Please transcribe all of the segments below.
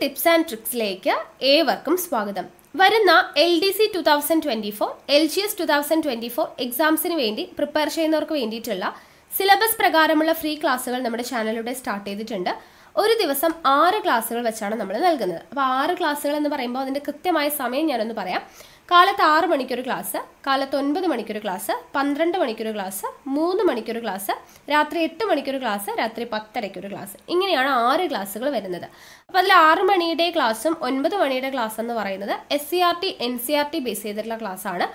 tips and ട്രിക്സിലേക്ക് ഏവർക്കും സ്വാഗതം വരുന്ന L D C two thousand twenty four L G S two thousand twenty four എക്സാംസിന് വേണ്ടി prepare ചെയ്യുന്നവർക്ക് വേണ്ടിയിട്ടുള്ള സിലബസ് പ്രകാരമുള്ള ഫ്രീ ക്ലാസ്സുകൾ നമ്മുടെ ചാനലിലൂടെ സ്റ്റാർട്ട് ചെയ്തിട്ടുണ്ട് ഒരു ദിവസം ആറ് ക്ലാസ്സുകൾ വെച്ചാണ് നമ്മൾ നൽകുന്നത് അപ്പോൾ ആറ് ക്ലാസ്സുകൾ എന്ന് പറയുമ്പോൾ അതിൻ്റെ കൃത്യമായ സമയം ഞാനൊന്ന് പറയാം കാലത്ത് ആറ് മണിക്കൂർ ക്ലാസ് കാലത്ത് ഒൻപത് മണിക്കൂർ ക്ലാസ് പന്ത്രണ്ട് മണിക്കൂർ ക്ലാസ് മൂന്ന് മണിക്കൂർ ക്ലാസ് രാത്രി എട്ട് മണിക്കൂർ ക്ലാസ് രാത്രി പത്തരയ്ക്കൊരു ഒരു ക്ലാസ് ഇങ്ങനെയാണ് ആറ് ക്ലാസ്സുകൾ വരുന്നത് അപ്പോൾ അതിൽ ആറ് മണിയുടെ ക്ലാസ്സും ഒൻപത് മണിയുടെ ക്ലാസ് എന്ന് പറയുന്നത് S C R T N C R T base ചെയ്തിട്ടുള്ള ക്ലാസ്സാണ്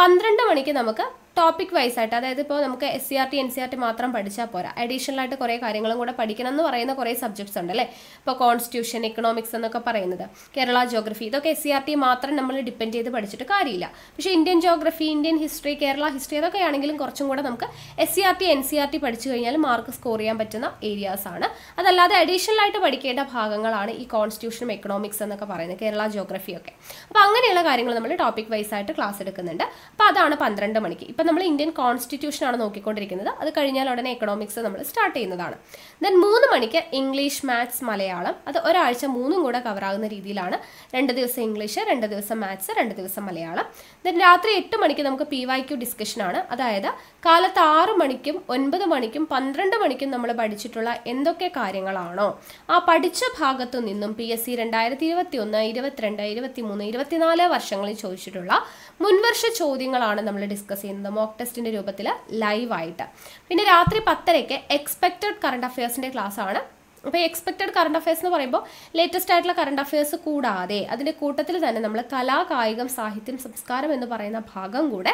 പന്ത്രണ്ട് മണിക്ക് നമുക്ക് ടോപ്പിക് വൈസ് ആയിട്ട് അതായത് ഇപ്പോൾ നമുക്ക് S C R T N C R T മാത്രം പഠിച്ചാൽ പോരാ അഡീഷണൽ ആയിട്ട് കുറേ കാര്യങ്ങളും കൂടെ പഠിക്കണം എന്ന് പറയുന്ന കുറേ സബ്ജക്ട്സ് ഉണ്ട് അല്ലേ ഇപ്പോൾ കോൺസ്റ്റിറ്റ്യൂഷൻ എക്കണോമിക്സ് എന്നൊക്കെ പറയുന്നത് കേരള ജോഗ്രഫി ഇതൊക്കെ എസ് സി ആർ ടി മാത്രം നമ്മൾ ഡിപ്പെൻഡ് ചെയ്ത് പഠിച്ചിട്ട് കാര്യമില്ല പക്ഷേ Indian geography Indian history Kerala history അതൊക്കെ ആണെങ്കിലും കുറച്ചും കൂടെ നമുക്ക് S C R T N C R T പഠിച്ചു കഴിഞ്ഞാൽ മാർക്ക് സ്കോർ ചെയ്യാൻ പറ്റുന്ന ഏരിയാസ് ആണ് അതല്ലാതെ അഡീഷണൽ ആയിട്ട് പഠിക്കേണ്ട ഭാഗങ്ങളാണ് ഈ കോൺസ്റ്റിറ്റ്യൂഷനും എക്കണോമിക്സ് എന്നൊക്കെ പറയുന്നത് കേരള ജോഗ്രഫി ഒക്കെ അപ്പോൾ അങ്ങനെയുള്ള കാര്യങ്ങൾ നമ്മൾ ടോപ്പിക് വൈസ് ആയിട്ട് ക്ലാസ് എടുക്കുന്നുണ്ട് അപ്പോൾ അതാണ് പന്ത്രണ്ട് മണിക്ക് ഇപ്പം നമ്മൾ ഇന്ത്യൻ കോൺസ്റ്റിറ്റ്യൂഷനാണ് നോക്കിക്കൊണ്ടിരിക്കുന്നത് അത് കഴിഞ്ഞാൽ ഉടനെ എക്കണോമിക്സ് നമ്മൾ സ്റ്റാർട്ട് ചെയ്യുന്നതാണ് ദെൻ മൂന്ന് മണിക്ക് ഇംഗ്ലീഷ് മാത്സ് മലയാളം അത് ഒരാഴ്ച മൂന്നും കൂടെ കവറാകുന്ന രീതിയിലാണ് രണ്ട് ദിവസം ഇംഗ്ലീഷ് രണ്ട് ദിവസം മാത്സ് രണ്ട് ദിവസം മലയാളം ദെൻ രാത്രി എട്ട് മണിക്ക് നമുക്ക് പി വൈ ക്യു ഡിസ്കഷനാണ് അതായത് കാലത്ത് ആറ് മണിക്കും ഒൻപത് മണിക്കും പന്ത്രണ്ട് മണിക്കും നമ്മൾ പഠിച്ചിട്ടുള്ള എന്തൊക്കെ കാര്യങ്ങളാണോ ആ പഠിച്ച ഭാഗത്തു നിന്നും പി എസ് സി രണ്ടായിരത്തി ഇരുപത്തി ഒന്ന് ഇരുപത്തിരണ്ട് മൂന്ന് ഇരുപത്തിനാല് വർഷങ്ങളിൽ ചോദിച്ചിട്ടുള്ള മുൻവർഷ ചോദ്യങ്ങളാണ് നമ്മൾ ഡിസ്കസ് ചെയ്യുന്നത് മോക്ക് ടെസ്റ്റിന്റെ രൂപത്തിൽ ആയിട്ട് പിന്നെ രാത്രി പത്തരയ്ക്ക് എക്സ്പെക്റ്റഡ് കറണ്ട് ക്ലാസ് ആണ് അപ്പോൾ എക്സ്പെക്റ്റഡ് കറണ്ട് അഫയേഴ്സ് എന്ന് പറയുമ്പോൾ ലേറ്റസ്റ്റ് ആയിട്ടുള്ള കറണ്ട് അഫയേഴ്സ് കൂടാതെ അതിൻ്റെ കൂട്ടത്തിൽ തന്നെ നമ്മൾ കലാ കായികം സാഹിത്യം സംസ്കാരം എന്ന് പറയുന്ന ഭാഗം കൂടെ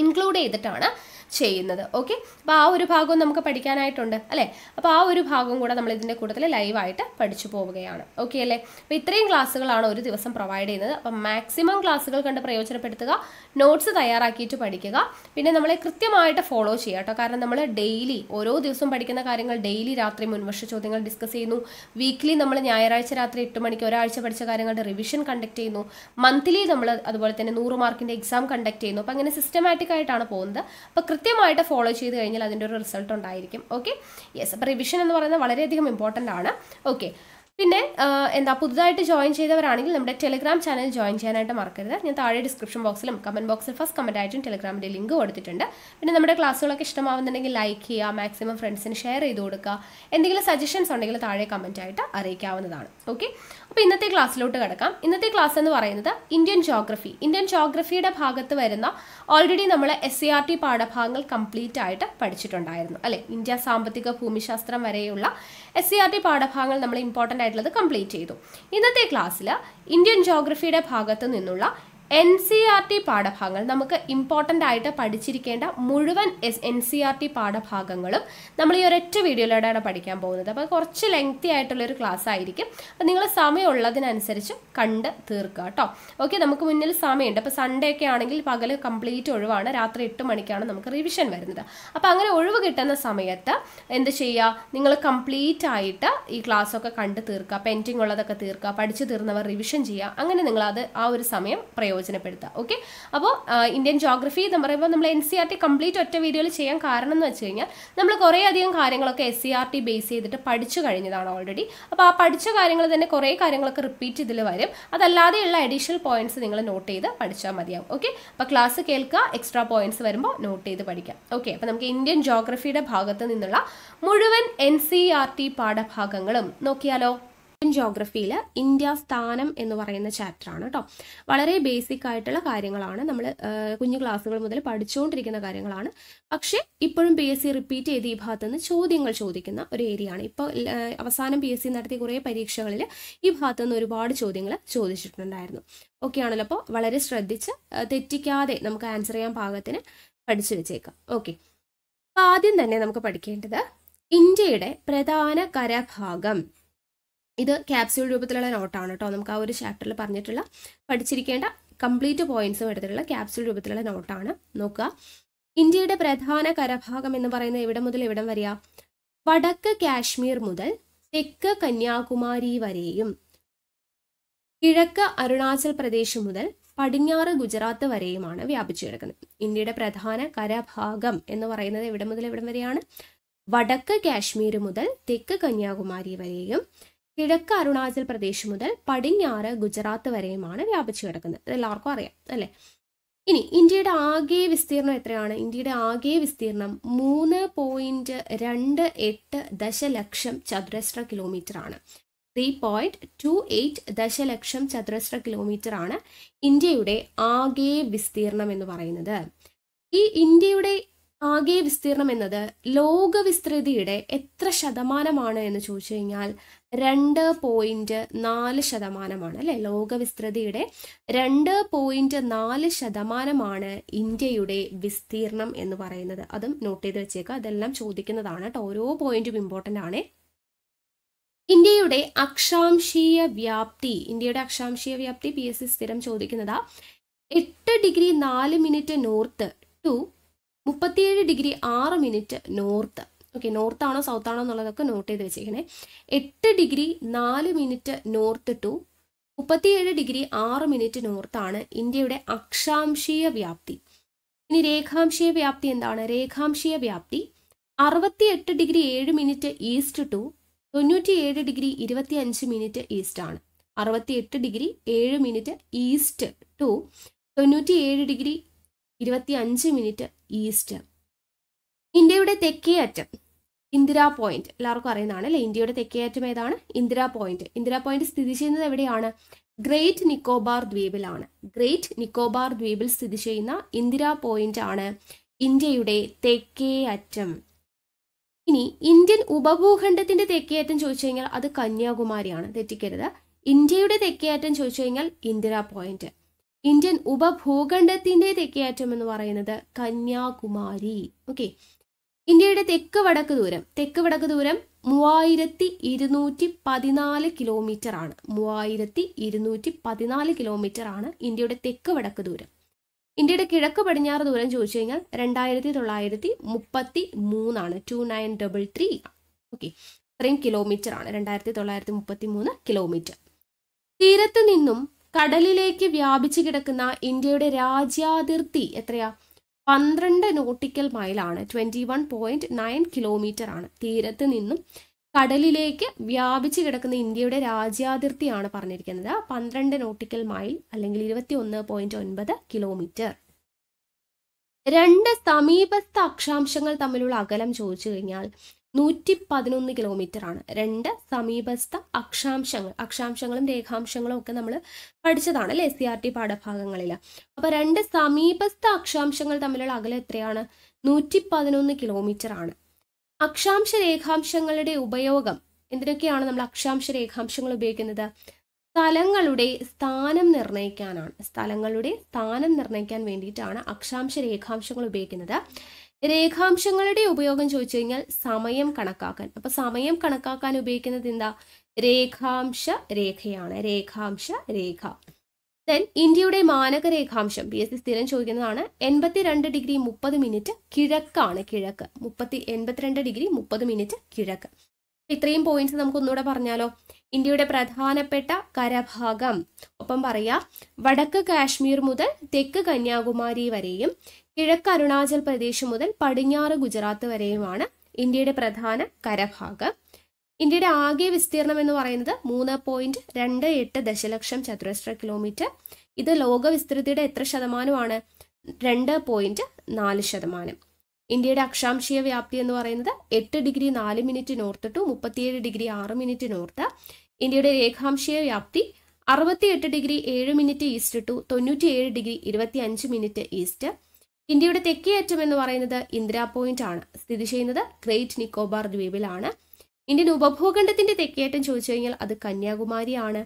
ഇൻക്ലൂഡ് ചെയ്തിട്ടാണ് ചെയ്യുന്നത് ഓക്കെ അപ്പോൾ ആ ഒരു ഭാഗവും നമുക്ക് പഠിക്കാനായിട്ടുണ്ട് അല്ലേ അപ്പോൾ ആ ഒരു ഭാഗവും കൂടെ നമ്മൾ ഇതിൻ്റെ കൂട്ടത്തിൽ ലൈവായിട്ട് പഠിച്ചു പോവുകയാണ് ഓക്കെ അല്ലേ അപ്പോൾ ഇത്രയും ക്ലാസ്സുകളാണ് ഒരു ദിവസം പ്രൊവൈഡ് ചെയ്യുന്നത് അപ്പം മാക്സിമം ക്ലാസ്സുകൾ കണ്ട് പ്രയോജനപ്പെടുത്തുക നോട്ട്സ് തയ്യാറാക്കിയിട്ട് പഠിക്കുക പിന്നെ നമ്മളെ കൃത്യമായിട്ട് ഫോളോ ചെയ്യുക കേട്ടോ കാരണം നമ്മൾ ഡെയിലി ഓരോ ദിവസവും പഠിക്കുന്ന കാര്യങ്ങൾ ഡെയിലി രാത്രി മുൻവർഷ ചോദ്യങ്ങൾ ഡിസ്കസ് ചെയ്യുന്നു വീക്ക്ലി നമ്മൾ ഞായറാഴ്ച രാത്രി എട്ട് മണിക്ക് ഒരാഴ്ച പഠിച്ച കാര്യങ്ങളുടെ റിവിഷൻ കണ്ടക്ട് ചെയ്യുന്നു മന്ത്ലി നമ്മൾ അതുപോലെ തന്നെ നൂറ് മാർക്കിൻ്റെ എക്സാം കണ്ടക്ട് ചെയ്യുന്നു അപ്പോൾ അങ്ങനെ സിസ്റ്റമാറ്റിക് ആയിട്ടാണ് പോകുന്നത് അപ്പോൾ കൃത്യമായിട്ട് ഫോളോ ചെയ്ത് കഴിഞ്ഞാൽ അതിൻ്റെ ഒരു റിസൾട്ട് ഉണ്ടായിരിക്കും ഓക്കെ യെസ് അപ്പോൾ റിവിഷൻ എന്ന് പറയുന്നത് വളരെയധികം ഇമ്പോർട്ടൻ്റ് ആണ് ഓക്കെ പിന്നെ എന്താ പുതുതായിട്ട് ജോയിൻ ചെയ്തവരാണെങ്കിൽ നമ്മുടെ ടെലിഗ്രാം ചാനൽ ജോയിൻ ചെയ്യാനായിട്ട് മറക്കരുത് ഞാൻ താഴെ ഡിസ്ക്രിപ്ഷൻ ബോക്സിലും കമൻറ്റ് ബോക്സിൽ ഫസ്റ്റ് കമൻറ്റ് ആയിട്ടും ടെലിഗ്രാമിൻ്റെ ലിങ്ക് കൊടുത്തിട്ടുണ്ട് പിന്നെ നമ്മുടെ ക്ലാസ്സുകളൊക്കെ ഇഷ്ടമാവുന്നുണ്ടെങ്കിൽ ലൈക്ക് ചെയ്യുക മാക്സിമം ഫ്രണ്ട്സിന് ഷെയർ ചെയ്ത് കൊടുക്കുക എന്തെങ്കിലും സജഷൻസ് ഉണ്ടെങ്കിൽ താഴെ കമൻറ്റായിട്ട് ആയിട്ട് അറിയിക്കാവുന്നതാണ് ഓക്കെ അപ്പോൾ ഇന്നത്തെ ക്ലാസ്സിലോട്ട് കിടക്കാം ഇന്നത്തെ ക്ലാസ് എന്ന് പറയുന്നത് ഇന്ത്യൻ ജോഗ്രഫി ഇന്ത്യൻ ജോഗ്രഫിയുടെ ഭാഗത്ത് വരുന്ന ഓൾറെഡി നമ്മൾ എസ് സി ആർ ടി പാഠഭാഗങ്ങൾ കംപ്ലീറ്റ് ആയിട്ട് പഠിച്ചിട്ടുണ്ടായിരുന്നു അല്ലേ ഇന്ത്യ സാമ്പത്തിക ഭൂമിശാസ്ത്രം വരെയുള്ള എസ് സി ആർ ടി പാഠഭാഗങ്ങൾ നമ്മൾ ഇമ്പോർട്ടൻ്റ് ആയിട്ടുള്ളത് കംപ്ലീറ്റ് ചെയ്തു ഇന്നത്തെ ക്ലാസ്സിൽ ഇന്ത്യൻ ജോഗ്രഫിയുടെ ഭാഗത്ത് നിന്നുള്ള എൻ സി ആർ ടി പാഠഭാഗങ്ങൾ നമുക്ക് ഇമ്പോർട്ടൻ്റ് ആയിട്ട് പഠിച്ചിരിക്കേണ്ട മുഴുവൻ S N C R T പാഠഭാഗങ്ങളും നമ്മൾ ഈ ഒരൊറ്റ വീഡിയോയിലൂടെയാണ് പഠിക്കാൻ പോകുന്നത് അപ്പോൾ കുറച്ച് ലെങ്തി ആയിട്ടുള്ളൊരു ക്ലാസ് ആയിരിക്കും അപ്പോൾ നിങ്ങൾ സമയമുള്ളതിനനുസരിച്ച് കണ്ട് തീർക്കുക കേട്ടോ ഓക്കെ നമുക്ക് മുന്നിൽ സമയമുണ്ട് അപ്പോൾ സൺഡേ ഒക്കെ ആണെങ്കിൽ പകൽ കംപ്ലീറ്റ് ഒഴിവാണ് രാത്രി എട്ട് മണിക്കാണ് നമുക്ക് റിവിഷൻ വരുന്നത് അപ്പോൾ അങ്ങനെ ഒഴിവ് കിട്ടുന്ന സമയത്ത് എന്ത് ചെയ്യുക നിങ്ങൾ കംപ്ലീറ്റ് ആയിട്ട് ഈ ക്ലാസ്സൊക്കെ കണ്ട് തീർക്കുക പെൻറ്റിങ് ഉള്ളതൊക്കെ തീർക്കുക പഠിച്ചു തീർന്നവർ റിവിഷൻ ചെയ്യുക അങ്ങനെ നിങ്ങളത് ആ ഒരു സമയം പ്രയോജനം പ്രയോജനപ്പെടുത്തുക ഓക്കെ അപ്പോൾ ഇന്ത്യൻ ജോഗ്രഫി എന്ന് പറയുമ്പോൾ നമ്മൾ N C R T complete e ഒറ്റ വീഡിയോയിൽ ചെയ്യാൻ കാരണം എന്ന് വെച്ച് കഴിഞ്ഞാൽ നമ്മൾ കുറേയധികം കാര്യങ്ങളൊക്കെ S C R T base ചെയ്തിട്ട് പഠിച്ചു കഴിഞ്ഞതാണ് ഓൾറെഡി അപ്പോൾ ആ പഠിച്ച കാര്യങ്ങൾ തന്നെ കുറേ കാര്യങ്ങളൊക്കെ റിപ്പീറ്റ് ഇതിൽ വരും അതല്ലാതെയുള്ള അഡീഷണൽ പോയിന്റ്സ് നിങ്ങൾ നോട്ട് ചെയ്ത് പഠിച്ചാൽ മതിയാവും ഓക്കെ അപ്പോൾ ക്ലാസ് കേൾക്കുക എക്സ്ട്രാ പോയിന്റ്സ് വരുമ്പോൾ നോട്ട് ചെയ്ത് പഠിക്കാം ഓക്കെ അപ്പോൾ നമുക്ക് ഇന്ത്യൻ ജോഗ്രഫിയുടെ ഭാഗത്ത് നിന്നുള്ള മുഴുവൻ എൻ സി ആർ ടി പാഠഭാഗങ്ങളും നോക്കിയാലോ ജോഗ്രഫിയിൽ ഇന്ത്യ സ്ഥാനം എന്ന് പറയുന്ന ചാപ്റ്ററാണ് കേട്ടോ വളരെ ബേസിക് ആയിട്ടുള്ള കാര്യങ്ങളാണ് നമ്മൾ കുഞ്ഞു ക്ലാസ്സുകൾ മുതൽ പഠിച്ചുകൊണ്ടിരിക്കുന്ന കാര്യങ്ങളാണ് പക്ഷേ ഇപ്പോഴും പി എസ് സി റിപ്പീറ്റ് ചെയ്ത് ഈ ഭാഗത്ത് നിന്ന് ചോദ്യങ്ങൾ ചോദിക്കുന്ന ഒരു ഏരിയ ആണ് ഇപ്പോൾ അവസാനം പി എസ് സി നടത്തിയ കുറേ പരീക്ഷകളിൽ ഈ ഭാഗത്തു നിന്ന് ഒരുപാട് ചോദ്യങ്ങൾ ചോദിച്ചിട്ടുണ്ടായിരുന്നു ഓക്കെ ആണല്ലോ അപ്പോൾ വളരെ ശ്രദ്ധിച്ച് തെറ്റിക്കാതെ നമുക്ക് ആൻസർ ചെയ്യാൻ പാകത്തിന് പഠിച്ചു വെച്ചേക്കാം ഓക്കെ അപ്പോൾ ആദ്യം തന്നെ നമുക്ക് പഠിക്കേണ്ടത് ഇന്ത്യയുടെ പ്രധാന കരഭാഗം ഇത് ക്യാപ്സ്യൂൾ രൂപത്തിലുള്ള നോട്ടാണ് കേട്ടോ നമുക്ക് ആ ഒരു ചാപ്റ്ററിൽ പറഞ്ഞിട്ടുള്ള പഠിച്ചിരിക്കേണ്ട കംപ്ലീറ്റ് പോയിന്റ്സും എടുത്തിട്ടുള്ള ക്യാപ്സ്യൂൾ രൂപത്തിലുള്ള നോട്ടാണ് നോക്കുക ഇന്ത്യയുടെ പ്രധാന കരഭാഗം എന്ന് പറയുന്നത് എവിടെ മുതൽ എവിടെ വരിക വടക്ക് കാശ്മീർ മുതൽ തെക്ക് കന്യാകുമാരി വരെയും കിഴക്ക് അരുണാചൽ പ്രദേശ് മുതൽ പടിഞ്ഞാറ് ഗുജറാത്ത് വരെയുമാണ് വ്യാപിച്ചു കിടക്കുന്നത് ഇന്ത്യയുടെ പ്രധാന കരഭാഗം എന്ന് പറയുന്നത് എവിടെ മുതൽ എവിടം വരെയാണ് വടക്ക് കാശ്മീർ മുതൽ തെക്ക് കന്യാകുമാരി വരെയും കിഴക്ക് അരുണാചൽ പ്രദേശ് മുതൽ പടിഞ്ഞാറ് ഗുജറാത്ത് വരെയുമാണ് വ്യാപിച്ചു കിടക്കുന്നത് എല്ലാവർക്കും അറിയാം അല്ലേ ഇനി ഇന്ത്യയുടെ ആകെ വിസ്തീർണം എത്രയാണ് ഇന്ത്യയുടെ ആകെ വിസ്തീർണം മൂന്ന് പോയിന്റ് രണ്ട് എട്ട് ദശലക്ഷം ചതുരശ്ര കിലോമീറ്റർ ആണ് ത്രീ പോയിന്റ് ടു എയ്റ്റ് ദശലക്ഷം ചതുരശ്ര കിലോമീറ്റർ ആണ് ഇന്ത്യയുടെ ആകെ വിസ്തീർണം എന്ന് പറയുന്നത് ഈ ഇന്ത്യയുടെ ആകെ വിസ്തീർണം എന്നത് ലോക വിസ്തൃതിയുടെ എത്ര ശതമാനമാണ് എന്ന് ചോദിച്ചു കഴിഞ്ഞാൽ രണ്ട് പോയിന്റ് നാല് ശതമാനമാണ് അല്ലെ ലോകവിസ്തൃതിയുടെ രണ്ട് പോയിന്റ് നാല് ശതമാനമാണ് ഇന്ത്യയുടെ വിസ്തീർണം എന്ന് പറയുന്നത് അതും നോട്ട് ചെയ്ത് വെച്ചേക്കുക അതെല്ലാം ചോദിക്കുന്നതാണ് കേട്ടോ ഓരോ പോയിന്റും ഇമ്പോർട്ടൻ്റ് ആണ് ഇന്ത്യയുടെ അക്ഷാംശീയ വ്യാപ്തി ഇന്ത്യയുടെ അക്ഷാംശീയ വ്യാപ്തി പി എസ് സി സ്ഥിരം ചോദിക്കുന്നതാ എട്ട് ഡിഗ്രി നാല് മിനിറ്റ് നോർത്ത് ടു മുപ്പത്തിയേഴ് ഡിഗ്രി ആറ് മിനിറ്റ് നോർത്ത് ഓക്കെ നോർത്ത് ആണോ സൗത്ത് ആണോ എന്നുള്ളതൊക്കെ നോട്ട് ചെയ്ത് വെച്ചേക്കണേ എട്ട് ഡിഗ്രി നാല് മിനിറ്റ് നോർത്ത് ടു മുപ്പത്തിയേഴ് ഡിഗ്രി ആറ് മിനിറ്റ് നോർത്ത് ആണ് ഇന്ത്യയുടെ അക്ഷാംശീയ വ്യാപ്തി ഇനി രേഖാംശീയ വ്യാപ്തി എന്താണ് രേഖാംശീയ വ്യാപ്തി അറുപത്തിയെട്ട് ഡിഗ്രി ഏഴ് മിനിറ്റ് ഈസ്റ്റ് ടു തൊണ്ണൂറ്റിയേഴ് ഡിഗ്രി ഇരുപത്തി അഞ്ച് മിനിറ്റ് ഈസ്റ്റ് ആണ് അറുപത്തിയെട്ട് ഡിഗ്രി ഏഴ് മിനിറ്റ് ഈസ്റ്റ് ടു തൊണ്ണൂറ്റിയേഴ് ഡിഗ്രി ഇരുപത്തി അഞ്ച് മിനിറ്റ് ഈസ്റ്റ് ഇന്ത്യയുടെ തെക്കേ അറ്റം ഇന്ദിരാ പോയിന്റ് എല്ലാവർക്കും അറിയുന്നതാണ് അല്ലെ ഇന്ത്യയുടെ തെക്കേയറ്റം ഏതാണ് ഇന്ദിരാ പോയിന്റ് ഇന്ദിരാ പോയിന്റ് സ്ഥിതി ചെയ്യുന്നത് എവിടെയാണ് ഗ്രേറ്റ് നിക്കോബാർ ദ്വീപിലാണ് ഗ്രേറ്റ് നിക്കോബാർ ദ്വീപിൽ സ്ഥിതി ചെയ്യുന്ന ഇന്ദിരാ പോയിന്റ് ആണ് ഇന്ത്യയുടെ തെക്കേ അറ്റം ഇനി ഇന്ത്യൻ ഉപഭൂഖണ്ഡത്തിന്റെ തെക്കേയറ്റം ചോദിച്ചു കഴിഞ്ഞാൽ അത് കന്യാകുമാരിയാണ് തെറ്റിക്കരുത് ഇന്ത്യയുടെ തെക്കേയറ്റം ചോദിച്ചു കഴിഞ്ഞാൽ ഇന്ദിരാ പോയിന്റ് ഇന്ത്യൻ ഉപഭൂഖണ്ഡത്തിന്റെ തെക്കേയറ്റം എന്ന് പറയുന്നത് കന്യാകുമാരി ഓക്കെ ഇന്ത്യയുടെ തെക്ക് വടക്ക് ദൂരം തെക്ക് വടക്ക് ദൂരം മൂവായിരത്തി ഇരുന്നൂറ്റി പതിനാല് കിലോമീറ്റർ ആണ് മൂവായിരത്തി ഇരുന്നൂറ്റി പതിനാല് കിലോമീറ്റർ ആണ് ഇന്ത്യയുടെ തെക്ക് വടക്ക് ദൂരം ഇന്ത്യയുടെ കിഴക്ക് പടിഞ്ഞാറ് ദൂരം ചോദിച്ചു കഴിഞ്ഞാൽ രണ്ടായിരത്തി തൊള്ളായിരത്തി മുപ്പത്തി മൂന്നാണ് two nine double three okay ഇത്രയും കിലോമീറ്റർ ആണ് രണ്ടായിരത്തി തൊള്ളായിരത്തി മുപ്പത്തി മൂന്ന് കിലോമീറ്റർ തീരത്ത് നിന്നും കടലിലേക്ക് വ്യാപിച്ചു കിടക്കുന്ന ഇന്ത്യയുടെ രാജ്യാതിർത്തി എത്രയാണ് പന്ത്രണ്ട് നോട്ടിക്കൽ മൈലാണ് twenty one point nine kilometre ആണ് തീരത്ത് നിന്നും കടലിലേക്ക് വ്യാപിച്ചു കിടക്കുന്ന ഇന്ത്യയുടെ രാജ്യാതിർത്തിയാണ് പറഞ്ഞിരിക്കുന്നത് പന്ത്രണ്ട് നോട്ടിക്കൽ മൈൽ അല്ലെങ്കിൽ ഇരുപത്തി ഒന്ന് പോയിന്റ് ഒൻപത് കിലോമീറ്റർ രണ്ട് സമീപസ്ഥ അക്ഷാംശങ്ങൾ തമ്മിലുള്ള അകലം ചോദിച്ചു കഴിഞ്ഞാൽ നൂറ്റി പതിനൊന്ന് ആണ് രണ്ട് സമീപസ്ഥ അക്ഷാംശങ്ങൾ അക്ഷാംശങ്ങളും രേഖാംശങ്ങളും ഒക്കെ നമ്മൾ പഠിച്ചതാണ് അല്ലേ സി ആർ e ടി പാഠഭാഗങ്ങളിൽ അപ്പോൾ രണ്ട് സമീപസ്ഥ അക്ഷാംശങ്ങൾ തമ്മിലുള്ള അകലം എത്രയാണ് നൂറ്റി പതിനൊന്ന് ആണ് അക്ഷാംശ രേഖാംശങ്ങളുടെ ഉപയോഗം എന്തിനൊക്കെയാണ് നമ്മൾ അക്ഷാംശ രേഖാംശങ്ങൾ ഉപയോഗിക്കുന്നത് സ്ഥലങ്ങളുടെ സ്ഥാനം നിർണ്ണയിക്കാനാണ് സ്ഥലങ്ങളുടെ സ്ഥാനം നിർണ്ണയിക്കാൻ വേണ്ടിയിട്ടാണ് അക്ഷാംശ രേഖാംശങ്ങൾ ഉപയോഗിക്കുന്നത് രേഖാംശങ്ങളുടെ ഉപയോഗം ചോദിച്ചു കഴിഞ്ഞാൽ സമയം കണക്കാക്കാൻ അപ്പൊ സമയം കണക്കാക്കാൻ ഉപയോഗിക്കുന്നത് എന്താ രേഖാംശ രേഖയാണ് രേഖാംശ രേഖ ദെൻ ഇന്ത്യയുടെ മാനക രേഖാംശം ബി എസ് സി സ്ഥിരം ചോദിക്കുന്നതാണ് എൺപത്തിരണ്ട് ഡിഗ്രി മുപ്പത് മിനിറ്റ് കിഴക്കാണ് കിഴക്ക് മുപ്പത്തി എൺപത്തിരണ്ട് ഡിഗ്രി മുപ്പത് മിനിറ്റ് കിഴക്ക് ഇത്രയും പോയിന്റ്സ് നമുക്ക് ഒന്നുകൂടെ പറഞ്ഞാലോ ഇന്ത്യയുടെ പ്രധാനപ്പെട്ട കരഭാഗം ഒപ്പം പറയാ വടക്ക് കാശ്മീർ മുതൽ തെക്ക് കന്യാകുമാരി വരെയും കിഴക്ക് അരുണാചൽ പ്രദേശ് മുതൽ പടിഞ്ഞാറ് ഗുജറാത്ത് വരെയുമാണ് ഇന്ത്യയുടെ പ്രധാന കരഭാഗം ഇന്ത്യയുടെ ആകെ വിസ്തീർണം എന്ന് പറയുന്നത് മൂന്ന് പോയിന്റ് രണ്ട് എട്ട് ദശലക്ഷം ചതുരശ്ര കിലോമീറ്റർ ഇത് ലോക വിസ്തൃതിയുടെ എത്ര ശതമാനമാണ് രണ്ട് പോയിന്റ് നാല് ശതമാനം ഇന്ത്യയുടെ അക്ഷാംശീയ വ്യാപ്തി എന്ന് പറയുന്നത് എട്ട് ഡിഗ്രി നാല് മിനിറ്റ് നോർത്ത് ടു മുപ്പത്തിയേഴ് ഡിഗ്രി ആറ് മിനിറ്റ് നോർത്ത് ഇന്ത്യയുടെ രേഖാംശീയ വ്യാപ്തി അറുപത്തിയെട്ട് ഡിഗ്രി ഏഴ് മിനിറ്റ് ഈസ്റ്റ് ടു തൊണ്ണൂറ്റിയേഴ് ഡിഗ്രി ഇരുപത്തി അഞ്ച് മിനിറ്റ് ഈസ്റ്റ് ഇന്ത്യയുടെ തെക്കേയറ്റം എന്ന് പറയുന്നത് ഇന്ദിരാ പോയിന്റ് ആണ് സ്ഥിതി ചെയ്യുന്നത് ഗ്രേറ്റ് നിക്കോബാർ ദ്വീപിലാണ് ഇന്ത്യൻ ഉപഭൂഖണ്ഡത്തിന്റെ തെക്കേയറ്റം ചോദിച്ചു കഴിഞ്ഞാൽ അത് കന്യാകുമാരിയാണ്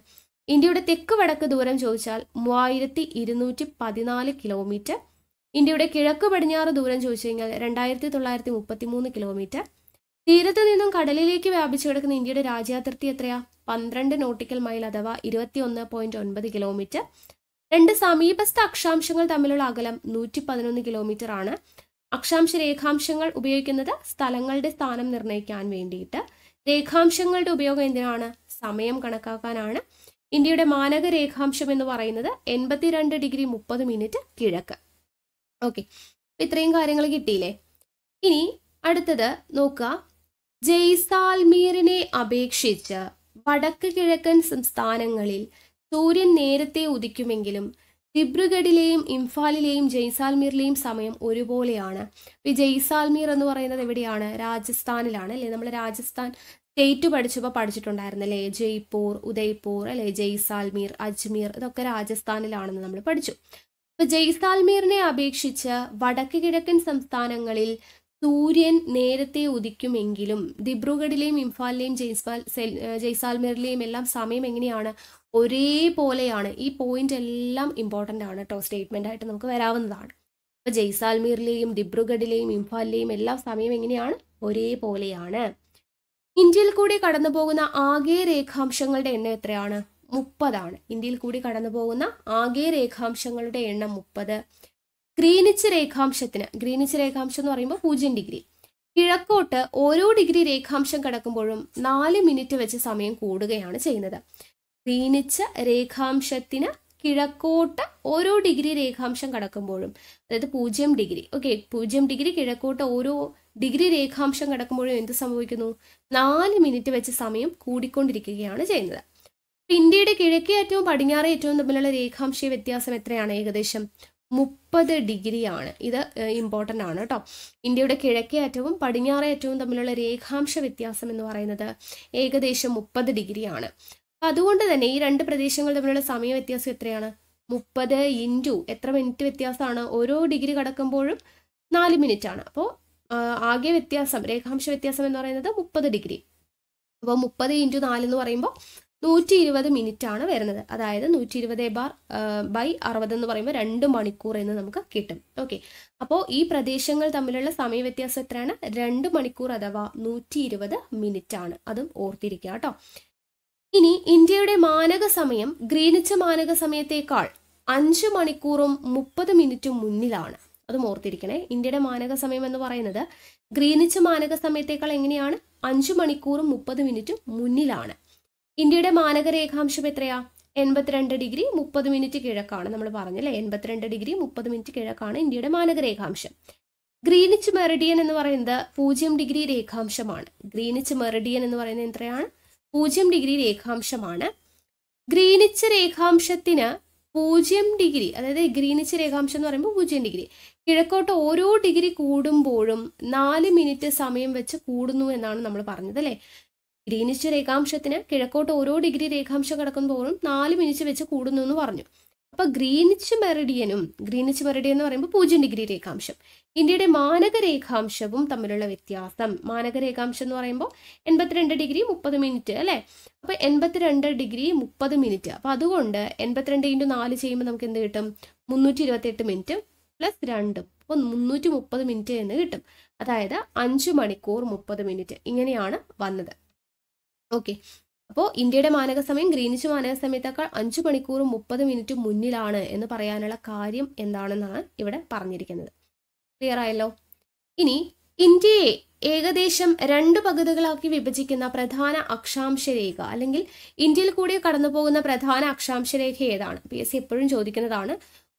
ഇന്ത്യയുടെ തെക്ക് വടക്ക് ദൂരം ചോദിച്ചാൽ മൂവായിരത്തി ഇരുന്നൂറ്റി പതിനാല് കിലോമീറ്റർ ഇന്ത്യയുടെ കിഴക്ക് പടിഞ്ഞാറ് ദൂരം ചോദിച്ചു കഴിഞ്ഞാൽ രണ്ടായിരത്തി തൊള്ളായിരത്തി മുപ്പത്തി മൂന്ന് കിലോമീറ്റർ തീരത്ത് നിന്നും കടലിലേക്ക് വ്യാപിച്ചു കിടക്കുന്ന ഇന്ത്യയുടെ രാജ്യാതിർത്തി എത്രയാ പന്ത്രണ്ട് നോട്ടിക്കൽ മൈൽ അഥവാ ഇരുപത്തി ഒന്ന് പോയിന്റ് ഒൻപത് കിലോമീറ്റർ രണ്ട് സമീപസ്ഥ അക്ഷാംശങ്ങൾ തമ്മിലുള്ള അകലം നൂറ്റി പതിനൊന്ന് കിലോമീറ്റർ ആണ് അക്ഷാംശ രേഖാംശങ്ങൾ ഉപയോഗിക്കുന്നത് സ്ഥലങ്ങളുടെ സ്ഥാനം നിർണ്ണയിക്കാൻ വേണ്ടിയിട്ട് രേഖാംശങ്ങളുടെ ഉപയോഗം എന്തിനാണ് സമയം കണക്കാക്കാനാണ് ഇന്ത്യയുടെ മാനക രേഖാംശം എന്ന് പറയുന്നത് എൺപത്തിരണ്ട് ഡിഗ്രി മുപ്പത് മിനിറ്റ് കിഴക്ക് ഓക്കെ ഇത്രയും കാര്യങ്ങൾ കിട്ടിയില്ലേ ഇനി അടുത്തത് നോക്കുക ജയ്സാൽമീറിനെ അപേക്ഷിച്ച് വടക്ക് കിഴക്കൻ സംസ്ഥാനങ്ങളിൽ സൂര്യൻ നേരത്തെ ഉദിക്കുമെങ്കിലും ദിബ്രുഗഡിലെയും ഇംഫാലിലെയും ജയ്സാൽമീറിലെയും സമയം ഒരുപോലെയാണ് ഈ ജയ്സാൽമീർ എന്ന് പറയുന്നത് എവിടെയാണ് രാജസ്ഥാനിലാണ് അല്ലേ നമ്മൾ രാജസ്ഥാൻ സ്റ്റേറ്റ് പഠിച്ചപ്പോൾ പഠിച്ചിട്ടുണ്ടായിരുന്നു അല്ലേ ജയ്പൂർ ഉദയ്പൂർ അല്ലേ ജയ്സാൽമീർ അജ്മീർ ഇതൊക്കെ രാജസ്ഥാനിലാണെന്ന് നമ്മൾ പഠിച്ചു അപ്പോൾ ജയ്സാൽമീറിനെ അപേക്ഷിച്ച് വടക്ക് കിഴക്കൻ സംസ്ഥാനങ്ങളിൽ സൂര്യൻ നേരത്തെ ഉദിക്കുമെങ്കിലും ദിബ്രുഗഡിലെയും ഇംഫാലിലെയും ജയ്സാൽ ജയ്സാൽമീറിലെയും എല്ലാം സമയം എങ്ങനെയാണ് ഒരേപോലെയാണ് ഈ പോയിന്റ് എല്ലാം ഇമ്പോർട്ടൻ്റ് ആണ് കേട്ടോ സ്റ്റേറ്റ്മെൻ്റ് ആയിട്ട് നമുക്ക് വരാവുന്നതാണ് അപ്പോൾ ജയ്സാൽമീറിലെയും ഡിബ്രുഗഡിലെയും ഇംഫാലിലെയും എല്ലാ സമയം എങ്ങനെയാണ് ഒരേപോലെയാണ് ഇന്ത്യയിൽ കൂടി കടന്നു പോകുന്ന ആകെ രേഖാംശങ്ങളുടെ എണ്ണം എത്രയാണ് മുപ്പതാണ് ഇന്ത്യയിൽ കൂടി കടന്നു പോകുന്ന ആകെ രേഖാംശങ്ങളുടെ എണ്ണം മുപ്പത് ഗ്രീനിച്ച് രേഖാംശത്തിന് ഗ്രീനിച്ച് രേഖാംശം എന്ന് പറയുമ്പോൾ പൂജ്യം ഡിഗ്രി കിഴക്കോട്ട് ഓരോ ഡിഗ്രി രേഖാംശം കടക്കുമ്പോഴും നാല് മിനിറ്റ് വെച്ച് സമയം കൂടുകയാണ് ചെയ്യുന്നത് ക്ഷീണിച്ച രേഖാംശത്തിന് കിഴക്കോട്ട് ഓരോ ഡിഗ്രി രേഖാംശം കടക്കുമ്പോഴും അതായത് പൂജ്യം ഡിഗ്രി ഓക്കെ പൂജ്യം ഡിഗ്രി കിഴക്കോട്ട് ഓരോ ഡിഗ്രി രേഖാംശം കടക്കുമ്പോഴും എന്ത് സംഭവിക്കുന്നു നാല് മിനിറ്റ് വെച്ച് സമയം കൂടിക്കൊണ്ടിരിക്കുകയാണ് ചെയ്യുന്നത് ഇന്ത്യയുടെ കിഴക്കേ ഏറ്റവും പടിഞ്ഞാറേ ഏറ്റവും തമ്മിലുള്ള രേഖാംശ വ്യത്യാസം എത്രയാണ് ഏകദേശം മുപ്പത് ഡിഗ്രിയാണ് ഇത് ഇമ്പോർട്ടൻ്റ് ആണ് കേട്ടോ ഇന്ത്യയുടെ കിഴക്കേ അറ്റവും പടിഞ്ഞാറേ അറ്റവും തമ്മിലുള്ള രേഖാംശ വ്യത്യാസം എന്ന് പറയുന്നത് ഏകദേശം മുപ്പത് ഡിഗ്രിയാണ് അതുകൊണ്ട് തന്നെ ഈ രണ്ട് പ്രദേശങ്ങൾ തമ്മിലുള്ള സമയ വ്യത്യാസം എത്രയാണ് മുപ്പത് ഇൻറ്റു എത്ര മിനിറ്റ് വ്യത്യാസമാണ് ഓരോ ഡിഗ്രി കടക്കുമ്പോഴും നാല് മിനിറ്റ് ആണ് അപ്പോൾ ആകെ വ്യത്യാസം രേഖാംശ വ്യത്യാസം എന്ന് പറയുന്നത് മുപ്പത് ഡിഗ്രി അപ്പോൾ മുപ്പത് ഇൻറ്റു നാല് എന്ന് പറയുമ്പോൾ നൂറ്റി ഇരുപത് മിനിറ്റ് ആണ് വരുന്നത് അതായത് നൂറ്റി ഇരുപത് ബാർ ബൈ അറുപത് എന്ന് പറയുമ്പോൾ രണ്ട് മണിക്കൂർ എന്ന് നമുക്ക് കിട്ടും ഓക്കെ അപ്പോൾ ഈ പ്രദേശങ്ങൾ തമ്മിലുള്ള സമയ വ്യത്യാസം എത്രയാണ് രണ്ട് മണിക്കൂർ അഥവാ നൂറ്റി ഇരുപത് മിനിറ്റ് ആണ് അതും ഓർത്തിരിക്കുക കേട്ടോ ഇനി ഇന്ത്യയുടെ മാനക സമയം ഗ്രീനിച്ച് മാനക സമയത്തേക്കാൾ അഞ്ച് മണിക്കൂറും മുപ്പത് മിനിറ്റും മുന്നിലാണ് അത് ഓർത്തിരിക്കണേ ഇന്ത്യയുടെ മാനക സമയം എന്ന് പറയുന്നത് ഗ്രീനിച്ച് മാനക സമയത്തേക്കാൾ എങ്ങനെയാണ് അഞ്ചു മണിക്കൂറും മുപ്പത് മിനിറ്റും മുന്നിലാണ് ഇന്ത്യയുടെ മാനക രേഖാംശം എത്രയാ എൺപത്തിരണ്ട് ഡിഗ്രി മുപ്പത് മിനിറ്റ് കിഴക്കാണ് നമ്മൾ പറഞ്ഞല്ലേ എൺപത്തിരണ്ട് ഡിഗ്രി മുപ്പത് മിനിറ്റ് കിഴക്കാണ് ഇന്ത്യയുടെ മാനക രേഖാംശം ഗ്രീനിച്ച് മെറിഡിയൻ എന്ന് പറയുന്നത് പൂജ്യം ഡിഗ്രി രേഖാംശമാണ് ഗ്രീനിച്ച് മെറിഡിയൻ എന്ന് പറയുന്നത് എത്രയാണ് പൂജ്യം ഡിഗ്രി രേഖാംശമാണ് ഗ്രീനിച്ച് രേഖാംശത്തിന് പൂജ്യം ഡിഗ്രി അതായത് ഗ്രീനിച്ച് രേഖാംശം എന്ന് പറയുമ്പോൾ പൂജ്യം ഡിഗ്രി കിഴക്കോട്ട് ഓരോ ഡിഗ്രി കൂടുമ്പോഴും നാല് മിനിറ്റ് സമയം വെച്ച് കൂടുന്നു എന്നാണ് നമ്മൾ പറഞ്ഞത് അല്ലേ ഗ്രീനിച്ച് രേഖാംശത്തിന് കിഴക്കോട്ട് ഓരോ ഡിഗ്രി രേഖാംശം കിടക്കുമ്പോഴും നാല് മിനിറ്റ് വെച്ച് കൂടുന്നു എന്ന് പറഞ്ഞു അപ്പോൾ ഗ്രീനിച്ച് മെറിഡിയനും ഗ്രീനിച്ച് മെറിഡിയൻ എന്ന് പറയുമ്പോൾ പൂജ്യം ഡിഗ്രി രേഖാംശം ഇന്ത്യയുടെ മാനക രേഖാംശവും തമ്മിലുള്ള വ്യത്യാസം മാനക രേഖാംശം എന്ന് പറയുമ്പോൾ എൺപത്തിരണ്ട് ഡിഗ്രി മുപ്പത് മിനിറ്റ് അല്ലേ അപ്പോൾ എൺപത്തിരണ്ട് ഡിഗ്രി മുപ്പത് മിനിറ്റ് അപ്പോൾ അതുകൊണ്ട് എൺപത്തിരണ്ട് ഇൻറ്റു നാല് ചെയ്യുമ്പോൾ നമുക്ക് എന്ത് കിട്ടും മുന്നൂറ്റി എട്ട് മിനിറ്റ് പ്ലസ് രണ്ടും അപ്പോൾ മുന്നൂറ്റി മുപ്പത് മിനിറ്റ് എന്ന് കിട്ടും അതായത് അഞ്ചു മണിക്കൂർ മുപ്പത് മിനിറ്റ് ഇങ്ങനെയാണ് വന്നത് ഓക്കെ അപ്പോൾ ഇന്ത്യയുടെ മാനക സമയം ഗ്രീനിച്ച് മാനക സമയത്തേക്കാൾ അഞ്ച് മണിക്കൂറും മുപ്പത് മിനിറ്റ് മുന്നിലാണ് എന്ന് പറയാനുള്ള കാര്യം എന്താണെന്നാണ് ഇവിടെ പറഞ്ഞിരിക്കുന്നത് ക്ലിയർ ആയല്ലോ ഇനി ഇന്ത്യയെ ഏകദേശം രണ്ട് പകുതികളാക്കി വിഭജിക്കുന്ന പ്രധാന അക്ഷാംശ രേഖ അല്ലെങ്കിൽ ഇന്ത്യയിൽ കൂടി കടന്നു പോകുന്ന പ്രധാന അക്ഷാംശ രേഖ ഏതാണ് പി എസ് സി എപ്പോഴും ചോദിക്കുന്നതാണ്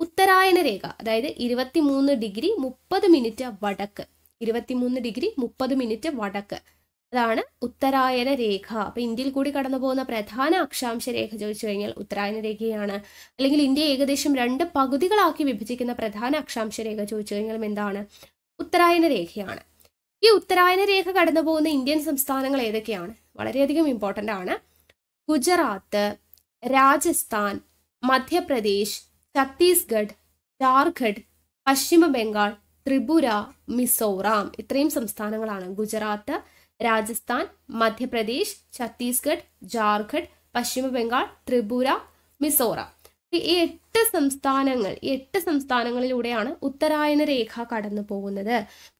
ഉത്തരായന രേഖ അതായത് ഇരുപത്തിമൂന്ന് ഡിഗ്രി മുപ്പത് മിനിറ്റ് വടക്ക് ഇരുപത്തിമൂന്ന് ഡിഗ്രി മുപ്പത് മിനിറ്റ് വടക്ക് അതാണ് ഉത്തരായന രേഖ അപ്പൊ ഇന്ത്യയിൽ കൂടി കടന്നു പോകുന്ന പ്രധാന അക്ഷാംശ രേഖ ചോദിച്ചു കഴിഞ്ഞാൽ ഉത്തരായന രേഖയാണ് അല്ലെങ്കിൽ ഇന്ത്യ ഏകദേശം രണ്ട് പകുതികളാക്കി വിഭജിക്കുന്ന പ്രധാന അക്ഷാംശ രേഖ ചോദിച്ചു കഴിഞ്ഞാൽ എന്താണ് ഉത്തരായന രേഖയാണ് ഈ ഉത്തരായന രേഖ കടന്നു പോകുന്ന ഇന്ത്യൻ സംസ്ഥാനങ്ങൾ ഏതൊക്കെയാണ് വളരെയധികം ഇമ്പോർട്ടൻ്റ് ആണ് ഗുജറാത്ത് രാജസ്ഥാൻ മധ്യപ്രദേശ് ഛത്തീസ്ഗഡ് ജാർഖണ്ഡ് പശ്ചിമ ബംഗാൾ ത്രിപുര മിസോറാം ഇത്രയും സംസ്ഥാനങ്ങളാണ് ഗുജറാത്ത് രാജസ്ഥാൻ മധ്യപ്രദേശ് ഛത്തീസ്ഗഡ് ജാർഖണ്ഡ് പശ്ചിമ ബംഗാൾ ത്രിപുര മിസോറാം ഈ എട്ട് സംസ്ഥാനങ്ങൾ ഈ എട്ട് സംസ്ഥാനങ്ങളിലൂടെയാണ് ഉത്തരായന രേഖ കടന്നു പോകുന്നത്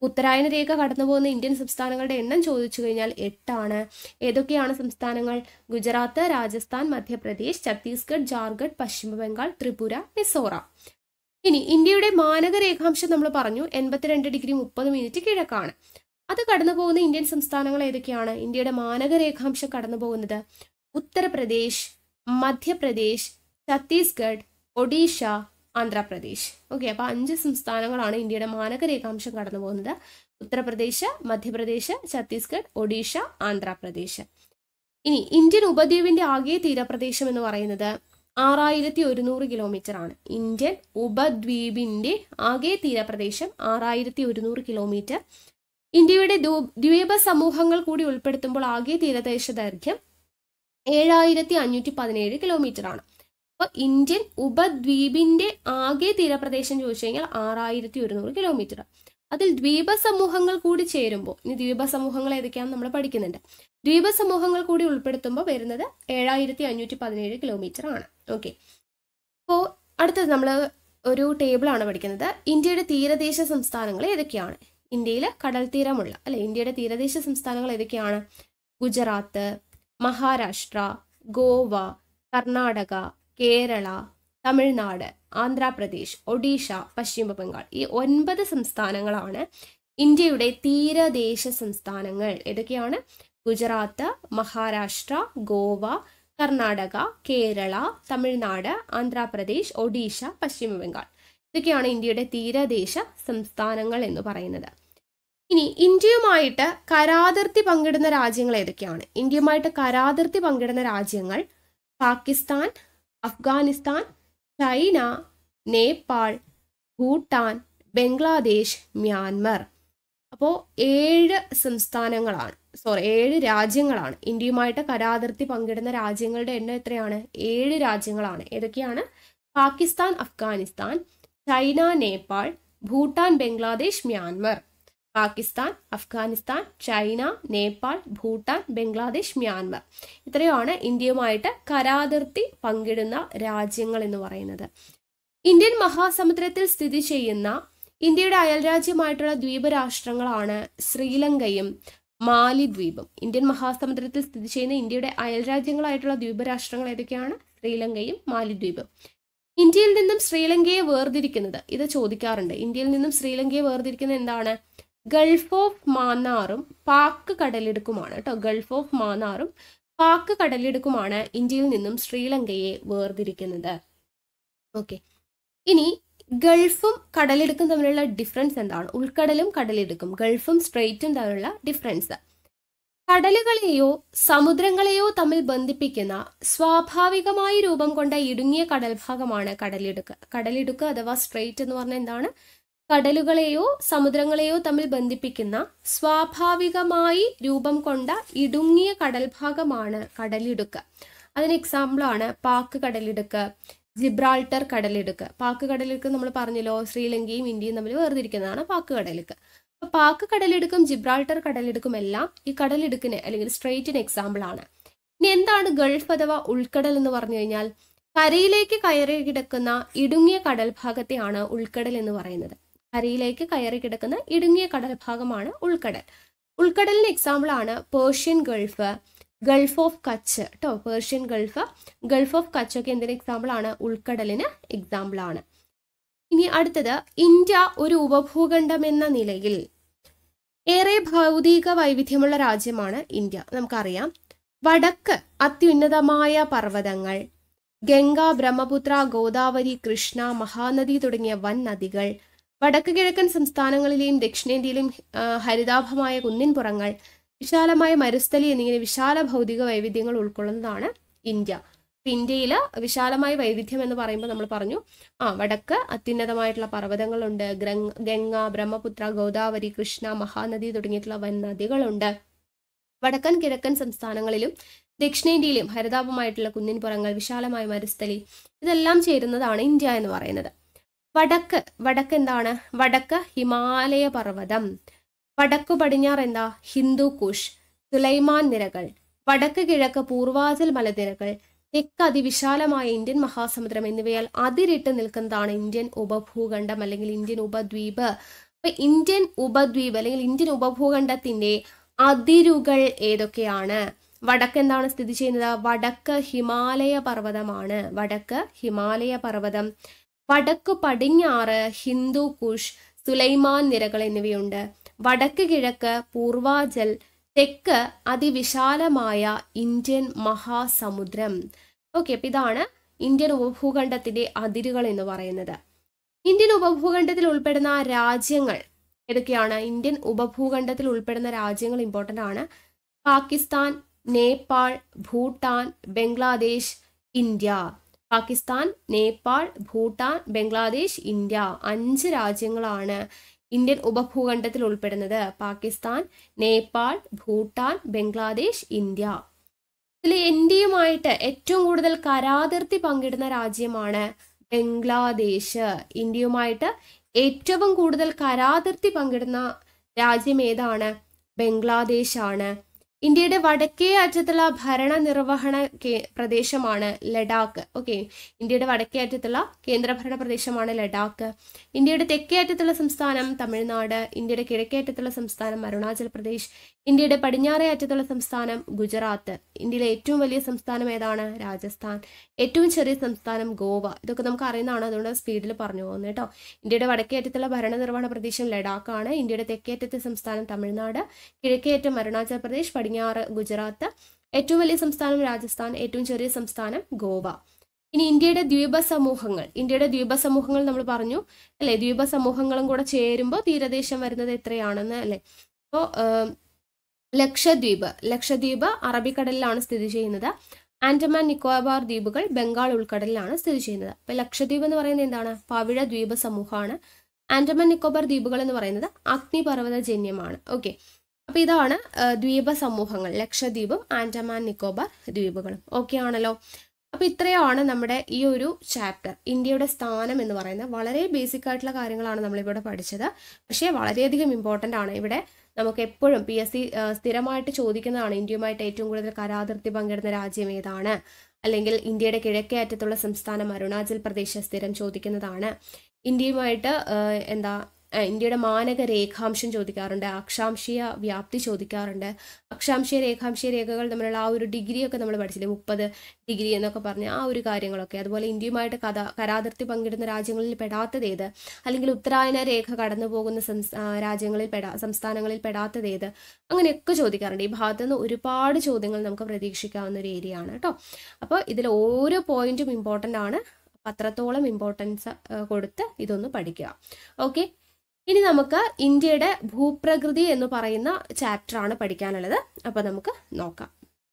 ഉത്തരായന രേഖ കടന്നു പോകുന്ന ഇന്ത്യൻ സംസ്ഥാനങ്ങളുടെ എണ്ണം ചോദിച്ചു കഴിഞ്ഞാൽ എട്ടാണ് ഏതൊക്കെയാണ് സംസ്ഥാനങ്ങൾ ഗുജറാത്ത് രാജസ്ഥാൻ മധ്യപ്രദേശ് ഛത്തീസ്ഗഡ് ജാർഖണ്ഡ് പശ്ചിമ ബംഗാൾ ത്രിപുര മിസോറാം ഇനി ഇന്ത്യയുടെ മാനക രേഖാംശം നമ്മൾ പറഞ്ഞു എൺപത്തിരണ്ട് ഡിഗ്രി മുപ്പത് മിനിറ്റ് കിഴക്കാണ് അത് കടന്നു പോകുന്ന ഇന്ത്യൻ സംസ്ഥാനങ്ങൾ ഏതൊക്കെയാണ് ഇന്ത്യയുടെ മാനകരേഖാംശം കടന്നു പോകുന്നത് ഉത്തർപ്രദേശ് മധ്യപ്രദേശ് ഛത്തീസ്ഗഡ് ഒഡീഷ ആന്ധ്രാപ്രദേശ് ഓക്കെ അപ്പോൾ അഞ്ച് സംസ്ഥാനങ്ങളാണ് ഇന്ത്യയുടെ മാനകരേഖാംശം കടന്നു പോകുന്നത് ഉത്തർപ്രദേശ് മധ്യപ്രദേശ് ഛത്തീസ്ഗഡ് ഒഡീഷ ആന്ധ്രാപ്രദേശ് ഇനി ഇന്ത്യൻ ഉപദ്വീപിന്റെ ആകെ തീരപ്രദേശം എന്ന് പറയുന്നത് ആറായിരത്തി ഒരുന്നൂറ് കിലോമീറ്റർ ആണ് ഇന്ത്യൻ ഉപദ്വീപിന്റെ ആകെ തീരപ്രദേശം ആറായിരത്തി ഒരുന്നൂറ് കിലോമീറ്റർ ഇന്ത്യയുടെ ദ്വീപ സമൂഹങ്ങൾ കൂടി ഉൾപ്പെടുത്തുമ്പോൾ ആകെ തീരദേശ ദൈർഘ്യം ഏഴായിരത്തി അഞ്ഞൂറ്റി പതിനേഴ് കിലോമീറ്റർ ആണ് അപ്പോൾ ഇന്ത്യൻ ഉപദ്വീപിന്റെ ആകെ തീരപ്രദേശം ചോദിച്ചു കഴിഞ്ഞാൽ ആറായിരത്തി ഒരുന്നൂറ് കിലോമീറ്റർ അതിൽ ദ്വീപ സമൂഹങ്ങൾ കൂടി ചേരുമ്പോൾ ഇനി ദ്വീപ സമൂഹങ്ങൾ ഏതൊക്കെയാണ് നമ്മൾ പഠിക്കുന്നുണ്ട് ദ്വീപ സമൂഹങ്ങൾ കൂടി ഉൾപ്പെടുത്തുമ്പോൾ വരുന്നത് ഏഴായിരത്തി അഞ്ഞൂറ്റി പതിനേഴ് കിലോമീറ്റർ ആണ് ഓക്കെ അപ്പോൾ അടുത്തത് നമ്മൾ ഒരു ടേബിളാണ് പഠിക്കുന്നത് ഇന്ത്യയുടെ തീരദേശ സംസ്ഥാനങ്ങൾ ഏതൊക്കെയാണ് ഇന്ത്യയിൽ കടൽ തീരമുള്ള അല്ലെ ഇന്ത്യയുടെ തീരദേശ സംസ്ഥാനങ്ങൾ ഏതൊക്കെയാണ് ഗുജറാത്ത് മഹാരാഷ്ട്ര ഗോവ കർണാടക കേരള തമിഴ്നാട് ആന്ധ്രാപ്രദേശ് ഒഡീഷ പശ്ചിമ ബംഗാൾ ഈ ഒൻപത് സംസ്ഥാനങ്ങളാണ് ഇന്ത്യയുടെ തീരദേശ സംസ്ഥാനങ്ങൾ ഏതൊക്കെയാണ് ഗുജറാത്ത് മഹാരാഷ്ട്ര ഗോവ കർണാടക കേരള തമിഴ്നാട് ആന്ധ്രാപ്രദേശ് ഒഡീഷ പശ്ചിമ ബംഗാൾ ഇതൊക്കെയാണ് ഇന്ത്യയുടെ തീരദേശ സംസ്ഥാനങ്ങൾ എന്ന് പറയുന്നത് ഇനി ഇന്ത്യയുമായിട്ട് കരാതിർത്തി പങ്കിടുന്ന രാജ്യങ്ങൾ ഏതൊക്കെയാണ് ഇന്ത്യയുമായിട്ട് കരാതിർത്തി പങ്കിടുന്ന രാജ്യങ്ങൾ പാകിസ്ഥാൻ അഫ്ഗാനിസ്ഥാൻ ചൈന നേപ്പാൾ ഭൂട്ടാൻ ബംഗ്ലാദേശ് മ്യാൻമർ അപ്പോൾ ഏഴ് സംസ്ഥാനങ്ങളാണ് സോറി ഏഴ് രാജ്യങ്ങളാണ് ഇന്ത്യയുമായിട്ട് കരാതിർത്തി പങ്കിടുന്ന രാജ്യങ്ങളുടെ എണ്ണം എത്രയാണ് ഏഴ് രാജ്യങ്ങളാണ് ഏതൊക്കെയാണ് Pakistan Afghanistan China Nepal Bhutan Bangladesh Myanmar Pakistan Afghanistan China Nepal Bhutan Bangladesh Myanmar ഇത്രയുമാണ് ഇന്ത്യയുമായിട്ട് കരാതിർത്തി പങ്കിടുന്ന രാജ്യങ്ങൾ എന്ന് പറയുന്നത് ഇന്ത്യൻ മഹാസമുദ്രത്തിൽ സ്ഥിതി ചെയ്യുന്ന ഇന്ത്യയുടെ അയൽരാജ്യമായിട്ടുള്ള ദ്വീപ് രാഷ്ട്രങ്ങളാണ് ശ്രീലങ്കയും മാലിദ്വീപും ഇന്ത്യൻ മഹാസമുദ്രത്തിൽ സ്ഥിതി ചെയ്യുന്ന ഇന്ത്യയുടെ അയൽരാജ്യങ്ങളായിട്ടുള്ള ദ്വീപ് രാഷ്ട്രങ്ങൾ ഏതൊക്കെയാണ് ശ്രീലങ്കയും മാലിദ്വീപും ഇന്ത്യയിൽ നിന്നും ശ്രീലങ്കയെ വേർതിരിക്കുന്നത് ഇത് ചോദിക്കാറുണ്ട് ഇന്ത്യയിൽ നിന്നും ശ്രീലങ്കയെ വേർതിരിക്കുന്നത് എന്താണ് ഗൾഫ് ഓഫ് മാന്നാറും പാക്ക് കടലിടുക്കുമാണ് കേട്ടോ ഗൾഫ് ഓഫ് മാന്നാറും പാക്ക് കടലിടുക്കുമാണ് ഇന്ത്യയിൽ നിന്നും ശ്രീലങ്കയെ വേർതിരിക്കുന്നത് ഓക്കെ ഇനി ഗൾഫും കടലിടുക്കും തമ്മിലുള്ള ഡിഫറൻസ് എന്താണ് ഉൾക്കടലും കടലിടുക്കും ഗൾഫും സ്ട്രേറ്റും തമ്മിലുള്ള ഡിഫറൻസ് കടലുകളെയോ സമുദ്രങ്ങളെയോ തമ്മിൽ ബന്ധിപ്പിക്കുന്ന സ്വാഭാവികമായ രൂപം കൊണ്ട ഇടുങ്ങിയ കടൽഭാഗമാണ് കടലിടുക്ക് കടലിടുക്ക് അഥവാ സ്ട്രേറ്റ് എന്ന് പറഞ്ഞാൽ എന്താണ് കടലുകളെയോ സമുദ്രങ്ങളെയോ തമ്മിൽ ബന്ധിപ്പിക്കുന്ന സ്വാഭാവികമായി രൂപം കൊണ്ട ഇടുങ്ങിയ കടൽഭാഗമാണ് കടലിടുക്ക് അതിന് എക്സാമ്പിളാണ് പാക്ക് കടലിടുക്ക് ജിബ്രാൾട്ടർ കടലിടുക്ക് പാക്ക് കടലിടുക്ക് നമ്മൾ പറഞ്ഞല്ലോ ശ്രീലങ്കയും ഇന്ത്യയും തമ്മിൽ വേർതിരിക്കുന്നതാണ് പാക്ക് കടലിടുക്ക് അപ്പൊ പാക്ക് കടലിടുക്കും ജിബ്രാൾട്ടർ കടലിടുക്കും എല്ലാം ഈ കടലിടുക്കിന് അല്ലെങ്കിൽ സ്ട്രെയിറ്റിന് എക്സാമ്പിൾ ആണ് ഇനി എന്താണ് ഗൾഫ് അഥവാ ഉൾക്കടൽ എന്ന് പറഞ്ഞു കഴിഞ്ഞാൽ കരയിലേക്ക് കയറി കിടക്കുന്ന ഇടുങ്ങിയ കടൽഭാഗത്തെയാണ് ഉൾക്കടൽ എന്ന് പറയുന്നത് കരയിലേക്ക് കയറി കിടക്കുന്ന ഇടുങ്ങിയ കടൽഭാഗമാണ് ഉൾക്കടൽ ഉൾക്കടലിന് ആണ് Persian gulf gulf of Kutch കേട്ടോ Persian gulf gulf of Kutch ഒക്കെ എന്തിന് ആണ് ഉൾക്കടലിന് ആണ് ഇനി അടുത്തത് ഇന്ത്യ ഒരു ഉപഭൂഖണ്ഡം എന്ന നിലയിൽ ഏറെ ഭൗതിക വൈവിധ്യമുള്ള രാജ്യമാണ് ഇന്ത്യ നമുക്കറിയാം വടക്ക് അത്യുന്നതമായ പർവ്വതങ്ങൾ ഗംഗ ബ്രഹ്മപുത്ര ഗോദാവരി കൃഷ്ണ മഹാനദി തുടങ്ങിയ വൻ നദികൾ വടക്ക് കിഴക്കൻ സംസ്ഥാനങ്ങളിലെയും ദക്ഷിണേന്ത്യയിലെയും ഹരിതാഭമായ കുന്നിൻ പുറങ്ങൾ വിശാലമായ മരുസ്ഥലി എന്നിങ്ങനെ വിശാല ഭൗതിക വൈവിധ്യങ്ങൾ ഉൾക്കൊള്ളുന്നതാണ് ഇന്ത്യ ഇന്ത്യയിൽ വിശാലമായ വൈവിധ്യം എന്ന് പറയുമ്പോൾ നമ്മൾ പറഞ്ഞു ആ വടക്ക് അത്യുന്നതമായിട്ടുള്ള പർവ്വതങ്ങളുണ്ട് ഗംഗ ബ്രഹ്മപുത്ര ഗോദാവരി കൃഷ്ണ മഹാനദി തുടങ്ങിയിട്ടുള്ള വൻ നദികളുണ്ട് വടക്കൻ കിഴക്കൻ സംസ്ഥാനങ്ങളിലും ദക്ഷിണേന്ത്യയിലും ഹരിതാപമായിട്ടുള്ള പുറങ്ങൾ വിശാലമായ മരുസ്ഥലി ഇതെല്ലാം ചേരുന്നതാണ് ഇന്ത്യ എന്ന് പറയുന്നത് വടക്ക് വടക്ക് എന്താണ് വടക്ക് ഹിമാലയ പർവ്വതം വടക്കു പടിഞ്ഞാർ എന്താ ഹിന്ദു കുഷ് സുലൈമാൻ നിരകൾ വടക്ക് കിഴക്ക് പൂർവാചൽ മലനിരകൾ തെക്ക് അതിവിശാലമായ ഇന്ത്യൻ മഹാസമുദ്രം എന്നിവയാൽ അതിരിട്ട് നിൽക്കുന്നതാണ് ഇന്ത്യൻ ഉപഭൂഖണ്ഡം അല്ലെങ്കിൽ ഇന്ത്യൻ ഉപദ്വീപ് അപ്പൊ ഇന്ത്യൻ ഉപദ്വീപ് അല്ലെങ്കിൽ ഇന്ത്യൻ ഉപഭൂഖണ്ഡത്തിന്റെ അതിരുകൾ ഏതൊക്കെയാണ് വടക്ക് എന്താണ് സ്ഥിതി ചെയ്യുന്നത് വടക്ക് ഹിമാലയ പർവ്വതമാണ് വടക്ക് ഹിമാലയ പർവ്വതം വടക്കു പടിഞ്ഞാറ് ഹിന്ദു കുഷ് സുലൈമാൻ നിരകൾ എന്നിവയുണ്ട് വടക്ക് കിഴക്ക് പൂർവാചൽ തെക്ക് അതിവിശാലമായ ഇന്ത്യൻ മഹാസമുദ്രം ഓക്കെ അപ്പൊ ഇതാണ് ഇന്ത്യൻ ഉപഭൂഖണ്ഡത്തിന്റെ അതിരുകൾ എന്ന് പറയുന്നത് ഇന്ത്യൻ ഉപഭൂഖണ്ഡത്തിൽ ഉൾപ്പെടുന്ന രാജ്യങ്ങൾ ഏതൊക്കെയാണ് ഇന്ത്യൻ ഉപഭൂഖണ്ഡത്തിൽ ഉൾപ്പെടുന്ന രാജ്യങ്ങൾ ഇമ്പോർട്ടൻ്റ് ആണ് പാകിസ്ഥാൻ നേപ്പാൾ ഭൂട്ടാൻ ബംഗ്ലാദേശ് ഇന്ത്യ പാകിസ്ഥാൻ നേപ്പാൾ ഭൂട്ടാൻ ബംഗ്ലാദേശ് ഇന്ത്യ അഞ്ച് രാജ്യങ്ങളാണ് ഇന്ത്യൻ ഉപഭൂഖണ്ഡത്തിൽ ഉൾപ്പെടുന്നത് പാകിസ്ഥാൻ നേപ്പാൾ ഭൂട്ടാൻ ബംഗ്ലാദേശ് ഇന്ത്യ ഇതിൽ ഇന്ത്യയുമായിട്ട് ഏറ്റവും കൂടുതൽ കരാതിർത്തി പങ്കിടുന്ന രാജ്യമാണ് ബംഗ്ലാദേശ് ഇന്ത്യയുമായിട്ട് ഏറ്റവും കൂടുതൽ കരാതിർത്തി പങ്കിടുന്ന രാജ്യം ഏതാണ് ബംഗ്ലാദേശാണ് ഇന്ത്യയുടെ വടക്കേ അറ്റത്തുള്ള ഭരണ നിർവഹണ പ്രദേശമാണ് ലഡാക്ക് ഓക്കെ ഇന്ത്യയുടെ വടക്കേ അറ്റത്തുള്ള കേന്ദ്രഭരണ പ്രദേശമാണ് ലഡാക്ക് ഇന്ത്യയുടെ തെക്കേ അറ്റത്തുള്ള സംസ്ഥാനം തമിഴ്നാട് ഇന്ത്യയുടെ കിഴക്കേ അറ്റത്തുള്ള സംസ്ഥാനം അരുണാചൽ പ്രദേശ് ഇന്ത്യയുടെ പടിഞ്ഞാറേ അറ്റത്തുള്ള സംസ്ഥാനം ഗുജറാത്ത് ഇന്ത്യയിലെ ഏറ്റവും വലിയ സംസ്ഥാനം ഏതാണ് രാജസ്ഥാൻ ഏറ്റവും ചെറിയ സംസ്ഥാനം ഗോവ ഇതൊക്കെ നമുക്ക് അറിയുന്നതാണ് അതുകൊണ്ട് സ്പീഡിൽ പറഞ്ഞു പോകുന്നത് കേട്ടോ ഇന്ത്യയുടെ വടക്കേ അറ്റത്തുള്ള ഭരണനിർവഹണ പ്രദേശം ലഡാക്കാണ് ഇന്ത്യയുടെ തെക്കേ അറ്റത്തെ സംസ്ഥാനം തമിഴ്നാട് കിഴക്കേ അറ്റം അരുണാചൽ പ്രദേശ് പടി പടിഞ്ഞാറ് ഗുജറാത്ത് ഏറ്റവും വലിയ സംസ്ഥാനം രാജസ്ഥാൻ ഏറ്റവും ചെറിയ സംസ്ഥാനം ഗോവ ഇനി ഇന്ത്യയുടെ ദ്വീപ സമൂഹങ്ങൾ ഇന്ത്യയുടെ ദ്വീപ സമൂഹങ്ങൾ നമ്മൾ പറഞ്ഞു അല്ലെ ദ്വീപ സമൂഹങ്ങളും കൂടെ ചേരുമ്പോൾ തീരദേശം വരുന്നത് എത്രയാണെന്ന് അല്ലെ അപ്പോൾ ലക്ഷദ്വീപ് ലക്ഷദ്വീപ് അറബിക്കടലിലാണ് സ്ഥിതി ചെയ്യുന്നത് ആൻഡമാൻ നിക്കോബാർ ദ്വീപുകൾ ബംഗാൾ ഉൾക്കടലിലാണ് സ്ഥിതി ചെയ്യുന്നത് അപ്പോൾ ലക്ഷദ്വീപ് എന്ന് പറയുന്നത് എന്താണ് പവിഴ ദ്വീപ സമൂഹമാണ് ആൻഡമാൻ നിക്കോബാർ ദ്വീപുകൾ എന്ന് പറയുന്നത് ജന്യമാണ് ഓക്കെ അപ്പോൾ ഇതാണ് ദ്വീപ സമൂഹങ്ങൾ ലക്ഷദ്വീപും ആൻഡമാൻ നിക്കോബാർ ദ്വീപുകളും ഓക്കെ ആണല്ലോ അപ്പോൾ ഇത്രയാണ് നമ്മുടെ ഈ ഒരു ചാപ്റ്റർ ഇന്ത്യയുടെ സ്ഥാനം എന്ന് പറയുന്നത് വളരെ ബേസിക് ആയിട്ടുള്ള കാര്യങ്ങളാണ് നമ്മളിവിടെ പഠിച്ചത് പക്ഷേ വളരെയധികം ഇമ്പോർട്ടൻ്റ് ആണ് ഇവിടെ നമുക്ക് എപ്പോഴും പി എസ് സി സ്ഥിരമായിട്ട് ചോദിക്കുന്നതാണ് ഇന്ത്യയുമായിട്ട് ഏറ്റവും കൂടുതൽ കരാതിർത്തി പങ്കിടുന്ന രാജ്യം ഏതാണ് അല്ലെങ്കിൽ ഇന്ത്യയുടെ കിഴക്കേ അറ്റത്തുള്ള സംസ്ഥാനം അരുണാചൽ പ്രദേശ് സ്ഥിരം ചോദിക്കുന്നതാണ് ഇന്ത്യയുമായിട്ട് എന്താ ഇന്ത്യയുടെ മാനക രേഖാംശം ചോദിക്കാറുണ്ട് അക്ഷാംശീയ വ്യാപ്തി ചോദിക്കാറുണ്ട് അക്ഷാംശീയ രേഖാംശീയ രേഖകൾ തമ്മിലുള്ള ആ ഒരു ഡിഗ്രിയൊക്കെ നമ്മൾ പഠിച്ചില്ലേ മുപ്പത് ഡിഗ്രി എന്നൊക്കെ പറഞ്ഞ ആ ഒരു കാര്യങ്ങളൊക്കെ അതുപോലെ ഇന്ത്യയുമായിട്ട് കഥ കരാതിർത്തി പങ്കിടുന്ന രാജ്യങ്ങളിൽ പെടാത്തതേത് അല്ലെങ്കിൽ ഉത്തരായന രേഖ കടന്നു പോകുന്ന രാജ്യങ്ങളിൽ പെടാ സംസ്ഥാനങ്ങളിൽ പെടാത്തതേത് അങ്ങനെയൊക്കെ ചോദിക്കാറുണ്ട് ഈ ഭാഗത്തു നിന്ന് ഒരുപാട് ചോദ്യങ്ങൾ നമുക്ക് പ്രതീക്ഷിക്കാവുന്ന ഒരു ഏരിയ ആണ് കേട്ടോ അപ്പോൾ ഇതിൽ ഓരോ പോയിന്റും ഇമ്പോർട്ടൻ്റ് ആണ് അത്രത്തോളം ഇമ്പോർട്ടൻസ് കൊടുത്ത് ഇതൊന്ന് പഠിക്കുക ഓക്കെ ഇനി നമുക്ക് ഇന്ത്യയുടെ ഭൂപ്രകൃതി എന്ന് പറയുന്ന ചാപ്റ്റർ ആണ് പഠിക്കാനുള്ളത് അപ്പോൾ നമുക്ക് നോക്കാം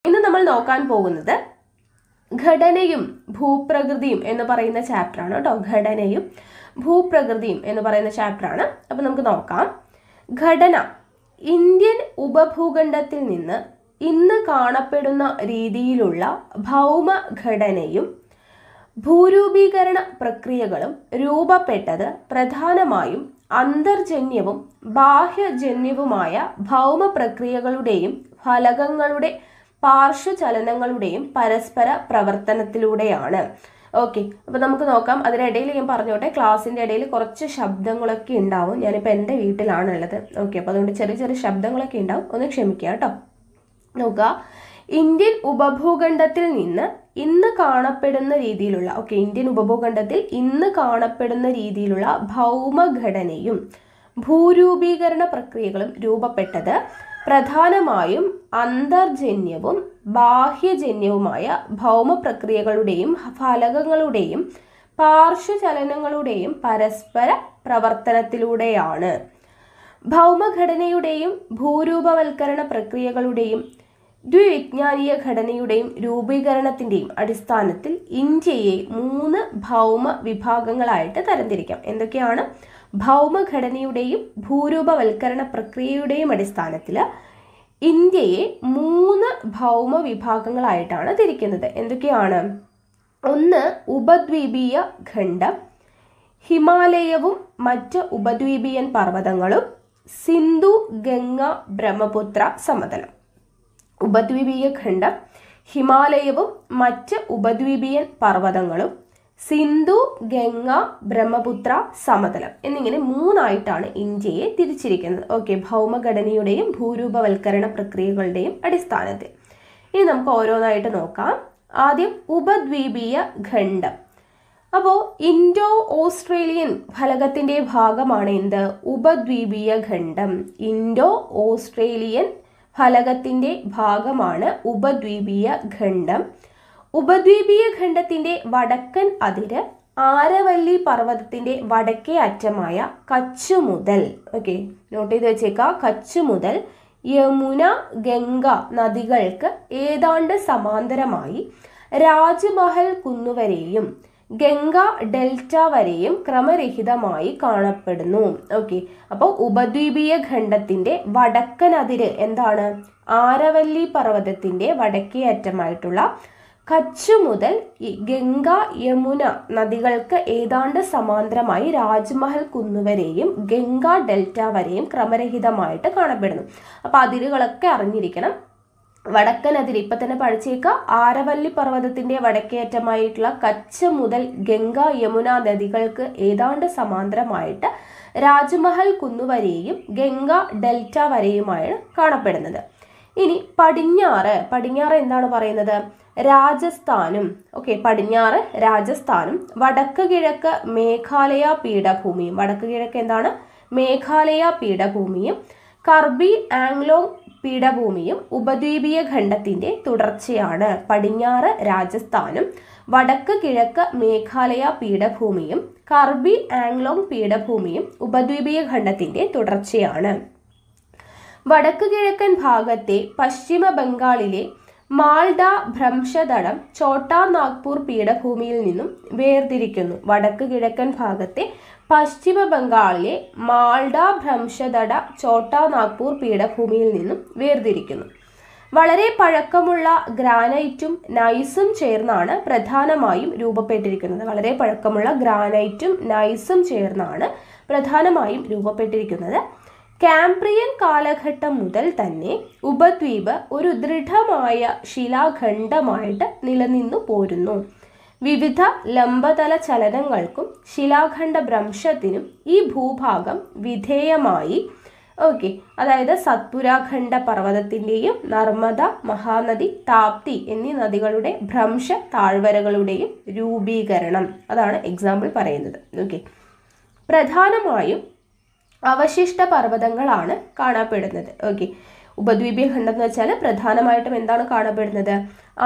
ഇന്ന് നമ്മൾ നോക്കാൻ പോകുന്നത് ഘടനയും ഭൂപ്രകൃതിയും എന്ന് പറയുന്ന ചാപ്റ്റർ ആണ് കേട്ടോ ഘടനയും ഭൂപ്രകൃതിയും എന്ന് പറയുന്ന ചാപ്റ്റർ ആണ് അപ്പോൾ നമുക്ക് നോക്കാം ഘടന ഇന്ത്യൻ ഉപഭൂഖണ്ഡത്തിൽ നിന്ന് ഇന്ന് കാണപ്പെടുന്ന രീതിയിലുള്ള ഭൗമ ഘടനയും ഭൂരൂപീകരണ പ്രക്രിയകളും രൂപപ്പെട്ടത് പ്രധാനമായും അന്തർജന്യവും ബാഹ്യജന്യവുമായ ഭൗമ പ്രക്രിയകളുടെയും ഫലകങ്ങളുടെ പാർശ്വചലനങ്ങളുടെയും പരസ്പര പ്രവർത്തനത്തിലൂടെയാണ് ഓക്കെ അപ്പോൾ നമുക്ക് നോക്കാം അതിനിടയിൽ ഞാൻ പറഞ്ഞോട്ടെ ക്ലാസ്സിന്റെ ഇടയിൽ കുറച്ച് ശബ്ദങ്ങളൊക്കെ ഉണ്ടാവും ഞാനിപ്പോൾ എൻ്റെ വീട്ടിലാണുള്ളത് ഓക്കെ അപ്പോൾ അതുകൊണ്ട് ചെറിയ ചെറിയ ശബ്ദങ്ങളൊക്കെ ഉണ്ടാവും ഒന്ന് ക്ഷമിക്കുക കേട്ടോ നോക്കുക ഇന്ത്യൻ ഉപഭൂഖണ്ഡത്തിൽ നിന്ന് ഇന്ന് കാണപ്പെടുന്ന രീതിയിലുള്ള ഓക്കെ ഇന്ത്യൻ ഉപഭൂഖണ്ഡത്തിൽ ഇന്ന് കാണപ്പെടുന്ന രീതിയിലുള്ള ഭൗമഘടനയും ഭൂരൂപീകരണ പ്രക്രിയകളും രൂപപ്പെട്ടത് പ്രധാനമായും അന്തർജന്യവും ബാഹ്യജന്യവുമായ ഭൗമ പ്രക്രിയകളുടെയും ഫലകങ്ങളുടെയും പാർശ്വചലനങ്ങളുടെയും പരസ്പര പ്രവർത്തനത്തിലൂടെയാണ് ഭൗമഘടനയുടെയും ഭൂരൂപവൽക്കരണ പ്രക്രിയകളുടെയും ദ്വിവിജ്ഞാനീയ ഘടനയുടെയും രൂപീകരണത്തിൻ്റെയും അടിസ്ഥാനത്തിൽ ഇന്ത്യയെ മൂന്ന് ഭൗമ വിഭാഗങ്ങളായിട്ട് തരംതിരിക്കാം എന്തൊക്കെയാണ് ഭൗമഘടനയുടെയും ഭൂരൂപവൽക്കരണ പ്രക്രിയയുടെയും അടിസ്ഥാനത്തിൽ ഇന്ത്യയെ മൂന്ന് ഭൗമ വിഭാഗങ്ങളായിട്ടാണ് തിരിക്കുന്നത് എന്തൊക്കെയാണ് ഒന്ന് ഉപദ്വീപീയ ഖണ്ഡം ഹിമാലയവും മറ്റ് ഉപദ്വീപീയൻ പർവ്വതങ്ങളും സിന്ധു ഗംഗ ബ്രഹ്മപുത്ര സമതലം ഉപദ്വീപീയ ഖണ്ഡം ഹിമാലയവും മറ്റ് ഉപദ്വീപീയൻ പർവ്വതങ്ങളും സിന്ധു ഗംഗ ബ്രഹ്മപുത്ര സമതലം എന്നിങ്ങനെ മൂന്നായിട്ടാണ് ഇന്ത്യയെ തിരിച്ചിരിക്കുന്നത് ഓക്കെ ഭൗമഘടനയുടെയും ഭൂരൂപവൽക്കരണ പ്രക്രിയകളുടെയും അടിസ്ഥാനത്തിൽ ഇനി നമുക്ക് ഓരോന്നായിട്ട് നോക്കാം ആദ്യം ഉപദ്വീപീയ ഖണ്ഡം അപ്പോൾ ഇൻഡോ ഓസ്ട്രേലിയൻ ഫലകത്തിൻ്റെ ഭാഗമാണ് എന്ത് ഉപദ്വീപീയ ഖണ്ഡം ഇൻഡോ ഓസ്ട്രേലിയൻ ഫലകത്തിൻ്റെ ഭാഗമാണ് ഉപദ്വീപീയ ഖണ്ഡം ഉപദ്വീപീയ ഖണ്ഡത്തിൻ്റെ വടക്കൻ അതിര് ആരവല്ലി പർവ്വതത്തിൻ്റെ വടക്കേ അറ്റമായ കച്ചു മുതൽ ഓക്കെ നോട്ട് ചെയ്ത് വെച്ചേക്കാം കച്ചു മുതൽ യമുന ഗംഗ നദികൾക്ക് ഏതാണ്ട് സമാന്തരമായി രാജ്മഹൽ കുന്നുവരെയും ഗംഗ ഡെൽറ്റ വരെയും ക്രമരഹിതമായി കാണപ്പെടുന്നു ഓക്കെ അപ്പോൾ ഉപദ്വീപീയ ഖണ്ഡത്തിന്റെ വടക്കൻ അതിര് എന്താണ് ആരവല്ലി പർവ്വതത്തിന്റെ വടക്കേ അറ്റമായിട്ടുള്ള കച്ച് മുതൽ ഗംഗ യമുന നദികൾക്ക് ഏതാണ്ട് സമാന്തരമായി രാജ്മഹൽ കുന്നുവരെയും ഗംഗ ഡെൽറ്റ വരെയും ക്രമരഹിതമായിട്ട് കാണപ്പെടുന്നു അപ്പോൾ അതിരുകളൊക്കെ അറിഞ്ഞിരിക്കണം വടക്കൻ അതിര് ഇപ്പൊ തന്നെ പഴച്ചേക്ക ആരവല്ലി പർവ്വതത്തിന്റെ വടക്കേയറ്റമായിട്ടുള്ള കച്ച മുതൽ ഗംഗ യമുന നദികൾക്ക് ഏതാണ്ട് സമാന്തരമായിട്ട് രാജ്മഹൽ കുന്നുവരെയും ഗംഗ ഡെൽറ്റ വരെയുമാണ് കാണപ്പെടുന്നത് ഇനി പടിഞ്ഞാറ് പടിഞ്ഞാറ് എന്താണ് പറയുന്നത് രാജസ്ഥാനും ഓക്കെ പടിഞ്ഞാറ് രാജസ്ഥാനും വടക്ക് കിഴക്ക് മേഘാലയ പീഠഭൂമിയും വടക്ക് കിഴക്ക് എന്താണ് മേഘാലയ പീഠഭൂമിയും കർബി ആംഗ്ലോങ് പീഠഭൂമിയും ഉപദ്വീപീയ ഖണ്ഡത്തിന്റെ തുടർച്ചയാണ് പടിഞ്ഞാറ് രാജസ്ഥാനും വടക്ക് കിഴക്ക് മേഘാലയ പീഠഭൂമിയും കർബി ആംഗ്ലോങ് പീഠഭൂമിയും ഉപദ്വീപീയ ഖണ്ഡത്തിന്റെ തുടർച്ചയാണ് വടക്ക് കിഴക്കൻ ഭാഗത്തെ പശ്ചിമ ബംഗാളിലെ മാൾഡ ഭ്രംശതടം ഛോട്ടാ നാഗ്പൂർ പീഠഭൂമിയിൽ നിന്നും വേർതിരിക്കുന്നു വടക്ക് കിഴക്കൻ ഭാഗത്തെ പശ്ചിമ ബംഗാളിലെ മാൾഡ ഭ്രംശതട ചോട്ടാ നാഗ്പൂർ പീഠഭൂമിയിൽ നിന്നും വേർതിരിക്കുന്നു വളരെ പഴക്കമുള്ള ഗ്രാനൈറ്റും നൈസും ചേർന്നാണ് പ്രധാനമായും രൂപപ്പെട്ടിരിക്കുന്നത് വളരെ പഴക്കമുള്ള ഗ്രാനൈറ്റും നൈസും ചേർന്നാണ് പ്രധാനമായും രൂപപ്പെട്ടിരിക്കുന്നത് കാംപ്രിയൻ കാലഘട്ടം മുതൽ തന്നെ ഉപദ്വീപ് ഒരു ദൃഢമായ ശിലാഖണ്ഡമായിട്ട് നിലനിന്നു പോരുന്നു വിവിധ ലംബതല ചലനങ്ങൾക്കും ശിലാഖണ്ഡ ഭ്രംശത്തിനും ഈ ഭൂഭാഗം വിധേയമായി ഓക്കെ അതായത് സത്പുരാഖണ്ഡ പർവ്വതത്തിൻ്റെയും നർമ്മദ മഹാനദി താപ്തി എന്നീ നദികളുടെ ഭ്രംശ താഴ്വരകളുടെയും രൂപീകരണം അതാണ് എക്സാമ്പിൾ പറയുന്നത് ഓക്കെ പ്രധാനമായും അവശിഷ്ട പർവ്വതങ്ങളാണ് കാണപ്പെടുന്നത് ഓക്കെ ഉപദ്വീപീയ ഖണ്ഡം എന്ന് വെച്ചാൽ പ്രധാനമായിട്ടും എന്താണ് കാണപ്പെടുന്നത്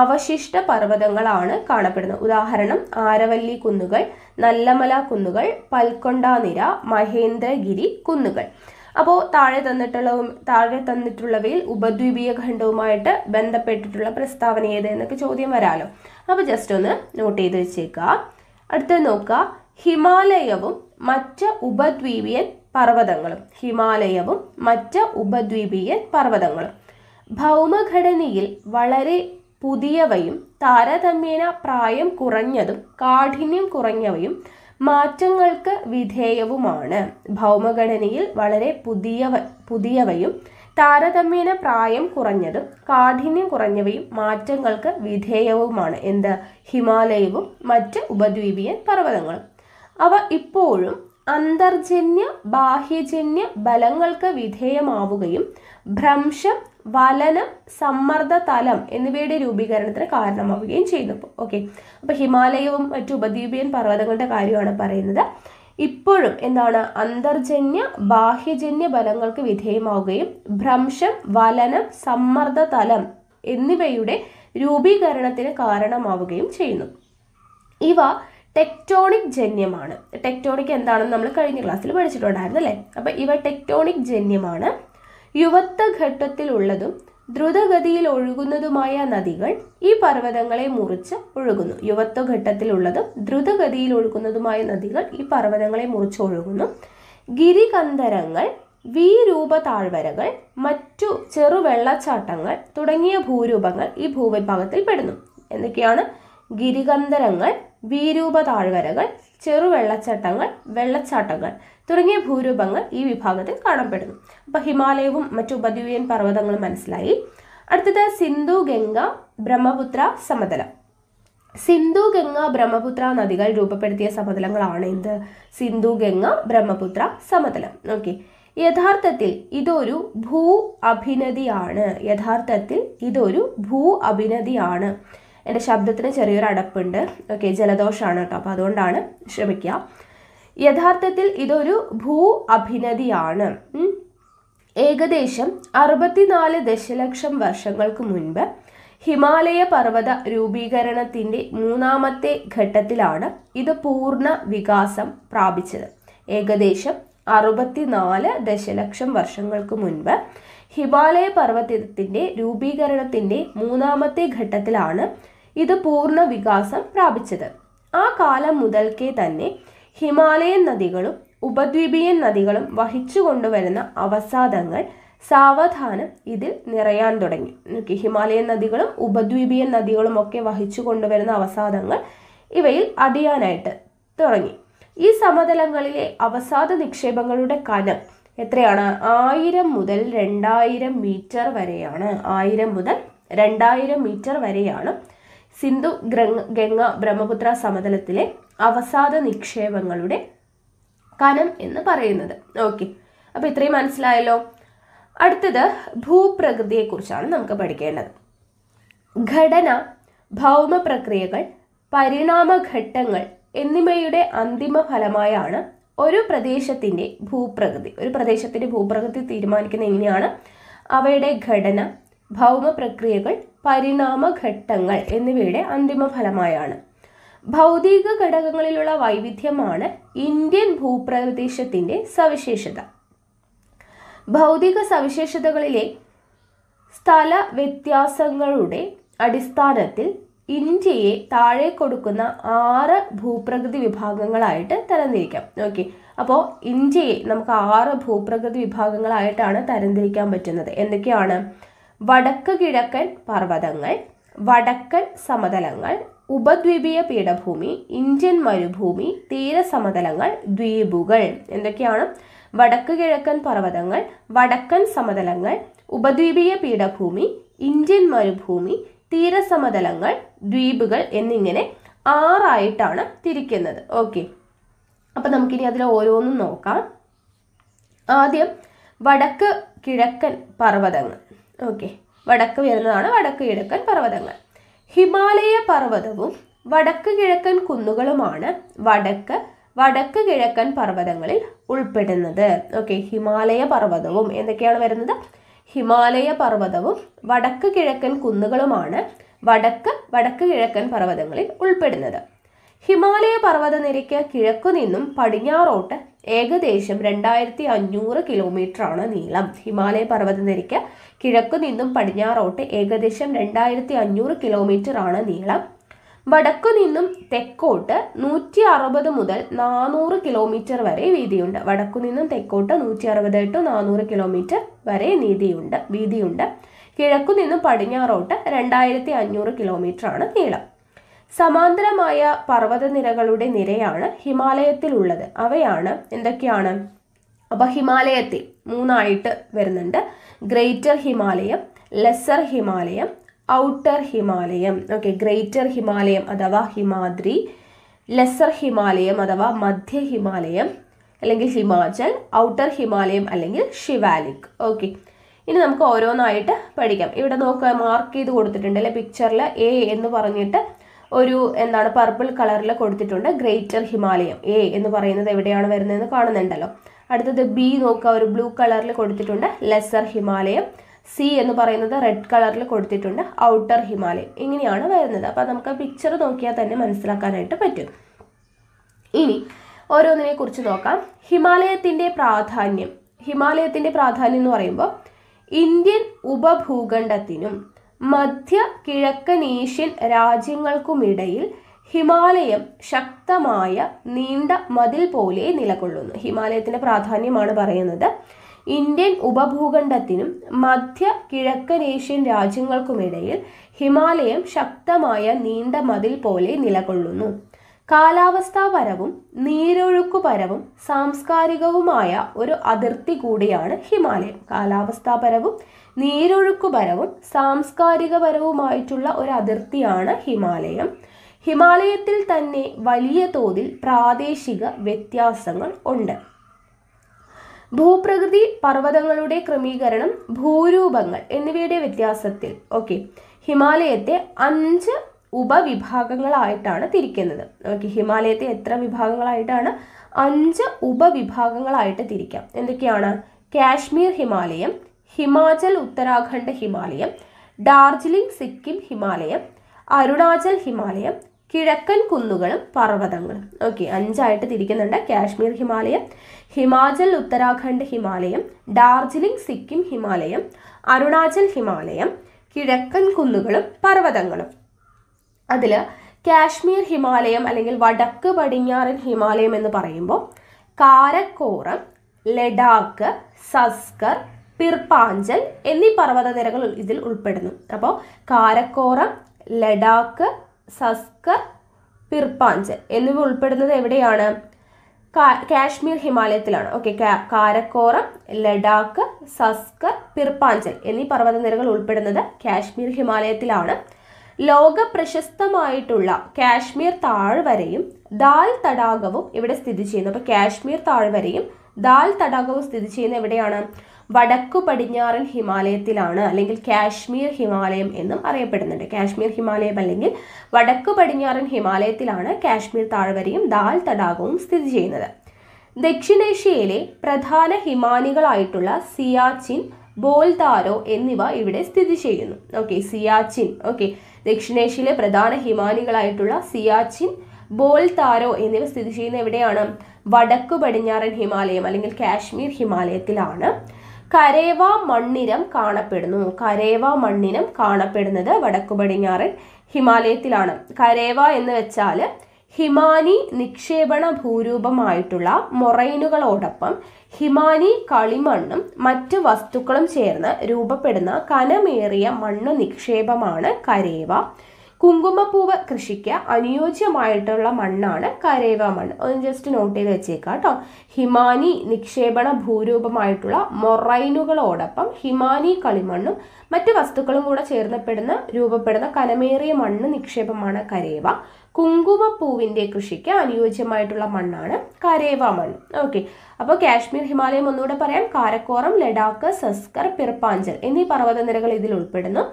അവശിഷ്ട പർവ്വതങ്ങളാണ് കാണപ്പെടുന്നത് ഉദാഹരണം ആരവല്ലി കുന്നുകൾ നല്ലമല കുന്നുകൾ പൽക്കൊണ്ട നിര മഹേന്ദ്രഗിരി കുന്നുകൾ അപ്പോൾ താഴെ തന്നിട്ടുള്ള താഴെ തന്നിട്ടുള്ളവയിൽ ഉപദ്വീപീയ ഖണ്ഡവുമായിട്ട് ബന്ധപ്പെട്ടിട്ടുള്ള പ്രസ്താവന ഏത് എന്നൊക്കെ ചോദ്യം വരാലോ അപ്പോൾ ജസ്റ്റ് ഒന്ന് നോട്ട് ചെയ്ത് വെച്ചേക്കുക അടുത്ത നോക്കുക ഹിമാലയവും മറ്റ് ഉപദ്വീപിയൻ പർവ്വതങ്ങളും ഹിമാലയവും മറ്റ് ഉപദ്വീപീയ പർവ്വതങ്ങളും ഭൗമഘടനയിൽ വളരെ പുതിയവയും താരതമ്യേന പ്രായം കുറഞ്ഞതും കാഠിന്യം കുറഞ്ഞവയും മാറ്റങ്ങൾക്ക് വിധേയവുമാണ് ഭൗമഘടനയിൽ വളരെ പുതിയവ പുതിയവയും താരതമ്യേന പ്രായം കുറഞ്ഞതും കാഠിന്യം കുറഞ്ഞവയും മാറ്റങ്ങൾക്ക് വിധേയവുമാണ് എന്ത് ഹിമാലയവും മറ്റ് ഉപദ്വീപീയ പർവ്വതങ്ങളും അവ ഇപ്പോഴും അന്തർജന്യ ബാഹ്യജന്യ ബലങ്ങൾക്ക് വിധേയമാവുകയും ഭ്രംശം വലനം സമ്മർദ്ദ തലം എന്നിവയുടെ രൂപീകരണത്തിന് കാരണമാവുകയും ചെയ്യുന്നു ഓക്കെ അപ്പോൾ ഹിമാലയവും മറ്റു ഉപദ്വീപിയൻ പർവ്വതങ്ങളുടെ കാര്യമാണ് പറയുന്നത് ഇപ്പോഴും എന്താണ് അന്തർജന്യ ബാഹ്യജന്യ ബലങ്ങൾക്ക് വിധേയമാവുകയും ഭ്രംശം വലനം സമ്മർദ്ദ തലം എന്നിവയുടെ രൂപീകരണത്തിന് കാരണമാവുകയും ചെയ്യുന്നു ഇവ ടെക്ടോണിക് ജന്യമാണ് ടെക്ടോണിക് എന്താണെന്ന് നമ്മൾ കഴിഞ്ഞ ക്ലാസ്സിൽ പഠിച്ചിട്ടുണ്ടായിരുന്നു അല്ലേ അപ്പോൾ ഇവ ടെക്ടോണിക് ജന്യമാണ് യുവത്വ ഘട്ടത്തിലുള്ളതും ദ്രുതഗതിയിൽ ഒഴുകുന്നതുമായ നദികൾ ഈ പർവ്വതങ്ങളെ മുറിച്ച് ഒഴുകുന്നു യുവത്വ ഘട്ടത്തിലുള്ളതും ദ്രുതഗതിയിൽ ഒഴുകുന്നതുമായ നദികൾ ഈ പർവ്വതങ്ങളെ മുറിച്ച് ഒഴുകുന്നു ഗിരികന്ധരങ്ങൾ വി താഴ്വരകൾ മറ്റു ചെറു വെള്ളച്ചാട്ടങ്ങൾ തുടങ്ങിയ ഭൂരൂപങ്ങൾ ഈ ഭൂവിഭാഗത്തിൽ പെടുന്നു എന്തൊക്കെയാണ് ഗിരികന്ധരങ്ങൾ വീരൂപ താഴ്വരകൾ ചെറുവെള്ളച്ചാട്ടങ്ങൾ വെള്ളച്ചാട്ടങ്ങൾ തുടങ്ങിയ ഭൂരൂപങ്ങൾ ഈ വിഭാഗത്തിൽ കാണപ്പെടുന്നു അപ്പോൾ ഹിമാലയവും മറ്റു ഉപദ്വീപിയൻ പർവ്വതങ്ങളും മനസ്സിലായി അടുത്തത് സിന്ധു ഗംഗ ബ്രഹ്മപുത്ര സമതലം സിന്ധു ഗംഗ ബ്രഹ്മപുത്ര നദികൾ രൂപപ്പെടുത്തിയ സമതലങ്ങളാണ് എന്ത് സിന്ധു ഗംഗ ബ്രഹ്മപുത്ര സമതലം ഓക്കെ യഥാർത്ഥത്തിൽ ഇതൊരു ഭൂ അഭിനതിയാണ് യഥാർത്ഥത്തിൽ ഇതൊരു ഭൂ അഭിനതിയാണ് എൻ്റെ ശബ്ദത്തിന് ചെറിയൊരു അടപ്പുണ്ട് ഓക്കെ ജലദോഷമാണ് കേട്ടോ അപ്പോൾ അതുകൊണ്ടാണ് ശ്രമിക്കുക യഥാർത്ഥത്തിൽ ഇതൊരു ഭൂ അഭിനതിയാണ് ഏകദേശം അറുപത്തിനാല് ദശലക്ഷം വർഷങ്ങൾക്ക് മുൻപ് ഹിമാലയ പർവ്വത രൂപീകരണത്തിൻ്റെ മൂന്നാമത്തെ ഘട്ടത്തിലാണ് ഇത് പൂർണ്ണ വികാസം പ്രാപിച്ചത് ഏകദേശം അറുപത്തിനാല് ദശലക്ഷം വർഷങ്ങൾക്ക് മുൻപ് ഹിമാലയ പർവ്വതത്തിൻ്റെ രൂപീകരണത്തിൻ്റെ മൂന്നാമത്തെ ഘട്ടത്തിലാണ് ഇത് പൂർണ്ണ വികാസം പ്രാപിച്ചത് ആ കാലം മുതൽക്കേ തന്നെ ഹിമാലയൻ നദികളും ഉപദ്വീപീയൻ നദികളും വഹിച്ചു കൊണ്ടുവരുന്ന അവസാദങ്ങൾ സാവധാനം ഇതിൽ നിറയാൻ തുടങ്ങി ഓക്കെ ഹിമാലയൻ നദികളും ഉപദ്വീപീയൻ നദികളും ഒക്കെ വഹിച്ചു കൊണ്ടുവരുന്ന അവസാദങ്ങൾ ഇവയിൽ അടിയാനായിട്ട് തുടങ്ങി ഈ സമതലങ്ങളിലെ അവസാദ നിക്ഷേപങ്ങളുടെ കനം എത്രയാണ് ആയിരം മുതൽ രണ്ടായിരം മീറ്റർ വരെയാണ് ആയിരം മുതൽ രണ്ടായിരം മീറ്റർ വരെയാണ് സിന്ധു ഗംഗ ബ്രഹ്മപുത്ര സമതലത്തിലെ അവസാദ നിക്ഷേപങ്ങളുടെ കനം എന്ന് പറയുന്നത് ഓക്കെ അപ്പോൾ ഇത്രയും മനസ്സിലായല്ലോ അടുത്തത് ഭൂപ്രകൃതിയെക്കുറിച്ചാണ് നമുക്ക് പഠിക്കേണ്ടത് ഘടന ഭൗമ പ്രക്രിയകൾ പരിണാമഘട്ടങ്ങൾ എന്നിവയുടെ അന്തിമ ഫലമായാണ് ഒരു പ്രദേശത്തിൻ്റെ ഭൂപ്രകൃതി ഒരു പ്രദേശത്തിൻ്റെ ഭൂപ്രകൃതി തീരുമാനിക്കുന്ന എങ്ങനെയാണ് അവയുടെ ഘടന ഭൗമ പ്രക്രിയകൾ പരിണാമഘട്ടങ്ങൾ എന്നിവയുടെ അന്തിമ ഫലമായാണ് ഭൗതിക ഘടകങ്ങളിലുള്ള വൈവിധ്യമാണ് ഇന്ത്യൻ ഭൂപ്രദേശത്തിൻ്റെ സവിശേഷത ഭൗതിക സവിശേഷതകളിലെ സ്ഥല വ്യത്യാസങ്ങളുടെ അടിസ്ഥാനത്തിൽ ഇന്ത്യയെ താഴെ കൊടുക്കുന്ന ആറ് ഭൂപ്രകൃതി വിഭാഗങ്ങളായിട്ട് തരംതിരിക്കാം ഓക്കെ അപ്പോൾ ഇന്ത്യയെ നമുക്ക് ആറ് ഭൂപ്രകൃതി വിഭാഗങ്ങളായിട്ടാണ് തരംതിരിക്കാൻ പറ്റുന്നത് എന്തൊക്കെയാണ് വടക്ക് കിഴക്കൻ പർവ്വതങ്ങൾ വടക്കൻ സമതലങ്ങൾ ഉപദ്വീപീയ പീഠഭൂമി ഇന്ത്യൻ മരുഭൂമി തീരസമതലങ്ങൾ ദ്വീപുകൾ എന്തൊക്കെയാണ് വടക്ക് കിഴക്കൻ പർവ്വതങ്ങൾ വടക്കൻ സമതലങ്ങൾ ഉപദ്വീപീയ പീഠഭൂമി ഇന്ത്യൻ മരുഭൂമി തീരസമതലങ്ങൾ ദ്വീപുകൾ എന്നിങ്ങനെ ആറായിട്ടാണ് തിരിക്കുന്നത് ഓക്കെ അപ്പൊ നമുക്കിനി അതിൽ ഓരോന്നും നോക്കാം ആദ്യം വടക്ക് കിഴക്കൻ പർവ്വതങ്ങൾ ഓക്കെ വടക്ക് വരുന്നതാണ് വടക്ക് കിഴക്കൻ പർവ്വതങ്ങൾ ഹിമാലയ പർവ്വതവും വടക്ക് കിഴക്കൻ കുന്നുകളുമാണ് വടക്ക് വടക്ക് കിഴക്കൻ പർവ്വതങ്ങളിൽ ഉൾപ്പെടുന്നത് ഓക്കെ ഹിമാലയ പർവ്വതവും എന്തൊക്കെയാണ് വരുന്നത് ഹിമാലയ പർവ്വതവും വടക്ക് കിഴക്കൻ കുന്നുകളുമാണ് വടക്ക് വടക്ക് കിഴക്കൻ പർവ്വതങ്ങളിൽ ഉൾപ്പെടുന്നത് ഹിമാലയ കിഴക്കു നിന്നും പടിഞ്ഞാറോട്ട് ഏകദേശം രണ്ടായിരത്തി അഞ്ഞൂറ് ആണ് നീളം ഹിമാലയ പർവ്വതനിരയ്ക്ക് കിഴക്കു നിന്നും പടിഞ്ഞാറോട്ട് ഏകദേശം രണ്ടായിരത്തി അഞ്ഞൂറ് ആണ് നീളം വടക്കു നിന്നും തെക്കോട്ട് നൂറ്റി അറുപത് മുതൽ നാനൂറ് കിലോമീറ്റർ വരെ വീതിയുണ്ട് വടക്കു നിന്നും തെക്കോട്ട് നൂറ്റി അറുപത് ടു നാനൂറ് കിലോമീറ്റർ വരെ നീതിയുണ്ട് വീതിയുണ്ട് കിഴക്കു നിന്നും പടിഞ്ഞാറോട്ട് രണ്ടായിരത്തി അഞ്ഞൂറ് ആണ് നീളം സമാന്തരമായ പർവ്വതനിരകളുടെ നിരയാണ് ഹിമാലയത്തിലുള്ളത് അവയാണ് എന്തൊക്കെയാണ് അപ്പൊ ഹിമാലയത്തിൽ മൂന്നായിട്ട് വരുന്നുണ്ട് ഗ്രേറ്റർ ഹിമാലയം ലെസ്സർ ഹിമാലയം ഔട്ടർ ഹിമാലയം ഓക്കെ ഗ്രേറ്റർ ഹിമാലയം അഥവാ ഹിമാദ്രി ലെസ്സർ ഹിമാലയം അഥവാ മധ്യ ഹിമാലയം അല്ലെങ്കിൽ ഹിമാചൽ ഔട്ടർ ഹിമാലയം അല്ലെങ്കിൽ ഷിവാലിക് ഓക്കെ ഇനി നമുക്ക് ഓരോന്നായിട്ട് പഠിക്കാം ഇവിടെ നോക്കുക മാർക്ക് ചെയ്ത് കൊടുത്തിട്ടുണ്ട് അല്ലെ പിക്ചറിൽ എ എന്ന് പറഞ്ഞിട്ട് ഒരു എന്താണ് പർപ്പിൾ കളറിൽ കൊടുത്തിട്ടുണ്ട് ഗ്രേറ്റർ ഹിമാലയം എ എന്ന് പറയുന്നത് എവിടെയാണ് വരുന്നതെന്ന് കാണുന്നുണ്ടല്ലോ അടുത്തത് ബി നോക്കുക ഒരു ബ്ലൂ കളറിൽ കൊടുത്തിട്ടുണ്ട് ലെസർ ഹിമാലയം സി എന്ന് പറയുന്നത് റെഡ് കളറിൽ കൊടുത്തിട്ടുണ്ട് ഔട്ടർ ഹിമാലയം ഇങ്ങനെയാണ് വരുന്നത് അപ്പോൾ നമുക്ക് പിക്ചർ നോക്കിയാൽ തന്നെ മനസ്സിലാക്കാനായിട്ട് പറ്റും ഇനി ഓരോന്നിനെ കുറിച്ച് നോക്കാം ഹിമാലയത്തിൻ്റെ പ്രാധാന്യം ഹിമാലയത്തിൻ്റെ പ്രാധാന്യം എന്ന് പറയുമ്പോൾ ഇന്ത്യൻ ഉപഭൂഖണ്ഡത്തിനും മധ്യ കിഴക്കൻ ഏഷ്യൻ രാജ്യങ്ങൾക്കുമിടയിൽ ഹിമാലയം ശക്തമായ നീണ്ട മതിൽ പോലെ നിലകൊള്ളുന്നു ഹിമാലയത്തിൻ്റെ പ്രാധാന്യമാണ് പറയുന്നത് ഇന്ത്യൻ ഉപഭൂഖണ്ഡത്തിനും മധ്യ കിഴക്കൻ ഏഷ്യൻ രാജ്യങ്ങൾക്കുമിടയിൽ ഹിമാലയം ശക്തമായ നീണ്ട മതിൽ പോലെ നിലകൊള്ളുന്നു കാലാവസ്ഥാപരവും നീരൊഴുക്കുപരവും സാംസ്കാരികവുമായ ഒരു അതിർത്തി കൂടിയാണ് ഹിമാലയം കാലാവസ്ഥാപരവും നീരൊഴുക്കുപരവും സാംസ്കാരികപരവുമായിട്ടുള്ള ഒരു അതിർത്തിയാണ് ഹിമാലയം ഹിമാലയത്തിൽ തന്നെ വലിയ തോതിൽ പ്രാദേശിക വ്യത്യാസങ്ങൾ ഉണ്ട് ഭൂപ്രകൃതി പർവ്വതങ്ങളുടെ ക്രമീകരണം ഭൂരൂപങ്ങൾ എന്നിവയുടെ വ്യത്യാസത്തിൽ ഓക്കെ ഹിമാലയത്തെ അഞ്ച് ഉപവിഭാഗങ്ങളായിട്ടാണ് തിരിക്കുന്നത് ഓക്കെ ഹിമാലയത്തെ എത്ര വിഭാഗങ്ങളായിട്ടാണ് അഞ്ച് ഉപവിഭാഗങ്ങളായിട്ട് തിരിക്കാം എന്തൊക്കെയാണ് കാശ്മീർ ഹിമാലയം ഹിമാചൽ ഉത്തരാഖണ്ഡ് ഹിമാലയം ഡാർജിലിംഗ് സിക്കിം ഹിമാലയം അരുണാചൽ ഹിമാലയം കിഴക്കൻ കുന്നുകളും പർവ്വതങ്ങളും ഓക്കെ അഞ്ചായിട്ട് തിരിക്കുന്നുണ്ട് കാശ്മീർ ഹിമാലയം ഹിമാചൽ ഉത്തരാഖണ്ഡ് ഹിമാലയം ഡാർജിലിംഗ് സിക്കിം ഹിമാലയം അരുണാചൽ ഹിമാലയം കിഴക്കൻ കുന്നുകളും പർവ്വതങ്ങളും അതിൽ കാശ്മീർ ഹിമാലയം അല്ലെങ്കിൽ വടക്ക് പടിഞ്ഞാറൻ ഹിമാലയം എന്ന് പറയുമ്പോൾ കാരക്കോറം ലഡാക്ക് സസ്കർ പിർപാഞ്ചൽ എന്നീ നിരകൾ ഇതിൽ ഉൾപ്പെടുന്നു അപ്പോൾ കാരക്കോറം ലഡാക്ക് സസ്കർ പിർപാഞ്ചൽ എന്നിവ ഉൾപ്പെടുന്നത് എവിടെയാണ് കാശ്മീർ ഹിമാലയത്തിലാണ് ഓക്കെ കാരക്കോറം ലഡാക്ക് സസ്കർ പിർപാഞ്ചൽ എന്നീ നിരകൾ ഉൾപ്പെടുന്നത് കാശ്മീർ ഹിമാലയത്തിലാണ് ലോക പ്രശസ്തമായിട്ടുള്ള കാശ്മീർ താഴ്വരയും ദാൽ തടാകവും ഇവിടെ സ്ഥിതി ചെയ്യുന്നു അപ്പോൾ കാശ്മീർ താഴ്വരയും ദാൽ തടാകവും സ്ഥിതി ചെയ്യുന്ന എവിടെയാണ് വടക്കു പടിഞ്ഞാറൻ ഹിമാലയത്തിലാണ് അല്ലെങ്കിൽ കാശ്മീർ ഹിമാലയം എന്നും അറിയപ്പെടുന്നുണ്ട് കാശ്മീർ ഹിമാലയം അല്ലെങ്കിൽ വടക്കു പടിഞ്ഞാറൻ ഹിമാലയത്തിലാണ് കാശ്മീർ താഴ്വരയും ദാൽ തടാകവും സ്ഥിതി ചെയ്യുന്നത് ദക്ഷിണേഷ്യയിലെ പ്രധാന ഹിമാനികളായിട്ടുള്ള സിയാച്ചിൻ ബോൽതാരോ എന്നിവ ഇവിടെ സ്ഥിതി ചെയ്യുന്നു ഓക്കെ സിയാച്ചിൻ ഓക്കെ ദക്ഷിണേഷ്യയിലെ പ്രധാന ഹിമാനികളായിട്ടുള്ള സിയാച്ചിൻ ബോൽതാരോ എന്നിവ സ്ഥിതി ചെയ്യുന്ന എവിടെയാണ് വടക്കു പടിഞ്ഞാറൻ ഹിമാലയം അല്ലെങ്കിൽ കാശ്മീർ ഹിമാലയത്തിലാണ് കരേവ മണ്ണിരം കാണപ്പെടുന്നു കരേവ മണ്ണിനം കാണപ്പെടുന്നത് വടക്കു പടിഞ്ഞാറൻ ഹിമാലയത്തിലാണ് കരേവ എന്ന് വെച്ചാൽ ഹിമാനി നിക്ഷേപണ ഭൂരൂപമായിട്ടുള്ള മൊറൈനുകളോടൊപ്പം ഹിമാനി കളിമണ്ണും മറ്റ് വസ്തുക്കളും ചേർന്ന് രൂപപ്പെടുന്ന കനമേറിയ മണ്ണ് നിക്ഷേപമാണ് കരേവ കുങ്കുമപ്പൂവ് കൃഷിക്ക് അനുയോജ്യമായിട്ടുള്ള മണ്ണാണ് കരേവ മണ്ണ് ഒന്ന് ജസ്റ്റ് നോട്ട് ചെയ്ത് വെച്ചേക്കാം കേട്ടോ ഹിമാനി നിക്ഷേപണ ഭൂരൂപമായിട്ടുള്ള മൊറൈനുകളോടൊപ്പം ഹിമാനി കളിമണ്ണും മറ്റ് വസ്തുക്കളും കൂടെ ചേർന്നപ്പെടുന്ന രൂപപ്പെടുന്ന കനമേറിയ മണ്ണ് നിക്ഷേപമാണ് കരേവ കുങ്കുമപ്പൂവിൻ്റെ കൃഷിക്ക് അനുയോജ്യമായിട്ടുള്ള മണ്ണാണ് കരേവ മണ്ണ് ഓക്കെ അപ്പോൾ കാശ്മീർ ഹിമാലയം ഒന്നുകൂടെ പറയാം കാരക്കോറം ലഡാക്ക് സസ്കർ പിർപ്പാഞ്ചൽ എന്നീ പർവ്വതനിരകൾ ഇതിൽ ഉൾപ്പെടുന്നു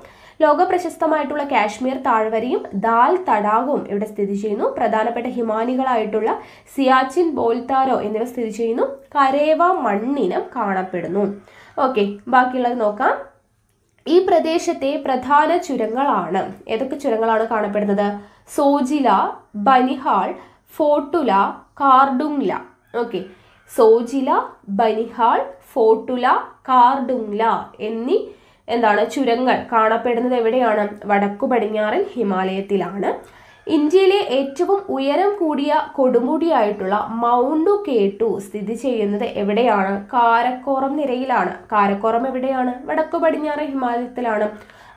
ലോക പ്രശസ്തമായിട്ടുള്ള കാശ്മീർ താഴ്വരയും ദാൽ തടാകവും ഇവിടെ സ്ഥിതി ചെയ്യുന്നു പ്രധാനപ്പെട്ട ഹിമാനികളായിട്ടുള്ള സിയാച്ചിൻ ബോൽതാരോ എന്നിവ സ്ഥിതി ചെയ്യുന്നു കരേവ മണ്ണിനം കാണപ്പെടുന്നു ഓക്കെ ബാക്കിയുള്ളത് നോക്കാം ഈ പ്രദേശത്തെ പ്രധാന ചുരങ്ങളാണ് ഏതൊക്കെ ചുരങ്ങളാണ് കാണപ്പെടുന്നത് സോജില ബനിഹാൾ ഫോട്ടുല കാർഡുംല ഓക്കെ സോജില ബനിഹാൾ ഫോട്ടുല കാർഡുംല എന്നീ എന്താണ് ചുരങ്ങൾ കാണപ്പെടുന്നത് എവിടെയാണ് വടക്കു പടിഞ്ഞാറൻ ഹിമാലയത്തിലാണ് ഇന്ത്യയിലെ ഏറ്റവും ഉയരം കൂടിയ കൊടുമുടിയായിട്ടുള്ള മൗണ്ടു കേട്ടു സ്ഥിതി ചെയ്യുന്നത് എവിടെയാണ് കാരക്കോറം നിരയിലാണ് കാരക്കോറം എവിടെയാണ് വടക്കു പടിഞ്ഞാറ് ഹിമാലയത്തിലാണ്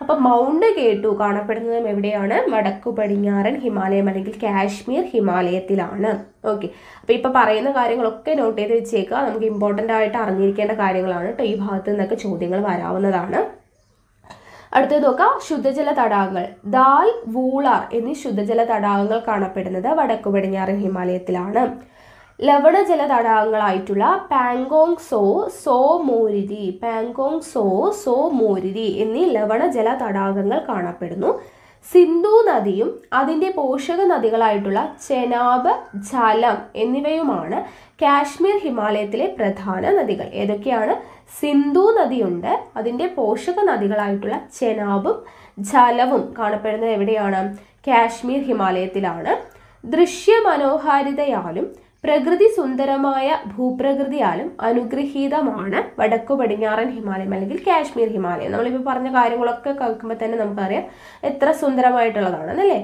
അപ്പോൾ മൗണ്ട് കേട്ടു കാണപ്പെടുന്നതും എവിടെയാണ് വടക്കു പടിഞ്ഞാറൻ ഹിമാലയം അല്ലെങ്കിൽ കാശ്മീർ ഹിമാലയത്തിലാണ് ഓക്കെ അപ്പോൾ ഇപ്പോൾ പറയുന്ന കാര്യങ്ങളൊക്കെ നോട്ട് ചെയ്ത് വെച്ചേക്കുക നമുക്ക് ഇമ്പോർട്ടൻ്റ് ആയിട്ട് അറിഞ്ഞിരിക്കേണ്ട കാര്യങ്ങളാണ് കേട്ടോ ഈ ഭാഗത്തു നിന്നൊക്കെ ചോദ്യങ്ങൾ വരാവുന്നതാണ് അടുത്തത് നോക്കാം ശുദ്ധജല തടാകങ്ങൾ ദാൽ വൂളാർ എന്നീ ശുദ്ധജല തടാകങ്ങൾ കാണപ്പെടുന്നത് വടക്കു പടിഞ്ഞാറൻ ഹിമാലയത്തിലാണ് ലവണ തടാകങ്ങളായിട്ടുള്ള പാങ്കോങ് സോ സോ മോരിരി പാങ്കോങ് സോ സോ മോരിരി എന്നീ ലവണ ജല തടാകങ്ങൾ കാണപ്പെടുന്നു സിന്ധു നദിയും അതിൻ്റെ പോഷക നദികളായിട്ടുള്ള ചെനാബ് ജലം എന്നിവയുമാണ് കാശ്മീർ ഹിമാലയത്തിലെ പ്രധാന നദികൾ ഏതൊക്കെയാണ് സിന്ധു നദിയുണ്ട് അതിൻ്റെ പോഷക നദികളായിട്ടുള്ള ചെനാബും ജലവും കാണപ്പെടുന്നത് എവിടെയാണ് കാശ്മീർ ഹിമാലയത്തിലാണ് ദൃശ്യമനോഹാരിതയാലും പ്രകൃതി സുന്ദരമായ ഭൂപ്രകൃതിയാലും അനുഗ്രഹീതമാണ് വടക്കു പടിഞ്ഞാറൻ ഹിമാലയം അല്ലെങ്കിൽ കാശ്മീർ ഹിമാലയം നമ്മളിപ്പോൾ പറഞ്ഞ കാര്യങ്ങളൊക്കെ കേൾക്കുമ്പോൾ തന്നെ നമുക്കറിയാം എത്ര സുന്ദരമായിട്ടുള്ളതാണ് അല്ലേ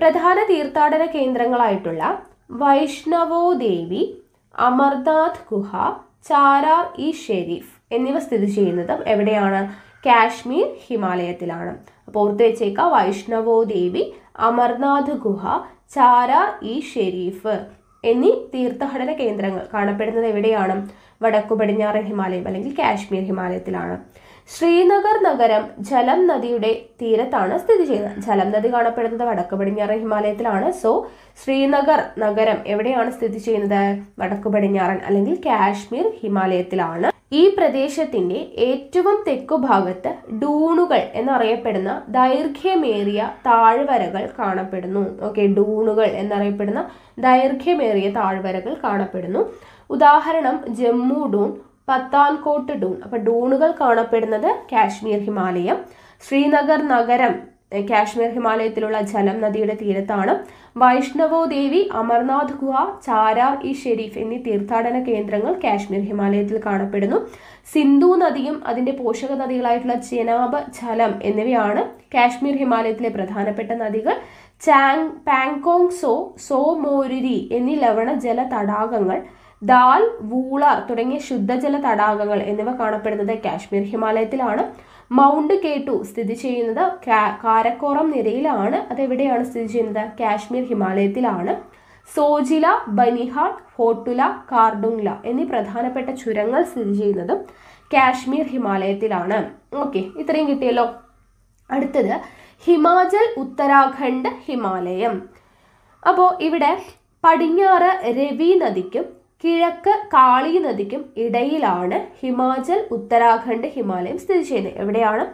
പ്രധാന തീർത്ഥാടന കേന്ദ്രങ്ങളായിട്ടുള്ള വൈഷ്ണവോ ദേവി അമർനാഥ് ഗുഹ ചാരാർ ഇ ഷെരീഫ് എന്നിവ സ്ഥിതി ചെയ്യുന്നത് എവിടെയാണ് കാശ്മീർ ഹിമാലയത്തിലാണ് അപ്പോൾ ഓർത്ത് വെച്ചേക്കുക വൈഷ്ണവോ ദേവി അമർനാഥ് ഗുഹ ചാരാർ ഇ ഷെരീഫ് എന്നീ തീർത്ഥാടന കേന്ദ്രങ്ങൾ കാണപ്പെടുന്നത് എവിടെയാണ് വടക്കു പടിഞ്ഞാറൻ ഹിമാലയം അല്ലെങ്കിൽ കാശ്മീർ ഹിമാലയത്തിലാണ് ശ്രീനഗർ നഗരം ജലം നദിയുടെ തീരത്താണ് സ്ഥിതി ചെയ്യുന്നത് ജലം നദി കാണപ്പെടുന്നത് വടക്കു പടിഞ്ഞാറൻ ഹിമാലയത്തിലാണ് സോ ശ്രീനഗർ നഗരം എവിടെയാണ് സ്ഥിതി ചെയ്യുന്നത് വടക്കു പടിഞ്ഞാറൻ അല്ലെങ്കിൽ കാശ്മീർ ഹിമാലയത്തിലാണ് ഈ പ്രദേശത്തിൻ്റെ ഏറ്റവും തെക്കുഭാഗത്ത് ഡൂണുകൾ എന്നറിയപ്പെടുന്ന ദൈർഘ്യമേറിയ താഴ്വരകൾ കാണപ്പെടുന്നു ഓക്കെ ഡൂണുകൾ എന്നറിയപ്പെടുന്ന ദൈർഘ്യമേറിയ താഴ്വരകൾ കാണപ്പെടുന്നു ഉദാഹരണം ജമ്മു ഡൂൺ പത്താൻകോട്ട് ഡൂൺ അപ്പോൾ ഡൂണുകൾ കാണപ്പെടുന്നത് കാശ്മീർ ഹിമാലയം ശ്രീനഗർ നഗരം കാശ്മീർ ഹിമാലയത്തിലുള്ള ജലം നദിയുടെ തീരത്താണ് വൈഷ്ണവോ ദേവി അമർനാഥ് ഗുഹ ചാരാർ ഇ ഷെരീഫ് എന്നീ തീർത്ഥാടന കേന്ദ്രങ്ങൾ കാശ്മീർ ഹിമാലയത്തിൽ കാണപ്പെടുന്നു സിന്ധു നദിയും അതിന്റെ പോഷക നദികളായിട്ടുള്ള ചെനാബ് ജലം എന്നിവയാണ് കാശ്മീർ ഹിമാലയത്തിലെ പ്രധാനപ്പെട്ട നദികൾ ചാങ് പാങ്കോങ് സോ സോ മോരുരി എന്നീ ലവണ ജല തടാകങ്ങൾ ദാൽ വൂള തുടങ്ങിയ ശുദ്ധജല തടാകങ്ങൾ എന്നിവ കാണപ്പെടുന്നത് കാശ്മീർ ഹിമാലയത്തിലാണ് മൗണ്ട് ടു സ്ഥിതി ചെയ്യുന്നത് കാരക്കോറം നിരയിലാണ് അതെവിടെയാണ് സ്ഥിതി ചെയ്യുന്നത് കാശ്മീർ ഹിമാലയത്തിലാണ് സോജില ബനിഹാൾ ഹോട്ടുല കാർഡുംഗ്ല എന്നീ പ്രധാനപ്പെട്ട ചുരങ്ങൾ സ്ഥിതി ചെയ്യുന്നത് കാശ്മീർ ഹിമാലയത്തിലാണ് ഓക്കെ ഇത്രയും കിട്ടിയല്ലോ അടുത്തത് ഹിമാചൽ ഉത്തരാഖണ്ഡ് ഹിമാലയം അപ്പോൾ ഇവിടെ പടിഞ്ഞാറ് രവി നദിക്കും കിഴക്ക് കാളി നദിക്കും ഇടയിലാണ് ഹിമാചൽ ഉത്തരാഖണ്ഡ് ഹിമാലയം സ്ഥിതി ചെയ്യുന്നത് എവിടെയാണ്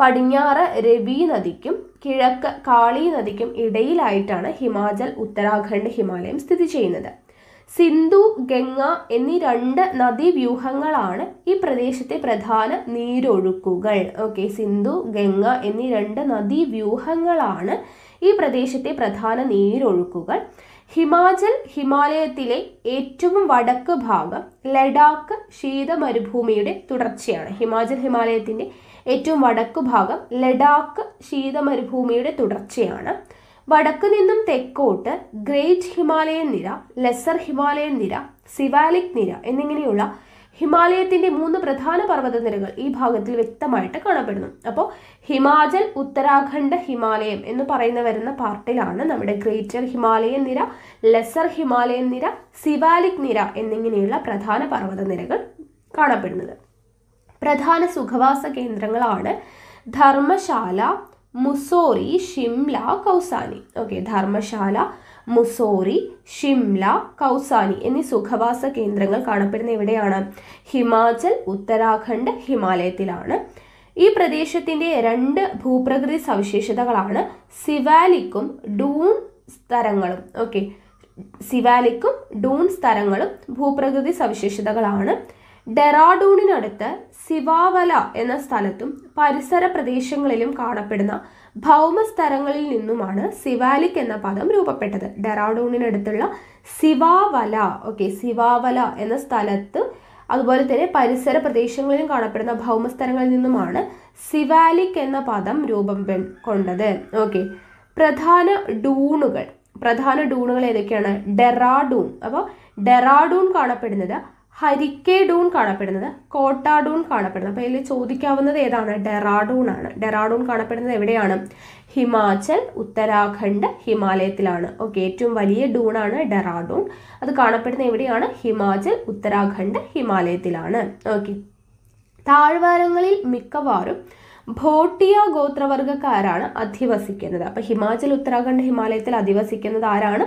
പടിഞ്ഞാറ് രവി നദിക്കും കിഴക്ക് കാളി നദിക്കും ഇടയിലായിട്ടാണ് ഹിമാചൽ ഉത്തരാഖണ്ഡ് ഹിമാലയം സ്ഥിതി ചെയ്യുന്നത് സിന്ധു ഗംഗ എന്നീ രണ്ട് നദീവ്യൂഹങ്ങളാണ് ഈ പ്രദേശത്തെ പ്രധാന നീരൊഴുക്കുകൾ ഓക്കെ സിന്ധു ഗംഗ എന്നീ രണ്ട് നദീവ്യൂഹങ്ങളാണ് ഈ പ്രദേശത്തെ പ്രധാന നീരൊഴുക്കുകൾ ഹിമാചൽ ഹിമാലയത്തിലെ ഏറ്റവും വടക്ക് ഭാഗം ലഡാക്ക് ശീത മരുഭൂമിയുടെ തുടർച്ചയാണ് ഹിമാചൽ ഹിമാലയത്തിൻ്റെ ഏറ്റവും വടക്ക് ഭാഗം ലഡാക്ക് ശീത മരുഭൂമിയുടെ തുടർച്ചയാണ് വടക്ക് നിന്നും തെക്കോട്ട് ഗ്രേറ്റ് ഹിമാലയൻ നിര ലെസർ ഹിമാലയൻ നിര സിവാലിക് നിര എന്നിങ്ങനെയുള്ള ഹിമാലയത്തിന്റെ മൂന്ന് പ്രധാന നിരകൾ ഈ ഭാഗത്തിൽ വ്യക്തമായിട്ട് കാണപ്പെടുന്നു അപ്പോൾ ഹിമാചൽ ഉത്തരാഖണ്ഡ് ഹിമാലയം എന്ന് പറയുന്ന വരുന്ന പാർട്ടിലാണ് നമ്മുടെ ഗ്രേറ്റർ ഹിമാലയൻ നിര ലെസർ ഹിമാലയൻ നിര സിവാലിക് നിര എന്നിങ്ങനെയുള്ള പ്രധാന നിരകൾ കാണപ്പെടുന്നത് പ്രധാന സുഖവാസ കേന്ദ്രങ്ങളാണ് ധർമ്മശാല മുസോറി ഷിംല കൗസാനി ഓക്കെ ധർമ്മശാല മുസോറി ഷിംല കൗസാനി എന്നീ സുഖവാസ കേന്ദ്രങ്ങൾ കാണപ്പെടുന്ന എവിടെയാണ് ഹിമാചൽ ഉത്തരാഖണ്ഡ് ഹിമാലയത്തിലാണ് ഈ പ്രദേശത്തിൻ്റെ രണ്ട് ഭൂപ്രകൃതി സവിശേഷതകളാണ് സിവാലിക്കും ഡൂൺ സ്ഥലങ്ങളും ഓക്കെ സിവാലിക്കും ഡൂൺ സ്ഥലങ്ങളും ഭൂപ്രകൃതി സവിശേഷതകളാണ് ഡെറാഡൂണിനടുത്ത് സിവാവല എന്ന സ്ഥലത്തും പരിസര പ്രദേശങ്ങളിലും കാണപ്പെടുന്ന ഭൗമസ്തരങ്ങളിൽ നിന്നുമാണ് സിവാലിക് എന്ന പദം രൂപപ്പെട്ടത് ഡെറാഡൂണിനടുത്തുള്ള സിവാവല ഓക്കെ സിവാവല എന്ന സ്ഥലത്ത് അതുപോലെ തന്നെ പരിസര പ്രദേശങ്ങളിലും കാണപ്പെടുന്ന ഭൗമസ്തരങ്ങളിൽ നിന്നുമാണ് സിവാലിക് എന്ന പദം രൂപം കൊണ്ടത് ഓക്കെ പ്രധാന ഡൂണുകൾ പ്രധാന ഡൂണുകൾ ഏതൊക്കെയാണ് ഡെറാഡൂൺ അപ്പോൾ ഡെറാഡൂൺ കാണപ്പെടുന്നത് ഹരിക്കേഡൂൺ കാണപ്പെടുന്നത് കോട്ടാഡൂൺ കാണപ്പെടുന്നത് അപ്പോൾ ഇതിൽ ചോദിക്കാവുന്നത് ഏതാണ് ഡെറാഡൂൺ ആണ് ഡെറാഡൂൺ കാണപ്പെടുന്നത് എവിടെയാണ് ഹിമാചൽ ഉത്തരാഖണ്ഡ് ഹിമാലയത്തിലാണ് ഓക്കെ ഏറ്റവും വലിയ ഡൂണാണ് ഡെറാഡൂൺ അത് കാണപ്പെടുന്നത് എവിടെയാണ് ഹിമാചൽ ഉത്തരാഖണ്ഡ് ഹിമാലയത്തിലാണ് ഓക്കെ താഴ്വാരങ്ങളിൽ മിക്കവാറും ഭോട്ടിയ ഗോത്രവർഗക്കാരാണ് അധിവസിക്കുന്നത് അപ്പോൾ ഹിമാചൽ ഉത്തരാഖണ്ഡ് ഹിമാലയത്തിൽ അധിവസിക്കുന്നത് ആരാണ്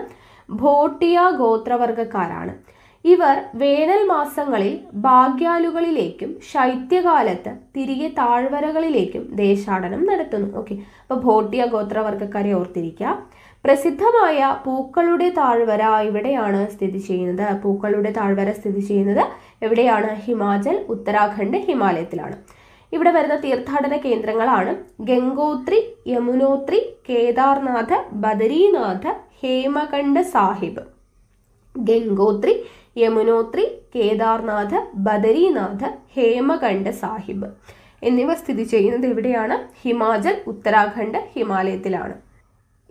ഭോട്ടിയ ഗോത്രവർഗക്കാരാണ് ഇവർ വേനൽ മാസങ്ങളിൽ ഭാഗ്യാലുകളിലേക്കും ശൈത്യകാലത്ത് തിരികെ താഴ്വരകളിലേക്കും ദേശാടനം നടത്തുന്നു ഓക്കെ അപ്പോൾ ഭോട്ടിയ ഗോത്രവർഗക്കാരെ ഓർത്തിരിക്കുക പ്രസിദ്ധമായ പൂക്കളുടെ താഴ്വര ഇവിടെയാണ് സ്ഥിതി ചെയ്യുന്നത് പൂക്കളുടെ താഴ്വര സ്ഥിതി ചെയ്യുന്നത് എവിടെയാണ് ഹിമാചൽ ഉത്തരാഖണ്ഡ് ഹിമാലയത്തിലാണ് ഇവിടെ വരുന്ന തീർത്ഥാടന കേന്ദ്രങ്ങളാണ് ഗംഗോത്രി യമുനോത്രി കേദാർനാഥ് ബദരീനാഥ് ഹേമകണ്ഡ് സാഹിബ് ഗംഗോത്രി യമുനോത്രി കേദാർനാഥ് ബദരിനാഥ് ഹേമകണ്ഠ സാഹിബ് എന്നിവ സ്ഥിതി ചെയ്യുന്നത് എവിടെയാണ് ഹിമാചൽ ഉത്തരാഖണ്ഡ് ഹിമാലയത്തിലാണ്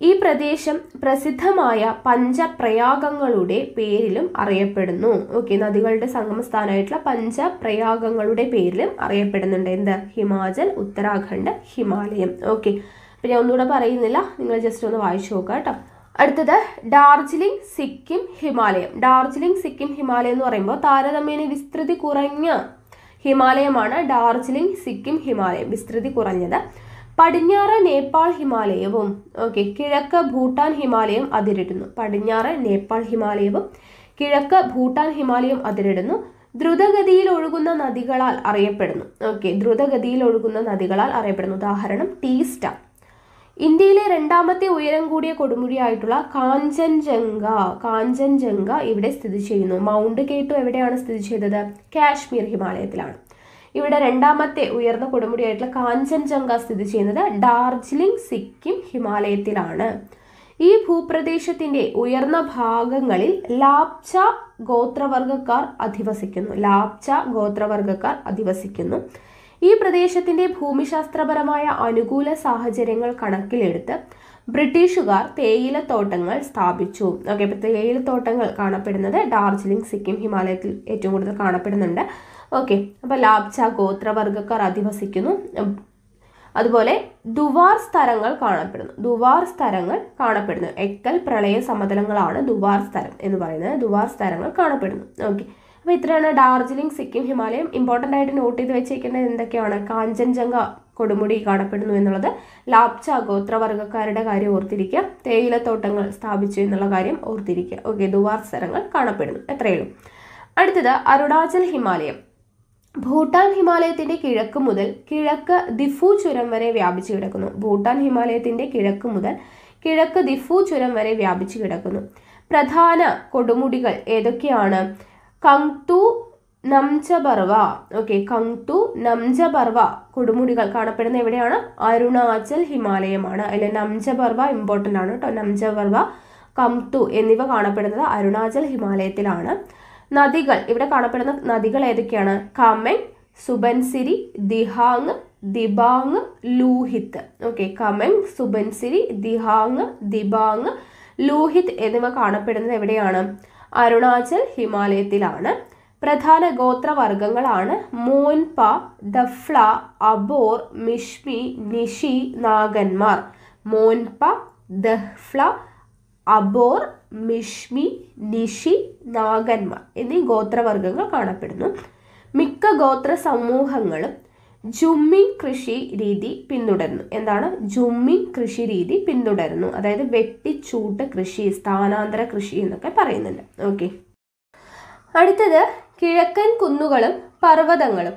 ഈ പ്രദേശം പ്രസിദ്ധമായ പഞ്ചപ്രയാഗങ്ങളുടെ പേരിലും അറിയപ്പെടുന്നു ഓക്കെ നദികളുടെ സംഗമസ്ഥാനമായിട്ടുള്ള പഞ്ചപ്രയാഗങ്ങളുടെ പേരിലും അറിയപ്പെടുന്നുണ്ട് എന്ത് ഹിമാചൽ ഉത്തരാഖണ്ഡ് ഹിമാലയം ഓക്കെ അപ്പം ഞാൻ ഒന്നുകൂടെ പറയുന്നില്ല നിങ്ങൾ ജസ്റ്റ് ഒന്ന് വായിച്ചു നോക്കാം കേട്ടോ അടുത്തത് ഡാർജിലിംഗ് സിക്കിം ഹിമാലയം ഡാർജിലിംഗ് സിക്കിം ഹിമാലയം എന്ന് പറയുമ്പോൾ താരതമ്യേന വിസ്തൃതി കുറഞ്ഞ ഹിമാലയമാണ് ഡാർജിലിംഗ് സിക്കിം ഹിമാലയം വിസ്തൃതി കുറഞ്ഞത് പടിഞ്ഞാറ് നേപ്പാൾ ഹിമാലയവും ഓക്കെ കിഴക്ക് ഭൂട്ടാൻ ഹിമാലയം അതിരിടുന്നു പടിഞ്ഞാറ് നേപ്പാൾ ഹിമാലയവും കിഴക്ക് ഭൂട്ടാൻ ഹിമാലയം അതിരിടുന്നു ദ്രുതഗതിയിൽ ഒഴുകുന്ന നദികളാൽ അറിയപ്പെടുന്നു ഓക്കെ ദ്രുതഗതിയിൽ ഒഴുകുന്ന നദികളാൽ അറിയപ്പെടുന്നു ഉദാഹരണം ടീസ്റ്റ ഇന്ത്യയിലെ രണ്ടാമത്തെ ഉയരം കൂടിയ കൊടുമുടിയായിട്ടുള്ള കാഞ്ചൻജംഗ കാഞ്ചൻജംഗ ഇവിടെ സ്ഥിതി ചെയ്യുന്നു മൗണ്ട് കേട്ടു എവിടെയാണ് സ്ഥിതി ചെയ്തത് കാശ്മീർ ഹിമാലയത്തിലാണ് ഇവിടെ രണ്ടാമത്തെ ഉയർന്ന കൊടുമുടിയായിട്ടുള്ള കാഞ്ചൻജംഗ സ്ഥിതി ചെയ്യുന്നത് ഡാർജിലിംഗ് സിക്കിം ഹിമാലയത്തിലാണ് ഈ ഭൂപ്രദേശത്തിന്റെ ഉയർന്ന ഭാഗങ്ങളിൽ ലാപ്ച ഗോത്രവർഗക്കാർ അധിവസിക്കുന്നു ലാപ്ച ഗോത്രവർഗക്കാർ അധിവസിക്കുന്നു ഈ പ്രദേശത്തിന്റെ ഭൂമിശാസ്ത്രപരമായ അനുകൂല സാഹചര്യങ്ങൾ കണക്കിലെടുത്ത് ബ്രിട്ടീഷുകാർ തേയിലത്തോട്ടങ്ങൾ സ്ഥാപിച്ചു ഓക്കെ തേയില തേയിലത്തോട്ടങ്ങൾ കാണപ്പെടുന്നത് ഡാർജിലിംഗ് സിക്കിം ഹിമാലയത്തിൽ ഏറ്റവും കൂടുതൽ കാണപ്പെടുന്നുണ്ട് ഓക്കെ അപ്പോൾ ലാബ്ച ഗോത്രവർഗ്ഗക്കാർ അധിവസിക്കുന്നു അതുപോലെ ദുവാർ സ്ഥലങ്ങൾ കാണപ്പെടുന്നു ദുവാർ സ്ഥലങ്ങൾ കാണപ്പെടുന്നു എക്കൽ പ്രളയ സമതലങ്ങളാണ് ദുവാർ സ്ഥലം എന്ന് പറയുന്നത് ദുവാർ സ്ഥലങ്ങൾ കാണപ്പെടുന്നു ഓക്കെ അപ്പോൾ ഇത്രയാണ് ഡാർജിലിംഗ് സിക്കിം ഹിമാലയം ഇമ്പോർട്ടൻ്റ് ആയിട്ട് നോട്ട് ചെയ്ത് വെച്ചേക്കേണ്ടത് എന്തൊക്കെയാണ് കാഞ്ചൻജംഗ കൊടുമുടി കാണപ്പെടുന്നു എന്നുള്ളത് ലാപ്ച ഗോത്രവർഗ്ഗക്കാരുടെ കാര്യം ഓർത്തിരിക്കുക തേയിലത്തോട്ടങ്ങൾ സ്ഥാപിച്ചു എന്നുള്ള കാര്യം ഓർത്തിരിക്കുക ഓക്കെ ദുവാർ സ്ഥലങ്ങൾ കാണപ്പെടുന്നു എത്രയുള്ളൂ അടുത്തത് അരുണാചൽ ഹിമാലയം ഭൂട്ടാൻ ഹിമാലയത്തിന്റെ കിഴക്ക് മുതൽ കിഴക്ക് ദിഫു ചുരം വരെ വ്യാപിച്ചു കിടക്കുന്നു ഭൂട്ടാൻ ഹിമാലയത്തിന്റെ കിഴക്ക് മുതൽ കിഴക്ക് ദിഫു ചുരം വരെ വ്യാപിച്ചു കിടക്കുന്നു പ്രധാന കൊടുമുടികൾ ഏതൊക്കെയാണ് കങ്തു നംജബർവ ഓക്കെ കങ്തു നംജബർവ കൊടുമുടികൾ കാണപ്പെടുന്ന എവിടെയാണ് അരുണാചൽ ഹിമാലയമാണ് അതിലെ നംജബർവ ഇമ്പോർട്ടൻ്റ് ആണ് കേട്ടോ നംജബർവ കംതു എന്നിവ കാണപ്പെടുന്നത് അരുണാചൽ ഹിമാലയത്തിലാണ് നദികൾ ഇവിടെ കാണപ്പെടുന്ന നദികൾ ഏതൊക്കെയാണ് കമൻ സുബൻസിരി ദിഹാങ് ദിബാങ് ലൂഹിത് ഓക്കെ കമൻ സുബൻസിരി ദിഹാങ് ദിബാങ് ലൂഹിത് എന്നിവ കാണപ്പെടുന്നത് എവിടെയാണ് അരുണാചൽ ഹിമാലയത്തിലാണ് പ്രധാന ഗോത്രവർഗങ്ങളാണ് മോൻപ ദഫ്ല അബോർ മിഷ്മി നിഷി നാഗന്മാർ മോൻപ ദഫ്ല അബോർ മിഷ്മി നിഷി നാഗന്മാർ എന്നീ ഗോത്രവർഗങ്ങൾ കാണപ്പെടുന്നു മിക്ക ഗോത്ര സമൂഹങ്ങളും ജുമ്മിങ് കൃഷി രീതി പിന്തുടരുന്നു എന്താണ് ജുമ്മിങ് കൃഷി രീതി പിന്തുടരുന്നു അതായത് വെട്ടിച്ചൂട്ട് കൃഷി സ്ഥാനാന്തര കൃഷി എന്നൊക്കെ പറയുന്നുണ്ട് ഓക്കെ അടുത്തത് കിഴക്കൻ കുന്നുകളും പർവ്വതങ്ങളും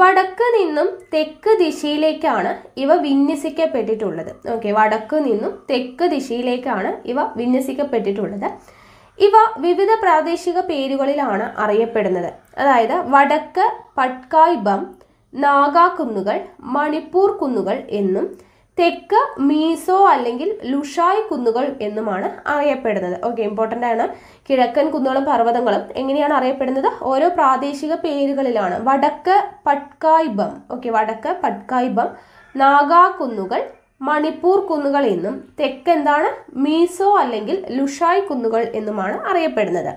വടക്ക് നിന്നും തെക്ക് ദിശയിലേക്കാണ് ഇവ വിന്യസിക്കപ്പെട്ടിട്ടുള്ളത് ഓക്കെ വടക്ക് നിന്നും തെക്ക് ദിശയിലേക്കാണ് ഇവ വിന്യസിക്കപ്പെട്ടിട്ടുള്ളത് ഇവ വിവിധ പ്രാദേശിക പേരുകളിലാണ് അറിയപ്പെടുന്നത് അതായത് വടക്ക് പട്കായ് ബം നാഗാകുന്നുകൾ മണിപ്പൂർ കുന്നുകൾ എന്നും തെക്ക് മീസോ അല്ലെങ്കിൽ ലുഷായ് കുന്നുകൾ എന്നുമാണ് അറിയപ്പെടുന്നത് ഓക്കെ ഇമ്പോർട്ടൻ്റ് ആണ് കിഴക്കൻ കുന്നുകളും പർവ്വതങ്ങളും എങ്ങനെയാണ് അറിയപ്പെടുന്നത് ഓരോ പ്രാദേശിക പേരുകളിലാണ് വടക്ക് പട്കായ്ബം ഓക്കെ വടക്ക് പട്കായ്ബം നാഗാ കുന്നുകൾ മണിപ്പൂർ കുന്നുകൾ എന്നും തെക്ക് എന്താണ് മീസോ അല്ലെങ്കിൽ ലുഷായ് കുന്നുകൾ എന്നുമാണ് അറിയപ്പെടുന്നത്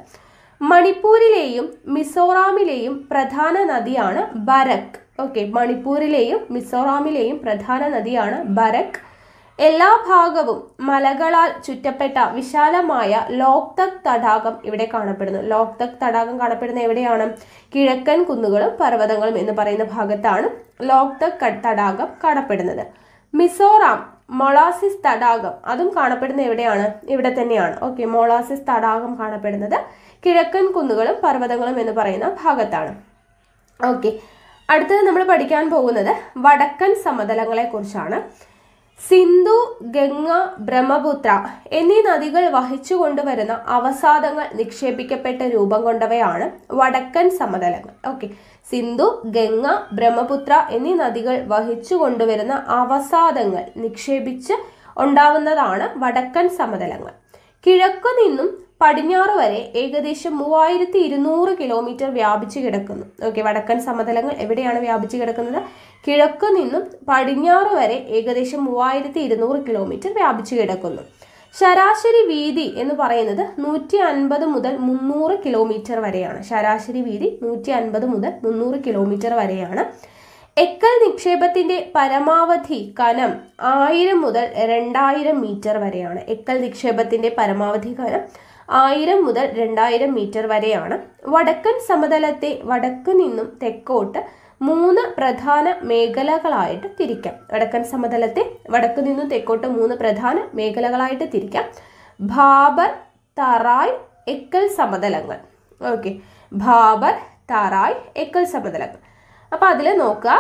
മണിപ്പൂരിലെയും മിസോറാമിലെയും പ്രധാന നദിയാണ് ബരക് ഓക്കെ മണിപ്പൂരിലെയും മിസോറാമിലെയും പ്രധാന നദിയാണ് ബരക് എല്ലാ ഭാഗവും മലകളാൽ ചുറ്റപ്പെട്ട വിശാലമായ ലോക്തക് തടാകം ഇവിടെ കാണപ്പെടുന്നു ലോക്തക് തടാകം കാണപ്പെടുന്ന എവിടെയാണ് കിഴക്കൻ കുന്നുകളും പർവ്വതങ്ങളും എന്ന് പറയുന്ന ഭാഗത്താണ് ലോക്തക് തടാകം കാണപ്പെടുന്നത് മിസോറാം മൊളാസിസ് തടാകം അതും കാണപ്പെടുന്ന എവിടെയാണ് ഇവിടെ തന്നെയാണ് ഓക്കെ മൊളാസിസ് തടാകം കാണപ്പെടുന്നത് കിഴക്കൻ കുന്നുകളും പർവ്വതങ്ങളും എന്ന് പറയുന്ന ഭാഗത്താണ് ഓക്കെ അടുത്തത് നമ്മൾ പഠിക്കാൻ പോകുന്നത് വടക്കൻ സമതലങ്ങളെക്കുറിച്ചാണ് സിന്ധു ഗംഗ ബ്രഹ്മപുത്ര എന്നീ നദികൾ വഹിച്ചു കൊണ്ടുവരുന്ന അവസാദങ്ങൾ നിക്ഷേപിക്കപ്പെട്ട രൂപം കൊണ്ടവയാണ് വടക്കൻ സമതലങ്ങൾ ഓക്കെ സിന്ധു ഗംഗ ബ്രഹ്മപുത്ര എന്നീ നദികൾ വഹിച്ചു കൊണ്ടുവരുന്ന അവസാദങ്ങൾ നിക്ഷേപിച്ച് ഉണ്ടാവുന്നതാണ് വടക്കൻ സമതലങ്ങൾ കിഴക്കു നിന്നും പടിഞ്ഞാറ് വരെ ഏകദേശം മൂവായിരത്തി ഇരുന്നൂറ് കിലോമീറ്റർ വ്യാപിച്ചു കിടക്കുന്നു ഓക്കെ വടക്കൻ സമതലങ്ങൾ എവിടെയാണ് വ്യാപിച്ചു കിടക്കുന്നത് കിഴക്ക് നിന്നും പടിഞ്ഞാറ് വരെ ഏകദേശം മൂവായിരത്തി ഇരുന്നൂറ് കിലോമീറ്റർ വ്യാപിച്ചു കിടക്കുന്നു ശരാശരി വീതി എന്ന് പറയുന്നത് നൂറ്റി അൻപത് മുതൽ മുന്നൂറ് കിലോമീറ്റർ വരെയാണ് ശരാശരി വീതി നൂറ്റി അൻപത് മുതൽ മുന്നൂറ് കിലോമീറ്റർ വരെയാണ് എക്കൽ നിക്ഷേപത്തിന്റെ പരമാവധി കനം ആയിരം മുതൽ രണ്ടായിരം മീറ്റർ വരെയാണ് എക്കൽ നിക്ഷേപത്തിന്റെ പരമാവധി കനം ആയിരം മുതൽ രണ്ടായിരം മീറ്റർ വരെയാണ് വടക്കൻ സമതലത്തെ വടക്ക് നിന്നും തെക്കോട്ട് മൂന്ന് പ്രധാന മേഖലകളായിട്ട് തിരിക്കാം വടക്കൻ സമതലത്തെ വടക്ക് നിന്നും തെക്കോട്ട് മൂന്ന് പ്രധാന മേഖലകളായിട്ട് തിരിക്കാം ഭാബർ തറായ് എക്കൽ സമതലങ്ങൾ ഓക്കെ ഭാബർ തറായ് എക്കൽ സമതലങ്ങൾ അപ്പോൾ അതിൽ നോക്കുക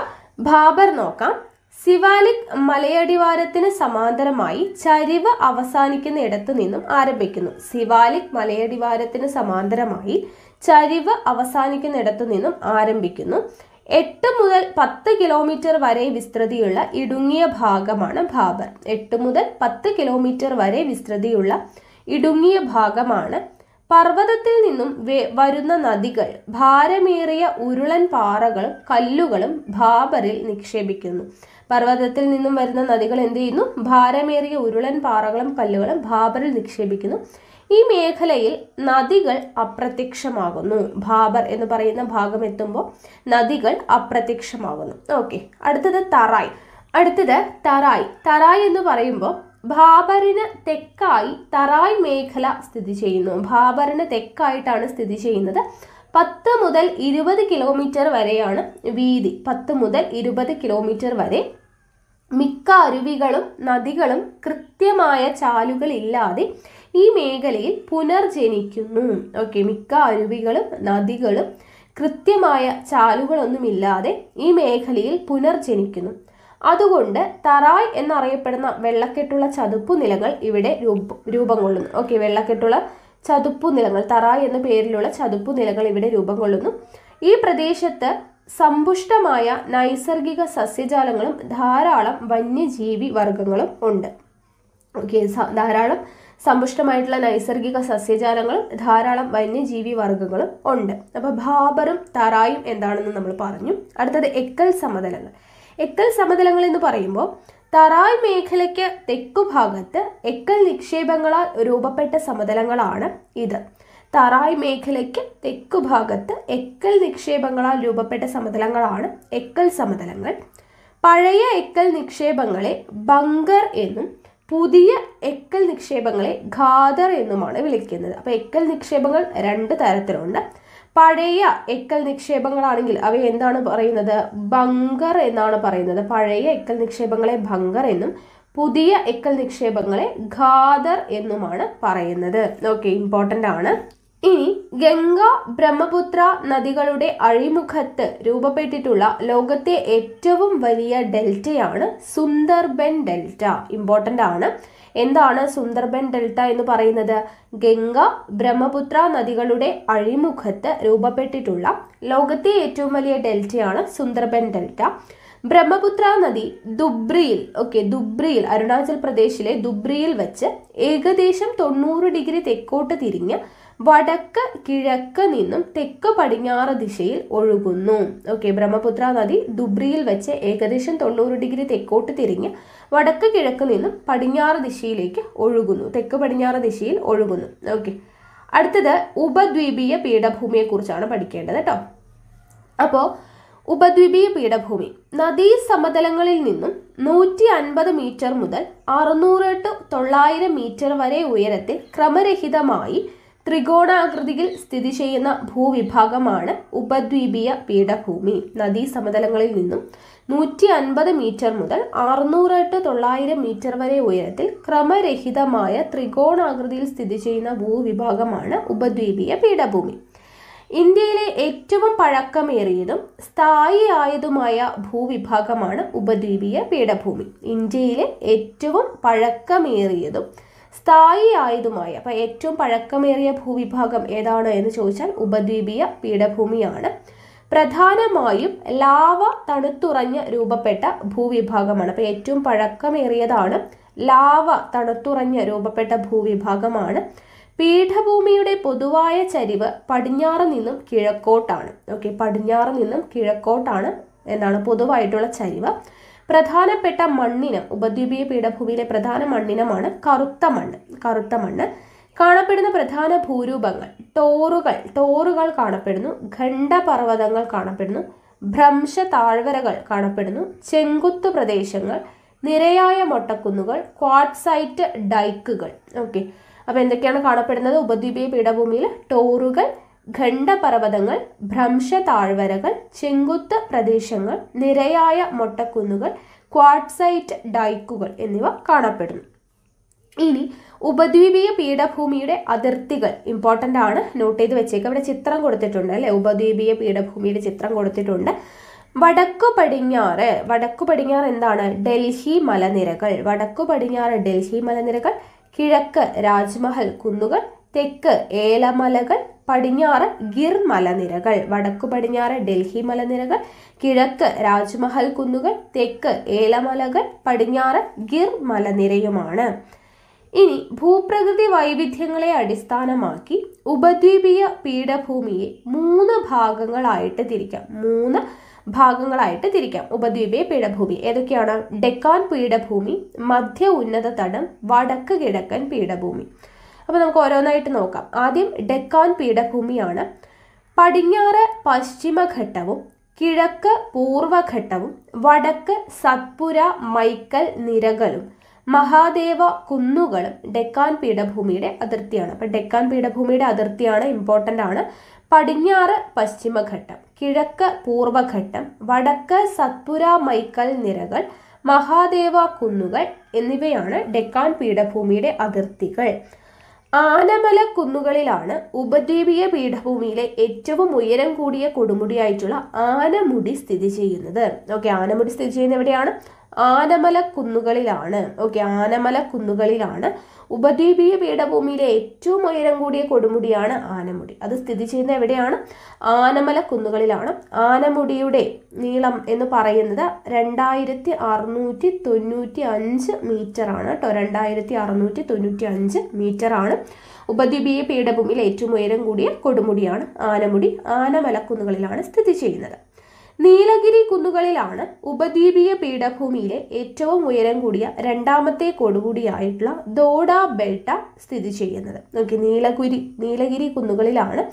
ഭാബർ നോക്കാം ശിവാലിക് മലയടിവാരത്തിന് സമാന്തരമായി ചരിവ് അവസാനിക്കുന്ന ഇടത്ത് നിന്നും ആരംഭിക്കുന്നു ശിവാലിക് മലയടിവാരത്തിന് സമാന്തരമായി ചരിവ് അവസാനിക്കുന്ന ഇടത്തു നിന്നും ആരംഭിക്കുന്നു എട്ട് മുതൽ പത്ത് കിലോമീറ്റർ വരെ വിസ്തൃതിയുള്ള ഇടുങ്ങിയ ഭാഗമാണ് ഭാബർ എട്ട് മുതൽ പത്ത് കിലോമീറ്റർ വരെ വിസ്തൃതിയുള്ള ഇടുങ്ങിയ ഭാഗമാണ് പർവ്വതത്തിൽ നിന്നും വരുന്ന നദികൾ ഭാരമേറിയ ഉരുളൻ പാറകൾ കല്ലുകളും ഭാബറിൽ നിക്ഷേപിക്കുന്നു പർവ്വതത്തിൽ നിന്നും വരുന്ന നദികൾ എന്ത് ചെയ്യുന്നു ഭാരമേറിയ ഉരുളൻ പാറകളും കല്ലുകളും ഭാബറിൽ നിക്ഷേപിക്കുന്നു ഈ മേഖലയിൽ നദികൾ അപ്രത്യക്ഷമാകുന്നു ഭാബർ എന്ന് പറയുന്ന ഭാഗം എത്തുമ്പോൾ നദികൾ അപ്രത്യക്ഷമാകുന്നു ഓക്കെ അടുത്തത് തറായ് അടുത്തത് തറായ് തറായ് എന്ന് പറയുമ്പോൾ ബാബറിന് തെക്കായി തറായ് മേഖല സ്ഥിതി ചെയ്യുന്നു ബാബറിന് തെക്കായിട്ടാണ് സ്ഥിതി ചെയ്യുന്നത് പത്ത് മുതൽ ഇരുപത് കിലോമീറ്റർ വരെയാണ് വീതി പത്ത് മുതൽ ഇരുപത് കിലോമീറ്റർ വരെ മിക്ക അരുവികളും നദികളും കൃത്യമായ ചാലുകളില്ലാതെ ഈ മേഖലയിൽ പുനർജനിക്കുന്നു ഓക്കെ മിക്ക അരുവികളും നദികളും കൃത്യമായ ചാലുകളൊന്നുമില്ലാതെ ഈ മേഖലയിൽ പുനർജനിക്കുന്നു അതുകൊണ്ട് തറായ് എന്നറിയപ്പെടുന്ന വെള്ളക്കെട്ടുള്ള ചതുപ്പു നിലകൾ ഇവിടെ രൂപം കൊള്ളുന്നു ഓക്കെ വെള്ളക്കെട്ടുള്ള ചതുപ്പു നിലങ്ങൾ തറായ് എന്ന പേരിലുള്ള ചതുപ്പു നിലകൾ ഇവിടെ രൂപം കൊള്ളുന്നു ഈ പ്രദേശത്ത് സമ്പുഷ്ടമായ നൈസർഗിക സസ്യജാലങ്ങളും ധാരാളം വന്യജീവി വർഗങ്ങളും ഉണ്ട് ഓക്കെ ധാരാളം സമ്പുഷ്ടമായിട്ടുള്ള നൈസർഗിക സസ്യജാലങ്ങളും ധാരാളം വന്യജീവി വർഗങ്ങളും ഉണ്ട് അപ്പോൾ ഭാബറും തറായും എന്താണെന്ന് നമ്മൾ പറഞ്ഞു അടുത്തത് എക്കൽ സമതലങ്ങൾ എക്കൽ സമതലങ്ങൾ എന്ന് പറയുമ്പോൾ തറായ് മേഖലയ്ക്ക് തെക്കുഭാഗത്ത് എക്കൽ നിക്ഷേപങ്ങളാൽ രൂപപ്പെട്ട സമതലങ്ങളാണ് ഇത് തറായ് മേഖലയ്ക്ക് തെക്കുഭാഗത്ത് എക്കൽ നിക്ഷേപങ്ങളാൽ രൂപപ്പെട്ട സമതലങ്ങളാണ് എക്കൽ സമതലങ്ങൾ പഴയ എക്കൽ നിക്ഷേപങ്ങളെ ബങ്കർ എന്നും പുതിയ എക്കൽ നിക്ഷേപങ്ങളെ ഖാദർ എന്നുമാണ് വിളിക്കുന്നത് അപ്പോൾ എക്കൽ നിക്ഷേപങ്ങൾ രണ്ട് തരത്തിലുണ്ട് പഴയ എക്കൽ നിക്ഷേപങ്ങളാണെങ്കിൽ അവ എന്താണ് പറയുന്നത് ബങ്കർ എന്നാണ് പറയുന്നത് പഴയ എക്കൽ നിക്ഷേപങ്ങളെ ബങ്കർ എന്നും പുതിയ എക്കൽ നിക്ഷേപങ്ങളെ ഖാദർ എന്നുമാണ് പറയുന്നത് ഓക്കെ ഇമ്പോർട്ടൻ്റ് ആണ് ഇനി ഗംഗ ബ്രഹ്മപുത്ര നദികളുടെ അഴിമുഖത്ത് രൂപപ്പെട്ടിട്ടുള്ള ലോകത്തെ ഏറ്റവും വലിയ ഡെൽറ്റയാണ് സുന്ദർബൻ ഡെൽറ്റ ഇമ്പോർട്ടൻ്റ് ആണ് എന്താണ് സുന്ദർബൻ ഡെൽറ്റ എന്ന് പറയുന്നത് ഗംഗ ബ്രഹ്മപുത്ര നദികളുടെ അഴിമുഖത്ത് രൂപപ്പെട്ടിട്ടുള്ള ലോകത്തെ ഏറ്റവും വലിയ ഡെൽറ്റയാണ് സുന്ദർബൻ ഡെൽറ്റ ബ്രഹ്മപുത്ര നദി ദുബ്രിയിൽ ഓക്കെ ദുബ്രിയിൽ അരുണാചൽ പ്രദേശിലെ ദുബ്രിയിൽ വെച്ച് ഏകദേശം തൊണ്ണൂറ് ഡിഗ്രി തെക്കോട്ട് തിരിഞ്ഞ് വടക്ക് കിഴക്ക് നിന്നും തെക്ക് പടിഞ്ഞാറ് ദിശയിൽ ഒഴുകുന്നു ഓക്കെ ബ്രഹ്മപുത്ര നദി ദുബ്രിയിൽ വെച്ച് ഏകദേശം തൊണ്ണൂറ് ഡിഗ്രി തെക്കോട്ട് തിരിഞ്ഞ് വടക്ക് കിഴക്ക് നിന്നും പടിഞ്ഞാറ് ദിശയിലേക്ക് ഒഴുകുന്നു തെക്ക് പടിഞ്ഞാറ് ദിശയിൽ ഒഴുകുന്നു ഓക്കെ അടുത്തത് ഉപദ്വീപീയ പീഠഭൂമിയെക്കുറിച്ചാണ് പഠിക്കേണ്ടത് കേട്ടോ അപ്പോൾ ഉപദ്വീപീയ പീഠഭൂമി നദീ സമതലങ്ങളിൽ നിന്നും നൂറ്റി അൻപത് മീറ്റർ മുതൽ അറുന്നൂറ് ടു തൊള്ളായിരം മീറ്റർ വരെ ഉയരത്തിൽ ക്രമരഹിതമായി ത്രികോണാകൃതിയിൽ സ്ഥിതി ചെയ്യുന്ന ഭൂവിഭാഗമാണ് ഉപദ്വീപീയ പീഠഭൂമി നദീസമതലങ്ങളിൽ നിന്നും നൂറ്റി അൻപത് മീറ്റർ മുതൽ അറുന്നൂറ് ടു തൊള്ളായിരം മീറ്റർ വരെ ഉയരത്തിൽ ക്രമരഹിതമായ ത്രികോണാകൃതിയിൽ സ്ഥിതി ചെയ്യുന്ന ഭൂവിഭാഗമാണ് ഉപദ്വീപീയ പീഠഭൂമി ഇന്ത്യയിലെ ഏറ്റവും പഴക്കമേറിയതും സ്ഥായിയായതുമായ ഭൂവിഭാഗമാണ് ഉപദ്വീപീയ പീഠഭൂമി ഇന്ത്യയിലെ ഏറ്റവും പഴക്കമേറിയതും സ്ഥായി ആയതുമായ അപ്പൊ ഏറ്റവും പഴക്കമേറിയ ഭൂവിഭാഗം ഏതാണ് എന്ന് ചോദിച്ചാൽ ഉപദ്വീപീയ പീഠഭൂമിയാണ് പ്രധാനമായും ലാവ തണുത്തുറഞ്ഞ് രൂപപ്പെട്ട ഭൂവിഭാഗമാണ് അപ്പോൾ ഏറ്റവും പഴക്കമേറിയതാണ് ലാവ തണുത്തുറഞ്ഞ് രൂപപ്പെട്ട ഭൂവിഭാഗമാണ് പീഠഭൂമിയുടെ പൊതുവായ ചരിവ് പടിഞ്ഞാറ് നിന്നും കിഴക്കോട്ടാണ് ഓക്കെ പടിഞ്ഞാറ് നിന്നും കിഴക്കോട്ടാണ് എന്നാണ് പൊതുവായിട്ടുള്ള ചരിവ് പ്രധാനപ്പെട്ട മണ്ണിനം ഉപദ്വീപീയ പീഠഭൂമിയിലെ പ്രധാന മണ്ണിനമാണ് കറുത്ത മണ്ണ് കറുത്ത മണ്ണ് കാണപ്പെടുന്ന പ്രധാന ഭൂരൂപങ്ങൾ ടോറുകൾ ടോറുകൾ കാണപ്പെടുന്നു ഖണ്ഡപർവ്വതങ്ങൾ കാണപ്പെടുന്നു ഭ്രംശ താഴ്വരകൾ കാണപ്പെടുന്നു ചെങ്കുത്തു പ്രദേശങ്ങൾ നിരയായ മൊട്ടക്കുന്നുകൾ ക്വാഡ്സൈറ്റ് ഡൈക്കുകൾ ഓക്കെ അപ്പോൾ എന്തൊക്കെയാണ് കാണപ്പെടുന്നത് ഉപദ്വീപീയ പീഠഭൂമിയിൽ ടോറുകൾ ഖണ്ഡപർവ്വതങ്ങൾ ഭ്രംശ താഴ്വരകൾ ചെങ്കുത്ത് പ്രദേശങ്ങൾ നിരയായ മൊട്ടക്കുന്നുകൾ ക്വാഡ്സൈറ്റ് ഡൈക്കുകൾ എന്നിവ കാണപ്പെടുന്നു ഇനി ഉപദ്വീപീയ പീഠഭൂമിയുടെ അതിർത്തികൾ ഇമ്പോർട്ടൻ്റ് ആണ് നോട്ട് ചെയ്ത് വെച്ചേക്കുക ഇവിടെ ചിത്രം കൊടുത്തിട്ടുണ്ട് അല്ലേ ഉപദ്വീപീയ പീഠഭൂമിയുടെ ചിത്രം കൊടുത്തിട്ടുണ്ട് വടക്കു പടിഞ്ഞാറ് വടക്കു പടിഞ്ഞാറ് എന്താണ് ഡൽഹി മലനിരകൾ വടക്കു പടിഞ്ഞാറ് ഡൽഹി മലനിരകൾ കിഴക്ക് രാജ്മഹൽ കുന്നുകൾ തെക്ക് ഏലമലകൾ പടിഞ്ഞാറ് ഗിർ മലനിരകൾ വടക്കു പടിഞ്ഞാറ് ഡൽഹി മലനിരകൾ കിഴക്ക് രാജ്മഹൽ കുന്നുകൾ തെക്ക് ഏലമലകൾ പടിഞ്ഞാറ് ഗിർ മലനിരയുമാണ് ഇനി ഭൂപ്രകൃതി വൈവിധ്യങ്ങളെ അടിസ്ഥാനമാക്കി ഉപദ്വീപീയ പീഠഭൂമിയെ മൂന്ന് ഭാഗങ്ങളായിട്ട് തിരിക്കാം മൂന്ന് ഭാഗങ്ങളായിട്ട് തിരിക്കാം ഉപദ്വീപീയ പീഠഭൂമി ഏതൊക്കെയാണ് ഡെക്കാൻ പീഠഭൂമി മധ്യ ഉന്നത തടം വടക്ക് കിഴക്കൻ പീഠഭൂമി അപ്പോൾ നമുക്ക് ഓരോന്നായിട്ട് നോക്കാം ആദ്യം ഡെക്കാൻ പീഠഭൂമിയാണ് പടിഞ്ഞാറ് പശ്ചിമഘട്ടവും കിഴക്ക് പൂർവഘട്ടവും വടക്ക് സത്പുര മൈക്കൽ നിരകളും മഹാദേവ കുന്നുകളും ഡെക്കാൻ പീഠഭൂമിയുടെ അതിർത്തിയാണ് അപ്പം ഡെക്കാൻ പീഠഭൂമിയുടെ അതിർത്തിയാണ് ഇമ്പോർട്ടൻ്റ് ആണ് പടിഞ്ഞാറ് പശ്ചിമഘട്ടം കിഴക്ക് പൂർവഘട്ടം വടക്ക് സത്പുര മൈക്കൽ നിരകൾ മഹാദേവ കുന്നുകൾ എന്നിവയാണ് ഡെക്കാൻ പീഠഭൂമിയുടെ അതിർത്തികൾ ആനമല കുന്നുകളിലാണ് ഉപദ്വീപീയ പീഠഭൂമിയിലെ ഏറ്റവും ഉയരം കൂടിയ കൊടുമുടിയായിട്ടുള്ള ആനമുടി സ്ഥിതി ചെയ്യുന്നത് ഓക്കെ ആനമുടി സ്ഥിതി ചെയ്യുന്ന എവിടെയാണ് ആനമല കുന്നുകളിലാണ് ഓക്കെ ആനമല കുന്നുകളിലാണ് ഉപദ്വീപീയ പീഠഭൂമിയിലെ ഏറ്റവും ഉയരം കൂടിയ കൊടുമുടിയാണ് ആനമുടി അത് സ്ഥിതി ചെയ്യുന്ന എവിടെയാണ് ആനമല കുന്നുകളിലാണ് ആനമുടിയുടെ നീളം എന്ന് പറയുന്നത് രണ്ടായിരത്തി അറുന്നൂറ്റി തൊണ്ണൂറ്റി അഞ്ച് ആണ് കേട്ടോ രണ്ടായിരത്തി അറുന്നൂറ്റി തൊണ്ണൂറ്റി അഞ്ച് ആണ് ഉപദ്വീപീയ പീഠഭൂമിയിലെ ഏറ്റവും ഉയരം കൂടിയ കൊടുമുടിയാണ് ആനമുടി ആനമലക്കുന്നുകളിലാണ് സ്ഥിതി ചെയ്യുന്നത് നീലഗിരി കുന്നുകളിലാണ് ഉപദ്വീപീയ പീഠഭൂമിയിലെ ഏറ്റവും ഉയരം കൂടിയ രണ്ടാമത്തെ കൊടുകൂടിയായിട്ടുള്ള ദോഡ ബെൽട്ട സ്ഥിതി ചെയ്യുന്നത് നോക്കി നീലഗിരി നീലഗിരി കുന്നുകളിലാണ്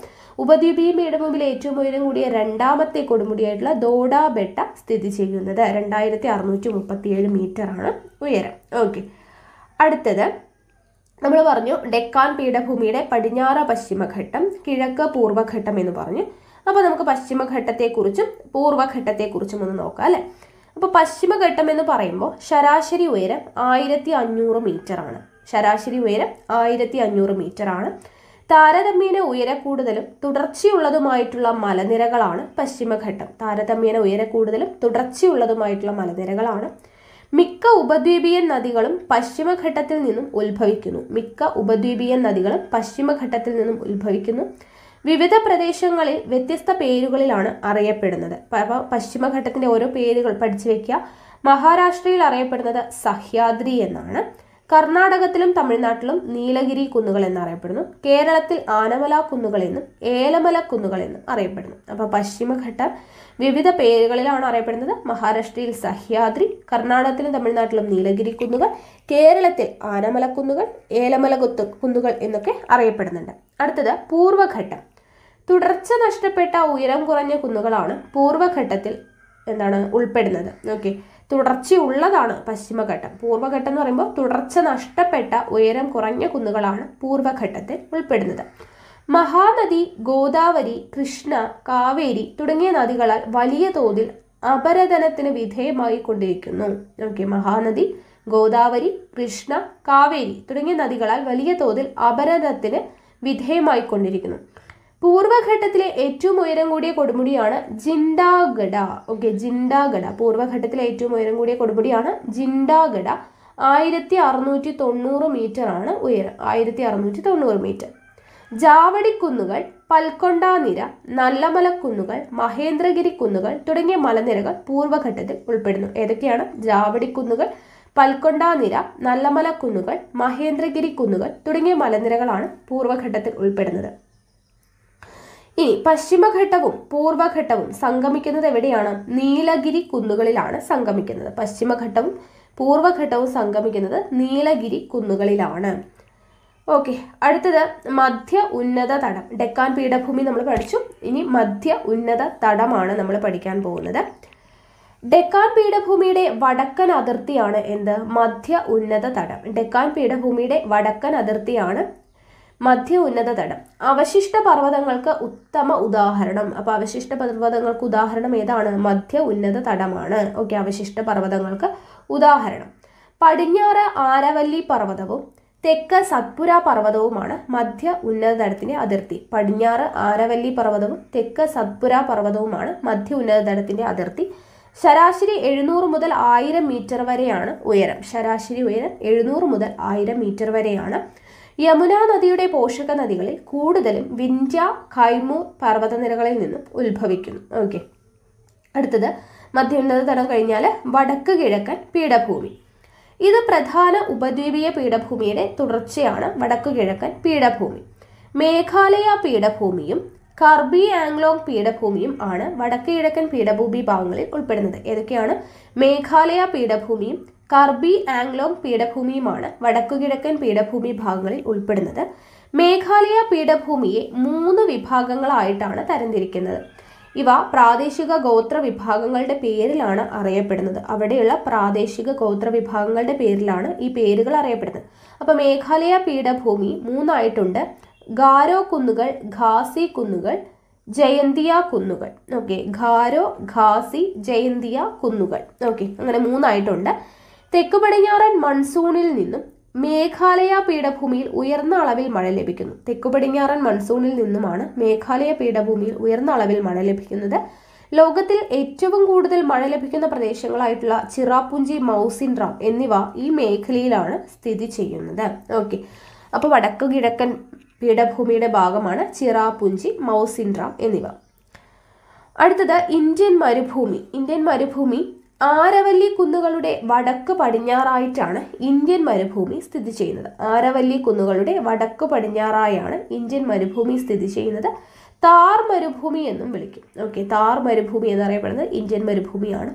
ഉപദ്വീപീയ പീഠഭൂമിയിലെ ഏറ്റവും ഉയരം കൂടിയ രണ്ടാമത്തെ കൊടുമുടിയായിട്ടുള്ള ദോഡ ബെട്ട സ്ഥിതി ചെയ്യുന്നത് രണ്ടായിരത്തി അറുന്നൂറ്റി മുപ്പത്തിയേഴ് മീറ്ററാണ് ഉയരം ഓക്കെ അടുത്തത് നമ്മൾ പറഞ്ഞു ഡെക്കാൻ പീഠഭൂമിയുടെ പടിഞ്ഞാറ് പശ്ചിമഘട്ടം കിഴക്ക് പൂർവ്വഘട്ടം എന്ന് പറഞ്ഞു അപ്പോൾ നമുക്ക് പശ്ചിമഘട്ടത്തെക്കുറിച്ചും പൂർവ്വഘട്ടത്തെക്കുറിച്ചും ഒന്ന് നോക്കാം അല്ലേ അപ്പോൾ പശ്ചിമഘട്ടം എന്ന് പറയുമ്പോൾ ശരാശരി ഉയരം ആയിരത്തി അഞ്ഞൂറ് ആണ് ശരാശരി ഉയരം ആയിരത്തി അഞ്ഞൂറ് ആണ് താരതമ്യേന ഉയര കൂടുതലും തുടർച്ചയുള്ളതുമായിട്ടുള്ള മലനിരകളാണ് പശ്ചിമഘട്ടം താരതമ്യേന ഉയര കൂടുതലും തുടർച്ചയുള്ളതുമായിട്ടുള്ള മലനിരകളാണ് മിക്ക ഉപദ്വീപീയൻ നദികളും പശ്ചിമഘട്ടത്തിൽ നിന്നും ഉത്ഭവിക്കുന്നു മിക്ക ഉപദ്വീപീയൻ നദികളും പശ്ചിമഘട്ടത്തിൽ നിന്നും ഉത്ഭവിക്കുന്നു വിവിധ പ്രദേശങ്ങളിൽ വ്യത്യസ്ത പേരുകളിലാണ് അറിയപ്പെടുന്നത് പശ്ചിമഘട്ടത്തിന്റെ ഓരോ പേരുകൾ പഠിച്ചു വെക്കുക മഹാരാഷ്ട്രയിൽ അറിയപ്പെടുന്നത് സഹ്യാദ്രി എന്നാണ് കർണാടകത്തിലും തമിഴ്നാട്ടിലും നീലഗിരി കുന്നുകൾ എന്നറിയപ്പെടുന്നു കേരളത്തിൽ ആനമല കുന്നുകൾ എന്നും ഏലമല കുന്നുകൾ എന്നും അറിയപ്പെടുന്നു അപ്പോൾ പശ്ചിമഘട്ടം വിവിധ പേരുകളിലാണ് അറിയപ്പെടുന്നത് മഹാരാഷ്ട്രയിൽ സഹ്യാദ്രി കർണാടകത്തിലും തമിഴ്നാട്ടിലും നീലഗിരി കുന്നുകൾ കേരളത്തിൽ ആനമല കുന്നുകൾ ഏലമല കുന്നുകൾ എന്നൊക്കെ അറിയപ്പെടുന്നുണ്ട് അടുത്തത് പൂർവ്വഘട്ടം തുടർച്ച നഷ്ടപ്പെട്ട ഉയരം കുറഞ്ഞ കുന്നുകളാണ് പൂർവ്വഘട്ടത്തിൽ എന്താണ് ഉൾപ്പെടുന്നത് ഓക്കെ തുടർച്ചയുള്ളതാണ് പശ്ചിമഘട്ടം പൂർവ്വഘട്ടം എന്ന് പറയുമ്പോൾ തുടർച്ച നഷ്ടപ്പെട്ട ഉയരം കുറഞ്ഞ കുന്നുകളാണ് പൂർവ്വഘട്ടത്തിൽ ഉൾപ്പെടുന്നത് മഹാനദി ഗോദാവരി കൃഷ്ണ കാവേരി തുടങ്ങിയ നദികളാൽ വലിയ തോതിൽ അപരതനത്തിന് വിധേയമായി കൊണ്ടിരിക്കുന്നു ഓക്കെ മഹാനദി ഗോദാവരി കൃഷ്ണ കാവേരി തുടങ്ങിയ നദികളാൽ വലിയ തോതിൽ അപരതത്തിന് വിധേയമായിക്കൊണ്ടിരിക്കുന്നു പൂർവ്വഘട്ടത്തിലെ ഏറ്റവും ഉയരം കൂടിയ കൊടുമുടിയാണ് ജിൻഡാഗഡ ഓക്കെ ജിൻഡാഗഡ പൂർവ്വഘട്ടത്തിലെ ഏറ്റവും ഉയരം കൂടിയ കൊടുമുടിയാണ് ജിൻഡാഗഡ ആയിരത്തി അറുന്നൂറ്റി തൊണ്ണൂറ് മീറ്റർ ആണ് ഉയരം ആയിരത്തി അറുന്നൂറ്റി തൊണ്ണൂറ് മീറ്റർ ജാവടിക്കുന്നുകൾ പൽക്കൊണ്ട നിര നല്ലമലക്കുന്നുകൾ മഹേന്ദ്രഗിരി കുന്നുകൾ തുടങ്ങിയ മലനിരകൾ പൂർവ്വഘട്ടത്തിൽ ഉൾപ്പെടുന്നു ഏതൊക്കെയാണ് ജാവടിക്കുന്നുകൾ പൽക്കൊണ്ട നിര നല്ലമലക്കുന്നുകൾ മഹേന്ദ്രഗിരി കുന്നുകൾ തുടങ്ങിയ മലനിരകളാണ് പൂർവ്വഘട്ടത്തിൽ ഉൾപ്പെടുന്നത് ഇനി പശ്ചിമഘട്ടവും പൂർവ്വഘട്ടവും സംഗമിക്കുന്നത് എവിടെയാണ് നീലഗിരി കുന്നുകളിലാണ് സംഗമിക്കുന്നത് പശ്ചിമഘട്ടവും പൂർവ്വഘട്ടവും സംഗമിക്കുന്നത് നീലഗിരി കുന്നുകളിലാണ് ഓക്കെ അടുത്തത് മധ്യ ഉന്നത തടം ഡെക്കാൻ പീഠഭൂമി നമ്മൾ പഠിച്ചു ഇനി മധ്യ ഉന്നത തടമാണ് നമ്മൾ പഠിക്കാൻ പോകുന്നത് ഡെക്കാൻ പീഠഭൂമിയുടെ വടക്കൻ അതിർത്തിയാണ് എന്ത് മധ്യ ഉന്നത തടം ഡെക്കാൻ പീഠഭൂമിയുടെ വടക്കൻ അതിർത്തിയാണ് മധ്യ തടം അവശിഷ്ട പർവ്വതങ്ങൾക്ക് ഉത്തമ ഉദാഹരണം അപ്പോൾ അവശിഷ്ട പർവ്വതങ്ങൾക്ക് ഉദാഹരണം ഏതാണ് മധ്യ ഉന്നത തടമാണ് ഓക്കെ അവശിഷ്ട പർവ്വതങ്ങൾക്ക് ഉദാഹരണം പടിഞ്ഞാറ് ആരവല്ലി പർവ്വതവും തെക്ക് സത്പുര പർവ്വതവുമാണ് മധ്യ തടത്തിന്റെ അതിർത്തി പടിഞ്ഞാറ് ആരവല്ലി പർവ്വതവും തെക്ക് സത്പുര പർവ്വതവുമാണ് മധ്യ തടത്തിന്റെ അതിർത്തി ശരാശരി എഴുന്നൂറ് മുതൽ ആയിരം മീറ്റർ വരെയാണ് ഉയരം ശരാശരി ഉയരം എഴുന്നൂറ് മുതൽ ആയിരം മീറ്റർ വരെയാണ് യമുനാ നദിയുടെ പോഷക നദികളിൽ കൂടുതലും വിന്ധ്യ കൈമൂർ പർവ്വതനിരകളിൽ നിന്നും ഉത്ഭവിക്കുന്നു ഓക്കെ അടുത്തത് മധ്യോന്നത തരം കഴിഞ്ഞാൽ വടക്ക് കിഴക്കൻ പീഠഭൂമി ഇത് പ്രധാന ഉപദ്വീപീയ പീഠഭൂമിയുടെ തുടർച്ചയാണ് വടക്ക് കിഴക്കൻ പീഠഭൂമി മേഘാലയ പീഠഭൂമിയും കർബി ആംഗ്ലോങ് പീഠഭൂമിയും ആണ് വടക്ക് കിഴക്കൻ പീഠഭൂമി ഭാഗങ്ങളിൽ ഉൾപ്പെടുന്നത് ഏതൊക്കെയാണ് മേഘാലയ പീഠഭൂമിയും കർബി ആംഗ്ലോങ് പീഠഭൂമിയുമാണ് വടക്കുകിഴക്കൻ പീഠഭൂമി ഭാഗങ്ങളിൽ ഉൾപ്പെടുന്നത് മേഘാലയ പീഠഭൂമിയെ മൂന്ന് വിഭാഗങ്ങളായിട്ടാണ് തരംതിരിക്കുന്നത് ഇവ പ്രാദേശിക ഗോത്ര വിഭാഗങ്ങളുടെ പേരിലാണ് അറിയപ്പെടുന്നത് അവിടെയുള്ള പ്രാദേശിക ഗോത്ര വിഭാഗങ്ങളുടെ പേരിലാണ് ഈ പേരുകൾ അറിയപ്പെടുന്നത് അപ്പോൾ മേഘാലയ പീഠഭൂമി മൂന്നായിട്ടുണ്ട് ഗാരോ കുന്നുകൾ ഖാസി കുന്നുകൾ ജയന്തിയ കുന്നുകൾ ഓക്കെ ഖാരോ ഖാസി ജയന്തിയ കുന്നുകൾ ഓക്കെ അങ്ങനെ മൂന്നായിട്ടുണ്ട് തെക്കു പടിഞ്ഞാറൻ മൺസൂണിൽ നിന്നും മേഘാലയ പീഠഭൂമിയിൽ ഉയർന്ന അളവിൽ മഴ ലഭിക്കുന്നു തെക്കു പടിഞ്ഞാറൻ മൺസൂണിൽ നിന്നുമാണ് മേഘാലയ പീഠഭൂമിയിൽ ഉയർന്ന അളവിൽ മഴ ലഭിക്കുന്നത് ലോകത്തിൽ ഏറ്റവും കൂടുതൽ മഴ ലഭിക്കുന്ന പ്രദേശങ്ങളായിട്ടുള്ള ചിറാപുഞ്ചി മൗസിൻറാം എന്നിവ ഈ മേഖലയിലാണ് സ്ഥിതി ചെയ്യുന്നത് ഓക്കെ അപ്പോൾ വടക്കു കിഴക്കൻ പീഠഭൂമിയുടെ ഭാഗമാണ് ചിറാപുഞ്ചി മൗസിൻറാം എന്നിവ അടുത്തത് ഇന്ത്യൻ മരുഭൂമി ഇന്ത്യൻ മരുഭൂമി ആരവല്ലി കുന്നുകളുടെ വടക്ക് പടിഞ്ഞാറായിട്ടാണ് ഇന്ത്യൻ മരുഭൂമി സ്ഥിതി ചെയ്യുന്നത് ആരവല്ലി കുന്നുകളുടെ വടക്ക് പടിഞ്ഞാറായാണ് ഇന്ത്യൻ മരുഭൂമി സ്ഥിതി ചെയ്യുന്നത് താർ മരുഭൂമി എന്നും വിളിക്കും ഓക്കെ താർ മരുഭൂമി എന്നറിയപ്പെടുന്നത് ഇന്ത്യൻ മരുഭൂമിയാണ്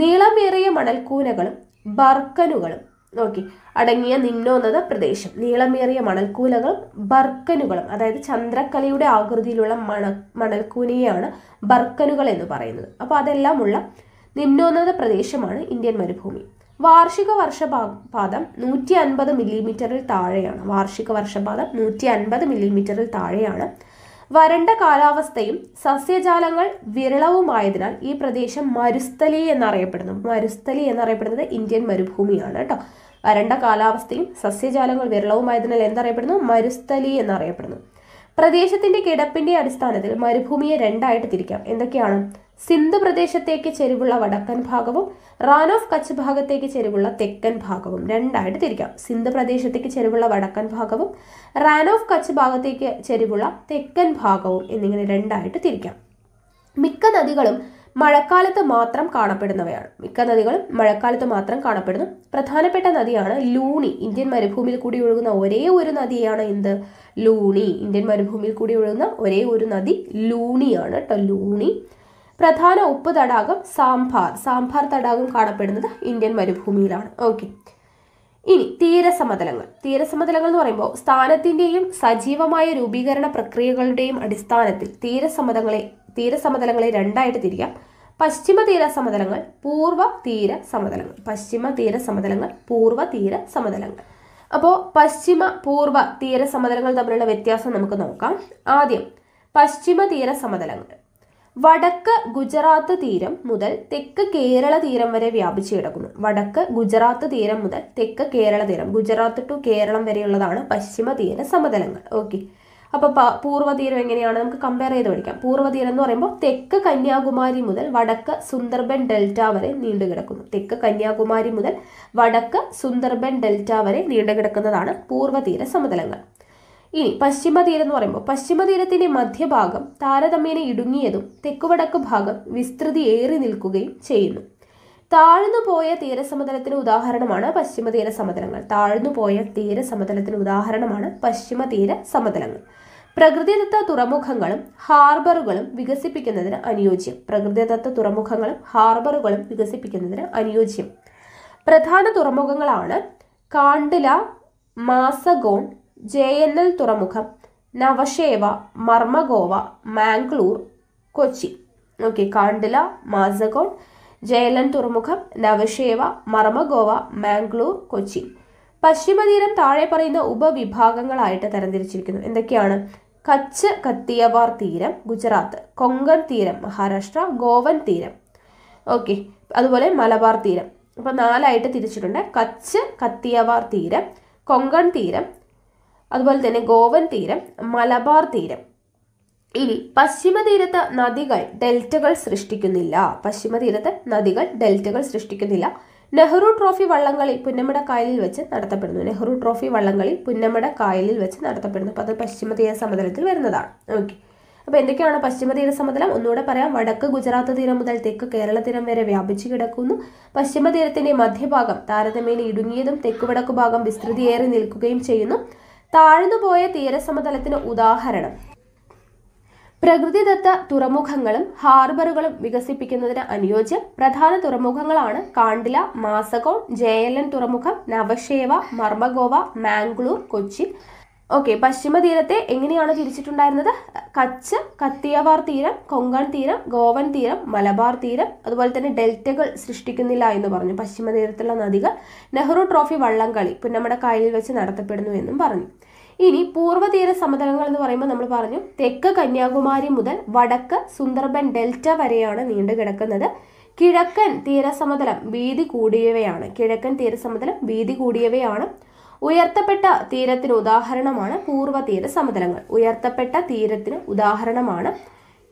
നീളമേറിയ മണൽക്കൂനകളും ബർക്കനുകളും ഓക്കെ അടങ്ങിയ നിന്നോന്നത പ്രദേശം നീളമേറിയ മണൽക്കൂനകളും ബർക്കനുകളും അതായത് ചന്ദ്രക്കലയുടെ ആകൃതിയിലുള്ള മണ മണൽക്കൂനയാണ് ബർക്കനുകൾ എന്ന് പറയുന്നത് അപ്പോൾ ഉള്ള നിമ്നോന്നത പ്രദേശമാണ് ഇന്ത്യൻ മരുഭൂമി വാർഷിക വർഷപാതം നൂറ്റി അൻപത് മില്ലിമീറ്ററിൽ താഴെയാണ് വാർഷിക വർഷപാതം നൂറ്റി അൻപത് മില്ലിമീറ്ററിൽ താഴെയാണ് വരണ്ട കാലാവസ്ഥയും സസ്യജാലങ്ങൾ വിരളവുമായതിനാൽ ഈ പ്രദേശം മരുസ്ഥലി എന്നറിയപ്പെടുന്നു മരുസ്ഥലി എന്നറിയപ്പെടുന്നത് ഇന്ത്യൻ മരുഭൂമിയാണ് കേട്ടോ വരണ്ട കാലാവസ്ഥയും സസ്യജാലങ്ങൾ വിരളവുമായതിനാൽ എന്തറിയപ്പെടുന്നു മരുസ്ഥലി എന്നറിയപ്പെടുന്നു പ്രദേശത്തിന്റെ കിടപ്പിന്റെ അടിസ്ഥാനത്തിൽ മരുഭൂമിയെ രണ്ടായിട്ട് തിരിക്കാം എന്തൊക്കെയാണ് സിന്ധു പ്രദേശത്തേക്ക് ചെരിവുള്ള വടക്കൻ ഭാഗവും റാൻ ഓഫ് കച്ച് ഭാഗത്തേക്ക് ചെരിവുള്ള തെക്കൻ ഭാഗവും രണ്ടായിട്ട് തിരിക്കാം സിന്ധു പ്രദേശത്തേക്ക് ചെരിവുള്ള വടക്കൻ ഭാഗവും റാൻ ഓഫ് കച്ച് ഭാഗത്തേക്ക് ചെരിവുള്ള തെക്കൻ ഭാഗവും എന്നിങ്ങനെ രണ്ടായിട്ട് തിരിക്കാം മിക്ക നദികളും മഴക്കാലത്ത് മാത്രം കാണപ്പെടുന്നവയാണ് മിക്ക നദികളും മഴക്കാലത്ത് മാത്രം കാണപ്പെടുന്നു പ്രധാനപ്പെട്ട നദിയാണ് ലൂണി ഇന്ത്യൻ മരുഭൂമിയിൽ കൂടി ഒഴുകുന്ന ഒരേ ഒരു നദിയാണ് എന്ത് ലൂണി ഇന്ത്യൻ മരുഭൂമിയിൽ കൂടി ഒഴുകുന്ന ഒരേ ഒരു നദി ലൂണിയാണ് കേട്ടോ ലൂണി പ്രധാന ഉപ്പ് തടാകം സാംഭാർ സാംഭാർ തടാകം കാണപ്പെടുന്നത് ഇന്ത്യൻ മരുഭൂമിയിലാണ് ഓക്കെ ഇനി തീരസമതലങ്ങൾ തീരസമതലങ്ങൾ എന്ന് പറയുമ്പോൾ സ്ഥാനത്തിൻ്റെയും സജീവമായ രൂപീകരണ പ്രക്രിയകളുടെയും അടിസ്ഥാനത്തിൽ തീരസമതങ്ങളെ തീരസമതലങ്ങളെ രണ്ടായിട്ട് തിരിക്കാം പശ്ചിമ തീരസമതലങ്ങൾ പൂർവ്വ തീര സമതലങ്ങൾ പശ്ചിമ തീരസമതലങ്ങൾ പൂർവ്വ തീര സമതലങ്ങൾ അപ്പോൾ പശ്ചിമ പൂർവ്വ തീരസമതലങ്ങൾ തമ്മിലുള്ള വ്യത്യാസം നമുക്ക് നോക്കാം ആദ്യം പശ്ചിമ തീരസമതലങ്ങൾ വടക്ക് ഗുജറാത്ത് തീരം മുതൽ തെക്ക് കേരള തീരം വരെ വ്യാപിച്ചു കിടക്കുന്നു വടക്ക് ഗുജറാത്ത് തീരം മുതൽ തെക്ക് കേരള തീരം ഗുജറാത്ത് ടു കേരളം വരെയുള്ളതാണ് പശ്ചിമ തീര സമതലങ്ങൾ ഓക്കെ അപ്പോൾ പൂർവ്വ തീരം എങ്ങനെയാണ് നമുക്ക് കമ്പയർ ചെയ്ത് പഠിക്കാം പൂർവ്വ തീരം എന്ന് പറയുമ്പോൾ തെക്ക് കന്യാകുമാരി മുതൽ വടക്ക് സുന്ദർബൻ ഡെൽറ്റ വരെ നീണ്ടു കിടക്കുന്നു തെക്ക് കന്യാകുമാരി മുതൽ വടക്ക് സുന്ദർബൻ ഡെൽറ്റ വരെ നീണ്ടു കിടക്കുന്നതാണ് പൂർവ്വ തീര സമതലങ്ങൾ ഇനി പശ്ചിമതീരം എന്ന് പറയുമ്പോൾ പശ്ചിമതീരത്തിന്റെ മധ്യഭാഗം താരതമ്യേന ഇടുങ്ങിയതും തെക്കുവടക്ക് ഭാഗം വിസ്തൃതി ഏറി നിൽക്കുകയും ചെയ്യുന്നു താഴ്ന്നു പോയ തീരസമതലത്തിന് ഉദാഹരണമാണ് പശ്ചിമതീര സമതലങ്ങൾ താഴ്ന്നു പോയ തീരസമതലത്തിന് ഉദാഹരണമാണ് പശ്ചിമതീര സമതലങ്ങൾ പ്രകൃതിദത്ത തുറമുഖങ്ങളും ഹാർബറുകളും വികസിപ്പിക്കുന്നതിന് അനുയോജ്യം പ്രകൃതിദത്ത തുറമുഖങ്ങളും ഹാർബറുകളും വികസിപ്പിക്കുന്നതിന് അനുയോജ്യം പ്രധാന തുറമുഖങ്ങളാണ് Kandla Mazagon J N L തുറമുഖം നവശേവ മർമഗോവ മാംഗ്ലൂർ കൊച്ചി ഓക്കെ കാണ്ടില മാസഗോൺ ജയലൻ തുറമുഖം നവശേവ മർമഗോവ മാംഗ്ലൂർ കൊച്ചി പശ്ചിമതീരം താഴെ പറയുന്ന ഉപവിഭാഗങ്ങളായിട്ട് തരംതിരിച്ചിരിക്കുന്നു എന്തൊക്കെയാണ് കച്ച് കത്തിയവാർ തീരം ഗുജറാത്ത് കൊങ്കൺ തീരം മഹാരാഷ്ട്ര ഗോവൻ തീരം ഓക്കെ അതുപോലെ മലബാർ തീരം അപ്പോൾ നാലായിട്ട് തിരിച്ചിട്ടുണ്ട് കച്ച് കത്തിയവാർ തീരം കൊങ്കൺ തീരം അതുപോലെ തന്നെ ഗോവൻ തീരം മലബാർ തീരം ഇനി പശ്ചിമതീരത്ത് നദികൾ ഡെൽറ്റകൾ സൃഷ്ടിക്കുന്നില്ല പശ്ചിമതീരത്ത് നദികൾ ഡെൽറ്റകൾ സൃഷ്ടിക്കുന്നില്ല നെഹ്റു ട്രോഫി വള്ളംകളി പുന്നമട കായലിൽ വെച്ച് നടത്തപ്പെടുന്നു നെഹ്റു ട്രോഫി വള്ളംകളി പുന്നമട കായലിൽ വെച്ച് നടത്തപ്പെടുന്നു അപ്പോൾ അത് പശ്ചിമതീര സമതലത്തിൽ വരുന്നതാണ് ഓക്കെ അപ്പോൾ എന്തൊക്കെയാണ് പശ്ചിമതീര സമതലം ഒന്നുകൂടെ പറയാം വടക്ക് ഗുജറാത്ത് തീരം മുതൽ തെക്ക് കേരള തീരം വരെ വ്യാപിച്ചു കിടക്കുന്നു പശ്ചിമതീരത്തിൻ്റെ മധ്യഭാഗം താരതമ്യേന ഇടുങ്ങിയതും തെക്കുവടക്കു ഭാഗം വിസ്തൃതിയേറി നിൽക്കുകയും ചെയ്യുന്നു താഴ്ന്നുപോയ തീരസമതലത്തിന് ഉദാഹരണം പ്രകൃതിദത്ത തുറമുഖങ്ങളും ഹാർബറുകളും വികസിപ്പിക്കുന്നതിന് അനുയോജ്യം പ്രധാന തുറമുഖങ്ങളാണ് കാണ്ടില മാസകോൺ ജയലൻ തുറമുഖം നവശേവ മർമഗോവ മാംഗ്ലൂർ കൊച്ചി ഓക്കെ പശ്ചിമ തീരത്തെ എങ്ങനെയാണ് തിരിച്ചിട്ടുണ്ടായിരുന്നത് കച്ച് കത്തിയവാർ തീരം കൊങ്കൺ തീരം ഗോവൻ തീരം മലബാർ തീരം അതുപോലെ തന്നെ ഡെൽറ്റകൾ സൃഷ്ടിക്കുന്നില്ല എന്ന് പറഞ്ഞു പശ്ചിമ തീരത്തുള്ള നദികൾ നെഹ്റു ട്രോഫി വള്ളംകളി നമ്മുടെ കായലിൽ വെച്ച് നടത്തപ്പെടുന്നു എന്നും പറഞ്ഞു ഇനി പൂർവ്വതീര സമതലങ്ങൾ എന്ന് പറയുമ്പോൾ നമ്മൾ പറഞ്ഞു തെക്ക് കന്യാകുമാരി മുതൽ വടക്ക് സുന്ദർബൻ ഡെൽറ്റ വരെയാണ് നീണ്ടു കിടക്കുന്നത് കിഴക്കൻ തീരസമതലം വീതി കൂടിയവയാണ് കിഴക്കൻ തീരസമതലം വീതി കൂടിയവയാണ് ഉയർത്തപ്പെട്ട തീരത്തിന് ഉദാഹരണമാണ് പൂർവ്വ തീര സമതലങ്ങൾ ഉയർത്തപ്പെട്ട തീരത്തിന് ഉദാഹരണമാണ്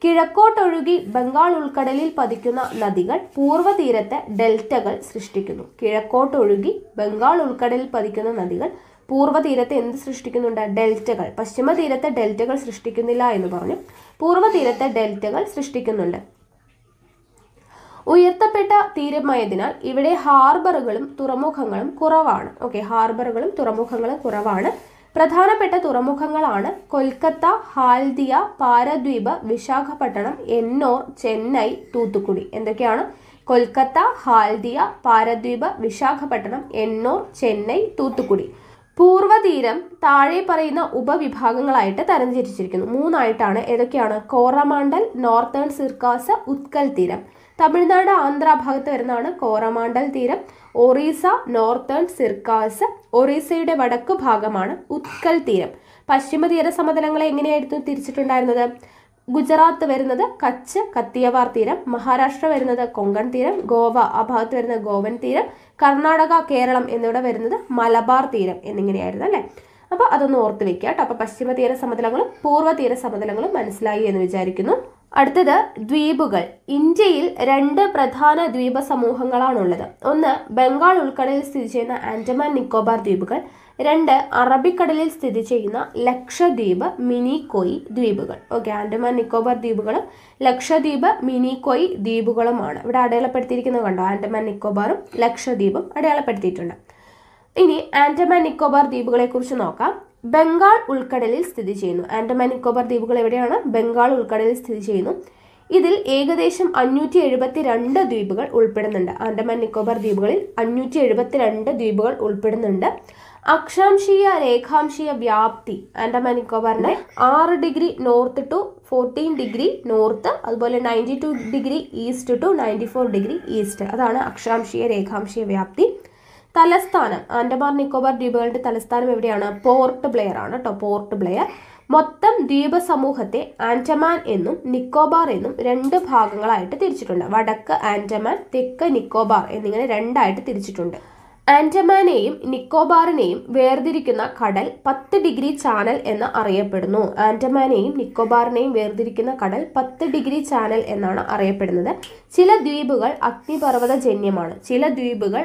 കിഴക്കോട്ടൊഴുകി ബംഗാൾ ഉൾക്കടലിൽ പതിക്കുന്ന നദികൾ പൂർവ്വ തീരത്തെ ഡെൽറ്റകൾ സൃഷ്ടിക്കുന്നു കിഴക്കോട്ടൊഴുകി ബംഗാൾ ഉൾക്കടലിൽ പതിക്കുന്ന നദികൾ പൂർവ്വ തീരത്തെ എന്ത് സൃഷ്ടിക്കുന്നുണ്ട് ഡെൽറ്റകൾ പശ്ചിമ തീരത്തെ ഡെൽറ്റകൾ സൃഷ്ടിക്കുന്നില്ല എന്ന് പറഞ്ഞു പൂർവ്വ തീരത്തെ ഡെൽറ്റകൾ സൃഷ്ടിക്കുന്നുണ്ട് ഉയർത്തപ്പെട്ട തീരമായതിനാൽ ഇവിടെ ഹാർബറുകളും തുറമുഖങ്ങളും കുറവാണ് ഓക്കെ ഹാർബറുകളും തുറമുഖങ്ങളും കുറവാണ് പ്രധാനപ്പെട്ട തുറമുഖങ്ങളാണ് കൊൽക്കത്ത ഹാൽദിയ പാരദ്വീപ് വിശാഖപട്ടണം എന്നോർ ചെന്നൈ തൂത്തുക്കുടി എന്തൊക്കെയാണ് കൊൽക്കത്ത ഹാൽദിയ പാരദ്വീപ് വിശാഖപട്ടണം എന്നോർ ചെന്നൈ തൂത്തുക്കുടി പൂർവ്വതീരം താഴെ പറയുന്ന ഉപവിഭാഗങ്ങളായിട്ട് തരംതിരിച്ചിരിക്കുന്നു മൂന്നായിട്ടാണ് ഏതൊക്കെയാണ് കോറമാണ്ടൽ നോർത്തേൺ സിർക്കാസ് ഉത്കൽ തീരം തമിഴ്നാട് ആന്ധ്ര ഭാഗത്ത് വരുന്നതാണ് കോറമാണ്ടൽ തീരം ഒറീസ നോർത്തേൺ സിർക്കാസ് ഒറീസയുടെ വടക്ക് ഭാഗമാണ് ഉത്കൽ തീരം പശ്ചിമ തീര സമതലങ്ങളെ എങ്ങനെയായിരുന്നു തിരിച്ചിട്ടുണ്ടായിരുന്നത് ഗുജറാത്ത് വരുന്നത് കച്ച് കത്തിയവാർ തീരം മഹാരാഷ്ട്ര വരുന്നത് കൊങ്കൺ തീരം ഗോവ ആ ഭാഗത്ത് വരുന്നത് ഗോവൻ തീരം കർണാടക കേരളം എന്നിവിടെ വരുന്നത് മലബാർ തീരം എന്നിങ്ങനെയായിരുന്നു അല്ലേ അപ്പോൾ അതൊന്ന് ഓർത്ത് വെക്കുക കേട്ടോ അപ്പോൾ പശ്ചിമ തീര സമതലങ്ങളും പൂർവ്വ തീര സമതലങ്ങളും മനസ്സിലായി എന്ന് വിചാരിക്കുന്നു അടുത്തത് ദ്വീപുകൾ ഇന്ത്യയിൽ രണ്ട് പ്രധാന ദ്വീപ സമൂഹങ്ങളാണുള്ളത് ഒന്ന് ബംഗാൾ ഉൾക്കടലിൽ സ്ഥിതി ചെയ്യുന്ന ആൻഡമാൻ നിക്കോബാർ ദ്വീപുകൾ രണ്ട് അറബിക്കടലിൽ സ്ഥിതി ചെയ്യുന്ന ലക്ഷദ്വീപ് മിനിക്കോയി ദ്വീപുകൾ ഓക്കെ ആൻഡമാൻ നിക്കോബാർ ദ്വീപുകളും ലക്ഷദ്വീപ് മിനിക്കോയി ദ്വീപുകളുമാണ് ഇവിടെ അടയാളപ്പെടുത്തിയിരിക്കുന്നത് കണ്ടോ ആൻഡമാൻ നിക്കോബാറും ലക്ഷദ്വീപും അടയാളപ്പെടുത്തിയിട്ടുണ്ട് ഇനി ആൻഡമാൻ നിക്കോബാർ ദ്വീപുകളെക്കുറിച്ച് നോക്കാം ബംഗാൾ ഉൾക്കടലിൽ സ്ഥിതി ചെയ്യുന്നു ആൻഡമാൻ നിക്കോബാർ ദ്വീപുകൾ എവിടെയാണ് ബംഗാൾ ഉൾക്കടലിൽ സ്ഥിതി ചെയ്യുന്നു ഇതിൽ ഏകദേശം അഞ്ഞൂറ്റി എഴുപത്തി രണ്ട് ദ്വീപുകൾ ഉൾപ്പെടുന്നുണ്ട് ആൻഡമാൻ നിക്കോബാർ ദ്വീപുകളിൽ അഞ്ഞൂറ്റി എഴുപത്തി രണ്ട് ദ്വീപുകൾ ഉൾപ്പെടുന്നുണ്ട് അക്ഷാംശീയ രേഖാംശീയ വ്യാപ്തി ആൻഡമാൻ നിക്കോബാറിന്റെ ആറ് degree north to fourteen degree north അതുപോലെ ninety two degree east to ninety four degree east അതാണ് അക്ഷാംശീയ രേഖാംശീയ വ്യാപ്തി തലസ്ഥാനം ആൻഡമാൻ നിക്കോബാർ ദ്വീപുകളുടെ തലസ്ഥാനം എവിടെയാണ് പോർട്ട് ബ്ലെയർ ആണ് കേട്ടോ പോർട്ട് ബ്ലെയർ മൊത്തം ദ്വീപ സമൂഹത്തെ ആൻഡമാൻ എന്നും നിക്കോബാർ എന്നും രണ്ട് ഭാഗങ്ങളായിട്ട് തിരിച്ചിട്ടുണ്ട് വടക്ക് ആൻഡമാൻ തെക്ക് നിക്കോബാർ എന്നിങ്ങനെ രണ്ടായിട്ട് തിരിച്ചിട്ടുണ്ട് ആൻഡമാനെയും നിക്കോബാറിനെയും വേർതിരിക്കുന്ന കടൽ പത്ത് ഡിഗ്രി ചാനൽ എന്ന് അറിയപ്പെടുന്നു ആൻഡമാനെയും നിക്കോബാറിനെയും വേർതിരിക്കുന്ന കടൽ പത്ത് ഡിഗ്രി ചാനൽ എന്നാണ് അറിയപ്പെടുന്നത് ചില ദ്വീപുകൾ ജന്യമാണ് ചില ദ്വീപുകൾ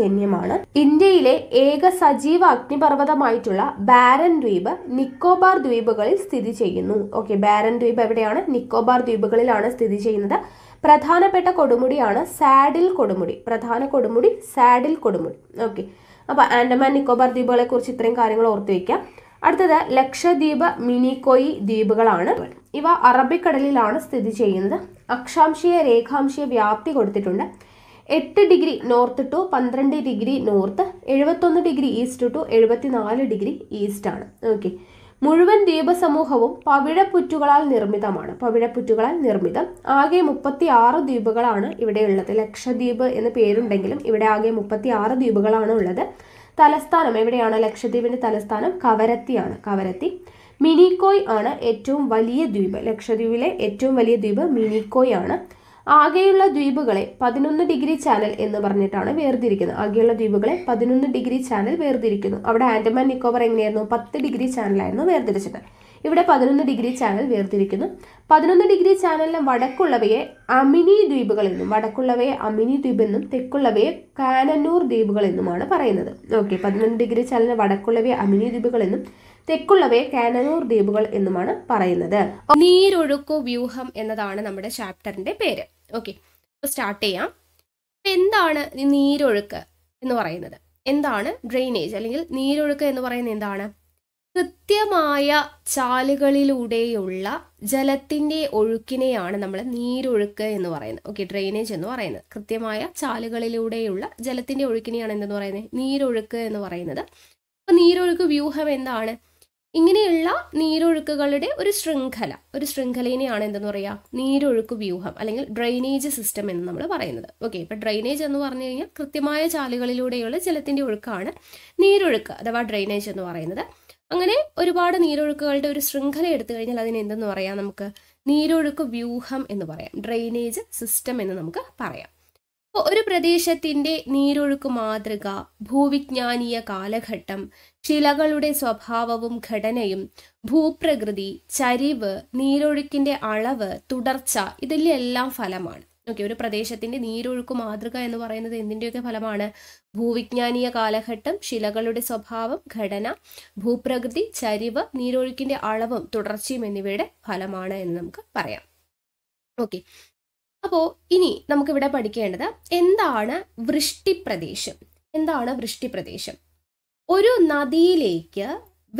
ജന്യമാണ് ഇന്ത്യയിലെ ഏക സജീവ അഗ്നിപർവ്വതമായിട്ടുള്ള ബാരൻ ദ്വീപ് നിക്കോബാർ ദ്വീപുകളിൽ സ്ഥിതി ചെയ്യുന്നു ഓക്കെ ബാരൻ ദ്വീപ് എവിടെയാണ് നിക്കോബാർ ദ്വീപുകളിലാണ് സ്ഥിതി ചെയ്യുന്നത് പ്രധാനപ്പെട്ട കൊടുമുടിയാണ് സാഡിൽ കൊടുമുടി പ്രധാന കൊടുമുടി സാഡിൽ കൊടുമുടി ഓക്കെ അപ്പോൾ ആൻഡമാൻ നിക്കോബാർ കുറിച്ച് ഇത്രയും കാര്യങ്ങൾ ഓർത്തു വയ്ക്കാം അടുത്തത് ലക്ഷദ്വീപ് മിനിക്കോയി ദ്വീപുകളാണ് ഇവ അറബിക്കടലിലാണ് സ്ഥിതി ചെയ്യുന്നത് അക്ഷാംശീയ രേഖാംശീയ വ്യാപ്തി കൊടുത്തിട്ടുണ്ട് എട്ട് ഡിഗ്രി നോർത്ത് ടു പന്ത്രണ്ട് ഡിഗ്രി നോർത്ത് എഴുപത്തൊന്ന് ഡിഗ്രി ഈസ്റ്റ് ടു എഴുപത്തിനാല് ഡിഗ്രി ഈസ്റ്റ് ആണ് ഓക്കെ മുഴുവൻ ദ്വീപസമൂഹവും പവിഴപ്പുറ്റുകളാൽ നിർമ്മിതമാണ് പവിഴപ്പുറ്റുകളാൽ നിർമ്മിതം ആകെ മുപ്പത്തി ആറ് ദ്വീപുകളാണ് ഇവിടെയുള്ളത് ലക്ഷദ്വീപ് എന്ന പേരുണ്ടെങ്കിലും ഇവിടെ ആകെ മുപ്പത്തി ആറ് ദ്വീപുകളാണ് ഉള്ളത് തലസ്ഥാനം എവിടെയാണ് ലക്ഷദ്വീപിന്റെ തലസ്ഥാനം കവരത്തിയാണ് കവരത്തി മിനിക്കോയ് ആണ് ഏറ്റവും വലിയ ദ്വീപ് ലക്ഷദ്വീപിലെ ഏറ്റവും വലിയ ദ്വീപ് മിനിക്കോയ് ആണ് ആകെയുള്ള ദ്വീപുകളെ പതിനൊന്ന് ഡിഗ്രി ചാനൽ എന്ന് പറഞ്ഞിട്ടാണ് വേർതിരിക്കുന്നത് ആകെയുള്ള ദ്വീപുകളെ പതിനൊന്ന് ഡിഗ്രി ചാനൽ വേർതിരിക്കുന്നു അവിടെ ആൻഡമാൻ നിക്കോബർ എങ്ങനെയായിരുന്നു പത്ത് ഡിഗ്രി ചാനലായിരുന്നു വേർതിരിച്ചത് ഇവിടെ പതിനൊന്ന് ഡിഗ്രി ചാനൽ വേർതിരിക്കുന്നു പതിനൊന്ന് ഡിഗ്രി ചാനലിന് വടക്കുള്ളവയെ അമിനി ദ്വീപുകൾ എന്നും വടക്കുള്ളവയെ അമിനി ദ്വീപ് എന്നും തെക്കുള്ളവയെ കാനന്നൂർ ദ്വീപുകൾ എന്നുമാണ് പറയുന്നത് ഓക്കെ പതിനൊന്ന് ഡിഗ്രി ചാനലിന് വടക്കുള്ളവയെ അമിനി ദ്വീപുകൾ എന്നും തെക്കുള്ളവയെ കാനനൂർ ദ്വീപുകൾ എന്നുമാണ് പറയുന്നത് നീരൊഴുക്കു വ്യൂഹം എന്നതാണ് നമ്മുടെ ചാപ്റ്ററിന്റെ പേര് ഓക്കെ അപ്പോൾ സ്റ്റാർട്ട് ചെയ്യാം അപ്പോൾ എന്താണ് നീരൊഴുക്ക് എന്ന് പറയുന്നത് എന്താണ് ഡ്രെയിനേജ് അല്ലെങ്കിൽ നീരൊഴുക്ക് എന്ന് പറയുന്നത് എന്താണ് കൃത്യമായ ചാലുകളിലൂടെയുള്ള ജലത്തിൻ്റെ ഒഴുക്കിനെയാണ് നമ്മൾ നീരൊഴുക്ക് എന്ന് പറയുന്നത് ഓക്കെ ഡ്രെയിനേജ് എന്ന് പറയുന്നത് കൃത്യമായ ചാലുകളിലൂടെയുള്ള ജലത്തിൻ്റെ ഒഴുക്കിനെയാണ് എന്തെന്ന് പറയുന്നത് നീരൊഴുക്ക് എന്ന് പറയുന്നത് അപ്പോൾ നീരൊഴുക്ക് വ്യൂഹം എന്താണ് ഇങ്ങനെയുള്ള നീരൊഴുക്കുകളുടെ ഒരു ശൃംഖല ഒരു ശൃംഖലയിനെയാണ് എന്തെന്ന് പറയുക നീരൊഴുക്ക് വ്യൂഹം അല്ലെങ്കിൽ ഡ്രൈനേജ് സിസ്റ്റം എന്ന് നമ്മൾ പറയുന്നത് ഓക്കെ ഇപ്പം ഡ്രൈനേജ് എന്ന് പറഞ്ഞു കഴിഞ്ഞാൽ കൃത്യമായ ചാലുകളിലൂടെയുള്ള ജലത്തിൻ്റെ ഒഴുക്കാണ് നീരൊഴുക്ക് അഥവാ ഡ്രൈനേജ് എന്ന് പറയുന്നത് അങ്ങനെ ഒരുപാട് നീരൊഴുക്കുകളുടെ ഒരു ശൃംഖല എടുത്തു കഴിഞ്ഞാൽ അതിന് എന്തെന്ന് പറയാം നമുക്ക് നീരൊഴുക്ക് വ്യൂഹം എന്ന് പറയാം ഡ്രൈനേജ് സിസ്റ്റം എന്ന് നമുക്ക് പറയാം ഒരു പ്രദേശത്തിന്റെ നീരൊഴുക്ക് മാതൃക ഭൂവിജ്ഞാനീയ കാലഘട്ടം ശിലകളുടെ സ്വഭാവവും ഘടനയും ഭൂപ്രകൃതി ചരിവ് നീരൊഴുക്കിന്റെ അളവ് തുടർച്ച ഇതിലെല്ലാം ഫലമാണ് ഓക്കെ ഒരു പ്രദേശത്തിന്റെ നീരൊഴുക്ക് മാതൃക എന്ന് പറയുന്നത് എന്തിൻ്റെയൊക്കെ ഫലമാണ് ഭൂവിജ്ഞാനീയ കാലഘട്ടം ശിലകളുടെ സ്വഭാവം ഘടന ഭൂപ്രകൃതി ചരിവ് നീരൊഴുക്കിന്റെ അളവും തുടർച്ചയും എന്നിവയുടെ ഫലമാണ് എന്ന് നമുക്ക് പറയാം ഓക്കെ അപ്പോൾ ഇനി നമുക്കിവിടെ പഠിക്കേണ്ടത് എന്താണ് വൃഷ്ടിപ്രദേശം എന്താണ് വൃഷ്ടിപ്രദേശം ഒരു നദിയിലേക്ക്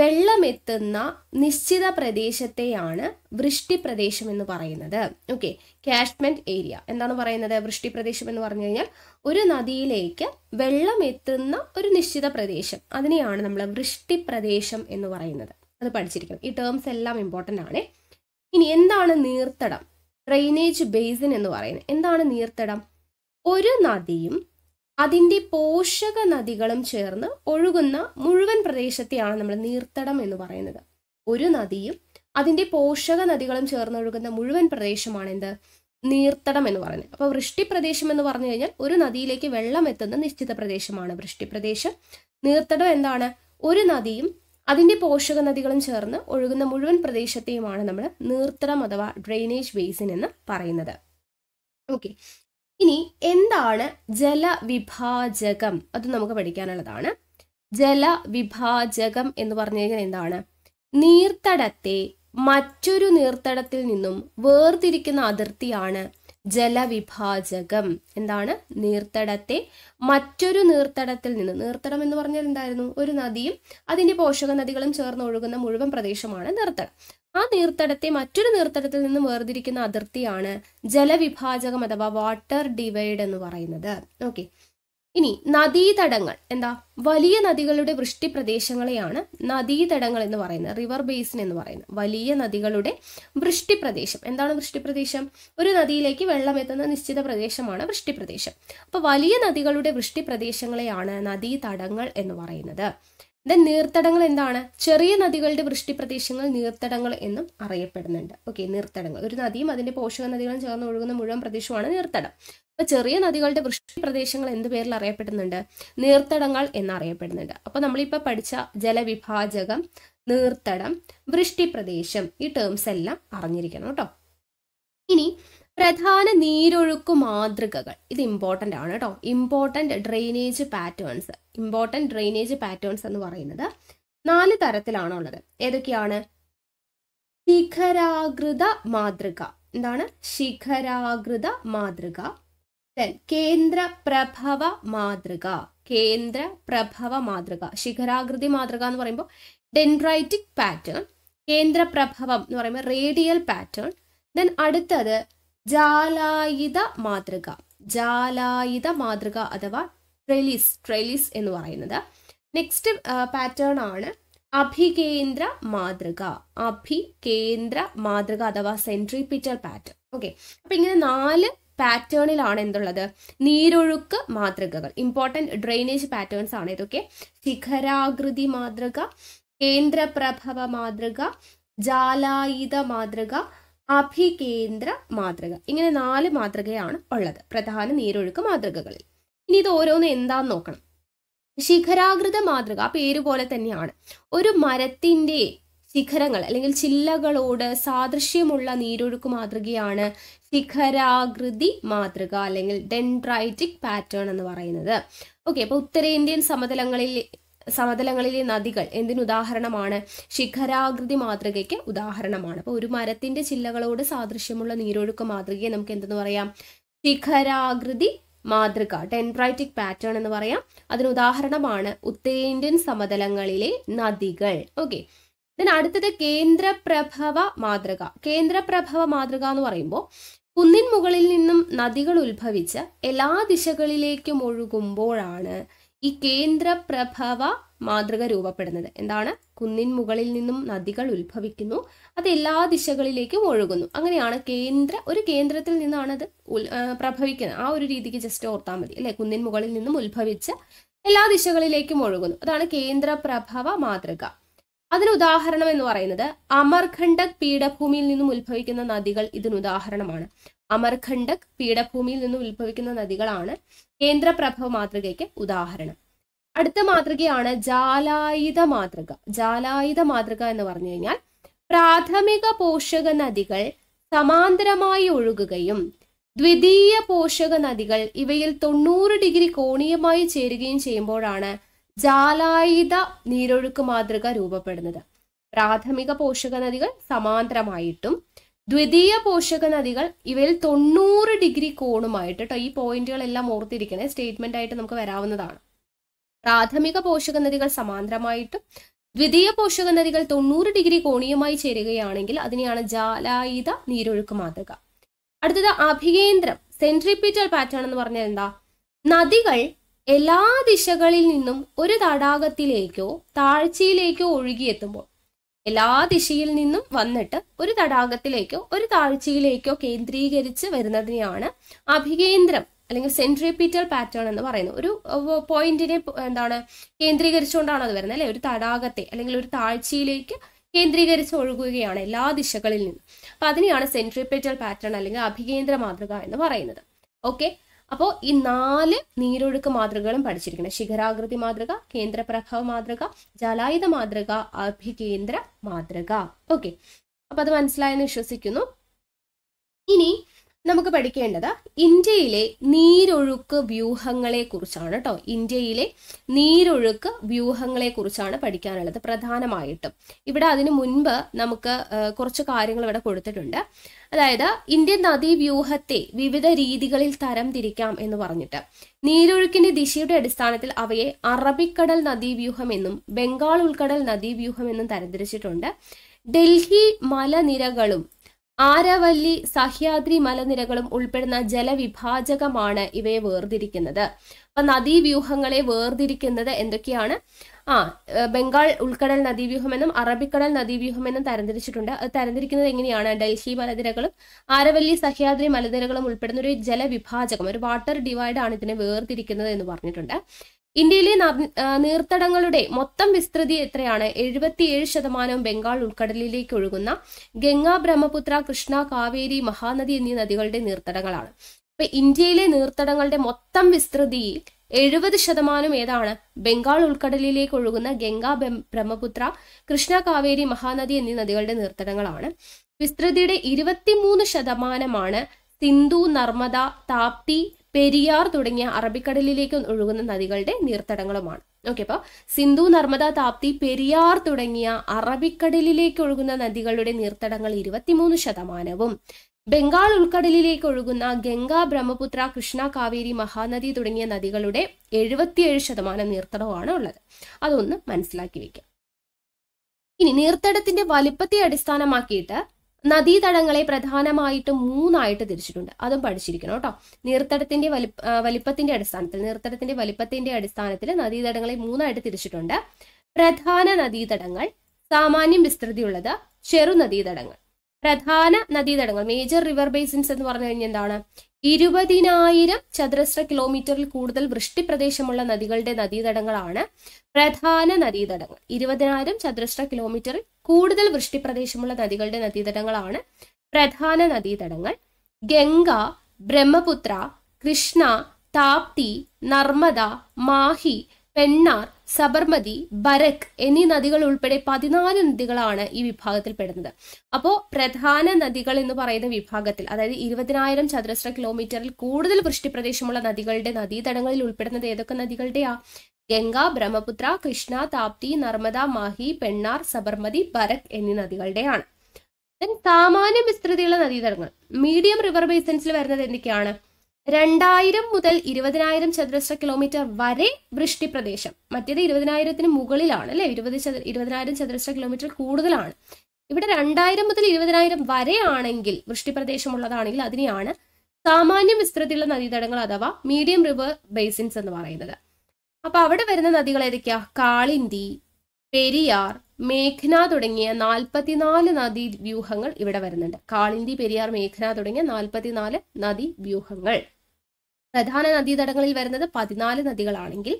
വെള്ളമെത്തുന്ന നിശ്ചിത പ്രദേശത്തെയാണ് വൃഷ്ടി പ്രദേശം എന്ന് പറയുന്നത് ഓക്കെ കാഷ്മെന്റ് ഏരിയ എന്താണ് പറയുന്നത് വൃഷ്ടി പ്രദേശം എന്ന് പറഞ്ഞു കഴിഞ്ഞാൽ ഒരു നദിയിലേക്ക് വെള്ളമെത്തുന്ന ഒരു നിശ്ചിത പ്രദേശം അതിനെയാണ് നമ്മൾ വൃഷ്ടി പ്രദേശം എന്ന് പറയുന്നത് അത് പഠിച്ചിരിക്കണം ഈ ടേംസ് എല്ലാം ഇമ്പോർട്ടൻ്റ് ആണ് ഇനി എന്താണ് നീർത്തടം ഡ്രെയിനേജ് ബേസിൻ എന്ന് പറയുന്നത് എന്താണ് നീർത്തടം ഒരു നദിയും അതിൻ്റെ പോഷക നദികളും ചേർന്ന് ഒഴുകുന്ന മുഴുവൻ പ്രദേശത്തെയാണ് നമ്മൾ നീർത്തടം എന്ന് പറയുന്നത് ഒരു നദിയും അതിൻ്റെ പോഷക നദികളും ഒഴുകുന്ന മുഴുവൻ പ്രദേശമാണ് എന്ത് നീർത്തടം എന്ന് പറയുന്നത് അപ്പോൾ വൃഷ്ടിപ്രദേശം എന്ന് പറഞ്ഞു കഴിഞ്ഞാൽ ഒരു നദിയിലേക്ക് വെള്ളം എത്തുന്ന നിശ്ചിത പ്രദേശമാണ് വൃഷ്ടിപ്രദേശം നീർത്തടം എന്താണ് ഒരു നദിയും അതിൻ്റെ പോഷക നദികളും ചേർന്ന് ഒഴുകുന്ന മുഴുവൻ പ്രദേശത്തെയുമാണ് നമ്മൾ നീർത്തടം അഥവാ ഡ്രെയിനേജ് ബേസിൻ എന്ന് പറയുന്നത് ഓക്കെ ഇനി എന്താണ് ജലവിഭാജകം അത് നമുക്ക് പഠിക്കാനുള്ളതാണ് ജലവിഭാജകം എന്ന് പറഞ്ഞു കഴിഞ്ഞാൽ എന്താണ് നീർത്തടത്തെ മറ്റൊരു നീർത്തടത്തിൽ നിന്നും വേർതിരിക്കുന്ന അതിർത്തിയാണ് ജലവിഭാജകം എന്താണ് നീർത്തടത്തെ മറ്റൊരു നീർത്തടത്തിൽ നിന്ന് നീർത്തടം എന്ന് പറഞ്ഞാൽ എന്തായിരുന്നു ഒരു നദിയും അതിന്റെ പോഷക നദികളും ചേർന്ന് ഒഴുകുന്ന മുഴുവൻ പ്രദേശമാണ് നീർത്തടം ആ നീർത്തടത്തെ മറ്റൊരു നീർത്തടത്തിൽ നിന്നും വേർതിരിക്കുന്ന അതിർത്തിയാണ് ജലവിഭാജകം അഥവാ വാട്ടർ ഡിവൈഡ് എന്ന് പറയുന്നത് ഓക്കെ ഇനി നദീതടങ്ങൾ എന്താ വലിയ നദികളുടെ വൃഷ്ടി പ്രദേശങ്ങളെയാണ് നദീതടങ്ങൾ എന്ന് പറയുന്നത് റിവർ ബേസിൻ എന്ന് പറയുന്നത് വലിയ നദികളുടെ പ്രദേശം എന്താണ് പ്രദേശം ഒരു നദിയിലേക്ക് വെള്ളം എത്തുന്ന നിശ്ചിത പ്രദേശമാണ് പ്രദേശം അപ്പോൾ വലിയ നദികളുടെ പ്രദേശങ്ങളെയാണ് നദീതടങ്ങൾ എന്ന് പറയുന്നത് ദെൻ നീർത്തടങ്ങൾ എന്താണ് ചെറിയ നദികളുടെ പ്രദേശങ്ങൾ നീർത്തടങ്ങൾ എന്നും അറിയപ്പെടുന്നുണ്ട് ഓക്കെ നീർത്തടങ്ങൾ ഒരു നദിയും അതിന്റെ പോഷക നദികളും ചേർന്ന് ഒഴുകുന്ന മുഴുവൻ പ്രദേശമാണ് നീർത്തടം അപ്പൊ ചെറിയ നദികളുടെ പ്രദേശങ്ങൾ എന്ത് പേരിൽ അറിയപ്പെടുന്നുണ്ട് നീർത്തടങ്ങൾ എന്നറിയപ്പെടുന്നുണ്ട് അപ്പൊ നമ്മളിപ്പോൾ പഠിച്ച ജലവിഭാജകം നീർത്തടം വൃഷ്ടിപ്രദേശം ഈ ടേംസ് എല്ലാം അറിഞ്ഞിരിക്കണം കേട്ടോ ഇനി പ്രധാന നീരൊഴുക്ക് മാതൃകകൾ ഇത് ഇമ്പോർട്ടൻ്റ് ആണ് കേട്ടോ important drainage patterns important drainage patterns എന്ന് പറയുന്നത് നാല് തരത്തിലാണുള്ളത് ഏതൊക്കെയാണ് ശിഖരാകൃത മാതൃക എന്താണ് ശിഖരാകൃത മാതൃക ദെൻ കേന്ദ്ര പ്രഭവ മാതൃക കേന്ദ്ര പ്രഭവ മാതൃക ശിഖരാകൃതി മാതൃക എന്ന് പറയുമ്പോൾ ഡെൻഡ്രൈറ്റിക് പാറ്റേൺ കേന്ദ്ര പ്രഭവം എന്ന് പറയുമ്പോൾ റേഡിയൽ പാറ്റേൺ ദെൻ അടുത്തത് ജാലായുധ മാതൃക ജാലായുധ മാതൃക അഥവാ ട്രെലിസ് ട്രെലിസ് എന്ന് പറയുന്നത് നെക്സ്റ്റ് പാറ്റേൺ ആണ് അഭികേന്ദ്ര മാതൃക അഭികേന്ദ്ര മാതൃക അഥവാ സെൻട്രിപിറ്റൽ പാറ്റേൺ ഓക്കെ അപ്പൊ ഇങ്ങനെ നാല് പാറ്റേണിലാണ് എന്തുള്ളത് നീരൊഴുക്ക് മാതൃകകൾ ഇമ്പോർട്ടൻറ്റ് ഡ്രെയിനേജ് പാറ്റേൺസ് ആണ് ഇതൊക്കെ ശിഖരാകൃതി മാതൃക കേന്ദ്രപ്രഭവ മാതൃക ജാലായുധ മാതൃക അഭികേന്ദ്ര മാതൃക ഇങ്ങനെ നാല് മാതൃകയാണ് ഉള്ളത് പ്രധാന നീരൊഴുക്ക് മാതൃകകളിൽ ഇനി ഇത് ഓരോന്ന് എന്താന്ന് നോക്കണം ശിഖരാകൃത മാതൃക ആ പേര് പോലെ തന്നെയാണ് ഒരു മരത്തിന്റെ ശിഖരങ്ങൾ അല്ലെങ്കിൽ ചില്ലകളോട് സാദൃശ്യമുള്ള നീരൊഴുക്ക് മാതൃകയാണ് ശിഖരാകൃതി മാതൃക അല്ലെങ്കിൽ ഡെൻഡ്രൈറ്റിക് പാറ്റേൺ എന്ന് പറയുന്നത് ഓക്കെ അപ്പൊ ഉത്തരേന്ത്യൻ സമതലങ്ങളിൽ സമതലങ്ങളിലെ നദികൾ എന്തിനുദാഹരണമാണ് ശിഖരാകൃതി മാതൃകയ്ക്ക് ഉദാഹരണമാണ് അപ്പോൾ ഒരു മരത്തിന്റെ ചില്ലകളോട് സാദൃശ്യമുള്ള നീരൊഴുക്ക് മാതൃകയെ നമുക്ക് എന്തെന്ന് പറയാം ശിഖരാകൃതി മാതൃക ടെൻട്രൈറ്റിക് പാറ്റേൺ എന്ന് പറയാം അതിന് ഉദാഹരണമാണ് ഉത്തരേന്ത്യൻ സമതലങ്ങളിലെ നദികൾ ഓക്കെ അടുത്തത് കേന്ദ്രപ്രഭവ മാതൃക കേന്ദ്രപ്രഭവ മാതൃക എന്ന് പറയുമ്പോൾ കുന്നിൻ മുകളിൽ നിന്നും നദികൾ ഉത്ഭവിച്ച് എല്ലാ ദിശകളിലേക്കും ഒഴുകുമ്പോഴാണ് ഈ കേന്ദ്രപ്രഭവ മാതൃക രൂപപ്പെടുന്നത് എന്താണ് കുന്നിൻ മുകളിൽ നിന്നും നദികൾ ഉത്ഭവിക്കുന്നു അത് എല്ലാ ദിശകളിലേക്കും ഒഴുകുന്നു അങ്ങനെയാണ് കേന്ദ്ര ഒരു കേന്ദ്രത്തിൽ നിന്നാണ് അത് പ്രഭവിക്കുന്നത് ആ ഒരു രീതിക്ക് ജസ്റ്റ് ഓർത്താൽ മതി അല്ലെ കുന്നിൻ മുകളിൽ നിന്നും ഉത്ഭവിച്ച് എല്ലാ ദിശകളിലേക്കും ഒഴുകുന്നു അതാണ് കേന്ദ്രപ്രഭവ മാതൃക അതിന് ഉദാഹരണം എന്ന് പറയുന്നത് അമർഖണ്ഡക് പീഠഭൂമിയിൽ നിന്നും ഉത്ഭവിക്കുന്ന നദികൾ ഇതിന് ഉദാഹരണമാണ് അമർഖണ്ഡക് പീഠഭൂമിയിൽ നിന്നും ഉത്ഭവിക്കുന്ന നദികളാണ് കേന്ദ്രപ്രഭ മാതൃകയ്ക്ക് ഉദാഹരണം അടുത്ത മാതൃകയാണ് ജാലായുധ മാതൃക ജാലായുധ മാതൃക എന്ന് പറഞ്ഞു കഴിഞ്ഞാൽ പ്രാഥമിക പോഷക നദികൾ സമാന്തരമായി ഒഴുകുകയും ദ്വിതീയ പോഷക നദികൾ ഇവയിൽ തൊണ്ണൂറ് ഡിഗ്രി കോണീയമായി ചേരുകയും ചെയ്യുമ്പോഴാണ് ജാലായുധ നീരൊഴുക്ക് മാതൃക രൂപപ്പെടുന്നത് പ്രാഥമിക പോഷക നദികൾ സമാന്തരമായിട്ടും ദ്വിതീയ പോഷക നദികൾ ഇവയിൽ തൊണ്ണൂറ് ഡിഗ്രി കോണുമായിട്ട് കേട്ടോ ഈ പോയിന്റുകളെല്ലാം ഓർത്തിരിക്കണേ സ്റ്റേറ്റ്മെന്റ് ആയിട്ട് നമുക്ക് വരാവുന്നതാണ് പ്രാഥമിക പോഷക നദികൾ സമാന്തരമായിട്ടും ദ്വിതീയ പോഷക നദികൾ തൊണ്ണൂറ് ഡിഗ്രി കോണിയുമായി ചേരുകയാണെങ്കിൽ അതിനെയാണ് ജാലായുധ നീരൊഴുക്ക് മാതൃക അടുത്തത് അഭികേന്ദ്രം സെൻട്രിപിറ്റൽ പാറ്റേൺ എന്ന് പറഞ്ഞാൽ എന്താ നദികൾ എല്ലാ ദിശകളിൽ നിന്നും ഒരു തടാകത്തിലേക്കോ താഴ്ചയിലേക്കോ ഒഴുകിയെത്തുമ്പോൾ എല്ലാ ദിശയിൽ നിന്നും വന്നിട്ട് ഒരു തടാകത്തിലേക്കോ ഒരു താഴ്ചയിലേക്കോ കേന്ദ്രീകരിച്ച് വരുന്നതിനെയാണ് അഭികേന്ദ്രം അല്ലെങ്കിൽ സെൻട്രിപ്പീറ്റൽ പാറ്റേൺ എന്ന് പറയുന്നത് ഒരു പോയിന്റിനെ എന്താണ് കേന്ദ്രീകരിച്ചുകൊണ്ടാണ് അത് വരുന്നത് അല്ലെ ഒരു തടാകത്തെ അല്ലെങ്കിൽ ഒരു താഴ്ചയിലേക്ക് കേന്ദ്രീകരിച്ച് ഒഴുകുകയാണ് എല്ലാ ദിശകളിൽ നിന്നും അപ്പൊ അതിനെയാണ് സെൻട്രിപ്പീറ്റൽ പാറ്റേൺ അല്ലെങ്കിൽ അഭികേന്ദ്ര മാതൃക എന്ന് പറയുന്നത് ഓക്കെ അപ്പോൾ ഈ നാല് നീരൊഴുക്ക് മാതൃകകളും പഠിച്ചിരിക്കണം ശിഖരാകൃതി മാതൃക കേന്ദ്രപ്രഭവ മാതൃക ജലായുധ മാതൃക അഭികേന്ദ്ര മാതൃക ഓക്കെ അപ്പൊ അത് മനസ്സിലായെന്ന് വിശ്വസിക്കുന്നു ഇനി നമുക്ക് പഠിക്കേണ്ടത് ഇന്ത്യയിലെ നീരൊഴുക്ക് വ്യൂഹങ്ങളെ കുറിച്ചാണ് കേട്ടോ ഇന്ത്യയിലെ നീരൊഴുക്ക് വ്യൂഹങ്ങളെ കുറിച്ചാണ് പഠിക്കാനുള്ളത് പ്രധാനമായിട്ടും ഇവിടെ അതിനു മുൻപ് നമുക്ക് കുറച്ച് കാര്യങ്ങൾ ഇവിടെ കൊടുത്തിട്ടുണ്ട് അതായത് ഇന്ത്യൻ നദീവ്യൂഹത്തെ വിവിധ രീതികളിൽ തരം തിരിക്കാം എന്ന് പറഞ്ഞിട്ട് നീരൊഴുക്കിന്റെ ദിശയുടെ അടിസ്ഥാനത്തിൽ അവയെ അറബിക്കടൽ നദീവ്യൂഹം എന്നും ബംഗാൾ ഉൾക്കടൽ നദീവ്യൂഹം എന്നും തരംതിരിച്ചിട്ടുണ്ട് ഡൽഹി മലനിരകളും ആരവല്ലി സഹ്യാദ്രി മലനിരകളും ഉൾപ്പെടുന്ന ജലവിഭാജകമാണ് ഇവയെ വേർതിരിക്കുന്നത് അപ്പൊ നദീവ്യൂഹങ്ങളെ വേർതിരിക്കുന്നത് എന്തൊക്കെയാണ് ആ ബംഗാൾ ഉൾക്കടൽ നദീവ്യൂഹമെന്നും അറബിക്കടൽ നദീവ്യൂഹമെന്നും തരംതിരിച്ചിട്ടുണ്ട് അത് തരംതിരിക്കുന്നത് എങ്ങനെയാണ് ഡൽഹി മലനിരകളും ആരവല്ലി സഹ്യാദ്രി മലനിരകളും ഉൾപ്പെടുന്ന ഒരു ജലവിഭാജകം ഒരു വാട്ടർ ഡിവൈഡ് ആണ് ഇതിനെ വേർതിരിക്കുന്നത് എന്ന് പറഞ്ഞിട്ടുണ്ട് ഇന്ത്യയിലെ നീർത്തടങ്ങളുടെ മൊത്തം വിസ്തൃതി എത്രയാണ് എഴുപത്തിയേഴ് ശതമാനവും ബംഗാൾ ഉൾക്കടലിലേക്ക് ഒഴുകുന്ന ഗംഗ ബ്രഹ്മപുത്ര കൃഷ്ണ കാവേരി മഹാനദി എന്നീ നദികളുടെ നീർത്തടങ്ങളാണ് അപ്പൊ ഇന്ത്യയിലെ നീർത്തടങ്ങളുടെ മൊത്തം വിസ്തൃതിയിൽ എഴുപത് ശതമാനം ഏതാണ് ബംഗാൾ ഉൾക്കടലിലേക്ക് ഒഴുകുന്ന ഗംഗ ബ്രഹ്മപുത്ര കൃഷ്ണ കാവേരി മഹാനദി എന്നീ നദികളുടെ നീർത്തടങ്ങളാണ് വിസ്തൃതിയുടെ ഇരുപത്തിമൂന്ന് ശതമാനമാണ് സിന്ധു നർമ്മദ താപ്തി പെരിയാർ തുടങ്ങിയ അറബിക്കടലിലേക്ക് ഒഴുകുന്ന നദികളുടെ നീർത്തടങ്ങളുമാണ് ഓക്കെ അപ്പോൾ സിന്ധു നർമ്മദ താപ്തി പെരിയാർ തുടങ്ങിയ അറബിക്കടലിലേക്ക് ഒഴുകുന്ന നദികളുടെ നീർത്തടങ്ങൾ ഇരുപത്തിമൂന്ന് ശതമാനവും ബംഗാൾ ഉൾക്കടലിലേക്ക് ഒഴുകുന്ന ഗംഗ ബ്രഹ്മപുത്ര കൃഷ്ണ കാവേരി മഹാനദി തുടങ്ങിയ നദികളുടെ എഴുപത്തിയേഴ് ശതമാനം നീർത്തടവുമാണ് ഉള്ളത് അതൊന്ന് മനസ്സിലാക്കി വെക്കാം ഇനി നീർത്തടത്തിന്റെ വലിപ്പത്തെ അടിസ്ഥാനമാക്കിയിട്ട് നദീതടങ്ങളെ പ്രധാനമായിട്ടും മൂന്നായിട്ട് തിരിച്ചിട്ടുണ്ട് അതും പഠിച്ചിരിക്കണം കേട്ടോ നീർത്തടത്തിന്റെ വലി വലിപ്പത്തിന്റെ അടിസ്ഥാനത്തിൽ നീർത്തടത്തിന്റെ വലിപ്പത്തിന്റെ അടിസ്ഥാനത്തിൽ നദീതടങ്ങളെ മൂന്നായിട്ട് തിരിച്ചിട്ടുണ്ട് പ്രധാന നദീതടങ്ങൾ സാമാന്യം വിസ്തൃതിയുള്ളത് ചെറു നദീതടങ്ങൾ പ്രധാന നദീതടങ്ങൾ മേജർ റിവർ ബേസിൻസ് എന്ന് പറഞ്ഞു കഴിഞ്ഞാൽ എന്താണ് ഇരുപതിനായിരം ചതുരശ്ര കിലോമീറ്ററിൽ കൂടുതൽ പ്രദേശമുള്ള നദികളുടെ നദീതടങ്ങളാണ് പ്രധാന നദീതടങ്ങൾ ഇരുപതിനായിരം ചതുരശ്ര കിലോമീറ്ററിൽ കൂടുതൽ പ്രദേശമുള്ള നദികളുടെ നദീതടങ്ങളാണ് പ്രധാന നദീതടങ്ങൾ ഗംഗ ബ്രഹ്മപുത്ര കൃഷ്ണ താപ്തി നർമ്മദ മാഹി പെണ്ണാർ സബർമതി ബരക് എന്നീ നദികൾ ഉൾപ്പെടെ പതിനാല് നദികളാണ് ഈ വിഭാഗത്തിൽ പെടുന്നത് അപ്പോൾ പ്രധാന നദികൾ എന്ന് പറയുന്ന വിഭാഗത്തിൽ അതായത് ഇരുപതിനായിരം ചതുരശ്ര കിലോമീറ്ററിൽ കൂടുതൽ പ്രദേശമുള്ള നദികളുടെ നദീതടങ്ങളിൽ ഉൾപ്പെടുന്നത് ഏതൊക്കെ നദികളുടെയാ ഗംഗ ബ്രഹ്മപുത്ര കൃഷ്ണ താപ്തി നർമ്മദ മാഹി പെണ്ണാർ സബർമതി ബരക് എന്നീ നദികളുടെയാണ് ദെൻ സാമാന്യ വിസ്തൃതിയുള്ള നദീതടങ്ങൾ മീഡിയം റിവർ ബേസൻസിൽ വരുന്നത് എന്തൊക്കെയാണ് രണ്ടായിരം മുതൽ ഇരുപതിനായിരം ചതുരശ്ര കിലോമീറ്റർ വരെ പ്രദേശം മറ്റേത് ഇരുപതിനായിരത്തിന് മുകളിലാണ് അല്ലെ ഇരുപത് ചതു ഇരുപതിനായിരം ചതുരശ്ര കിലോമീറ്റർ കൂടുതലാണ് ഇവിടെ രണ്ടായിരം മുതൽ ഇരുപതിനായിരം വരെ ആണെങ്കിൽ വൃഷ്ടിപ്രദേശമുള്ളതാണെങ്കിൽ അതിനെയാണ് സാമാന്യ വിസ്തൃതിയുള്ള നദീതടങ്ങൾ അഥവാ മീഡിയം റിവർ ബേസിൻസ് എന്ന് പറയുന്നത് അപ്പൊ അവിടെ വരുന്ന നദികൾ ഏതൊക്കെയാ കാളിന്തി പെരിയാർ മേഘ്ന തുടങ്ങിയ നാൽപ്പത്തിനാല് നദീ വ്യൂഹങ്ങൾ ഇവിടെ വരുന്നുണ്ട് കാളിന്തി പെരിയാർ മേഘ്ന തുടങ്ങിയ നാൽപ്പത്തിനാല് നദീ വ്യൂഹങ്ങൾ പ്രധാന നദീതടങ്ങളിൽ വരുന്നത് പതിനാല് നദികളാണെങ്കിൽ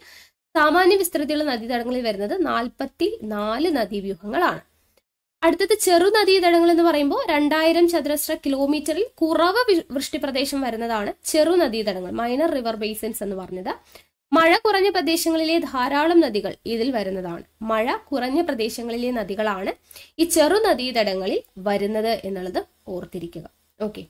സാമാന്യ വിസ്തൃതിയുള്ള നദീതടങ്ങളിൽ വരുന്നത് നാൽപ്പത്തി നാല് നദീവ്യൂഹങ്ങളാണ് അടുത്തത് ചെറു നദീതടങ്ങൾ എന്ന് പറയുമ്പോൾ രണ്ടായിരം ചതുരശ്ര കിലോമീറ്ററിൽ കുറവ് വൃഷ്ടിപ്രദേശം വരുന്നതാണ് ചെറു നദീതടങ്ങൾ മൈനർ റിവർ ബേസിൻസ് എന്ന് പറഞ്ഞത് മഴ കുറഞ്ഞ പ്രദേശങ്ങളിലെ ധാരാളം നദികൾ ഇതിൽ വരുന്നതാണ് മഴ കുറഞ്ഞ പ്രദേശങ്ങളിലെ നദികളാണ് ഈ ചെറു നദീതടങ്ങളിൽ വരുന്നത് എന്നുള്ളത് ഓർത്തിരിക്കുക ഓക്കെ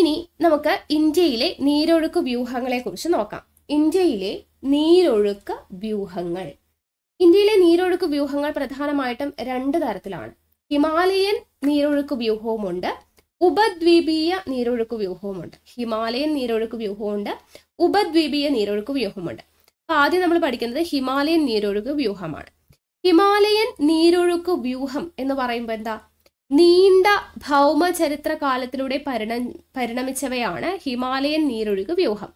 ഇനി നമുക്ക് ഇന്ത്യയിലെ നീരൊഴുക്ക് വ്യൂഹങ്ങളെക്കുറിച്ച് നോക്കാം ഇന്ത്യയിലെ നീരൊഴുക്ക് വ്യൂഹങ്ങൾ ഇന്ത്യയിലെ നീരൊഴുക്ക് വ്യൂഹങ്ങൾ പ്രധാനമായിട്ടും രണ്ട് തരത്തിലാണ് ഹിമാലയൻ നീരൊഴുക്ക് വ്യൂഹവുമുണ്ട് ഉപദ്വീപീയ നീരൊഴുക്ക് വ്യൂഹവുമുണ്ട് ഹിമാലയൻ നീരൊഴുക്ക് വ്യൂഹമുണ്ട് ഉപദ്വീപീയ നീരൊഴുക്ക് വ്യൂഹമുണ്ട് അപ്പൊ ആദ്യം നമ്മൾ പഠിക്കുന്നത് ഹിമാലയൻ നീരൊഴുക്ക് വ്യൂഹമാണ് ഹിമാലയൻ നീരൊഴുക്ക് വ്യൂഹം എന്ന് പറയുമ്പോൾ എന്താ നീണ്ട ഭൗമചരിത്ര കാലത്തിലൂടെ പരിണ പരിണമിച്ചവയാണ് ഹിമാലയൻ നീരൊഴുക്ക് വ്യൂഹം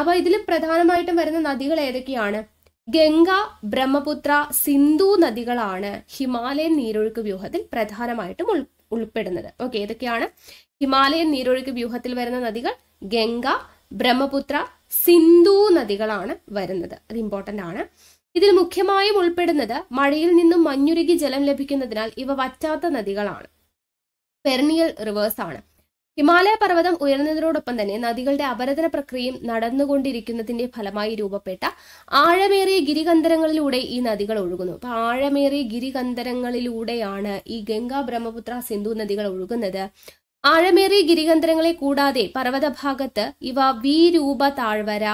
അപ്പൊ ഇതിൽ പ്രധാനമായിട്ടും വരുന്ന നദികൾ ഏതൊക്കെയാണ് ഗംഗ ബ്രഹ്മപുത്ര സിന്ധു നദികളാണ് ഹിമാലയൻ നീരൊഴുക്ക് വ്യൂഹത്തിൽ പ്രധാനമായിട്ടും ഉൾ ഉൾപ്പെടുന്നത് ഓക്കെ ഏതൊക്കെയാണ് ഹിമാലയൻ നീരൊഴുക്ക് വ്യൂഹത്തിൽ വരുന്ന നദികൾ ഗംഗ ബ്രഹ്മപുത്ര സിന്ധു നദികളാണ് വരുന്നത് അത് ഇമ്പോർട്ടൻ്റ് ആണ് ഇതിൽ മുഖ്യമായും ഉൾപ്പെടുന്നത് മഴയിൽ നിന്നും മഞ്ഞുരുകി ജലം ലഭിക്കുന്നതിനാൽ ഇവ വറ്റാത്ത നദികളാണ് പെർണിയൽ റിവേഴ്സ് ആണ് ഹിമാലയ പർവ്വതം ഉയർന്നതിനോടൊപ്പം തന്നെ നദികളുടെ അപരതന പ്രക്രിയയും നടന്നുകൊണ്ടിരിക്കുന്നതിന്റെ ഫലമായി രൂപപ്പെട്ട ആഴമേറിയ ഗിരികന്ധരങ്ങളിലൂടെ ഈ നദികൾ ഒഴുകുന്നു അപ്പൊ ആഴമേറിയ ഗിരികന്ധരങ്ങളിലൂടെയാണ് ഈ ഗംഗാ ബ്രഹ്മപുത്ര സിന്ധു നദികൾ ഒഴുകുന്നത് ആഴമേറിയ ഗിരികന്ധരങ്ങളെ കൂടാതെ പർവ്വതഭാഗത്ത് ഇവ വി രൂപ താഴ്വര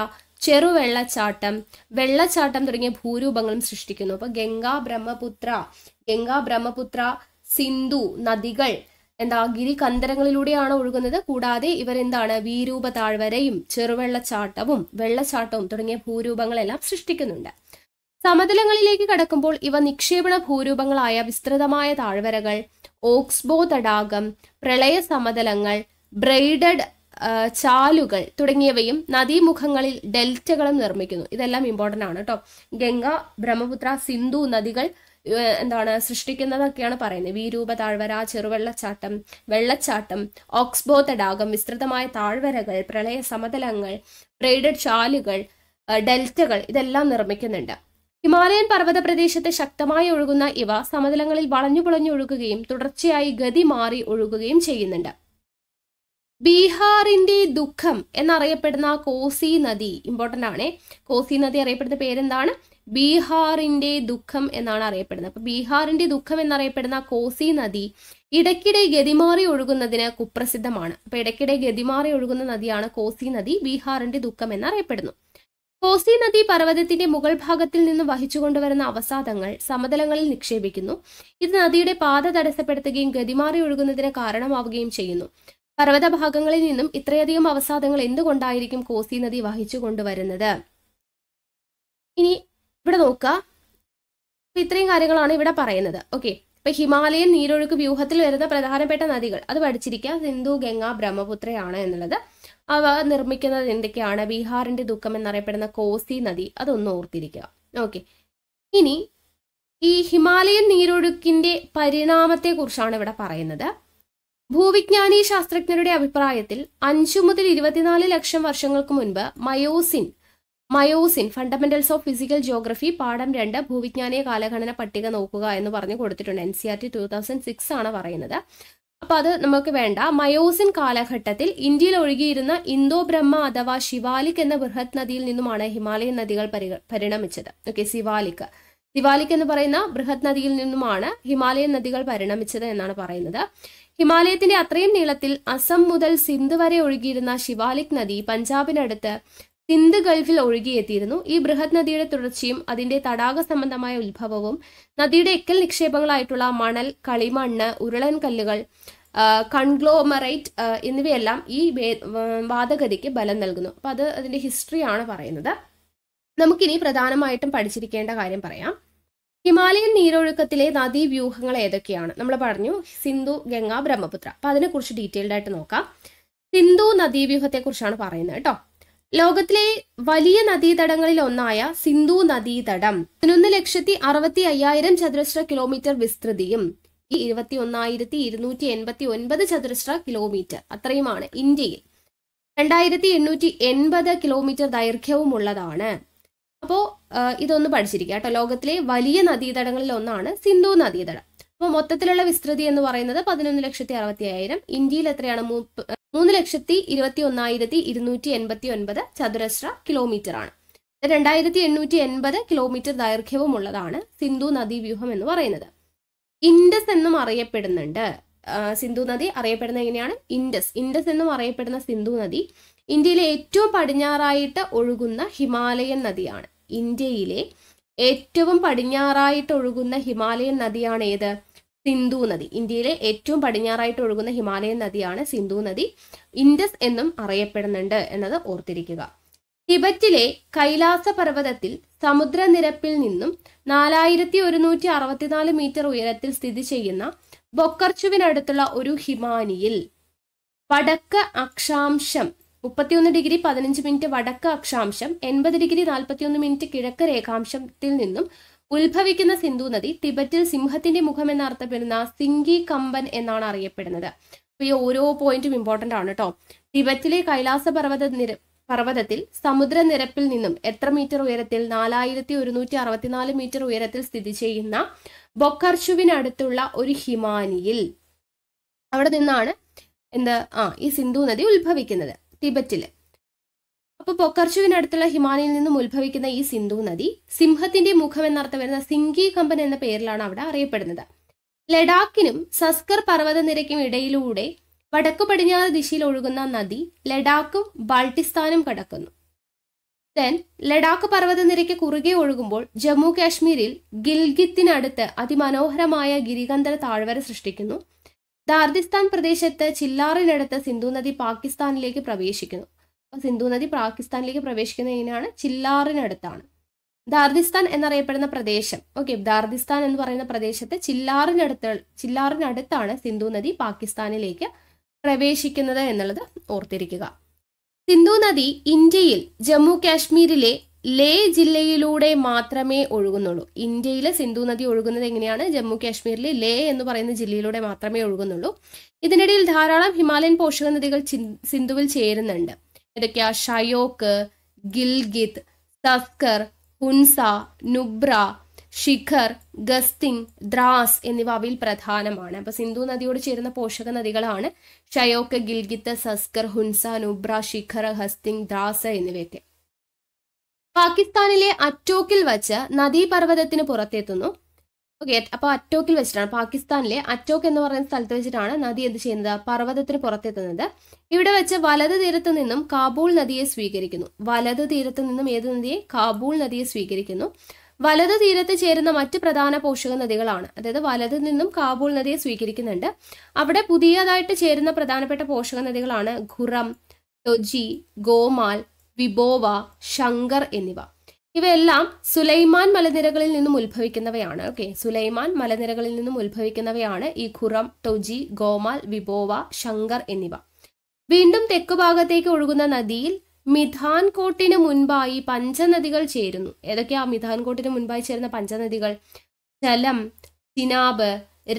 ചെറുവെള്ളച്ചാട്ടം വെള്ളച്ചാട്ടം തുടങ്ങിയ ഭൂരൂപങ്ങളും സൃഷ്ടിക്കുന്നു അപ്പോൾ ഗംഗാ ബ്രഹ്മപുത്ര ഗംഗാ ബ്രഹ്മപുത്ര സിന്ധു നദികൾ എന്താ ഗിരി കന്തരങ്ങളിലൂടെയാണ് ഒഴുകുന്നത് കൂടാതെ ഇവരെന്താണ് വീരൂപ താഴ്വരയും ചെറുവെള്ളച്ചാട്ടവും വെള്ളച്ചാട്ടവും തുടങ്ങിയ ഭൂരൂപങ്ങളെല്ലാം സൃഷ്ടിക്കുന്നുണ്ട് സമതലങ്ങളിലേക്ക് കടക്കുമ്പോൾ ഇവ നിക്ഷേപണ ഭൂരൂപങ്ങളായ വിസ്തൃതമായ താഴ്വരകൾ ഓക്സ്ബോ തടാകം പ്രളയ സമതലങ്ങൾ ബ്രെയ്ഡഡ് ചാലുകൾ തുടങ്ങിയവയും നദീമുഖങ്ങളിൽ ഡെൽറ്റകളും നിർമ്മിക്കുന്നു ഇതെല്ലാം ഇമ്പോർട്ടൻ്റ് ആണ് കേട്ടോ ഗംഗ ബ്രഹ്മപുത്ര സിന്ധു നദികൾ എന്താണ് സൃഷ്ടിക്കുന്നതൊക്കെയാണ് പറയുന്നത് വീരൂപ താഴ്വര ചെറുവെള്ളച്ചാട്ടം വെള്ളച്ചാട്ടം ഓക്സ്ബോ തടാകം വിസ്തൃതമായ താഴ്വരകൾ പ്രളയ സമതലങ്ങൾ ബ്രെയ്ഡഡ് ചാലുകൾ ഡെൽറ്റകൾ ഇതെല്ലാം നിർമ്മിക്കുന്നുണ്ട് ഹിമാലയൻ പർവ്വത പ്രദേശത്ത് ശക്തമായി ഒഴുകുന്ന ഇവ സമതലങ്ങളിൽ വളഞ്ഞു പുളഞ്ഞു ഒഴുകുകയും തുടർച്ചയായി ഗതി മാറി ഒഴുകുകയും ചെയ്യുന്നുണ്ട് ബീഹാറിന്റെ ദുഃഖം എന്നറിയപ്പെടുന്ന കോസി നദി ഇമ്പോർട്ടൻ്റ് ആണേ കോസി നദി അറിയപ്പെടുന്ന പേരെന്താണ് ബീഹാറിന്റെ ദുഃഖം എന്നാണ് അറിയപ്പെടുന്നത് അപ്പൊ ബീഹാറിന്റെ ദുഃഖം എന്നറിയപ്പെടുന്ന കോസി നദി ഇടയ്ക്കിടെ ഗതിമാറി ഒഴുകുന്നതിന് കുപ്രസിദ്ധമാണ് അപ്പൊ ഇടയ്ക്കിടെ ഗതിമാറി ഒഴുകുന്ന നദിയാണ് കോസി നദി ബീഹാറിന്റെ ദുഃഖം എന്നറിയപ്പെടുന്നു കോസി നദി പർവ്വതത്തിന്റെ മുകൾ ഭാഗത്തിൽ നിന്ന് വഹിച്ചുകൊണ്ടുവരുന്ന അവസാദങ്ങൾ സമതലങ്ങളിൽ നിക്ഷേപിക്കുന്നു ഇത് നദിയുടെ പാത തടസ്സപ്പെടുത്തുകയും ഗതിമാറി ഒഴുകുന്നതിന് കാരണമാവുകയും ചെയ്യുന്നു പർവ്വത ഭാഗങ്ങളിൽ നിന്നും ഇത്രയധികം അവസാദങ്ങൾ എന്തുകൊണ്ടായിരിക്കും കോസി നദി വഹിച്ചു കൊണ്ടുവരുന്നത് ഇനി ഇവിടെ നോക്കുക ഇത്രയും കാര്യങ്ങളാണ് ഇവിടെ പറയുന്നത് ഓക്കെ ഇപ്പൊ ഹിമാലയൻ നീരൊഴുക്ക് വ്യൂഹത്തിൽ വരുന്ന പ്രധാനപ്പെട്ട നദികൾ അത് പഠിച്ചിരിക്കുക സിന്ധു ഗംഗ ബ്രഹ്മപുത്രയാണ് എന്നുള്ളത് അവ നിർമ്മിക്കുന്നത് എന്തൊക്കെയാണ് ബീഹാറിന്റെ ദുഃഖം എന്നറിയപ്പെടുന്ന കോസി നദി അതൊന്ന് ഓർത്തിരിക്കുക ഓക്കെ ഇനി ഈ ഹിമാലയൻ നീരൊഴുക്കിന്റെ പരിണാമത്തെക്കുറിച്ചാണ് ഇവിടെ പറയുന്നത് ഭൂവിജ്ഞാനി ശാസ്ത്രജ്ഞരുടെ അഭിപ്രായത്തിൽ അഞ്ചു മുതൽ ഇരുപത്തിനാല് ലക്ഷം വർഷങ്ങൾക്ക് മുൻപ് Miocene Miocene fundamentals of physical geography പാഠം രണ്ട് ഭൂവിജ്ഞാനീയ കാലഗണന പട്ടിക നോക്കുക എന്ന് പറഞ്ഞു കൊടുത്തിട്ടുണ്ട് N C R T two thousand six ആണ് പറയുന്നത് അപ്പൊ അത് നമുക്ക് വേണ്ട മയോസിൻ കാലഘട്ടത്തിൽ ഇന്ത്യയിൽ ഒഴുകിയിരുന്ന ഇന്തോ ബ്രഹ്മ അഥവാ ശിവാലിക് എന്ന ബൃഹത് നദിയിൽ നിന്നുമാണ് ഹിമാലയൻ നദികൾ പരിണമിച്ചത് ഓക്കെ ശിവാലിക് ശിവാലിക് എന്ന് പറയുന്ന ബൃഹത് നദിയിൽ നിന്നുമാണ് ഹിമാലയൻ നദികൾ പരിണമിച്ചത് എന്നാണ് പറയുന്നത് ഹിമാലയത്തിന്റെ അത്രയും നീളത്തിൽ അസം മുതൽ സിന്ധു വരെ ഒഴുകിയിരുന്ന ശിവാലിക് നദി പഞ്ചാബിനടുത്ത് സിന്ധു ഗൾഫിൽ ഒഴുകിയെത്തിയിരുന്നു ഈ ബൃഹത് നദിയുടെ തുടർച്ചയും അതിന്റെ തടാക സംബന്ധമായ ഉത്ഭവവും നദിയുടെ എക്കൽ നിക്ഷേപങ്ങളായിട്ടുള്ള മണൽ കളിമണ്ണ് ഉരുളൻ കല്ലുകൾ കൺഗ്ലോമറേറ്റ് എന്നിവയെല്ലാം ഈ വാദഗതിക്ക് ബലം നൽകുന്നു അപ്പൊ അത് അതിന്റെ ഹിസ്റ്ററിയാണ് പറയുന്നത് നമുക്കിനി പ്രധാനമായിട്ടും പഠിച്ചിരിക്കേണ്ട കാര്യം പറയാം ഹിമാലയൻ നീരൊഴുക്കത്തിലെ നദീവ്യൂഹങ്ങൾ ഏതൊക്കെയാണ് നമ്മൾ പറഞ്ഞു സിന്ധു ഗംഗ ബ്രഹ്മപുത്ര അപ്പൊ അതിനെക്കുറിച്ച് ഡീറ്റെയിൽഡ് ആയിട്ട് നോക്കാം സിന്ധു കുറിച്ചാണ് പറയുന്നത് കേട്ടോ ലോകത്തിലെ വലിയ നദീതടങ്ങളിൽ ഒന്നായ സിന്ധു നദീതടം പതിനൊന്ന് ലക്ഷത്തി അറുപത്തി അയ്യായിരം ചതുരശ്ര കിലോമീറ്റർ വിസ്തൃതിയും ഇരുപത്തി ഒന്നായിരത്തി ഇരുന്നൂറ്റി എൺപത്തി ഒൻപത് ചതുരശ്ര കിലോമീറ്റർ അത്രയുമാണ് ഇന്ത്യയിൽ രണ്ടായിരത്തി എണ്ണൂറ്റി എൺപത് കിലോമീറ്റർ ദൈർഘ്യവും ഉള്ളതാണ് അപ്പോൾ ഇതൊന്ന് പഠിച്ചിരിക്കുക കേട്ടോ ലോകത്തിലെ വലിയ നദീതടങ്ങളിൽ ഒന്നാണ് സിന്ധു നദീതടം അപ്പോൾ മൊത്തത്തിലുള്ള വിസ്തൃതി എന്ന് പറയുന്നത് പതിനൊന്ന് ലക്ഷത്തി അറുപത്തി അയ്യായിരം ഇന്ത്യയിൽ എത്രയാണ് മൂന്ന് ലക്ഷത്തി ഇരുപത്തി ഒന്നായിരത്തി ഇരുന്നൂറ്റി എൺപത്തി ഒൻപത് ചതുരശ്ര കിലോമീറ്റർ ആണ് രണ്ടായിരത്തി എണ്ണൂറ്റി എൺപത് കിലോമീറ്റർ ദൈർഘ്യവുമുള്ളതാണ് സിന്ധു നദീവ്യൂഹം എന്ന് പറയുന്നത് ഇൻഡസ് എന്നും അറിയപ്പെടുന്നുണ്ട് സിന്ധു നദി അറിയപ്പെടുന്നത് എങ്ങനെയാണ് ഇൻഡസ് ഇൻഡസ് എന്നും അറിയപ്പെടുന്ന സിന്ധു നദി ഇന്ത്യയിലെ ഏറ്റവും പടിഞ്ഞാറായിട്ട് ഒഴുകുന്ന ഹിമാലയൻ നദിയാണ് ഇന്ത്യയിലെ ഏറ്റവും പടിഞ്ഞാറായിട്ട് ഒഴുകുന്ന ഹിമാലയൻ നദിയാണ് ഏത് സിന്ധു നദി ഇന്ത്യയിലെ ഏറ്റവും പടിഞ്ഞാറായിട്ട് ഒഴുകുന്ന ഹിമാലയൻ നദിയാണ് സിന്ധു നദി ഇൻഡസ് എന്നും അറിയപ്പെടുന്നുണ്ട് എന്നത് ഓർത്തിരിക്കുക ടിബറ്റിലെ കൈലാസ പർവ്വതത്തിൽ സമുദ്രനിരപ്പിൽ നിന്നും നാലായിരത്തി ഒരുന്നൂറ്റി അറുപത്തിനാല് മീറ്റർ ഉയരത്തിൽ സ്ഥിതി ചെയ്യുന്ന ബൊക്കർച്ചുവിനടുത്തുള്ള ഒരു ഹിമാനിയിൽ വടക്ക് അക്ഷാംശം മുപ്പത്തിയൊന്ന് ഡിഗ്രി പതിനഞ്ച് മിനിറ്റ് വടക്ക് അക്ഷാംശം എൺപത് ഡിഗ്രി നാൽപ്പത്തിയൊന്ന് മിനിറ്റ് കിഴക്ക് രേഖാംശത്തിൽ നിന്നും ഉത്ഭവിക്കുന്ന സിന്ധു നദി തിബറ്റിൽ സിംഹത്തിന്റെ മുഖം എന്നർത്ഥപ്പെടുന്ന സിംഗി കമ്പൻ എന്നാണ് അറിയപ്പെടുന്നത് അപ്പൊ ഈ ഓരോ പോയിന്റും ഇമ്പോർട്ടൻ്റ് ആണ് കേട്ടോ തിബറ്റിലെ കൈലാസ പർവ്വത നിര പർവ്വതത്തിൽ സമുദ്രനിരപ്പിൽ നിന്നും എത്ര മീറ്റർ ഉയരത്തിൽ നാലായിരത്തി ഒരുന്നൂറ്റി അറുപത്തിനാല് മീറ്റർ ഉയരത്തിൽ സ്ഥിതി ചെയ്യുന്ന ബൊക്കർഷുവിനടുത്തുള്ള ഒരു ഹിമാനിയിൽ അവിടെ നിന്നാണ് എന്ത് ആ ഈ സിന്ധു നദി ഉത്ഭവിക്കുന്നത് ടിബറ്റിൽ അപ്പോൾ പൊക്കർച്ചുവിനടുത്തുള്ള ഹിമാലയിൽ നിന്നും ഉത്ഭവിക്കുന്ന ഈ സിന്ധു നദി സിംഹത്തിന്റെ മുഖം എന്നർത്ഥം വരുന്ന സിംഗി കമ്പൻ എന്ന പേരിലാണ് അവിടെ അറിയപ്പെടുന്നത് ലഡാക്കിനും സസ്കർ പർവ്വതനിരയ്ക്കും ഇടയിലൂടെ വടക്കു പടിഞ്ഞാറ് ദിശയിൽ ഒഴുകുന്ന നദി ലഡാക്കും ബാൾട്ടിസ്ഥാനും കടക്കുന്നു ദെൻ ലഡാക്ക് പർവ്വതനിരയ്ക്ക് കുറുകെ ഒഴുകുമ്പോൾ ജമ്മു കാശ്മീരിൽ ഗിൽഗിത്തിനടുത്ത് അതിമനോഹരമായ ഗിരികന്ധര താഴ്വര സൃഷ്ടിക്കുന്നു ദാർദിസ്ഥാൻ പ്രദേശത്ത് ചില്ലാറിനടുത്ത് സിന്ധു നദി പാകിസ്ഥാനിലേക്ക് പ്രവേശിക്കുന്നു അപ്പോൾ സിന്ധു നദി പാകിസ്ഥാനിലേക്ക് പ്രവേശിക്കുന്നതിനാണ് ചില്ലാറിനടുത്താണ് ദാർദിസ്ഥാൻ എന്നറിയപ്പെടുന്ന പ്രദേശം ഓക്കെ ദാർദിസ്ഥാൻ എന്ന് പറയുന്ന പ്രദേശത്ത് ചില്ലാറിനടുത്ത് ചില്ലാറിനടുത്താണ് സിന്ധു നദി പാകിസ്ഥാനിലേക്ക് പ്രവേശിക്കുന്നത് എന്നുള്ളത് ഓർത്തിരിക്കുക സിന്ധു നദി ഇന്ത്യയിൽ ജമ്മു കാശ്മീരിലെ ലേ ജില്ലയിലൂടെ മാത്രമേ ഒഴുകുന്നുള്ളൂ ഇന്ത്യയിൽ സിന്ധു നദി ഒഴുകുന്നത് എങ്ങനെയാണ് ജമ്മു കാശ്മീരിൽ ലേ എന്ന് പറയുന്ന ജില്ലയിലൂടെ മാത്രമേ ഒഴുകുന്നുള്ളൂ ഇതിനിടയിൽ ധാരാളം ഹിമാലയൻ പോഷക നദികൾ സിന്ധുവിൽ ചേരുന്നുണ്ട് ഇതൊക്കെയാ ഷയോക്ക് ഗിൽഗിത് സസ്കർ ഹുൻസ നുബ്ര ശിഖർ ഗസ്തിങ് ദ്രാസ് എന്നിവ അവയിൽ പ്രധാനമാണ് അപ്പൊ സിന്ധു നദിയോട് ചേരുന്ന പോഷക നദികളാണ് ഷയോക്ക് ഗിൽഗിത്ത് സസ്കർ ഹുൻസ നുബ്ര ശിഖർ ഹസ്തിങ് ദ്രാസ് എന്നിവയൊക്കെ പാകിസ്ഥാനിലെ അറ്റോക്കിൽ വച്ച് നദീപർവ്വതത്തിന് പുറത്തെത്തുന്നു ഓക്കെ അപ്പോൾ അറ്റോക്കിൽ വെച്ചിട്ടാണ് പാകിസ്ഥാനിലെ അറ്റോക്ക് എന്ന് പറയുന്ന സ്ഥലത്ത് വെച്ചിട്ടാണ് നദി എന്ത് ചെയ്യുന്നത് പർവ്വതത്തിന് പുറത്തെത്തുന്നത് ഇവിടെ വെച്ച് വലത് തീരത്ത് നിന്നും കാബൂൾ നദിയെ സ്വീകരിക്കുന്നു വലത് തീരത്ത് നിന്നും ഏത് നദിയെ കാബൂൾ നദിയെ സ്വീകരിക്കുന്നു വലത് തീരത്ത് ചേരുന്ന മറ്റ് പ്രധാന പോഷക നദികളാണ് അതായത് വലത് നിന്നും കാബൂൾ നദിയെ സ്വീകരിക്കുന്നുണ്ട് അവിടെ പുതിയതായിട്ട് ചേരുന്ന പ്രധാനപ്പെട്ട പോഷക നദികളാണ് ഖുറം തൊജി ഗോമാൽ വിബോവ ശങ്കർ എന്നിവ ഇവയെല്ലാം സുലൈമാൻ മലനിരകളിൽ നിന്നും ഉത്ഭവിക്കുന്നവയാണ് ഓക്കെ സുലൈമാൻ മലനിരകളിൽ നിന്നും ഉത്ഭവിക്കുന്നവയാണ് ഈ ഖുറം ടൊജി ഗോമാൽ വിബോവ ശങ്കർ എന്നിവ വീണ്ടും ഭാഗത്തേക്ക് ഒഴുകുന്ന നദിയിൽ മിഥാൻ കോട്ടിന് മുൻപായി പഞ്ചനദികൾ ചേരുന്നു ഏതൊക്കെയാ മിഥാൻ കോട്ടിന് മുൻപായി ചേരുന്ന പഞ്ചനദികൾ ജലം ചിനാബ്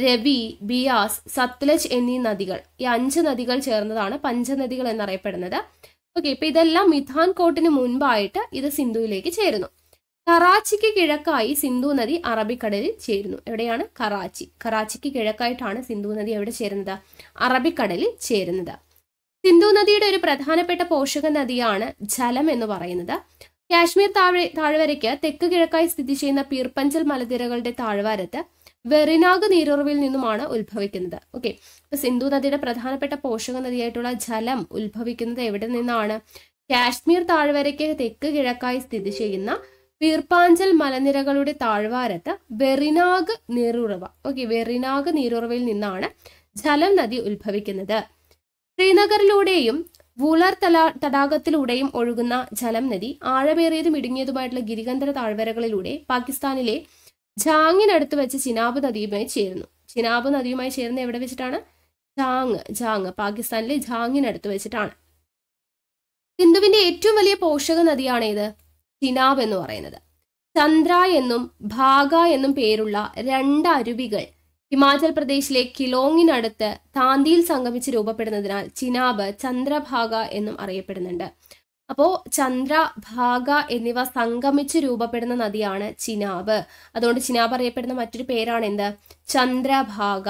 രവി ബിയാസ് സത്ലജ് എന്നീ നദികൾ ഈ അഞ്ച് നദികൾ ചേർന്നതാണ് പഞ്ചനദികൾ എന്നറിയപ്പെടുന്നത് ഓക്കെ ഇപ്പൊ ഇതെല്ലാം മിഥാൻ കോട്ടിന് മുൻപായിട്ട് ഇത് സിന്ധുവിലേക്ക് ചേരുന്നു കറാച്ചിക്ക് കിഴക്കായി സിന്ധു നദി അറബിക്കടലിൽ ചേരുന്നു എവിടെയാണ് കറാച്ചി കറാച്ചിക്ക് കിഴക്കായിട്ടാണ് സിന്ധു നദി എവിടെ ചേരുന്നത് അറബിക്കടലിൽ ചേരുന്നത് സിന്ധു നദിയുടെ ഒരു പ്രധാനപ്പെട്ട പോഷക നദിയാണ് ജലം എന്ന് പറയുന്നത് കാശ്മീർ താഴെ താഴ്വരയ്ക്ക് തെക്ക് കിഴക്കായി സ്ഥിതി ചെയ്യുന്ന പീർപ്പഞ്ചൽ മലനിരകളുടെ താഴ്വാരത്ത് വെറിനാഗ് നീരുറവിൽ നിന്നുമാണ് ഉത്ഭവിക്കുന്നത് ഓക്കെ ഇപ്പൊ സിന്ധു നദിയുടെ പ്രധാനപ്പെട്ട പോഷക നദിയായിട്ടുള്ള ജലം ഉത്ഭവിക്കുന്നത് എവിടെ നിന്നാണ് കാശ്മീർ താഴ്വരയ്ക്ക് തെക്ക് കിഴക്കായി സ്ഥിതി ചെയ്യുന്ന പീർപ്പാഞ്ചൽ മലനിരകളുടെ താഴ്വാരത്ത് വെറിനാഗ് നീരുറവ ഓക്കെ വെറിനാഗ് നീരുറവയിൽ നിന്നാണ് ജലം നദി ഉത്ഭവിക്കുന്നത് ശ്രീനഗറിലൂടെയും വൂലാർ തല തടാകത്തിലൂടെയും ഒഴുകുന്ന ജലം നദി ആഴമേറിയതും ഇടുങ്ങിയതുമായിട്ടുള്ള ഗിരികന്ധര താഴ്വരകളിലൂടെ പാകിസ്ഥാനിലെ ജാങ്ങിനടുത്ത് വെച്ച് ചിനാബ് നദിയുമായി ചേരുന്നു ചിനാബ് നദിയുമായി ചേരുന്ന എവിടെ വെച്ചിട്ടാണ് ജാങ് ജാങ് പാകിസ്ഥാനിലെ ജാങ്ങിനടുത്ത് വെച്ചിട്ടാണ് സിന്ധുവിന്റെ ഏറ്റവും വലിയ പോഷക നദിയാണ് ഇത് ചിനാബ് എന്ന് പറയുന്നത് ചന്ദ്ര എന്നും ഭാഗ എന്നും പേരുള്ള രണ്ട് അരുവികൾ ഹിമാചൽ പ്രദേശിലെ കിലോങ്ങിനടുത്ത് താന്തിയിൽ സംഗമിച്ച് രൂപപ്പെടുന്നതിനാൽ ചിനാബ് ചന്ദ്രഭാഗ എന്നും അറിയപ്പെടുന്നുണ്ട് അപ്പോൾ ചന്ദ്ര ഭാഗ എന്നിവ സംഗമിച്ച് രൂപപ്പെടുന്ന നദിയാണ് ചിനാബ് അതുകൊണ്ട് ചിനാബ് അറിയപ്പെടുന്ന മറ്റൊരു പേരാണ് എന്ത് ചന്ദ്രഭാഗ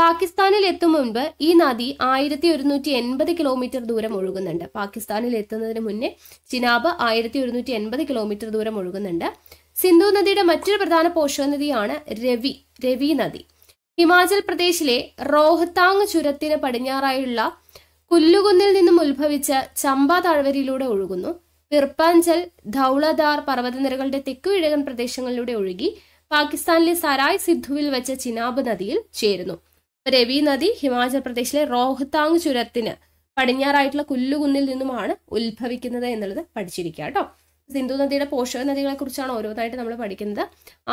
പാകിസ്ഥാനിൽ എത്തും മുൻപ് ഈ നദി ആയിരത്തി ഒരുന്നൂറ്റി എൺപത് കിലോമീറ്റർ ദൂരം ഒഴുകുന്നുണ്ട് പാകിസ്ഥാനിൽ എത്തുന്നതിന് മുന്നേ ചിനാബ് ആയിരത്തി ഒരുന്നൂറ്റി എൺപത് കിലോമീറ്റർ ദൂരം ഒഴുകുന്നുണ്ട് സിന്ധു നദിയുടെ മറ്റൊരു പ്രധാന പോഷകനദിയാണ് രവി രവി നദി ഹിമാചൽ പ്രദേശിലെ റോഹ്താങ് ചുരത്തിന് പടിഞ്ഞാറായുള്ള കുല്ലുകുന്നിൽ നിന്നും ഉത്ഭവിച്ച ചമ്പ താഴ്വരയിലൂടെ ഒഴുകുന്നു പിർപ്പാഞ്ചൽ ധൗളധാർ പർവ്വതനിരകളുടെ കിഴകൻ പ്രദേശങ്ങളിലൂടെ ഒഴുകി പാകിസ്ഥാനിലെ സരായ് സിദ്ധുവിൽ വെച്ച ചിനാബ് നദിയിൽ ചേരുന്നു രവി നദി ഹിമാചൽ പ്രദേശിലെ റോഹ്താങ് ചുരത്തിന് പടിഞ്ഞാറായിട്ടുള്ള കുല്ലുകുന്നിൽ നിന്നുമാണ് ഉത്ഭവിക്കുന്നത് എന്നുള്ളത് പഠിച്ചിരിക്കുക കേട്ടോ സിന്ധു നദിയുടെ പോഷക നദികളെ കുറിച്ചാണ് ഓരോന്നായിട്ട് നമ്മൾ പഠിക്കുന്നത്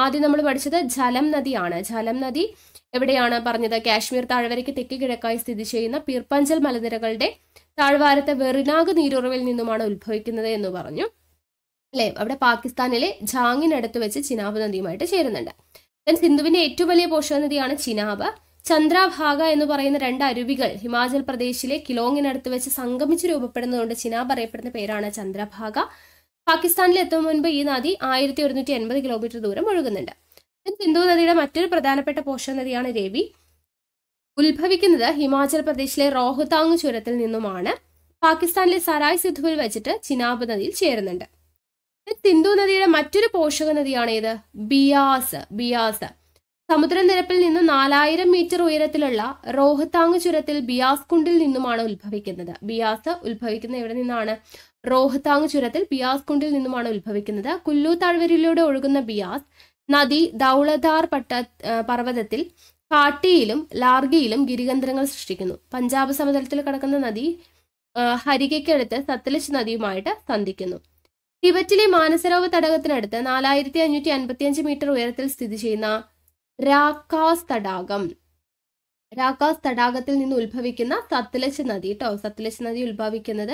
ആദ്യം നമ്മൾ പഠിച്ചത് ജലം നദിയാണ് ജലം നദി എവിടെയാണ് പറഞ്ഞത് കാശ്മീർ താഴ്വരയ്ക്ക് തെക്ക് കിഴക്കായി സ്ഥിതി ചെയ്യുന്ന പീർപ്പഞ്ചൽ മലനിരകളുടെ താഴ്വാരത്തെ വെറിനാഗ് നീരുറവിൽ നിന്നുമാണ് ഉത്ഭവിക്കുന്നത് എന്ന് പറഞ്ഞു അല്ലേ അവിടെ പാകിസ്ഥാനിലെ ജാങ്ങിനടുത്ത് വെച്ച് ചിനാബ് നദിയുമായിട്ട് ചേരുന്നുണ്ട് സിന്ധുവിന്റെ ഏറ്റവും വലിയ പോഷക നദിയാണ് ചിനാബ് ചന്ദ്രാഭാഗ എന്ന് പറയുന്ന രണ്ട് അരുവികൾ ഹിമാചൽ പ്രദേശിലെ കിലോങ്ങിനടുത്ത് വെച്ച് സംഗമിച്ച് രൂപപ്പെടുന്നതുകൊണ്ട് ചിനാബ് അറിയപ്പെടുന്ന പേരാണ് ചന്ദ്രഭാഗ പാകിസ്ഥാനിൽ എത്തും മുൻപ് ഈ നദി ആയിരത്തി ഒരുന്നൂറ്റി എൺപത് കിലോമീറ്റർ ദൂരം ഒഴുകുന്നുണ്ട് സിന്ധു നദിയുടെ മറ്റൊരു പ്രധാനപ്പെട്ട പോഷക നദിയാണ് രവി ഉത്ഭവിക്കുന്നത് ഹിമാചൽ പ്രദേശിലെ റോഹ്താങ് ചുരത്തിൽ നിന്നുമാണ് പാകിസ്ഥാനിലെ സരായ് സിദ്ധുവിൽ വെച്ചിട്ട് ചിനാബ് നദിയിൽ ചേരുന്നുണ്ട് സിന്ധു നദിയുടെ മറ്റൊരു പോഷക നദിയാണ് ഇത് ബിയാസ് ബിയാസ് സമുദ്രനിരപ്പിൽ നിന്ന് നാലായിരം മീറ്റർ ഉയരത്തിലുള്ള റോഹത്താങ് ചുരത്തിൽ ബിയാസ് കുണ്ടിൽ നിന്നുമാണ് ഉത്ഭവിക്കുന്നത് ബിയാസ് ഉത്ഭവിക്കുന്ന എവിടെ നിന്നാണ് റോഹത്താങ് ചുരത്തിൽ ബിയാസ് കുണ്ടിൽ നിന്നുമാണ് ഉത്ഭവിക്കുന്നത് കുല്ലു താഴ്വരയിലൂടെ ഒഴുകുന്ന ബിയാസ് നദി ദൗളദാർ പട്ട പർവ്വതത്തിൽ കാട്ടിയിലും ലാർഗിയിലും ഗിരികന്ധ്രങ്ങൾ സൃഷ്ടിക്കുന്നു പഞ്ചാബ് സമതലത്തിൽ കടക്കുന്ന നദി ഹരികയ്ക്കടുത്ത് സത്ലജ് നദിയുമായിട്ട് സന്ധിക്കുന്നു ടിബറ്റിലെ മാനസരോവ തടകത്തിനടുത്ത് നാലായിരത്തി അഞ്ഞൂറ്റി അൻപത്തിയഞ്ച് മീറ്റർ ഉയരത്തിൽ സ്ഥിതി ചെയ്യുന്ന രാക്കാസ് തടാകം രാക്കാസ് തടാകത്തിൽ നിന്ന് ഉത്ഭവിക്കുന്ന സത്ലജ് നദി കേട്ടോ സത്ലജ് നദി ഉത്ഭവിക്കുന്നത്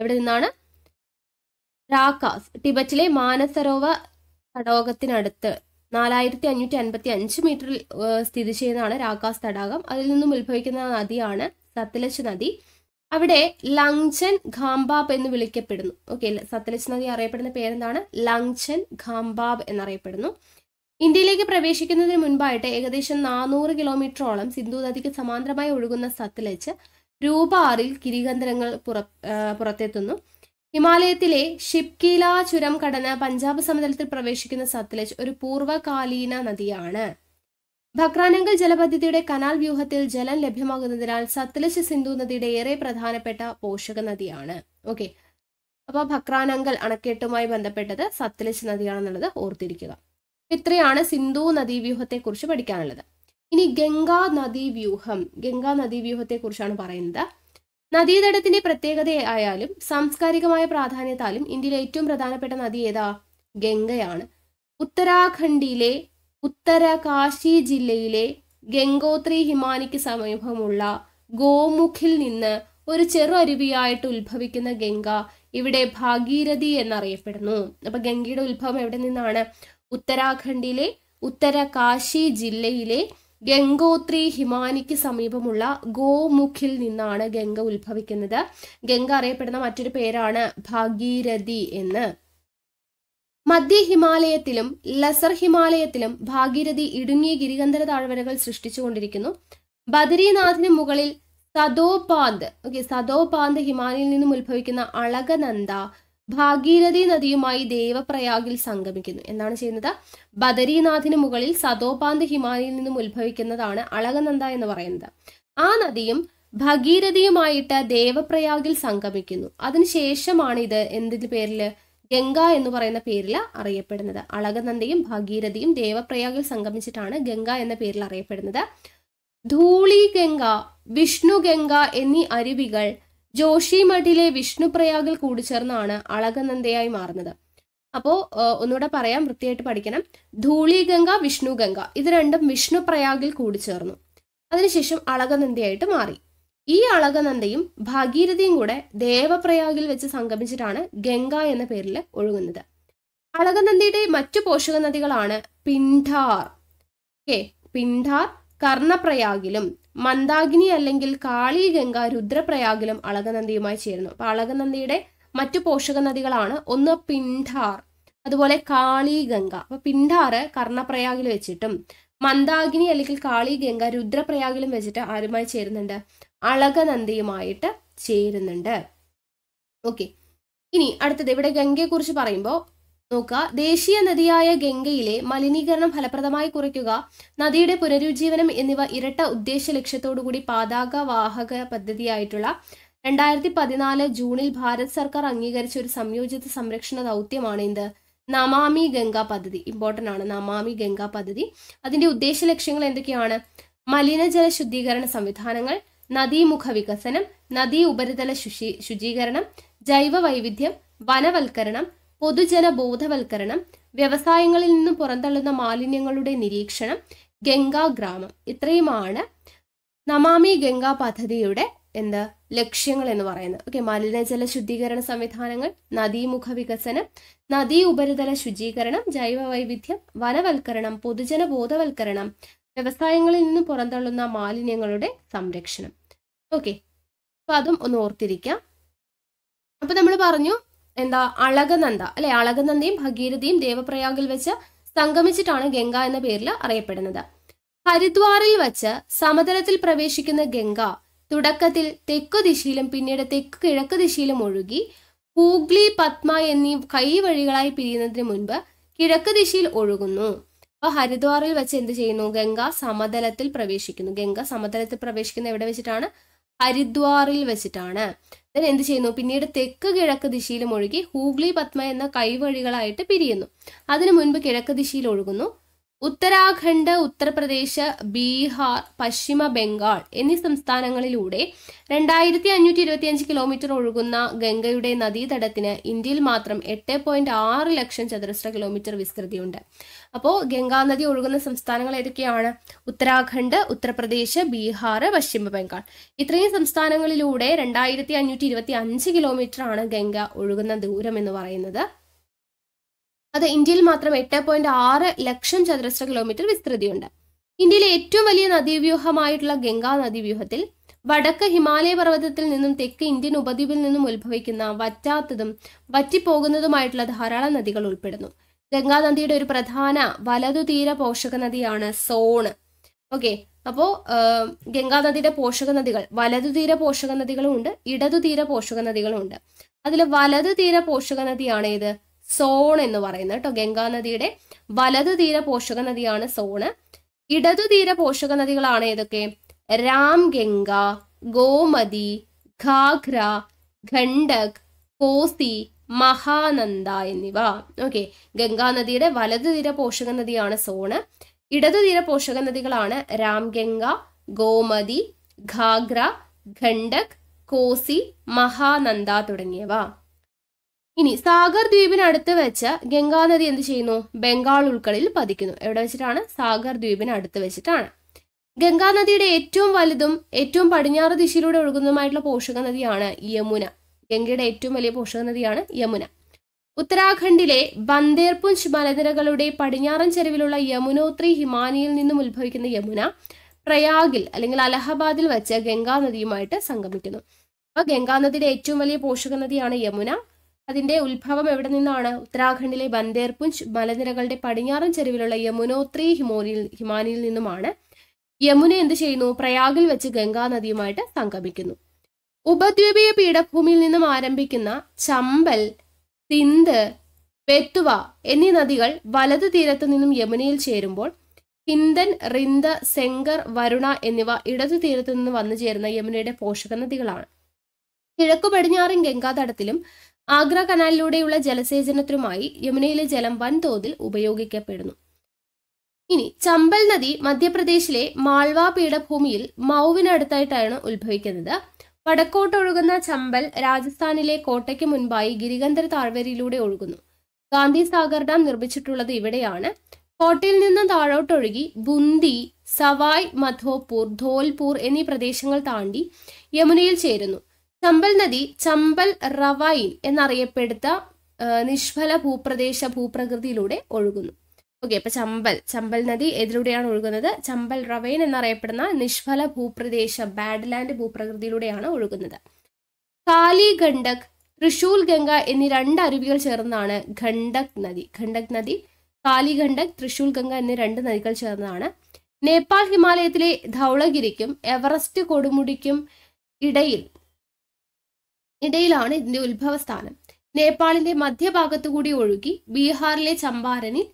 എവിടെ നിന്നാണ് രാക്കാസ് ടിബറ്റിലെ മാനസരോവ തടാകത്തിനടുത്ത് നാലായിരത്തി അഞ്ഞൂറ്റി അൻപത്തി അഞ്ച് മീറ്ററിൽ സ്ഥിതി ചെയ്യുന്നതാണ് രാക്കാസ് തടാകം അതിൽ നിന്നും ഉത്ഭവിക്കുന്ന നദിയാണ് സത്ലജ് നദി അവിടെ ലങ്ചൻ ഖാംബാബ് എന്ന് വിളിക്കപ്പെടുന്നു ഓക്കെ സത്ലജ് നദി അറിയപ്പെടുന്ന പേരെന്താണ് ലങ്ചൻ ഖാംബാബ് എന്നറിയപ്പെടുന്നു ഇന്ത്യയിലേക്ക് പ്രവേശിക്കുന്നതിന് മുൻപായിട്ട് ഏകദേശം നാനൂറ് കിലോമീറ്ററോളം സിന്ധു നദിക്ക് സമാന്തരമായി ഒഴുകുന്ന സത്ലജ് രൂപ ആറിൽ കിരികന്ധരങ്ങൾ പുറ പുറത്തെത്തുന്നു ഹിമാലയത്തിലെ ഷിപ്കീല ചുരം കടന്ന് പഞ്ചാബ് സമതലത്തിൽ പ്രവേശിക്കുന്ന സത്ലജ് ഒരു പൂർവ്വകാലീന നദിയാണ് ഭക്രാനംഗൽ ജലപദ്ധതിയുടെ കനാൽ വ്യൂഹത്തിൽ ജലം ലഭ്യമാകുന്നതിനാൽ സത്ലജ് സിന്ധു നദിയുടെ ഏറെ പ്രധാനപ്പെട്ട പോഷക നദിയാണ് ഓക്കെ അപ്പോൾ ഭക്രാനംഗൽ അണക്കെട്ടുമായി ബന്ധപ്പെട്ടത് സത്ലജ് നദിയാണെന്നുള്ളത് ഓർത്തിരിക്കുക ഇത്രയാണ് സിന്ധു കുറിച്ച് പഠിക്കാനുള്ളത് ഇനി ഗംഗാ നദീവ്യൂഹം ഗംഗാ കുറിച്ചാണ് പറയുന്നത് നദീതടത്തിന്റെ പ്രത്യേകതയായാലും സാംസ്കാരികമായ പ്രാധാന്യത്താലും ഇന്ത്യയിലെ ഏറ്റവും പ്രധാനപ്പെട്ട നദി ഏതാ ഗംഗയാണ് ഉത്തരാഖണ്ഡിലെ ഉത്തരകാശി ജില്ലയിലെ ഗംഗോത്രി ഹിമാനിക്ക് സമീപമുള്ള ഗോമുഖിൽ നിന്ന് ഒരു ചെറു അരുവിയായിട്ട് ഉത്ഭവിക്കുന്ന ഗംഗ ഇവിടെ ഭാഗീരഥി എന്നറിയപ്പെടുന്നു അപ്പൊ ഗംഗയുടെ ഉത്ഭവം എവിടെ നിന്നാണ് ഉത്തരാഖണ്ഡിലെ ഉത്തരകാശി ജില്ലയിലെ ഗംഗോത്രി ഹിമാനിക്ക് സമീപമുള്ള ഗോമുഖിൽ നിന്നാണ് ഗംഗ ഉത്ഭവിക്കുന്നത് ഗംഗ അറിയപ്പെടുന്ന മറ്റൊരു പേരാണ് ഭാഗീരഥി എന്ന് മധ്യ ഹിമാലയത്തിലും ലസർ ഹിമാലയത്തിലും ഭാഗീരഥി ഇടുങ്ങിയ ഗിരികന്ധര താഴ്വരകൾ സൃഷ്ടിച്ചുകൊണ്ടിരിക്കുന്നു ബദരീനാഥിന് മുകളിൽ സദോപാന്ത് ഓക്കെ സദോപാന്ത് ഹിമാലയിൽ നിന്നും ഉത്ഭവിക്കുന്ന അളകനന്ദ ഭാഗീരഥി നദിയുമായി ദേവപ്രയാഗിൽ സംഗമിക്കുന്നു എന്താണ് ചെയ്യുന്നത് ബദരീനാഥിന് മുകളിൽ സതോപാന്ത് ഹിമാലയിൽ നിന്നും ഉത്ഭവിക്കുന്നതാണ് അളകനന്ദ എന്ന് പറയുന്നത് ആ നദിയും ഭഗീരഥിയുമായിട്ട് ദേവപ്രയാഗിൽ സംഗമിക്കുന്നു അതിനുശേഷമാണ് ഇത് എന്തിന്റെ പേരിൽ ഗംഗ എന്ന് പറയുന്ന പേരിൽ അറിയപ്പെടുന്നത് അളകനന്ദയും ഭഗീരഥിയും ദേവപ്രയാഗിൽ സംഗമിച്ചിട്ടാണ് ഗംഗ എന്ന പേരിൽ അറിയപ്പെടുന്നത് ധൂളി ഗംഗ വിഷ്ണു ഗംഗ എന്നീ അരുവികൾ ജോഷിമഠിലെ വിഷ്ണുപ്രയാഗിൽ കൂടിച്ചേർന്നാണ് അളകനന്ദയായി മാറുന്നത് അപ്പോൾ ഒന്നുകൂടെ പറയാം വൃത്തിയായിട്ട് പഠിക്കണം ധൂളിഗംഗ വിഷ്ണു ഗംഗ ഇത് രണ്ടും വിഷ്ണു പ്രയാഗിൽ കൂടിച്ചേർന്നു അതിനുശേഷം അളകനന്ദയായിട്ട് മാറി ഈ അളകനന്ദയും ഭാഗീരഥിയും കൂടെ ദേവപ്രയാഗിൽ വെച്ച് സംഗമിച്ചിട്ടാണ് ഗംഗ എന്ന പേരിൽ ഒഴുകുന്നത് അളകനന്ദിയുടെ മറ്റു പോഷക നദികളാണ് പിണ്ഠാർ ഓക്കെ പിണ്ഠാർ കർണപ്രയാഗിലും മന്ദാഗിനി അല്ലെങ്കിൽ കാളി ഗംഗ രുദ്രപ്രയാഗിലും അളകനന്ദിയുമായി ചേരുന്നു അപ്പൊ അളകനന്ദിയുടെ മറ്റു പോഷക നദികളാണ് ഒന്ന് പിണ്ഡാർ അതുപോലെ കാളി ഗംഗ അപ്പൊ പിണ്ഡാറ് കർണപ്രയാഗിൽ വെച്ചിട്ടും മന്ദാഗിനി അല്ലെങ്കിൽ കാളി ഗംഗ രുദ്രപ്രയാഗിലും വെച്ചിട്ട് ആരുമായി ചേരുന്നുണ്ട് അളകനന്ദിയുമായിട്ട് ചേരുന്നുണ്ട് ഓക്കെ ഇനി അടുത്തത് ഇവിടെ ഗംഗയെക്കുറിച്ച് പറയുമ്പോൾ നോക്കുക ദേശീയ നദിയായ ഗംഗയിലെ മലിനീകരണം ഫലപ്രദമായി കുറയ്ക്കുക നദിയുടെ പുനരുജ്ജീവനം എന്നിവ ഇരട്ട ഉദ്ദേശ ലക്ഷ്യത്തോടുകൂടി പാതാക വാഹക പദ്ധതിയായിട്ടുള്ള രണ്ടായിരത്തി പതിനാല് ജൂണിൽ ഭാരത് സർക്കാർ അംഗീകരിച്ച ഒരു സംയോജിത സംരക്ഷണ ദൗത്യമാണ് എന്ത് നമാമി ഗംഗ പദ്ധതി ഇമ്പോർട്ടൻ്റ് ആണ് നമാമി ഗംഗ പദ്ധതി അതിൻ്റെ ഉദ്ദേശ ലക്ഷ്യങ്ങൾ എന്തൊക്കെയാണ് മലിനജല ശുദ്ധീകരണ സംവിധാനങ്ങൾ നദീമുഖ വികസനം നദീ ഉപരിതല ശുചീകരണം ജൈവ വൈവിധ്യം വനവൽക്കരണം പൊതുജന ബോധവൽക്കരണം വ്യവസായങ്ങളിൽ നിന്നും പുറന്തള്ളുന്ന മാലിന്യങ്ങളുടെ നിരീക്ഷണം ഗംഗാ ഗ്രാമം ഇത്രയുമാണ് നമാമി ഗംഗാ പദ്ധതിയുടെ എന്ത് ലക്ഷ്യങ്ങൾ എന്ന് പറയുന്നത് ഓക്കെ മലിനജല ശുദ്ധീകരണ സംവിധാനങ്ങൾ നദീമുഖ വികസനം നദീ ഉപരിതല ശുചീകരണം ജൈവ വൈവിധ്യം വനവൽക്കരണം പൊതുജന ബോധവൽക്കരണം വ്യവസായങ്ങളിൽ നിന്ന് പുറന്തള്ളുന്ന മാലിന്യങ്ങളുടെ സംരക്ഷണം ഓക്കെ അപ്പൊ അതും ഒന്ന് ഓർത്തിരിക്കാം അപ്പൊ നമ്മൾ പറഞ്ഞു എന്താ അളകനന്ദ അല്ലെ അളകനന്ദയും ഭഗീരഥയും ദേവപ്രയാഗിൽ വെച്ച് സംഗമിച്ചിട്ടാണ് ഗംഗ എന്ന പേരിൽ അറിയപ്പെടുന്നത് ഹരിദ്വാറിൽ വച്ച് സമതലത്തിൽ പ്രവേശിക്കുന്ന ഗംഗ തുടക്കത്തിൽ തെക്കു ദിശയിലും പിന്നീട് തെക്ക് കിഴക്ക് ദിശയിലും ഒഴുകി ഹൂഗ്ലി പത്മ എന്നീ കൈവഴികളായി പിരിയുന്നതിന് മുൻപ് കിഴക്ക് ദിശയിൽ ഒഴുകുന്നു അപ്പൊ ഹരിദ്വാറിൽ വെച്ച് എന്ത് ചെയ്യുന്നു ഗംഗ സമതലത്തിൽ പ്രവേശിക്കുന്നു ഗംഗ സമതലത്തിൽ പ്രവേശിക്കുന്ന എവിടെ വെച്ചിട്ടാണ് ഹരിദ്വാറിൽ വെച്ചിട്ടാണ് ദെൻ എന്ത് ചെയ്യുന്നു പിന്നീട് തെക്ക് കിഴക്ക് ദിശയിലും ഒഴുകി ഹൂഗ്ലി പത്മ എന്ന കൈവഴികളായിട്ട് പിരിയുന്നു അതിനു മുൻപ് കിഴക്ക് ദിശയിൽ ഒഴുകുന്നു ഉത്തരാഖണ്ഡ് ഉത്തർപ്രദേശ് ബീഹാർ പശ്ചിമ ബംഗാൾ എന്നീ സംസ്ഥാനങ്ങളിലൂടെ രണ്ടായിരത്തി അഞ്ഞൂറ്റി അഞ്ച് കിലോമീറ്റർ ഒഴുകുന്ന ഗംഗയുടെ നദീതടത്തിന് ഇന്ത്യയിൽ മാത്രം എട്ട് പോയിന്റ് ആറ് ലക്ഷം ചതുരശ്ര കിലോമീറ്റർ വിസ്തൃതിയുണ്ട് അപ്പോൾ ഗംഗാനദി ഒഴുകുന്ന സംസ്ഥാനങ്ങൾ ഏതൊക്കെയാണ് ഉത്തരാഖണ്ഡ് ഉത്തർപ്രദേശ് ബീഹാർ പശ്ചിമ ബംഗാൾ ഇത്രയും സംസ്ഥാനങ്ങളിലൂടെ രണ്ടായിരത്തി അഞ്ഞൂറ്റി ഇരുപത്തി അഞ്ച് കിലോമീറ്റർ ആണ് ഗംഗ ഒഴുകുന്ന ദൂരം എന്ന് പറയുന്നത് അത് ഇന്ത്യയിൽ മാത്രം എട്ട് പോയിന്റ് ആറ് ലക്ഷം ചതുരശ്ര കിലോമീറ്റർ വിസ്തൃതിയുണ്ട് ഇന്ത്യയിലെ ഏറ്റവും വലിയ നദീവ്യൂഹമായിട്ടുള്ള ഗംഗാ നദീവ്യൂഹത്തിൽ വടക്ക് ഹിമാലയ പർവ്വതത്തിൽ നിന്നും തെക്ക് ഇന്ത്യൻ ഉപദ്വീപിൽ നിന്നും ഉത്ഭവിക്കുന്ന വറ്റാത്തതും വറ്റിപ്പോകുന്നതുമായിട്ടുള്ള ധാരാളം നദികൾ ഉൾപ്പെടുന്നു ഗംഗാനദിയുടെ ഒരു പ്രധാന വലതുതീര പോഷക നദിയാണ് സോണ് ഓക്കെ അപ്പോൾ ഗംഗാനദിയുടെ പോഷക നദികൾ വലതുതീര പോഷക നദികളും ഉണ്ട് ഇടതുതീര പോഷക നദികളും ഉണ്ട് അതിൽ വലതുതീര പോഷക നദിയാണ് ഏത് സോൺ എന്ന് പറയുന്നത് കേട്ടോ ഗംഗാനദിയുടെ വലതുതീര പോഷക നദിയാണ് സോണ് ഇടതുതീര പോഷക നദികളാണ് ഏതൊക്കെ രാം ഗംഗ ഗോമതി ഘാഗ്ര ഖണ്ഡക് കോസി മഹാനന്ദ എന്നിവ ഓക്കെ ഗംഗാനദിയുടെ വലത് തീര പോഷക നദിയാണ് സോണ് ഇടത് തീര പോഷക നദികളാണ് രാംഗംഗ ഗോമതി ഘാഗ്ര ഖണ്ഡക് കോസി മഹാനന്ദ തുടങ്ങിയവ ഇനി സാഗർ ദ്വീപിനടുത്ത് വെച്ച് ഗംഗാനദി എന്ത് ചെയ്യുന്നു ബംഗാൾ ഉൾക്കടലിൽ പതിക്കുന്നു എവിടെ വെച്ചിട്ടാണ് സാഗർ ദ്വീപിനടുത്ത് വെച്ചിട്ടാണ് ഗംഗാനദിയുടെ ഏറ്റവും വലുതും ഏറ്റവും പടിഞ്ഞാറ് ദിശയിലൂടെ ഒഴുകുന്നതുമായിട്ടുള്ള പോഷക നദിയാണ് യമുന ഗംഗയുടെ ഏറ്റവും വലിയ പോഷക നദിയാണ് യമുന ഉത്തരാഖണ്ഡിലെ ബന്ദേർപുഞ്ച് മലനിരകളുടെ പടിഞ്ഞാറൻ ചെരുവിലുള്ള യമുനോത്രി ഹിമാനിയിൽ നിന്നും ഉത്ഭവിക്കുന്ന യമുന പ്രയാഗിൽ അല്ലെങ്കിൽ അലഹബാദിൽ വെച്ച് ഗംഗാ നദിയുമായിട്ട് സംഗമിക്കുന്നു അപ്പൊ ഗംഗാ നദിയുടെ ഏറ്റവും വലിയ പോഷക നദിയാണ് യമുന അതിന്റെ ഉത്ഭവം എവിടെ നിന്നാണ് ഉത്തരാഖണ്ഡിലെ ബന്ദേർപുഞ്ച് മലനിരകളുടെ പടിഞ്ഞാറൻ ചെരുവിലുള്ള യമുനോത്രി ഹിമോനിയിൽ ഹിമാനിയിൽ നിന്നുമാണ് യമുന എന്ത് ചെയ്യുന്നു പ്രയാഗിൽ വെച്ച് ഗംഗാ നദിയുമായിട്ട് സംഗമിക്കുന്നു ഉപദ്വീപീയ പീഠഭൂമിയിൽ നിന്നും ആരംഭിക്കുന്ന ചമ്പൽ സിന്ത് ബെത്തുവ എന്നീ നദികൾ വലത് തീരത്തു നിന്നും യമുനയിൽ ചേരുമ്പോൾ ഹിന്ദൻ റിന്ദ സെങ്കർ വരുണ എന്നിവ ഇടതു തീരത്തു നിന്ന് വന്നു ചേരുന്ന യമുനയുടെ പോഷക നദികളാണ് കിഴക്കു പടിഞ്ഞാറൻ ഗംഗാതടത്തിലും ആഗ്ര കനാലിലൂടെയുള്ള ജലസേചനത്തിനുമായി യമുനയിലെ ജലം വൻതോതിൽ ഉപയോഗിക്കപ്പെടുന്നു ഇനി ചമ്പൽ നദി മധ്യപ്രദേശിലെ മാൾവ പീഠഭൂമിയിൽ മൗവിനടുത്തായിട്ടാണ് ഉത്ഭവിക്കുന്നത് വടക്കോട്ടൊഴുകുന്ന ചമ്പൽ രാജസ്ഥാനിലെ കോട്ടയ്ക്ക് മുൻപായി ഗിരികന്ധർ താഴ്വരയിലൂടെ ഒഴുകുന്നു ഗാന്ധി സാഗർ ഡാം നിർമ്മിച്ചിട്ടുള്ളത് ഇവിടെയാണ് കോട്ടയിൽ നിന്ന് താഴോട്ടൊഴുകി ബുന്ദി സവായ് മധോപൂർ ധോൽപൂർ എന്നീ പ്രദേശങ്ങൾ താണ്ടി യമുനയിൽ ചേരുന്നു ചമ്പൽ നദി ചമ്പൽ റവൈൻ എന്നറിയപ്പെടുത്ത നിഷ്ഫല ഭൂപ്രദേശ ഭൂപ്രകൃതിയിലൂടെ ഒഴുകുന്നു ഓക്കെ ഇപ്പൊ ചമ്പൽ ചമ്പൽ നദി എതിലൂടെയാണ് ഒഴുകുന്നത് ചമ്പൽ റവൈൻ എന്നറിയപ്പെടുന്ന നിഷ്ഫല ഭൂപ്രദേശം ബാഡ് ലാൻഡ് ഭൂപ്രകൃതിയിലൂടെയാണ് ഒഴുകുന്നത് കാലി ഖണ്ഡക് തൃശൂൽ ഗംഗ എന്നീ രണ്ട് അരുവികൾ ചേർന്നതാണ് ഖണ്ഡക് നദി ഖണ്ഡക് നദി കാലി ഖണ്ഡക് തൃശൂൽ ഗംഗ എന്നീ രണ്ട് നദികൾ ചേർന്നതാണ് നേപ്പാൾ ഹിമാലയത്തിലെ ധൗളഗിരിക്കും എവറസ്റ്റ് കൊടുമുടിക്കും ഇടയിൽ ഇടയിലാണ് ഇതിന്റെ ഉത്ഭവസ്ഥാനം നേപ്പാളിന്റെ മധ്യഭാഗത്തുകൂടി ഒഴുകി ബീഹാറിലെ ചമ്പാരനിൽ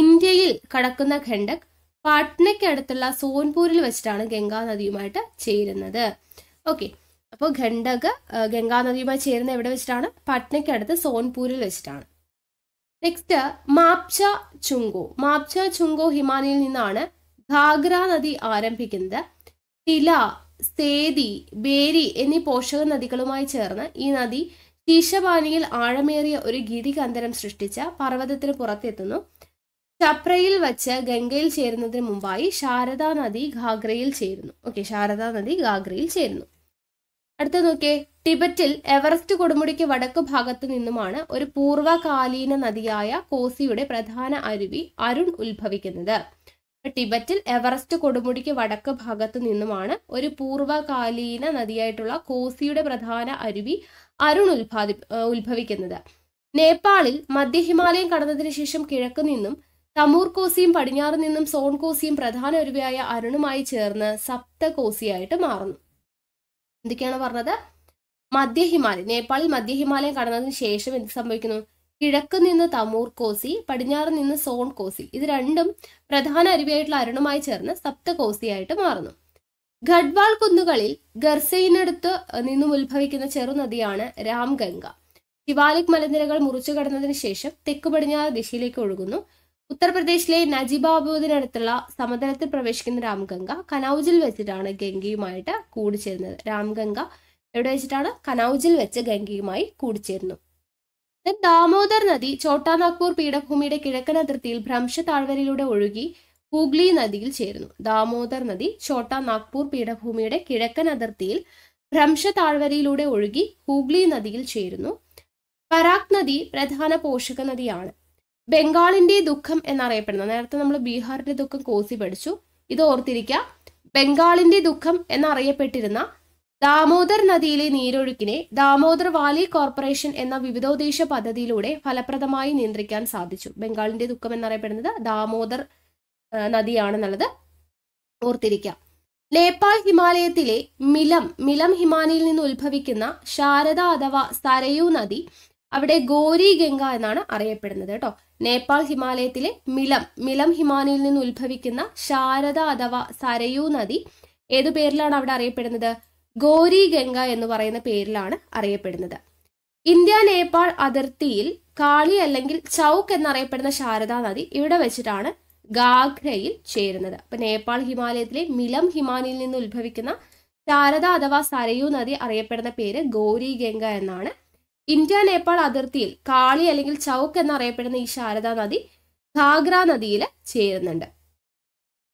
ഇന്ത്യയിൽ കടക്കുന്ന ഖണ്ഡക് പാട്നയ്ക്കടുത്തുള്ള സോൻപൂരിൽ വെച്ചിട്ടാണ് ഗംഗാനദിയുമായിട്ട് ചേരുന്നത് ഓക്കെ അപ്പോൾ ഖണ്ഡക് ഗംഗാനദിയുമായി ചേരുന്ന എവിടെ വെച്ചിട്ടാണ് പാട്നയ്ക്കടുത്ത് സോൻപൂരിൽ വെച്ചിട്ടാണ് നെക്സ്റ്റ് മാപ്ച ചുങ്കോ മാപ്ച ചുങ്കോ ഹിമാലയിൽ നിന്നാണ് ഘാഗ്ര നദി ആരംഭിക്കുന്നത് തില സേതി ബേരി എന്നീ പോഷക നദികളുമായി ചേർന്ന് ഈ നദി ശീശപാനിയിൽ ആഴമേറിയ ഒരു ഗിരികന്ധരം സൃഷ്ടിച്ച പർവ്വതത്തിന് പുറത്തെത്തുന്നു ചപ്രയിൽ വച്ച് ഗംഗയിൽ ചേരുന്നതിന് മുമ്പായി ശാരദാ നദി ഘാഗ്രയിൽ ചേരുന്നു ഓക്കെ ശാരദാ നദി ഘാഗ്രയിൽ ചേരുന്നു അടുത്ത നോക്കിയേ ടിബറ്റിൽ എവറസ്റ്റ് കൊടുമുടിക്ക് വടക്ക് ഭാഗത്തു നിന്നുമാണ് ഒരു പൂർവ്വകാലീന നദിയായ കോസിയുടെ പ്രധാന അരുവി അരുൺ ഉത്ഭവിക്കുന്നത് ടിബറ്റിൽ എവറസ്റ്റ് കൊടുമുടിക്ക് വടക്ക് ഭാഗത്തു നിന്നുമാണ് ഒരു പൂർവ്വകാലീന നദിയായിട്ടുള്ള കോസിയുടെ പ്രധാന അരുവി അരുൺ ഉത്പാദി ഉത്ഭവിക്കുന്നത് നേപ്പാളിൽ മധ്യ ഹിമാലയം കടന്നതിന് ശേഷം കിഴക്ക് നിന്നും തമൂർ കോസിയും പടിഞ്ഞാറ് നിന്നും സോൺ കോസിയും പ്രധാന ഒരുവയായ അരുണുമായി ചേർന്ന് സപ്ത കോസിയായിട്ട് മാറുന്നു എന്തൊക്കെയാണ് പറഞ്ഞത് മധ്യ ഹിമാലയം നേപ്പാളിൽ മധ്യ ഹിമാലയം കടന്നതിന് ശേഷം എന്ത് സംഭവിക്കുന്നു കിഴക്ക് നിന്ന് തമൂർ കോസി പടിഞ്ഞാറ് നിന്ന് സോൺ കോസി ഇത് രണ്ടും പ്രധാന അരുവിയായിട്ടുള്ള അരുണുമായി ചേർന്ന് സപ്ത കോസിയായിട്ട് മാറുന്നു ഗഡ്വാൾ കുന്നുകളിൽ ഗർസയിനടുത്ത് നിന്നും ഉത്ഭവിക്കുന്ന ചെറുനദിയാണ് രാംഗംഗ ശിവാലിക് മലനിരകൾ മുറിച്ചു കടന്നതിന് ശേഷം തെക്ക് പടിഞ്ഞാറ് ദിശയിലേക്ക് ഒഴുകുന്നു ഉത്തർപ്രദേശിലെ നജിബാബാദിനടുത്തുള്ള സമതലത്തിൽ പ്രവേശിക്കുന്ന രാംഗംഗ കനൗജിൽ വെച്ചിട്ടാണ് ഗംഗയുമായിട്ട് കൂടിച്ചേരുന്നത് രാംഗംഗ എവിടെ വെച്ചിട്ടാണ് കനൗജിൽ വെച്ച് ഗംഗയുമായി കൂടിച്ചേരുന്നു ദാമോദർ നദി ചോട്ടാനാഗ്പൂർ പീഠഭൂമിയുടെ കിഴക്കൻ അതിർത്തിയിൽ ഭ്രംശ താഴ്വരയിലൂടെ ഒഴുകി ഹൂഗ്ലി നദിയിൽ ചേരുന്നു ദാമോദർ നദി ചോട്ടാ നാഗ്പൂർ പീഠഭൂമിയുടെ കിഴക്കൻ അതിർത്തിയിൽ ഭ്രംശ താഴ്വരയിലൂടെ ഒഴുകി ഹൂഗ്ലി നദിയിൽ ചേരുന്നു പരാഗ് നദി പ്രധാന പോഷക നദിയാണ് ബംഗാളിന്റെ ദുഃഖം എന്നറിയപ്പെടുന്നത് നേരത്തെ നമ്മൾ ബീഹാറിന്റെ ദുഃഖം കോസി പഠിച്ചു ഇത് ഓർത്തിരിക്കുക ബംഗാളിന്റെ ദുഃഖം എന്നറിയപ്പെട്ടിരുന്ന ദാമോദർ നദിയിലെ നീരൊഴുക്കിനെ ദാമോദർ വാലി കോർപ്പറേഷൻ എന്ന വിവിധോദ്ദേശ പദ്ധതിയിലൂടെ ഫലപ്രദമായി നിയന്ത്രിക്കാൻ സാധിച്ചു ബംഗാളിന്റെ ദുഃഖം എന്നറിയപ്പെടുന്നത് ദാമോദർ നദിയാണെന്നുള്ളത് ഓർത്തിരിക്കുക നേപ്പാൾ ഹിമാലയത്തിലെ മിലം മിലം ഹിമാലയിൽ നിന്ന് ഉത്ഭവിക്കുന്ന ശാരദ അഥവാ സരയു നദി അവിടെ ഗോരി ഗംഗ എന്നാണ് അറിയപ്പെടുന്നത് കേട്ടോ നേപ്പാൾ ഹിമാലയത്തിലെ മിലം മിലം ഹിമാനിയിൽ നിന്ന് ഉത്ഭവിക്കുന്ന ശാരദ അഥവാ സരയൂ നദി ഏതു പേരിലാണ് അവിടെ അറിയപ്പെടുന്നത് ഗോരി ഗംഗ എന്ന് പറയുന്ന പേരിലാണ് അറിയപ്പെടുന്നത് ഇന്ത്യ നേപ്പാൾ അതിർത്തിയിൽ കാളി അല്ലെങ്കിൽ ചൌക്ക് എന്നറിയപ്പെടുന്ന ശാരദ നദി ഇവിടെ വെച്ചിട്ടാണ് ഗാഗ്രയിൽ ചേരുന്നത് അപ്പൊ നേപ്പാൾ ഹിമാലയത്തിലെ മിലം ഹിമാനിയിൽ നിന്ന് ഉത്ഭവിക്കുന്ന ശാരദ അഥവാ സരയൂ നദി അറിയപ്പെടുന്ന പേര് ഗോരി ഗംഗ എന്നാണ് ഇന്ത്യ നേപ്പാൾ അതിർത്തിയിൽ കാളി അല്ലെങ്കിൽ ചൗക്ക് എന്നറിയപ്പെടുന്ന ഈ ശാരദാ നദി ഘാഗ്ര നദിയിൽ ചേരുന്നുണ്ട്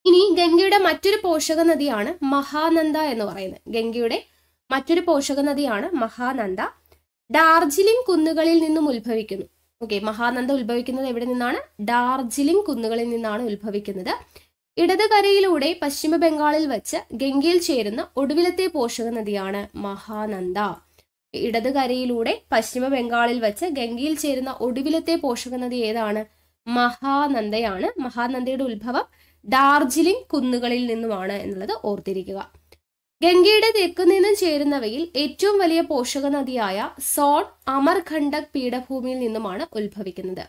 ഇനി ഗംഗയുടെ മറ്റൊരു പോഷക നദിയാണ് മഹാനന്ദ എന്ന് പറയുന്നത് ഗംഗയുടെ മറ്റൊരു പോഷക നദിയാണ് മഹാനന്ദ ഡാർജിലിംഗ് കുന്നുകളിൽ നിന്നും ഉത്ഭവിക്കുന്നു ഓക്കെ മഹാനന്ദ ഉത്ഭവിക്കുന്നത് എവിടെ നിന്നാണ് ഡാർജിലിംഗ് കുന്നുകളിൽ നിന്നാണ് ഉത്ഭവിക്കുന്നത് ഇടതുകരയിലൂടെ പശ്ചിമ ബംഗാളിൽ വച്ച് ഗംഗയിൽ ചേരുന്ന ഒടുവിലത്തെ പോഷക നദിയാണ് മഹാനന്ദ ഇടതുകരയിലൂടെ പശ്ചിമ ബംഗാളിൽ വെച്ച് ഗംഗയിൽ ചേരുന്ന ഒടുവിലത്തെ പോഷകനദി ഏതാണ് മഹാനന്ദയാണ് മഹാനന്ദയുടെ ഉത്ഭവം ഡാർജിലിംഗ് കുന്നുകളിൽ നിന്നുമാണ് എന്നുള്ളത് ഓർത്തിരിക്കുക ഗംഗയുടെ തെക്കു നിന്നും ചേരുന്നവയിൽ ഏറ്റവും വലിയ പോഷക നദിയായ സോൺ അമർഖണ്ഡക് പീഠഭൂമിയിൽ നിന്നുമാണ് ഉത്ഭവിക്കുന്നത്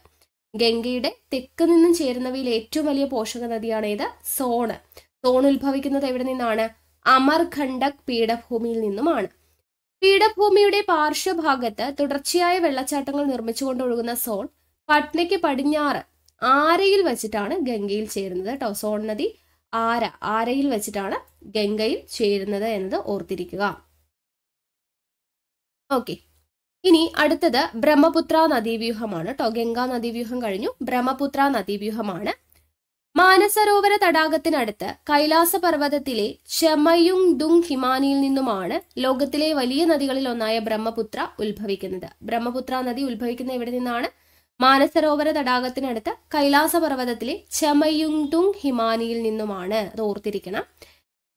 ഗംഗയുടെ തെക്ക് നിന്നും ചേരുന്നവയിൽ ഏറ്റവും വലിയ പോഷക നദിയാണ് ഏത് സോണ് സോൺ ഉത്ഭവിക്കുന്നത് എവിടെ നിന്നാണ് അമർഖണ്ഡക് പീഠഭൂമിയിൽ നിന്നുമാണ് പീഠഭൂമിയുടെ പാർശ്വഭാഗത്ത് തുടർച്ചയായ വെള്ളച്ചാട്ടങ്ങൾ നിർമ്മിച്ചുകൊണ്ടൊഴുകുന്ന സോൺ പട്നയ്ക്ക് പടിഞ്ഞാറ് ആരയിൽ വെച്ചിട്ടാണ് ഗംഗയിൽ ചേരുന്നത് കേട്ടോ സോൺ നദി ആര ആരയിൽ വെച്ചിട്ടാണ് ഗംഗയിൽ ചേരുന്നത് എന്നത് ഓർത്തിരിക്കുക ഓക്കെ ഇനി അടുത്തത് ബ്രഹ്മപുത്ര നദീവ്യൂഹമാണ് കേട്ടോ ഗംഗാ നദീവ്യൂഹം കഴിഞ്ഞു ബ്രഹ്മപുത്ര നദീവ്യൂഹമാണ് മാനസരോവര തടാകത്തിനടുത്ത് കൈലാസ പർവ്വതത്തിലെ ഷമയുങ് ദുങ് ഹിമാനിയിൽ നിന്നുമാണ് ലോകത്തിലെ വലിയ നദികളിൽ ഒന്നായ ബ്രഹ്മപുത്ര ഉത്ഭവിക്കുന്നത് ബ്രഹ്മപുത്ര നദി ഉത്ഭവിക്കുന്ന ഇവിടെ നിന്നാണ് മാനസരോവര തടാകത്തിനടുത്ത് കൈലാസ പർവ്വതത്തിലെ ഛമയുങ് ദുങ് ഹിമാനിയിൽ നിന്നുമാണ് അത് ഓർത്തിരിക്കണം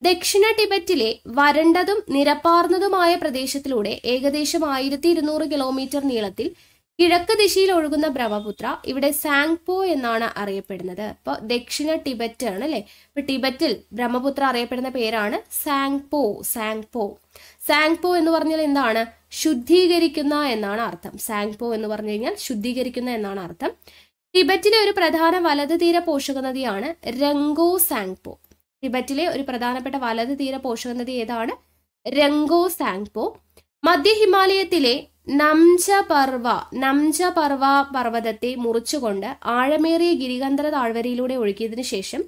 ദക്ഷിണ ടിബറ്റിലെ വരണ്ടതും നിരപ്പാർന്നതുമായ പ്രദേശത്തിലൂടെ ഏകദേശം ആയിരത്തി ഇരുന്നൂറ് കിലോമീറ്റർ നീളത്തിൽ കിഴക്ക് ദിശയിൽ ഒഴുകുന്ന ബ്രഹ്മപുത്ര ഇവിടെ സാങ്പോ എന്നാണ് അറിയപ്പെടുന്നത് അപ്പോൾ ദക്ഷിണ ടിബറ്റ് ആണ് അല്ലേ ഇപ്പൊ ടിബറ്റിൽ ബ്രഹ്മപുത്ര അറിയപ്പെടുന്ന പേരാണ് സാങ്പോ സാങ്പോ സാങ്പോ എന്ന് പറഞ്ഞാൽ എന്താണ് ശുദ്ധീകരിക്കുന്ന എന്നാണ് അർത്ഥം സാങ്പോ എന്ന് പറഞ്ഞു കഴിഞ്ഞാൽ ശുദ്ധീകരിക്കുന്ന എന്നാണ് അർത്ഥം ടിബറ്റിലെ ഒരു പ്രധാന വലത് തീര പോഷക നദിയാണ് രംഗോ സാങ്പോ ടിബറ്റിലെ ഒരു പ്രധാനപ്പെട്ട വലത് തീര പോഷക നദി ഏതാണ് രംഗോ സാങ്പോ മധ്യ ഹിമാലയത്തിലെ നംജ പർവ നംജ പർവ പർവ്വതത്തെ മുറിച്ചുകൊണ്ട് ആഴമേറിയ ഗിരികന്ധര താഴ്വരയിലൂടെ ഒഴുകിയതിനു ശേഷം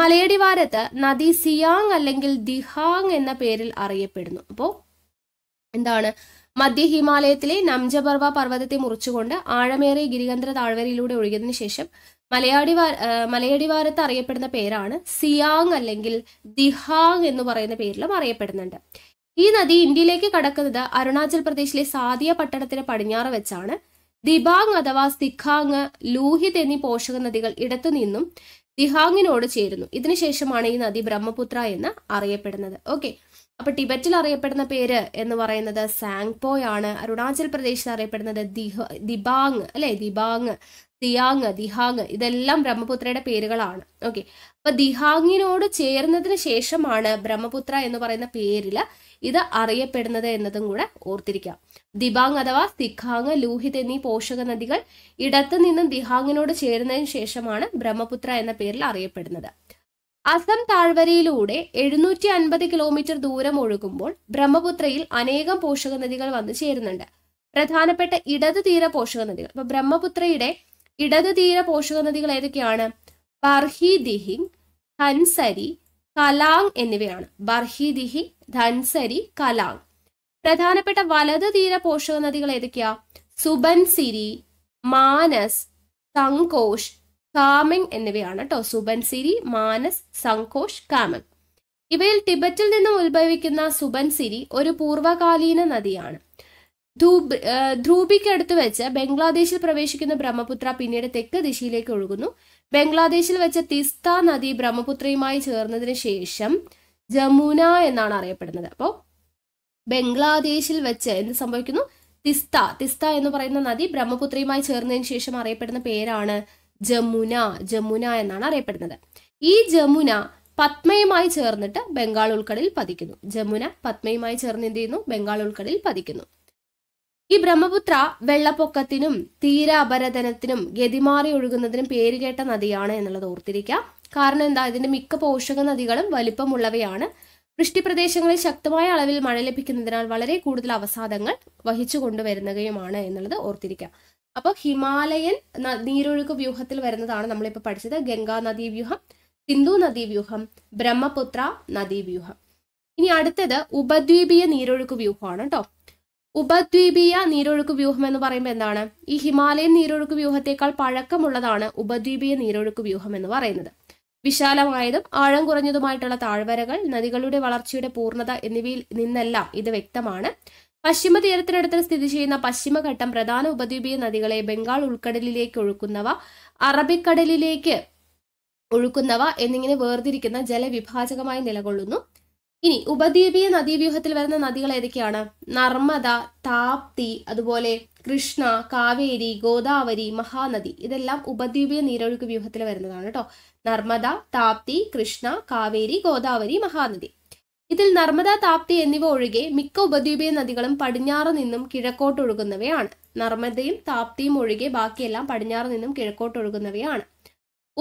മലയടിവാരത്ത് നദി സിയാങ് അല്ലെങ്കിൽ ദിഹാങ് എന്ന പേരിൽ അറിയപ്പെടുന്നു അപ്പോൾ എന്താണ് മധ്യ ഹിമാലയത്തിലെ നംജപർവ പർവ്വതത്തെ മുറിച്ചുകൊണ്ട് ആഴമേറിയ ഗിരികന്ധര താഴ്വരയിലൂടെ ഒഴുകിയതിനു ശേഷം മലയാടിവാര മലയടിവാരത്ത് അറിയപ്പെടുന്ന പേരാണ് സിയാങ് അല്ലെങ്കിൽ ദിഹാങ് എന്ന് പറയുന്ന പേരിലും അറിയപ്പെടുന്നുണ്ട് ഈ നദി ഇന്ത്യയിലേക്ക് കടക്കുന്നത് അരുണാചൽ പ്രദേശിലെ സാദിയ പട്ടണത്തിന് പടിഞ്ഞാറ് വെച്ചാണ് ദിബാങ് അഥവാ സിഖാങ് ലൂഹിത് എന്നീ പോഷക നദികൾ ഇടത്തുനിന്നും ദിഹാങ്ങിനോട് ചേരുന്നു ഇതിനുശേഷമാണ് ഈ നദി ബ്രഹ്മപുത്ര എന്ന് അറിയപ്പെടുന്നത് ഓക്കെ അപ്പൊ ടിബറ്റിൽ അറിയപ്പെടുന്ന പേര് എന്ന് പറയുന്നത് സാങ്പോയ് ആണ് അരുണാചൽ പ്രദേശിൽ അറിയപ്പെടുന്നത് ദിഹ ദിബാങ് അല്ലെ ദിബാങ് തിയാങ് ദിഹാങ് ഇതെല്ലാം ബ്രഹ്മപുത്രയുടെ പേരുകളാണ് ഓക്കെ അപ്പൊ ദിഹാങ്ങിനോട് ചേർന്നതിന് ശേഷമാണ് ബ്രഹ്മപുത്ര എന്ന് പറയുന്ന പേരിൽ ഇത് അറിയപ്പെടുന്നത് എന്നതും കൂടെ ഓർത്തിരിക്കാം ദിബാങ് അഥവാ സിഖാങ് ലൂഹിത് എന്നീ പോഷക നദികൾ ഇടത്തു നിന്നും ദിഹാങ്ങിനോട് ചേരുന്നതിന് ശേഷമാണ് ബ്രഹ്മപുത്ര എന്ന പേരിൽ അറിയപ്പെടുന്നത് അസം താഴ്വരയിലൂടെ എഴുന്നൂറ്റി അൻപത് കിലോമീറ്റർ ദൂരം ഒഴുകുമ്പോൾ ബ്രഹ്മപുത്രയിൽ അനേകം പോഷക നദികൾ വന്നു ചേരുന്നുണ്ട് പ്രധാനപ്പെട്ട ഇടത് തീര പോഷക നദികൾ അപ്പൊ ബ്രഹ്മപുത്രയുടെ ഇടത് തീര പോഷക നദികൾ ഏതൊക്കെയാണ് പർഹി ദിഹിങ് ഹൻസരി കലാങ് എന്നിവയാണ് ബർഹിദിഹി ധൻസരി കലാങ് പ്രധാനപ്പെട്ട വലത് തീര പോഷക നദികൾ ഏതൊക്കെയാ സുബൻസിരി മാനസ് സങ്കോഷ് കാമെങ് എന്നിവയാണ് കേട്ടോ സുബൻസിരി മാനസ് സങ്കോഷ് കാമെങ് ഇവയിൽ ടിബറ്റിൽ നിന്നും ഉത്ഭവിക്കുന്ന സുബൻസിരി ഒരു പൂർവ്വകാലീന നദിയാണ് ധൂബ് ധ്രൂപിക്കടുത്ത് വെച്ച് ബംഗ്ലാദേശിൽ പ്രവേശിക്കുന്ന ബ്രഹ്മപുത്ര പിന്നീട് തെക്ക് ദിശയിലേക്ക് ഒഴുകുന്നു ബംഗ്ലാദേശിൽ വെച്ച തിസ്ത നദി ബ്രഹ്മപുത്രയുമായി ചേർന്നതിന് ശേഷം ജമുന എന്നാണ് അറിയപ്പെടുന്നത് അപ്പോൾ ബംഗ്ലാദേശിൽ വെച്ച് എന്ത് സംഭവിക്കുന്നു തിസ്ത തിസ്ത എന്ന് പറയുന്ന നദി ബ്രഹ്മപുത്രയുമായി ചേർന്നതിന് ശേഷം അറിയപ്പെടുന്ന പേരാണ് ജമുന ജമുന എന്നാണ് അറിയപ്പെടുന്നത് ഈ ജമുന പത്മയുമായി ചേർന്നിട്ട് ബംഗാൾ ഉൾക്കടലിൽ പതിക്കുന്നു ജമുന പത്മയുമായി ചേർന്ന് എന്ത് ചെയ്യുന്നു ബംഗാൾ ഉൾക്കടലിൽ പതിക്കുന്നു ഈ ബ്രഹ്മപുത്ര വെള്ളപ്പൊക്കത്തിനും തീര അപരതനത്തിനും ഗതിമാറി ഒഴുകുന്നതിനും പേരുകേട്ട നദിയാണ് എന്നുള്ളത് ഓർത്തിരിക്കാം കാരണം എന്താ ഇതിന്റെ മിക്ക പോഷക നദികളും വലിപ്പമുള്ളവയാണ് വൃഷ്ടിപ്രദേശങ്ങളിൽ ശക്തമായ അളവിൽ മഴ ലഭിക്കുന്നതിനാൽ വളരെ കൂടുതൽ അവസാദങ്ങൾ വഹിച്ചു കൊണ്ടുവരുന്നവയുമാണ് എന്നുള്ളത് ഓർത്തിരിക്കാം അപ്പോൾ ഹിമാലയൻ നീരൊഴുക്ക് വ്യൂഹത്തിൽ വരുന്നതാണ് നമ്മളിപ്പോൾ പഠിച്ചത് ഗംഗാ വ്യൂഹം സിന്ധു വ്യൂഹം ബ്രഹ്മപുത്ര വ്യൂഹം ഇനി അടുത്തത് ഉപദ്വീപീയ നീരൊഴുക്ക് വ്യൂഹമാണ് കേട്ടോ ഉപദ്വീപീയ നീരൊഴുക്ക് വ്യൂഹം എന്ന് പറയുമ്പോൾ എന്താണ് ഈ ഹിമാലയൻ നീരൊഴുക്ക് വ്യൂഹത്തേക്കാൾ പഴക്കമുള്ളതാണ് ഉപദ്വീപീയ നീരൊഴുക്ക് വ്യൂഹം എന്ന് പറയുന്നത് വിശാലമായതും ആഴം കുറഞ്ഞതുമായിട്ടുള്ള താഴ്വരകൾ നദികളുടെ വളർച്ചയുടെ പൂർണ്ണത എന്നിവയിൽ നിന്നെല്ലാം ഇത് വ്യക്തമാണ് പശ്ചിമ തീരത്തിനടുത്ത് സ്ഥിതി ചെയ്യുന്ന പശ്ചിമഘട്ടം പ്രധാന ഉപദ്വീപീയ നദികളെ ബംഗാൾ ഉൾക്കടലിലേക്ക് ഒഴുക്കുന്നവ അറബിക്കടലിലേക്ക് ഒഴുക്കുന്നവ എന്നിങ്ങനെ വേർതിരിക്കുന്ന ജലവിഭാജകമായി നിലകൊള്ളുന്നു ഇനി ഉപദ്വീപീയ നദീവ്യൂഹത്തിൽ വരുന്ന നദികൾ ഏതൊക്കെയാണ് നർമ്മദ താപ്തി അതുപോലെ കൃഷ്ണ കാവേരി ഗോദാവരി മഹാനദി ഇതെല്ലാം ഉപദ്വീപീയ നീരൊഴുക്ക് വ്യൂഹത്തിൽ വരുന്നതാണ് കേട്ടോ നർമ്മദ താപ്തി കൃഷ്ണ കാവേരി ഗോദാവരി മഹാനദി ഇതിൽ നർമ്മദ താപ്തി എന്നിവ ഒഴികെ മിക്ക ഉപദ്വീപീയ നദികളും പടിഞ്ഞാറ് നിന്നും കിഴക്കോട്ട് ഒഴുകുന്നവയാണ് നർമ്മദയും താപ്തിയും ഒഴികെ ബാക്കിയെല്ലാം പടിഞ്ഞാറ് നിന്നും കിഴക്കോട്ട് ഒഴുകുന്നവയാണ്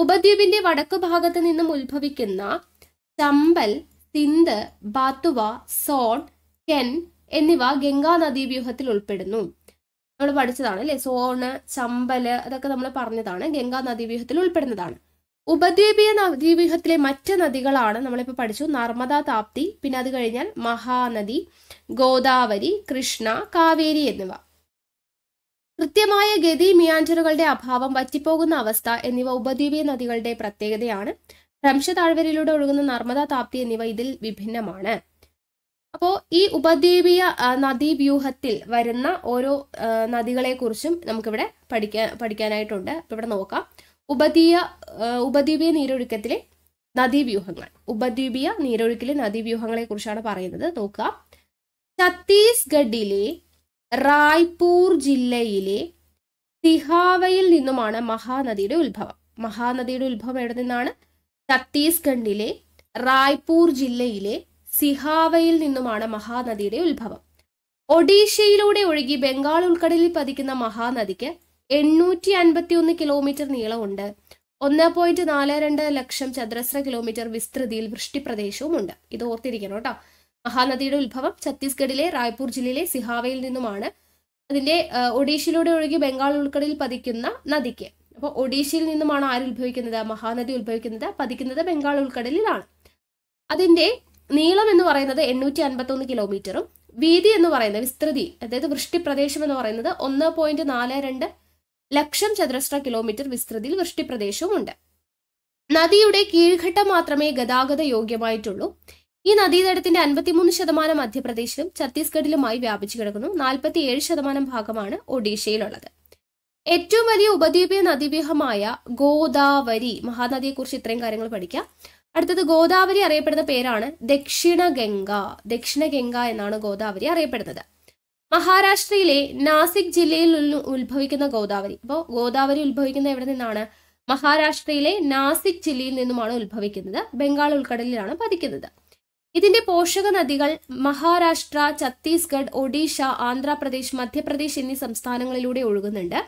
ഉപദ്വീപിന്റെ വടക്കു ഭാഗത്ത് നിന്നും ഉത്ഭവിക്കുന്ന ചമ്പൽ സിന്ധ് ബാത്തുവ സോൺ കെൻ എന്നിവ ഗംഗാ വ്യൂഹത്തിൽ ഉൾപ്പെടുന്നു നമ്മൾ പഠിച്ചതാണ് അല്ലേ സോണ് ചമ്പല് അതൊക്കെ നമ്മൾ പറഞ്ഞതാണ് ഗംഗാ വ്യൂഹത്തിൽ ഉൾപ്പെടുന്നതാണ് ഉപദ്വീപീയ നദീവ്യൂഹത്തിലെ മറ്റ് നദികളാണ് നമ്മളിപ്പോൾ പഠിച്ചു നർമ്മദ താപ്തി പിന്നെ അത് കഴിഞ്ഞാൽ മഹാനദി ഗോദാവരി കൃഷ്ണ കാവേരി എന്നിവ കൃത്യമായ ഗതി മിയാൻഡറുകളുടെ അഭാവം വറ്റിപ്പോകുന്ന അവസ്ഥ എന്നിവ ഉപദ്വീപീയ നദികളുടെ പ്രത്യേകതയാണ് റംഷ താഴ്വരയിലൂടെ ഒഴുകുന്ന നർമ്മദ താപ്തി എന്നിവ ഇതിൽ വിഭിന്നമാണ് അപ്പോൾ ഈ ഉപദ്വീപീയ നദീവ്യൂഹത്തിൽ വരുന്ന ഓരോ നദികളെ കുറിച്ചും നമുക്കിവിടെ പഠിക്കാൻ പഠിക്കാനായിട്ടുണ്ട് ഇവിടെ നോക്കാം ഉപദ്വീയ ഉപദ്വീപീയ നീരൊഴുക്കത്തിലെ നദീവ്യൂഹങ്ങൾ ഉപദ്വീപീയ നീരൊഴുക്കിലെ നദീവ്യൂഹങ്ങളെ കുറിച്ചാണ് പറയുന്നത് നോക്കുക ഛത്തീസ്ഗഡിലെ റായ്പൂർ ജില്ലയിലെ തിഹാവയിൽ നിന്നുമാണ് മഹാനദിയുടെ ഉത്ഭവം മഹാനദിയുടെ ഉത്ഭവം എവിടെ നിന്നാണ് ഛത്തീസ്ഗഡിലെ റായ്പൂർ ജില്ലയിലെ സിഹാവയിൽ നിന്നുമാണ് മഹാനദിയുടെ ഉത്ഭവം ഒഡീഷയിലൂടെ ഒഴുകി ബംഗാൾ ഉൾക്കടലിൽ പതിക്കുന്ന മഹാനദിക്ക് എണ്ണൂറ്റി അൻപത്തി ഒന്ന് കിലോമീറ്റർ നീളമുണ്ട് ഒന്ന് പോയിന്റ് നാല് രണ്ട് ലക്ഷം ചതുരശ്ര കിലോമീറ്റർ വിസ്തൃതിയിൽ വൃഷ്ടി പ്രദേശവും ഉണ്ട് ഇത് ഓർത്തിരിക്കണം കേട്ടോ മഹാനദിയുടെ ഉത്ഭവം ഛത്തീസ്ഗഡിലെ റായ്പൂർ ജില്ലയിലെ സിഹാവയിൽ നിന്നുമാണ് അതിന്റെ ഒഡീഷയിലൂടെ ഒഴുകി ബംഗാൾ ഉൾക്കടലിൽ പതിക്കുന്ന നദിക്ക് അപ്പോൾ ഒഡീഷയിൽ നിന്നുമാണ് ആര് ഉത്ഭവിക്കുന്നത് മഹാനദി ഉത്ഭവിക്കുന്നത് പതിക്കുന്നത് ബംഗാൾ ഉൾക്കടലിലാണ് അതിൻ്റെ നീളം എന്ന് പറയുന്നത് എണ്ണൂറ്റി അൻപത്തൊന്ന് കിലോമീറ്ററും വീതി എന്ന് പറയുന്നത് വിസ്തൃതി അതായത് വൃഷ്ടിപ്രദേശം എന്ന് പറയുന്നത് ഒന്ന് പോയിന്റ് നാല് രണ്ട് ലക്ഷം ചതുരശ്ര കിലോമീറ്റർ വിസ്തൃതിയിൽ വൃഷ്ടിപ്രദേശവും ഉണ്ട് നദിയുടെ കീഴ്ഘട്ടം മാത്രമേ ഗതാഗത യോഗ്യമായിട്ടുള്ളൂ ഈ നദീതടത്തിന്റെ അൻപത്തിമൂന്ന് ശതമാനം മധ്യപ്രദേശിലും ഛത്തീസ്ഗഡിലുമായി വ്യാപിച്ചു കിടക്കുന്നു നാൽപ്പത്തിയേഴ് ശതമാനം ഭാഗമാണ് ഒഡീഷയിലുള്ളത് ഏറ്റവും വലിയ ഉപദ്വീപീയ നദീവ്യൂഹമായ ഗോദാവരി മഹാനദിയെക്കുറിച്ച് ഇത്രയും കാര്യങ്ങൾ പഠിക്കാം അടുത്തത് ഗോദാവരി അറിയപ്പെടുന്ന പേരാണ് ദക്ഷിണ ഗംഗ ദക്ഷിണ ഗംഗ എന്നാണ് ഗോദാവരി അറിയപ്പെടുന്നത് മഹാരാഷ്ട്രയിലെ നാസിക് ജില്ലയിൽ ഉത്ഭവിക്കുന്ന ഗോദാവരി അപ്പോൾ ഗോദാവരി ഉത്ഭവിക്കുന്നത് എവിടെ നിന്നാണ് മഹാരാഷ്ട്രയിലെ നാസിക് ജില്ലയിൽ നിന്നുമാണ് ഉത്ഭവിക്കുന്നത് ബംഗാൾ ഉൾക്കടലിലാണ് പതിക്കുന്നത് ഇതിന്റെ പോഷക നദികൾ മഹാരാഷ്ട്ര ഛത്തീസ്ഗഡ് ഒഡീഷ ആന്ധ്രാപ്രദേശ് മധ്യപ്രദേശ് എന്നീ സംസ്ഥാനങ്ങളിലൂടെ ഒഴുകുന്നുണ്ട്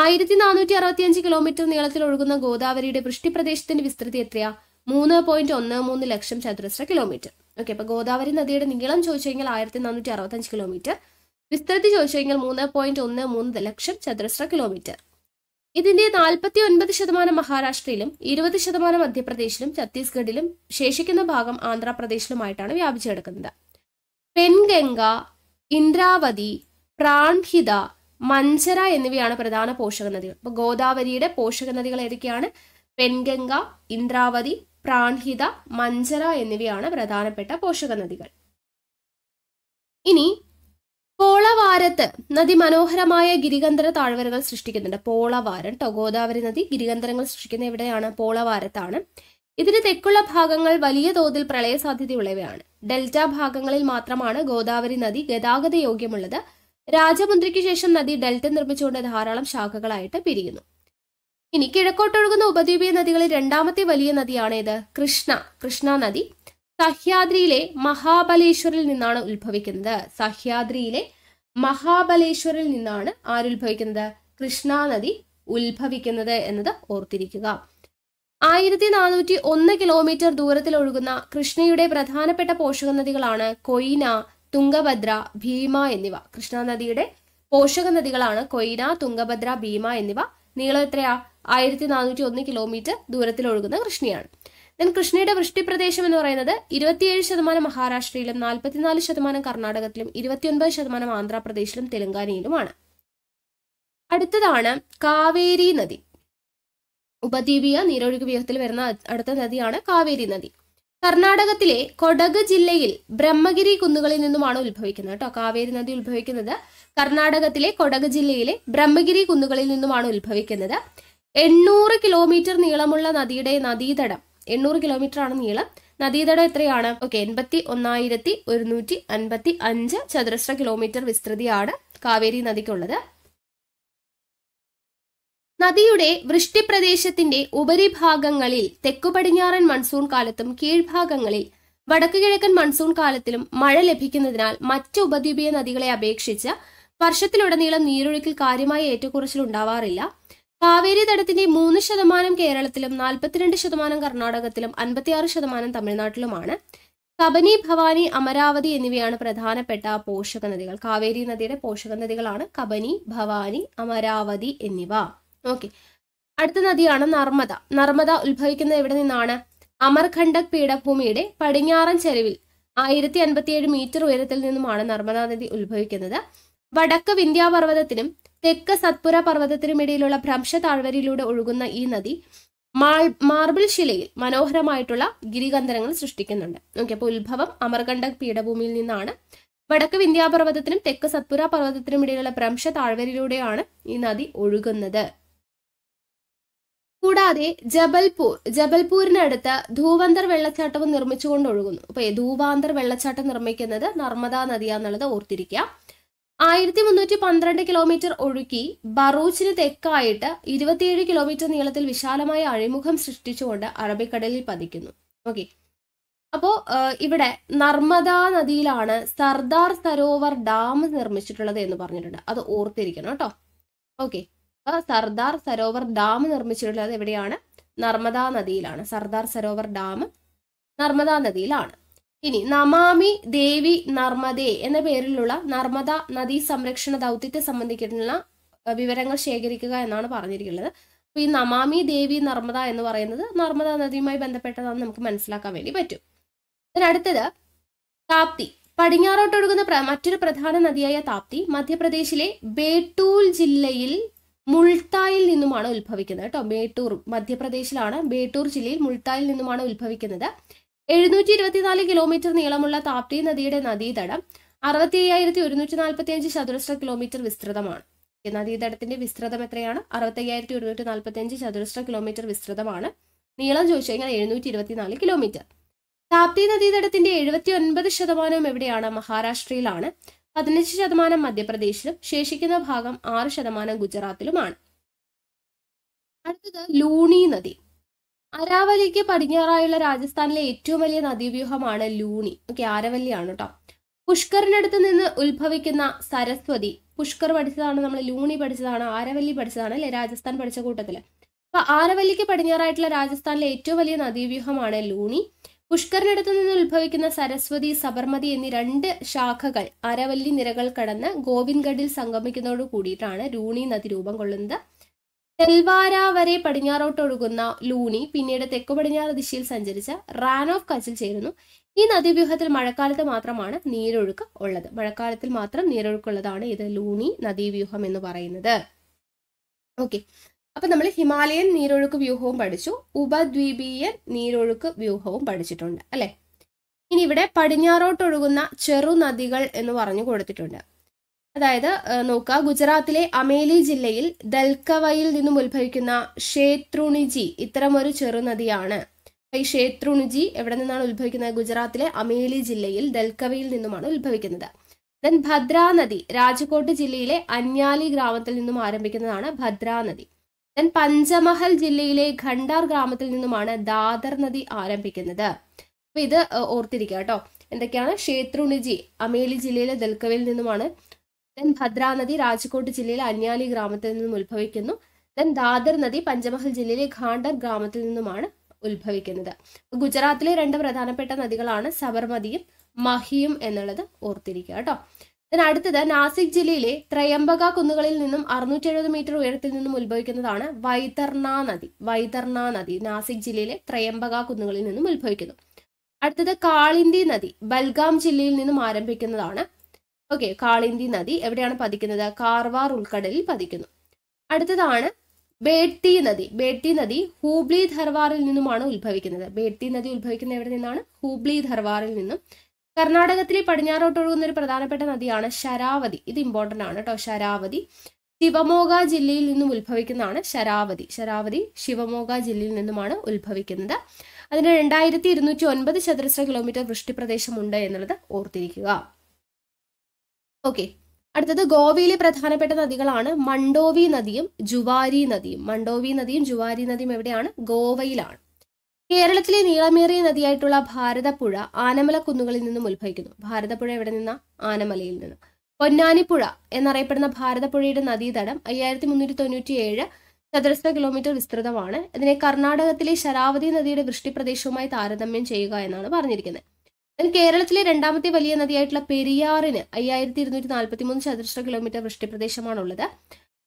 ആയിരത്തി നാനൂറ്റി അറുപത്തി അഞ്ച് കിലോമീറ്റർ നീളത്തിൽ ഒഴുകുന്ന ഗോദാവരിയുടെ വൃഷ്ടി പ്രദേശത്തിന്റെ വിസ്തൃതി എത്രയ മൂന്ന് പോയിന്റ് ഒന്ന് മൂന്ന് ലക്ഷം ചതുരശ്ര കിലോമീറ്റർ ഓക്കെ അപ്പൊ ഗോദാവരി നദിയുടെ നീളം ചോദിച്ചു കഴിഞ്ഞാൽ ആയിരത്തി നാനൂറ്റി അറുപത്തി അഞ്ച് കിലോമീറ്റർ വിസ്തൃതി ചോദിച്ചു കഴിഞ്ഞാൽ മൂന്ന് പോയിന്റ് ഒന്ന് മൂന്ന് ലക്ഷം ചതുരശ്ര കിലോമീറ്റർ ഇതിന്റെ നാൽപ്പത്തി ഒൻപത് ശതമാനം മഹാരാഷ്ട്രയിലും ഇരുപത് ശതമാനം മധ്യപ്രദേശിലും ഛത്തീസ്ഗഡിലും ശേഷിക്കുന്ന ഭാഗം ആന്ധ്രാപ്രദേശിലുമായിട്ടാണ് വ്യാപിച്ചു കിടക്കുന്നത് പെൻഗംഗ ഇന്ദ്രാവതി പ്രാൺഹിത മഞ്ചര എന്നിവയാണ് പ്രധാന പോഷക നദികൾ അപ്പൊ ഗോദാവരിയുടെ പോഷക നദികൾ ഏതൊക്കെയാണ് പെൺഗംഗ ഇന്ദ്രാവതി പ്രാൺഹിത മഞ്ചര എന്നിവയാണ് പ്രധാനപ്പെട്ട പോഷക നദികൾ ഇനി പോളവാരത്ത് നദി മനോഹരമായ ഗിരികന്ധര താഴ്വരകൾ സൃഷ്ടിക്കുന്നുണ്ട് പോളവാരം കേട്ടോ ഗോദാവരി നദി ഗിരികന്ധരങ്ങൾ സൃഷ്ടിക്കുന്ന എവിടെയാണ് പോളവാരത്താണ് ഇതിന് തെക്കുള്ള ഭാഗങ്ങൾ വലിയ തോതിൽ പ്രളയ സാധ്യതയുള്ളവയാണ് ഡെൽറ്റ ഭാഗങ്ങളിൽ മാത്രമാണ് ഗോദാവരി നദി ഗതാഗത യോഗ്യമുള്ളത് രാജമുന്ദ്രിക്ക് ശേഷം നദി ഡെൽറ്റ നിർമ്മിച്ചുകൊണ്ട് ധാരാളം ശാഖകളായിട്ട് പിരിയുന്നു ഇനി കിഴക്കോട്ടൊഴുകുന്ന ഉപദ്വീപീയ നദികളിൽ രണ്ടാമത്തെ വലിയ നദിയാണ് ഇത് കൃഷ്ണ കൃഷ്ണ നദി സഹ്യാദ്രിയിലെ മഹാബലേശ്വറിൽ നിന്നാണ് ഉത്ഭവിക്കുന്നത് സഹ്യാദ്രിയിലെ മഹാബലേശ്വറിൽ നിന്നാണ് ആരുത്ഭവിക്കുന്നത് കൃഷ്ണ നദി ഉത്ഭവിക്കുന്നത് എന്നത് ഓർത്തിരിക്കുക ആയിരത്തി നാനൂറ്റി ഒന്ന് കിലോമീറ്റർ ദൂരത്തിൽ ഒഴുകുന്ന കൃഷ്ണയുടെ പ്രധാനപ്പെട്ട പോഷക നദികളാണ് കൊയ്ന തുംഗഭദ്ര ഭീമ എന്നിവ കൃഷ്ണാനദിയുടെ പോഷക നദികളാണ് കൊയ്ന തുംഗഭദ്ര ഭീമ എന്നിവ നീളം എത്രയാ ആയിരത്തി നാനൂറ്റി ഒന്ന് കിലോമീറ്റർ ദൂരത്തിൽ ഒഴുകുന്ന കൃഷ്ണയാണ് ദെൻ കൃഷ്ണയുടെ വൃഷ്ടിപ്രദേശം എന്ന് പറയുന്നത് ഇരുപത്തിയേഴ് ശതമാനം മഹാരാഷ്ട്രയിലും നാൽപ്പത്തിനാല് ശതമാനം കർണാടകത്തിലും ഇരുപത്തിയൊൻപത് ശതമാനം ആന്ധ്രാപ്രദേശിലും തെലങ്കാനയിലുമാണ് അടുത്തതാണ് കാവേരി നദി ഉപദ്വീപീയ നീരൊഴുക്ക് വ്യൂഹത്തിൽ വരുന്ന അടുത്ത നദിയാണ് കാവേരി നദി കർണാടകത്തിലെ കൊടക് ജില്ലയിൽ ബ്രഹ്മഗിരി കുന്നുകളിൽ നിന്നുമാണ് ഉത്ഭവിക്കുന്നത് കേട്ടോ കാവേരി നദി ഉത്ഭവിക്കുന്നത് കർണാടകത്തിലെ കൊടക് ജില്ലയിലെ ബ്രഹ്മഗിരി കുന്നുകളിൽ നിന്നുമാണ് ഉത്ഭവിക്കുന്നത് എണ്ണൂറ് കിലോമീറ്റർ നീളമുള്ള നദിയുടെ നദീതടം എണ്ണൂറ് കിലോമീറ്റർ ആണ് നീളം നദീതടം എത്രയാണ് ഓക്കെ എൺപത്തി ഒന്നായിരത്തി ഒരുന്നൂറ്റി അൻപത്തി അഞ്ച് ചതുരശ്ര കിലോമീറ്റർ വിസ്തൃതിയാണ് കാവേരി നദിക്കുള്ളത് നദിയുടെ വൃഷ്ടിപ്രദേശത്തിന്റെ ഉപരിഭാഗങ്ങളിൽ തെക്കുപടിഞ്ഞാറൻ മൺസൂൺ കാലത്തും കീഴ്ഭാഗങ്ങളിൽ വടക്കുകിഴക്കൻ മൺസൂൺ കാലത്തിലും മഴ ലഭിക്കുന്നതിനാൽ മറ്റ് ഉപദ്വീപീയ നദികളെ അപേക്ഷിച്ച് വർഷത്തിലുടനീളം നീരൊഴുക്കിൽ കാര്യമായ ഏറ്റക്കുറച്ചിൽ ഉണ്ടാവാറില്ല കാവേരി തടത്തിന്റെ മൂന്ന് ശതമാനം കേരളത്തിലും നാൽപ്പത്തിരണ്ട് ശതമാനം കർണാടകത്തിലും അൻപത്തിയാറ് ശതമാനം തമിഴ്നാട്ടിലുമാണ് കബനി ഭവാനി അമരാവതി എന്നിവയാണ് പ്രധാനപ്പെട്ട പോഷക നദികൾ കാവേരി നദിയുടെ പോഷക നദികളാണ് കബനി ഭവാനി അമരാവതി എന്നിവ ഓക്കെ അടുത്ത നദിയാണ് നർമ്മദ നർമ്മദ ഉത്ഭവിക്കുന്നത് എവിടെ നിന്നാണ് അമർഖണ്ഡക് പീഠഭൂമിയുടെ പടിഞ്ഞാറൻ ചെരുവിൽ ആയിരത്തി അൻപത്തിയേഴ് മീറ്റർ ഉയരത്തിൽ നിന്നുമാണ് നർമ്മദ നദി ഉത്ഭവിക്കുന്നത് വടക്ക് വിന്ധ്യാപർവ്വതത്തിനും തെക്ക് സത്പുര പർവ്വതത്തിനും ഇടയിലുള്ള ഭ്രംശ താഴ്വരയിലൂടെ ഒഴുകുന്ന ഈ നദി മാൾ മാർബിൾ ശിലയിൽ മനോഹരമായിട്ടുള്ള ഗിരികന്ധരങ്ങൾ സൃഷ്ടിക്കുന്നുണ്ട് ഓക്കെ അപ്പോൾ ഉത്ഭവം അമർഖണ്ഡക് പീഠഭൂമിയിൽ നിന്നാണ് വടക്ക് വിന്ധ്യാപർവ്വതത്തിനും തെക്ക് സത്പുര പർവ്വതത്തിനും ഇടയിലുള്ള ഭ്രംശ താഴ്വരയിലൂടെയാണ് ഈ നദി ഒഴുകുന്നത് കൂടാതെ ജബൽപൂർ ജബൽപൂരിനടുത്ത് ധൂവന്തർ വെള്ളച്ചാട്ടവും നിർമ്മിച്ചുകൊണ്ട് ഒഴുകുന്നു അപ്പൊ ധൂവാന്തർ വെള്ളച്ചാട്ടം നിർമ്മിക്കുന്നത് നർമ്മദാ നദിയാന്നുള്ളത് ഓർത്തിരിക്കുക ആയിരത്തി മുന്നൂറ്റി പന്ത്രണ്ട് കിലോമീറ്റർ ഒഴുക്കി ബറൂച്ചിന് തെക്കായിട്ട് ഇരുപത്തിയേഴ് കിലോമീറ്റർ നീളത്തിൽ വിശാലമായ അഴിമുഖം സൃഷ്ടിച്ചുകൊണ്ട് അറബിക്കടലിൽ പതിക്കുന്നു ഓക്കെ അപ്പോൾ ഇവിടെ നർമ്മദാ നദിയിലാണ് സർദാർ സരോവർ ഡാം നിർമ്മിച്ചിട്ടുള്ളത് എന്ന് പറഞ്ഞിട്ടുണ്ട് അത് ഓർത്തിരിക്കണം കേട്ടോ ഓക്കെ സർദാർ സരോവർ ഡാം നിർമ്മിച്ചിട്ടുള്ളത് എവിടെയാണ് നർമ്മദാ നദിയിലാണ് സർദാർ സരോവർ ഡാം നർമ്മദാ നദിയിലാണ് ഇനി നമാമി ദേവി നർമ്മദേ എന്ന പേരിലുള്ള നർമ്മദ നദീ സംരക്ഷണ ദൗത്യത്തെ സംബന്ധിക്കുന്ന വിവരങ്ങൾ ശേഖരിക്കുക എന്നാണ് പറഞ്ഞിരിക്കുന്നത് അപ്പോൾ ഈ നമാമി ദേവി നർമ്മദ എന്ന് പറയുന്നത് നർമ്മദ നദിയുമായി ബന്ധപ്പെട്ടതാണെന്ന് നമുക്ക് മനസ്സിലാക്കാൻ വേണ്ടി പറ്റും അതിനടുത്തത് താപ്തി പടിഞ്ഞാറോട്ടൊഴുകുന്ന മറ്റൊരു പ്രധാന നദിയായ താപ്തി മധ്യപ്രദേശിലെ ബേട്ടൂൽ ജില്ലയിൽ മുൾട്ടായിൽ നിന്നുമാണ് ഉത്ഭവിക്കുന്നത് കേട്ടോ ബേട്ടൂർ മധ്യപ്രദേശിലാണ് ബേട്ടൂർ ജില്ലയിൽ മുൾട്ടായിൽ നിന്നുമാണ് ഉത്ഭവിക്കുന്നത് എഴുന്നൂറ്റി ഇരുപത്തിനാല് കിലോമീറ്റർ നീളമുള്ള താപ്തി നദിയുടെ നദീതടം അറുപത്തി അയ്യായിരത്തി ഒരുന്നൂറ്റി നാൽപ്പത്തി അഞ്ച് ചതുരശ്ര കിലോമീറ്റർ വിസ്തൃതമാണ് നദീതടത്തിന്റെ വിസ്തൃതം എത്രയാണ് അറുപത്തി അയ്യായിരത്തി ഒരുന്നൂറ്റി നാൽപ്പത്തി അഞ്ച് ചതുരശ്ര കിലോമീറ്റർ വിസ്തൃതമാണ് നീളം ചോദിച്ചു കഴിഞ്ഞാൽ എഴുന്നൂറ്റി ഇരുപത്തിനാല് കിലോമീറ്റർ താപ്തി നദീതടത്തിന്റെ എഴുപത്തി ഒൻപത് ശതമാനവും എവിടെയാണ് മഹാരാഷ്ട്രയിലാണ് പതിനഞ്ച് ശതമാനം മധ്യപ്രദേശിലും ശേഷിക്കുന്ന ഭാഗം ആറ് ശതമാനം ഗുജറാത്തിലുമാണ് അടുത്തത് ലൂണി നദി അരാവലിക്ക് പടിഞ്ഞാറായുള്ള രാജസ്ഥാനിലെ ഏറ്റവും വലിയ നദീവ്യൂഹമാണ് ലൂണി ഓക്കെ ആരവല്ലിയാണ് കേട്ടോ പുഷ്കറിനടുത്ത് നിന്ന് ഉത്ഭവിക്കുന്ന സരസ്വതി പുഷ്കർ പഠിച്ചതാണ് നമ്മൾ ലൂണി പഠിച്ചതാണ് ആരവല്ലി പഠിച്ചതാണ് അല്ലെ രാജസ്ഥാൻ പഠിച്ച കൂട്ടത്തില് അപ്പൊ ആരവല്ലിക്ക് പടിഞ്ഞാറായിട്ടുള്ള രാജസ്ഥാനിലെ ഏറ്റവും വലിയ നദീവ്യൂഹമാണ് ലൂണി പുഷ്കറിനടുത്തു നിന്ന് ഉത്ഭവിക്കുന്ന സരസ്വതി സബർമതി എന്നീ രണ്ട് ശാഖകൾ അരവല്ലി നിരകൾ കടന്ന് ഗോവിന്ദ്ഗഡിൽ സംഗമിക്കുന്നതോട് കൂടിയിട്ടാണ് രൂണി നദി രൂപം കൊള്ളുന്നത് തെൽവാര വരെ ഒഴുകുന്ന ലൂണി പിന്നീട് തെക്കു പടിഞ്ഞാറ് ദിശയിൽ സഞ്ചരിച്ച റാൻ ഓഫ് കച്ചിൽ ചേരുന്നു ഈ നദീവ്യൂഹത്തിൽ മഴക്കാലത്ത് മാത്രമാണ് നീരൊഴുക്ക് ഉള്ളത് മഴക്കാലത്തിൽ മാത്രം നീരൊഴുക്കുള്ളതാണ് ഇത് ലൂണി നദീവ്യൂഹം എന്ന് പറയുന്നത് ഓക്കെ അപ്പൊ നമ്മൾ ഹിമാലയൻ നീരൊഴുക്ക് വ്യൂഹവും പഠിച്ചു ഉപദ്വീപീയൻ നീരൊഴുക്ക് വ്യൂഹവും പഠിച്ചിട്ടുണ്ട് അല്ലെ ഇനി ഇവിടെ പടിഞ്ഞാറോട്ടൊഴുകുന്ന ചെറു നദികൾ എന്ന് പറഞ്ഞു കൊടുത്തിട്ടുണ്ട് അതായത് നോക്കുക ഗുജറാത്തിലെ അമേലി ജില്ലയിൽ ദൽക്കവയിൽ നിന്നും ഉത്ഭവിക്കുന്ന ഷേത്രുണിജി ഇത്തരമൊരു ചെറുനദിയാണ് ഈ ഷേത്രുണിജി എവിടെ നിന്നാണ് ഉത്ഭവിക്കുന്നത് ഗുജറാത്തിലെ അമേലി ജില്ലയിൽ ദൽക്കവയിൽ നിന്നുമാണ് ഉത്ഭവിക്കുന്നത് ദെൻ ഭദ്രാനദി രാജ്കോട്ട് ജില്ലയിലെ അന്യാലി ഗ്രാമത്തിൽ നിന്നും ആരംഭിക്കുന്നതാണ് ഭദ്രാനദി ദെൻ പഞ്ചമഹൽ ജില്ലയിലെ ഖണ്ഡാർ ഗ്രാമത്തിൽ നിന്നുമാണ് ദാദർ നദി ആരംഭിക്കുന്നത് അപ്പൊ ഇത് ഓർത്തിരിക്കുക കേട്ടോ എന്തൊക്കെയാണ് ക്ഷേത്രുണിജി അമേലി ജില്ലയിലെ ദൽക്കവിൽ നിന്നുമാണ് ദെൻ ഭദ്രാ നദി രാജ്കോട്ട് ജില്ലയിലെ അന്യാലി ഗ്രാമത്തിൽ നിന്നും ഉത്ഭവിക്കുന്നു ദെൻ ദാദർ നദി പഞ്ചമഹൽ ജില്ലയിലെ ഖാണ്ഡർ ഗ്രാമത്തിൽ നിന്നുമാണ് ഉത്ഭവിക്കുന്നത് ഗുജറാത്തിലെ രണ്ട് പ്രധാനപ്പെട്ട നദികളാണ് സബർമതിയും മഹിയും എന്നുള്ളത് ഓർത്തിരിക്കുക കേട്ടോ ദെൻ അടുത്തത് നാസിക് ജില്ലയിലെ ത്രയംബക കുന്നുകളിൽ നിന്നും അറുന്നൂറ്റി എഴുപത് മീറ്റർ ഉയരത്തിൽ നിന്നും ഉത്ഭവിക്കുന്നതാണ് വൈതർണ നദി വൈതർണ നദി നാസിക് ജില്ലയിലെ ത്രയംബക കുന്നുകളിൽ നിന്നും ഉത്ഭവിക്കുന്നു അടുത്തത് കാളിന്തി നദി ബൽഗാം ജില്ലയിൽ നിന്നും ആരംഭിക്കുന്നതാണ് ഓക്കെ കാളിന്തി നദി എവിടെയാണ് പതിക്കുന്നത് കാർവാർ ഉൾക്കടലിൽ പതിക്കുന്നു അടുത്തതാണ് ബേട്ടി നദി ബേട്ടി നദി ഹൂബ്ലി ധർവാറിൽ നിന്നുമാണ് ഉത്ഭവിക്കുന്നത് ബേട്ടി നദി ഉത്ഭവിക്കുന്നത് എവിടെ നിന്നാണ് ഹൂബ്ലി ധർവാറിൽ നിന്നും കർണാടകത്തിലെ പടിഞ്ഞാറോട്ട് ഒഴുകുന്ന ഒരു പ്രധാനപ്പെട്ട നദിയാണ് ശരാവതി ഇത് ഇമ്പോർട്ടൻ്റ് ആണ് കേട്ടോ ശരാവതി ശിവമോഗ ജില്ലയിൽ നിന്നും ഉത്ഭവിക്കുന്നതാണ് ശരാവതി ശരാവതി ശിവമോഗ ജില്ലയിൽ നിന്നുമാണ് ഉത്ഭവിക്കുന്നത് അതിന് രണ്ടായിരത്തി ഇരുന്നൂറ്റി ഒൻപത് ചതുരശ്ര കിലോമീറ്റർ വൃഷ്ടിപ്രദേശമുണ്ട് എന്നുള്ളത് ഓർത്തിരിക്കുക ഓക്കെ അടുത്തത് ഗോവയിലെ പ്രധാനപ്പെട്ട നദികളാണ് മണ്ടോവി നദിയും ജുവാരി നദിയും മണ്ടോവി നദിയും ജുവാരി നദിയും എവിടെയാണ് ഗോവയിലാണ് കേരളത്തിലെ നീളമേറിയ നദിയായിട്ടുള്ള ഭാരതപ്പുഴ ആനമല കുന്നുകളിൽ നിന്നും ഉത്ഭവിക്കുന്നു ഭാരതപ്പുഴ എവിടെ നിന്ന ആനമലയിൽ നിന്ന് പൊന്നാനിപ്പുഴ എന്നറിയപ്പെടുന്ന ഭാരതപ്പുഴയുടെ നദീതടം അയ്യായിരത്തി മുന്നൂറ്റി തൊണ്ണൂറ്റി ഏഴ് ചതുരശ്ര കിലോമീറ്റർ വിസ്തൃതമാണ് ഇതിനെ കർണാടകത്തിലെ ശരാവതി നദിയുടെ വൃഷ്ടിപ്രദേശവുമായി താരതമ്യം ചെയ്യുക എന്നാണ് പറഞ്ഞിരിക്കുന്നത് കേരളത്തിലെ രണ്ടാമത്തെ വലിയ നദിയായിട്ടുള്ള പെരിയാറിന് അയ്യായിരത്തി ഇരുന്നൂറ്റി നാൽപ്പത്തി മൂന്ന് ചതുരശ്ര കിലോമീറ്റർ വൃഷ്ടിപ്രദേശമാണുള്ളത്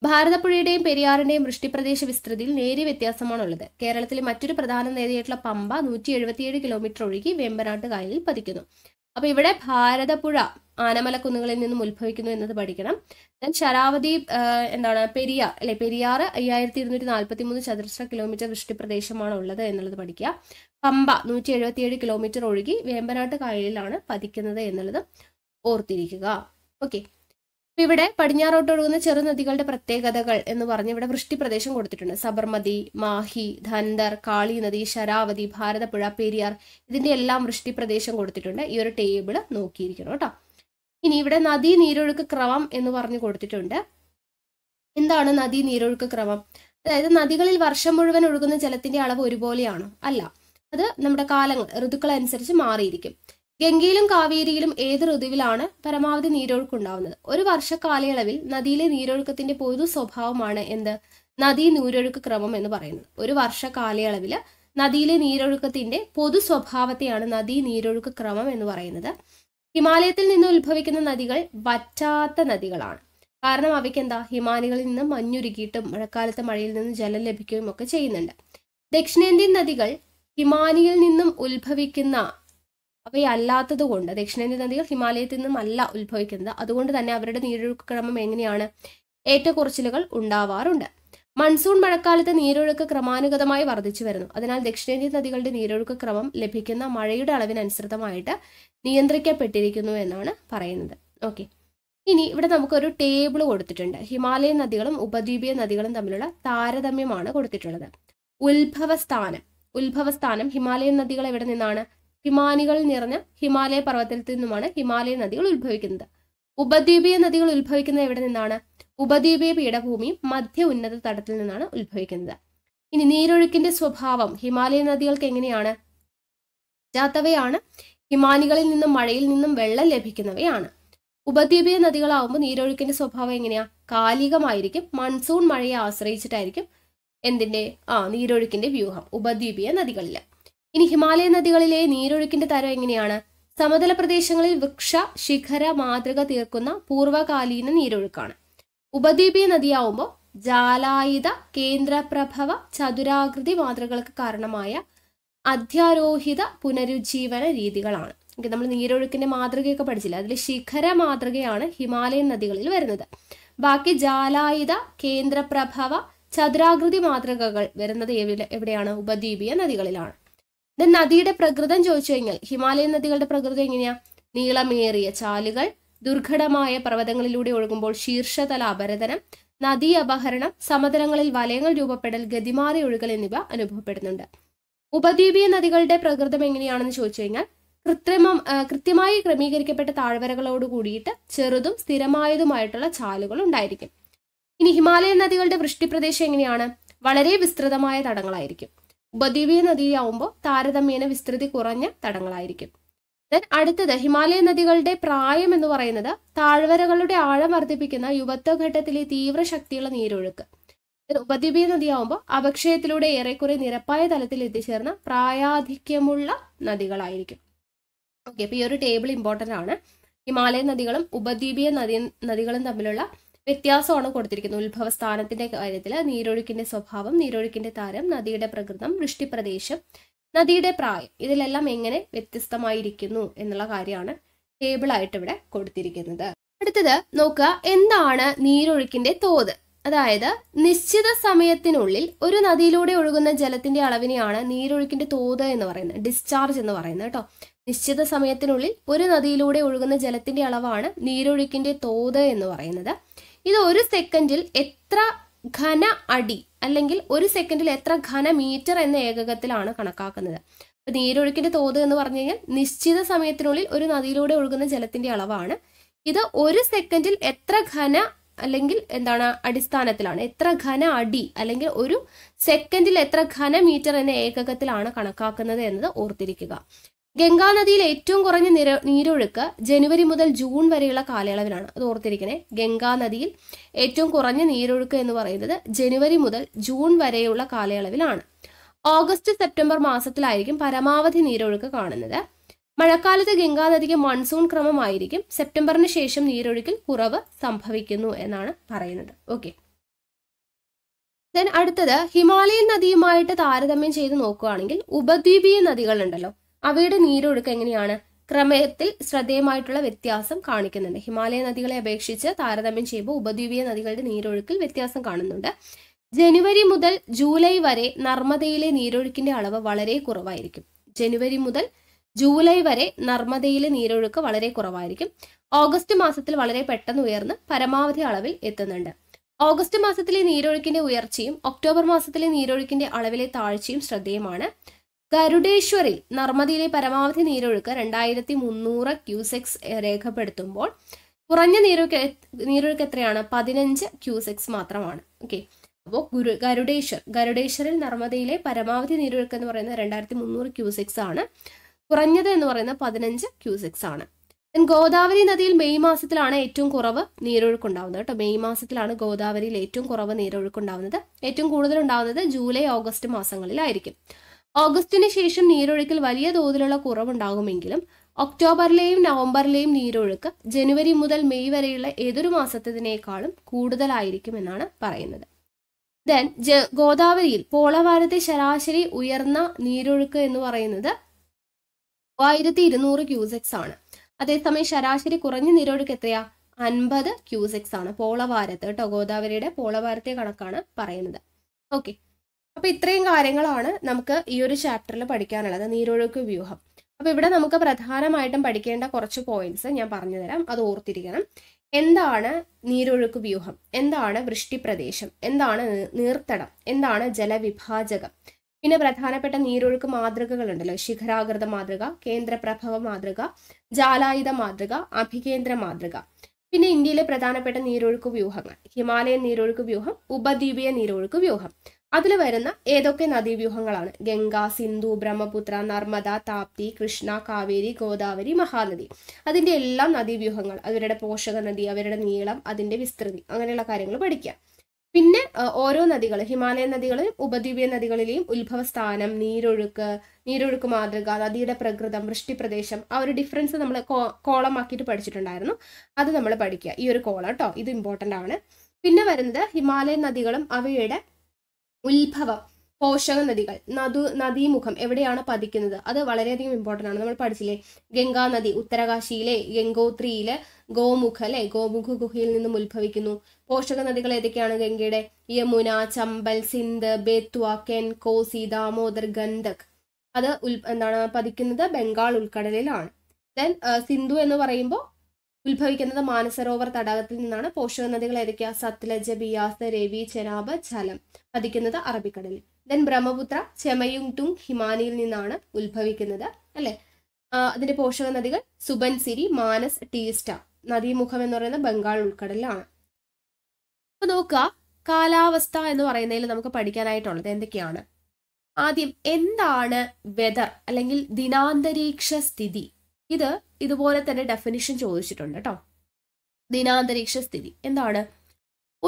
ഭാരതപ്പുഴയുടെയും പെരിയാറിന്റെയും വൃഷ്ടിപ്രദേശ വിസ്തൃതിയിൽ നേരിയ വ്യത്യാസമാണുള്ളത് കേരളത്തിലെ മറ്റൊരു പ്രധാന നദിയായിട്ടുള്ള പമ്പ നൂറ്റി എഴുപത്തിയേഴ് കിലോമീറ്റർ ഒഴുകി വേമ്പനാട്ട് കായലിൽ പതിക്കുന്നു അപ്പൊ ഇവിടെ ഭാരതപ്പുഴ ആനമലക്കുന്നുകളിൽ നിന്നും ഉത്ഭവിക്കുന്നു എന്നത് പഠിക്കണം ദെൻ ശരാവതി എന്താണ് പെരിയാർ അല്ലെ പെരിയാർ അയ്യായിരത്തി ഇരുന്നൂറ്റി നാല്പത്തി മൂന്ന് ചതുരശ്ര കിലോമീറ്റർ വൃഷ്ടിപ്രദേശമാണ് ഉള്ളത് എന്നുള്ളത് പഠിക്കുക പമ്പ നൂറ്റി എഴുപത്തിയേഴ് കിലോമീറ്റർ ഒഴുകി വേമ്പനാട്ട് കായലിലാണ് പതിക്കുന്നത് എന്നുള്ളത് ഓർത്തിരിക്കുക ഓക്കെ ഇവിടെ ഒഴുകുന്ന ചെറുനദികളുടെ പ്രത്യേകതകൾ എന്ന് പറഞ്ഞ് ഇവിടെ വൃഷ്ടിപ്രദേശം കൊടുത്തിട്ടുണ്ട് സബർമതി മാഹി ധന്ദർ കാളി നദി ശരാവതി ഭാരതപ്പുഴ പെരിയാർ ഇതിന്റെ എല്ലാം വൃഷ്ടിപ്രദേശം കൊടുത്തിട്ടുണ്ട് ഈ ഒരു ടേബിൾ നോക്കിയിരിക്കണം കേട്ടോ ഇനി ഇവിടെ നദി നീരൊഴുക്ക് ക്രമം എന്ന് പറഞ്ഞു കൊടുത്തിട്ടുണ്ട് എന്താണ് നദി നീരൊഴുക്ക് ക്രമം അതായത് നദികളിൽ വർഷം മുഴുവൻ ഒഴുകുന്ന ജലത്തിന്റെ അളവ് ഒരുപോലെയാണോ അല്ല അത് നമ്മുടെ കാലങ്ങൾ ഋതുക്കളനുസരിച്ച് മാറിയിരിക്കും ഗംഗയിലും കാവേരിയിലും ഏത് ഋതുവിലാണ് പരമാവധി നീരൊഴുക്കുണ്ടാവുന്നത് ഒരു വർഷ കാലയളവിൽ നദിയിലെ നീരൊഴുക്കത്തിന്റെ പൊതു സ്വഭാവമാണ് എന്ത് നദീ നീരൊഴുക്ക് ക്രമം എന്ന് പറയുന്നത് ഒരു വർഷ കാലയളവിൽ നദിയിലെ നീരൊഴുക്കത്തിന്റെ പൊതു സ്വഭാവത്തെയാണ് നദീ നീരൊഴുക്ക് ക്രമം എന്ന് പറയുന്നത് ഹിമാലയത്തിൽ നിന്ന് ഉത്ഭവിക്കുന്ന നദികൾ വറ്റാത്ത നദികളാണ് കാരണം അവയ്ക്ക് എന്താ ഹിമാലയങ്ങളിൽ നിന്ന് മഞ്ഞുരുകിയിട്ടും മഴക്കാലത്ത് മഴയിൽ നിന്ന് ജലം ലഭിക്കുകയും ഒക്കെ ചെയ്യുന്നുണ്ട് ദക്ഷിണേന്ത്യൻ നദികൾ ഹിമാനിയിൽ നിന്നും ഉത്ഭവിക്കുന്ന അപ്പൊ ഈ അല്ലാത്തത് കൊണ്ട് ദക്ഷിണേന്ത്യൻ നദികൾ ഹിമാലയത്തിൽ നിന്നും അല്ല ഉത്ഭവിക്കുന്നത് അതുകൊണ്ട് തന്നെ അവരുടെ നീരൊഴുക്ക് ക്രമം എങ്ങനെയാണ് ഏറ്റക്കുറച്ചിലുകൾ ഉണ്ടാവാറുണ്ട് മൺസൂൺ മഴക്കാലത്ത് നീരൊഴുക്ക് ക്രമാനുഗതമായി വർദ്ധിച്ചു വരുന്നു അതിനാൽ ദക്ഷിണേന്ത്യൻ നദികളുടെ നീരൊഴുക്ക് ക്രമം ലഭിക്കുന്ന മഴയുടെ അളവിനനുസൃതമായിട്ട് നിയന്ത്രിക്കപ്പെട്ടിരിക്കുന്നു എന്നാണ് പറയുന്നത് ഓക്കെ ഇനി ഇവിടെ നമുക്കൊരു ടേബിൾ കൊടുത്തിട്ടുണ്ട് ഹിമാലയൻ നദികളും ഉപദ്വീപീയ നദികളും തമ്മിലുള്ള താരതമ്യമാണ് കൊടുത്തിട്ടുള്ളത് ഉത്ഭവസ്ഥാനം ഉത്ഭവസ്ഥാനം ഹിമാലയൻ നദികൾ എവിടെ നിന്നാണ് ഹിമാനികൾ നിറഞ്ഞ ഹിമാലയ പർവ്വതത്തിൽ നിന്നുമാണ് ഹിമാലയ നദികൾ ഉത്ഭവിക്കുന്നത് ഉപദ്വീപീയ നദികൾ ഉത്ഭവിക്കുന്നത് എവിടെ നിന്നാണ് ഉപദ്വീപീയ പീഠഭൂമിയും മധ്യ ഉന്നത തടത്തിൽ നിന്നാണ് ഉത്ഭവിക്കുന്നത് ഇനി നീരൊഴുക്കിന്റെ സ്വഭാവം ഹിമാലയ നദികൾക്ക് എങ്ങനെയാണ് ജാത്തവയാണ് ഹിമാനികളിൽ നിന്നും മഴയിൽ നിന്നും വെള്ളം ലഭിക്കുന്നവയാണ് ഉപദ്വീപീയ നദികളാവുമ്പോൾ നീരൊഴുക്കിന്റെ സ്വഭാവം എങ്ങനെയാ കാലികമായിരിക്കും മൺസൂൺ മഴയെ ആശ്രയിച്ചിട്ടായിരിക്കും എന്തിന്റെ ആ നീരൊഴുക്കിന്റെ വ്യൂഹം ഉപദ്വീപീയ നദികളിൽ ഇനി ഹിമാലയ നദികളിലെ നീരൊഴുക്കിന്റെ തരം എങ്ങനെയാണ് സമതല പ്രദേശങ്ങളിൽ വൃക്ഷ ശിഖര മാതൃക തീർക്കുന്ന പൂർവ്വകാലീന നീരൊഴുക്കാണ് ഉപദ്വീപീയ നദിയാവുമ്പോൾ ജാലായുധ കേന്ദ്രപ്രഭവ ചതുരാകൃതി മാതൃകകൾക്ക് കാരണമായ അധ്യാരോഹിത പുനരുജ്ജീവന രീതികളാണ് നമ്മൾ നീരൊഴുക്കിന്റെ മാതൃകയൊക്കെ പഠിച്ചില്ല അതിൽ ശിഖര മാതൃകയാണ് ഹിമാലയൻ നദികളിൽ വരുന്നത് ബാക്കി ജാലായുധ കേന്ദ്രപ്രഭവ ചതുരാകൃതി മാതൃകകൾ വരുന്നത് എവിടെയാണ് ഉപദ്വീപീയ നദികളിലാണ് ദെൻ നദിയുടെ പ്രകൃതം ചോദിച്ചു കഴിഞ്ഞാൽ ഹിമാലയൻ നദികളുടെ പ്രകൃതം എങ്ങനെയാ നീളമേറിയ ചാലുകൾ ദുർഘടമായ പർവ്വതങ്ങളിലൂടെ ഒഴുകുമ്പോൾ ശീർഷതല അപരതനം നദീ അപഹരണം സമതലങ്ങളിൽ വലയങ്ങൾ രൂപപ്പെടൽ ഗതിമാറി ഒഴുകൽ എന്നിവ അനുഭവപ്പെടുന്നുണ്ട് ഉപദ്വീപീയ നദികളുടെ പ്രകൃതം എങ്ങനെയാണെന്ന് ചോദിച്ചു കഴിഞ്ഞാൽ കൃത്രിമം കൃത്യമായി ക്രമീകരിക്കപ്പെട്ട താഴ്വരകളോട് കൂടിയിട്ട് ചെറുതും സ്ഥിരമായതുമായിട്ടുള്ള ചാലുകൾ ഉണ്ടായിരിക്കും ഇനി ഹിമാലയൻ നദികളുടെ വൃഷ്ടിപ്രദേശം എങ്ങനെയാണ് വളരെ വിസ്തൃതമായ തടങ്ങളായിരിക്കും ഉപദ്വീപീയ നദിയാവുമ്പോൾ താരതമ്യേന വിസ്തൃതി കുറഞ്ഞ തടങ്ങളായിരിക്കും ദെൻ അടുത്തത് ഹിമാലയ നദികളുടെ പ്രായം എന്ന് പറയുന്നത് താഴ്വരകളുടെ ആഴം വർദ്ധിപ്പിക്കുന്ന യുവത്വഘട്ടത്തിലെ തീവ്ര ശക്തിയുള്ള നീരൊഴുക്ക് ഉപദ്വീപീയ നദിയാവുമ്പോൾ അപക്ഷയത്തിലൂടെ ഏറെക്കുറെ നിരപ്പായ തലത്തിൽ എത്തിച്ചേർന്ന പ്രായാധിക്യമുള്ള നദികളായിരിക്കും ഓക്കെ ഇപ്പൊ ഈ ഒരു ടേബിൾ ഇമ്പോർട്ടൻ്റ് ആണ് ഹിമാലയൻ നദികളും ഉപദ്വീപീയ നദി നദികളും തമ്മിലുള്ള വ്യത്യാസമാണ് കൊടുത്തിരിക്കുന്നത് ഉത്ഭവസ്ഥാനത്തിൻ്റെ കാര്യത്തിൽ നീരൊഴുക്കിന്റെ സ്വഭാവം നീരൊഴുക്കിന്റെ താരം നദിയുടെ പ്രകൃതം വൃഷ്ടിപ്രദേശം നദിയുടെ പ്രായം ഇതിലെല്ലാം എങ്ങനെ വ്യത്യസ്തമായിരിക്കുന്നു എന്നുള്ള കാര്യമാണ് ടേബിൾ ആയിട്ട് ഇവിടെ കൊടുത്തിരിക്കുന്നത് അടുത്തത് നോക്കുക എന്താണ് നീരൊഴുക്കിന്റെ തോത് അതായത് നിശ്ചിത സമയത്തിനുള്ളിൽ ഒരു നദിയിലൂടെ ഒഴുകുന്ന ജലത്തിന്റെ അളവിനെയാണ് നീരൊഴുക്കിന്റെ തോത് എന്ന് പറയുന്നത് ഡിസ്ചാർജ് എന്ന് പറയുന്നത് കേട്ടോ നിശ്ചിത സമയത്തിനുള്ളിൽ ഒരു നദിയിലൂടെ ഒഴുകുന്ന ജലത്തിന്റെ അളവാണ് നീരൊഴുക്കിന്റെ തോത് എന്ന് പറയുന്നത് ഇത് ഒരു സെക്കൻഡിൽ എത്ര ഘന അടി അല്ലെങ്കിൽ ഒരു സെക്കൻഡിൽ എത്ര ഘന മീറ്റർ എന്ന ഏകകത്തിലാണ് കണക്കാക്കുന്നത് അപ്പോൾ നീരൊഴുക്കിന്റെ തോത് എന്ന് പറഞ്ഞു കഴിഞ്ഞാൽ നിശ്ചിത സമയത്തിനുള്ളിൽ ഒരു നദിയിലൂടെ ഒഴുകുന്ന ജലത്തിന്റെ അളവാണ് ഇത് ഒരു സെക്കൻഡിൽ എത്ര ഘന അല്ലെങ്കിൽ എന്താണ് അടിസ്ഥാനത്തിലാണ് എത്ര ഘന അടി അല്ലെങ്കിൽ ഒരു സെക്കൻഡിൽ എത്ര ഘന മീറ്റർ എന്ന ഏകകത്തിലാണ് കണക്കാക്കുന്നത് എന്നത് ഓർത്തിരിക്കുക ഗംഗാനദിയിൽ ഏറ്റവും കുറഞ്ഞ നിര നീരൊഴുക്ക് ജനുവരി മുതൽ ജൂൺ വരെയുള്ള കാലയളവിലാണ് അത് ഓർത്തിരിക്കണേ ഗംഗാനദിയിൽ ഏറ്റവും കുറഞ്ഞ നീരൊഴുക്ക് എന്ന് പറയുന്നത് ജനുവരി മുതൽ ജൂൺ വരെയുള്ള കാലയളവിലാണ് ഓഗസ്റ്റ് സെപ്റ്റംബർ മാസത്തിലായിരിക്കും പരമാവധി നീരൊഴുക്ക് കാണുന്നത് മഴക്കാലത്ത് ഗംഗാനദിക്ക് മൺസൂൺ ക്രമമായിരിക്കും സെപ്റ്റംബറിന് ശേഷം നീരൊഴുക്കിൽ കുറവ് സംഭവിക്കുന്നു എന്നാണ് പറയുന്നത് ഓക്കെ ദെൻ അടുത്തത് ഹിമാലയൻ നദിയുമായിട്ട് താരതമ്യം ചെയ്ത് നോക്കുകയാണെങ്കിൽ ഉപദ്വീപീയ നദികളുണ്ടല്ലോ അവയുടെ നീരൊഴുക്ക് എങ്ങനെയാണ് ക്രമയത്തിൽ ശ്രദ്ധേയമായിട്ടുള്ള വ്യത്യാസം കാണിക്കുന്നുണ്ട് ഹിമാലയ നദികളെ അപേക്ഷിച്ച് താരതമ്യം ചെയ്യുമ്പോൾ ഉപദ്വീപീയ നദികളുടെ നീരൊഴുക്കിൽ വ്യത്യാസം കാണുന്നുണ്ട് ജനുവരി മുതൽ ജൂലൈ വരെ നർമ്മദയിലെ നീരൊഴുക്കിന്റെ അളവ് വളരെ കുറവായിരിക്കും ജനുവരി മുതൽ ജൂലൈ വരെ നർമ്മദയിലെ നീരൊഴുക്ക് വളരെ കുറവായിരിക്കും ഓഗസ്റ്റ് മാസത്തിൽ വളരെ പെട്ടെന്ന് ഉയർന്ന് പരമാവധി അളവിൽ എത്തുന്നുണ്ട് ഓഗസ്റ്റ് മാസത്തിലെ നീരൊഴുക്കിന്റെ ഉയർച്ചയും ഒക്ടോബർ മാസത്തിലെ നീരൊഴുക്കിന്റെ അളവിലെ താഴ്ചയും ശ്രദ്ധേയമാണ് ഗരുഡേശ്വറിൽ നർമ്മദയിലെ പരമാവധി നീരൊഴുക്ക് രണ്ടായിരത്തി മുന്നൂറ് ക്യൂസെക്സ് രേഖപ്പെടുത്തുമ്പോൾ കുറഞ്ഞ നീരൊഴുക്ക് നീരൊഴുക്ക് എത്രയാണ് പതിനഞ്ച് ക്യൂസെക്സ് മാത്രമാണ് ഓക്കെ അപ്പോൾ ഗുരു ഗരുഡേശ്വർ ഗരുഡേശ്വറിൽ നർമ്മദയിലെ പരമാവധി നീരൊഴുക്ക് എന്ന് പറയുന്നത് രണ്ടായിരത്തി മുന്നൂറ് ക്യൂസെക്സ് ആണ് കുറഞ്ഞത് എന്ന് പറയുന്നത് പതിനഞ്ച് ക്യൂസെക്സ് ആണ് ഗോദാവരി നദിയിൽ മെയ് മാസത്തിലാണ് ഏറ്റവും കുറവ് നീരൊഴുക്ക് ഉണ്ടാവുന്നത് കേട്ടോ മെയ് മാസത്തിലാണ് ഗോദാവരിയിൽ ഏറ്റവും കുറവ് നീരൊഴുക്ക് ഉണ്ടാവുന്നത് ഏറ്റവും കൂടുതൽ ഉണ്ടാവുന്നത് ജൂലൈ ഓഗസ്റ്റ് മാസങ്ങളിലായിരിക്കും ഓഗസ്റ്റിന് ശേഷം നീരൊഴുക്കിൽ വലിയ തോതിലുള്ള കുറവുണ്ടാകുമെങ്കിലും ഒക്ടോബറിലെയും നവംബറിലെയും നീരൊഴുക്ക് ജനുവരി മുതൽ മെയ് വരെയുള്ള ഏതൊരു കൂടുതലായിരിക്കും കൂടുതലായിരിക്കുമെന്നാണ് പറയുന്നത് ദെൻ ഗോദാവരിയിൽ പോളവാരത്തെ ശരാശരി ഉയർന്ന നീരൊഴുക്ക് എന്ന് പറയുന്നത് മൂവായിരത്തി ഇരുന്നൂറ് ക്യൂസെക്സ് ആണ് അതേസമയം ശരാശരി കുറഞ്ഞ നീരൊഴുക്ക് എത്രയാ അൻപത് ക്യൂസെക്സ് ആണ് പോളവാരത്ത് കേട്ടോ ഗോദാവരിയുടെ പോളവാരത്തെ കണക്കാണ് പറയുന്നത് ഓക്കെ അപ്പോൾ ഇത്രയും കാര്യങ്ങളാണ് നമുക്ക് ഈ ഒരു ചാപ്റ്ററിൽ പഠിക്കാനുള്ളത് നീരൊഴുക്ക് വ്യൂഹം അപ്പോൾ ഇവിടെ നമുക്ക് പ്രധാനമായിട്ടും പഠിക്കേണ്ട കുറച്ച് പോയിന്റ്സ് ഞാൻ പറഞ്ഞു തരാം അത് ഓർത്തിരിക്കണം എന്താണ് നീരൊഴുക്ക് വ്യൂഹം എന്താണ് വൃഷ്ടിപ്രദേശം എന്താണ് നീർത്തടം എന്താണ് ജലവിഭാജകം പിന്നെ പ്രധാനപ്പെട്ട നീരൊഴുക്ക് മാതൃകകൾ ഉണ്ടല്ലോ ശിഖരാകൃത മാതൃക കേന്ദ്രപ്രഭവ മാതൃക ജാലായുധ മാതൃക അഭികേന്ദ്ര മാതൃക പിന്നെ ഇന്ത്യയിലെ പ്രധാനപ്പെട്ട നീരൊഴുക്ക് വ്യൂഹങ്ങൾ ഹിമാലയൻ നീരൊഴുക്ക് വ്യൂഹം ഉപദ്വീപീയ നീരൊഴുക്ക് വ്യൂഹം അതിൽ വരുന്ന ഏതൊക്കെ നദീവ്യൂഹങ്ങളാണ് ഗംഗ സിന്ധു ബ്രഹ്മപുത്ര നർമ്മദ താപ്തി കൃഷ്ണ കാവേരി ഗോദാവരി മഹാനദി അതിൻ്റെ എല്ലാം നദീവ്യൂഹങ്ങൾ അവരുടെ പോഷക നദി അവരുടെ നീളം അതിൻ്റെ വിസ്തൃതി അങ്ങനെയുള്ള കാര്യങ്ങൾ പഠിക്കുക പിന്നെ ഓരോ നദികൾ ഹിമാലയ നദികളിലും ഉപദ്വീപീയ നദികളിലെയും ഉത്ഭവസ്ഥാനം നീരൊഴുക്ക് നീരൊഴുക്ക് മാതൃക നദിയുടെ പ്രകൃതം വൃഷ്ടിപ്രദേശം ആ ഒരു ഡിഫറൻസ് നമ്മൾ കോളം ആക്കിയിട്ട് പഠിച്ചിട്ടുണ്ടായിരുന്നു അത് നമ്മൾ പഠിക്കുക ഈ ഒരു കോളം കേട്ടോ ഇത് ഇമ്പോർട്ടൻ്റ് ആണ് പിന്നെ വരുന്നത് ഹിമാലയൻ നദികളും അവയുടെ ഉത്ഭവം പോഷക നദികൾ നദു നദീമുഖം എവിടെയാണ് പതിക്കുന്നത് അത് വളരെയധികം ഇമ്പോർട്ടൻ്റ് ആണ് നമ്മൾ പഠിച്ചില്ലേ ഗംഗാ നദി ഉത്തരകാശിയിലെ ഗംഗോത്രിയിലെ ഗോമുഖ അല്ലെ ഗോമുഖ ഗുഹയിൽ നിന്നും ഉത്ഭവിക്കുന്നു പോഷക നദികൾ ഏതൊക്കെയാണ് ഗംഗയുടെ യമുന ചമ്പൽ സിന്ധ് ബേത്വ കെൻ കോസി ദാമോദർ ഗന്ധക് അത് ഉൽ എന്താണ് പതിക്കുന്നത് ബംഗാൾ ഉൾക്കടലിലാണ് ദെൻ സിന്ധു എന്ന് പറയുമ്പോൾ ഉത്ഭവിക്കുന്നത് മാനസരോവർ തടാകത്തിൽ നിന്നാണ് പോഷക നദികൾ ഏതൊക്കെയാ സത്ലജ് ബിയാസ് രവി ചെനാബ് ഝലം പതിക്കുന്നത് അറബിക്കടലിൽ ദെൻ ബ്രഹ്മപുത്ര ചെമയുങ് ടുങ് ഹിമാനിയിൽ നിന്നാണ് ഉത്ഭവിക്കുന്നത് അല്ലെ അതിന്റെ പോഷക നദികൾ സുബൻസിരി മാനസ് ടീസ്റ്റ നദീമുഖം എന്ന് പറയുന്നത് ബംഗാൾ ഉൾക്കടലിലാണ് അപ്പൊ നോക്കുക കാലാവസ്ഥ എന്ന് പറയുന്നതിൽ നമുക്ക് പഠിക്കാനായിട്ടുള്ളത് എന്തൊക്കെയാണ് ആദ്യം എന്താണ് വെതർ അല്ലെങ്കിൽ ദിനാന്തരീക്ഷ സ്ഥിതി ഇത് ഇതുപോലെ തന്നെ ഡെഫിനിഷൻ ചോദിച്ചിട്ടുണ്ട് കേട്ടോ ദിനാന്തരീക്ഷ സ്ഥിതി എന്താണ്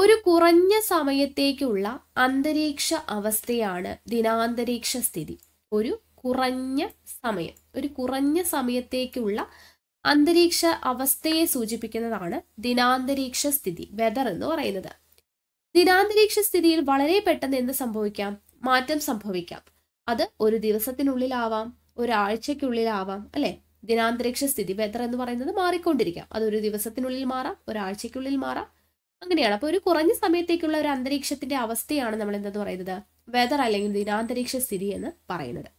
ഒരു കുറഞ്ഞ സമയത്തേക്കുള്ള അന്തരീക്ഷ അവസ്ഥയാണ് ദിനാന്തരീക്ഷ സ്ഥിതി ഒരു കുറഞ്ഞ സമയം ഒരു കുറഞ്ഞ സമയത്തേക്കുള്ള അന്തരീക്ഷ അവസ്ഥയെ സൂചിപ്പിക്കുന്നതാണ് ദിനാന്തരീക്ഷ സ്ഥിതി വെതർ എന്ന് പറയുന്നത് ദിനാന്തരീക്ഷ സ്ഥിതിയിൽ വളരെ പെട്ടെന്ന് എന്ത് സംഭവിക്കാം മാറ്റം സംഭവിക്കാം അത് ഒരു ദിവസത്തിനുള്ളിലാവാം ഒരാഴ്ചയ്ക്കുള്ളിലാവാം അല്ലെ ദിനാന്തരീക്ഷ സ്ഥിതി വെതർ എന്ന് പറയുന്നത് മാറിക്കൊണ്ടിരിക്കാം അതൊരു ദിവസത്തിനുള്ളിൽ മാറാം ഒരാഴ്ചയ്ക്കുള്ളിൽ മാറാം അങ്ങനെയാണ് അപ്പോൾ ഒരു കുറഞ്ഞ സമയത്തേക്കുള്ള ഒരു അന്തരീക്ഷത്തിന്റെ അവസ്ഥയാണ് നമ്മൾ എന്തെന്ന് പറയുന്നത് വെതർ അല്ലെങ്കിൽ ദിനാന്തരീക്ഷ സ്ഥിതി എന്ന് പറയുന്നത്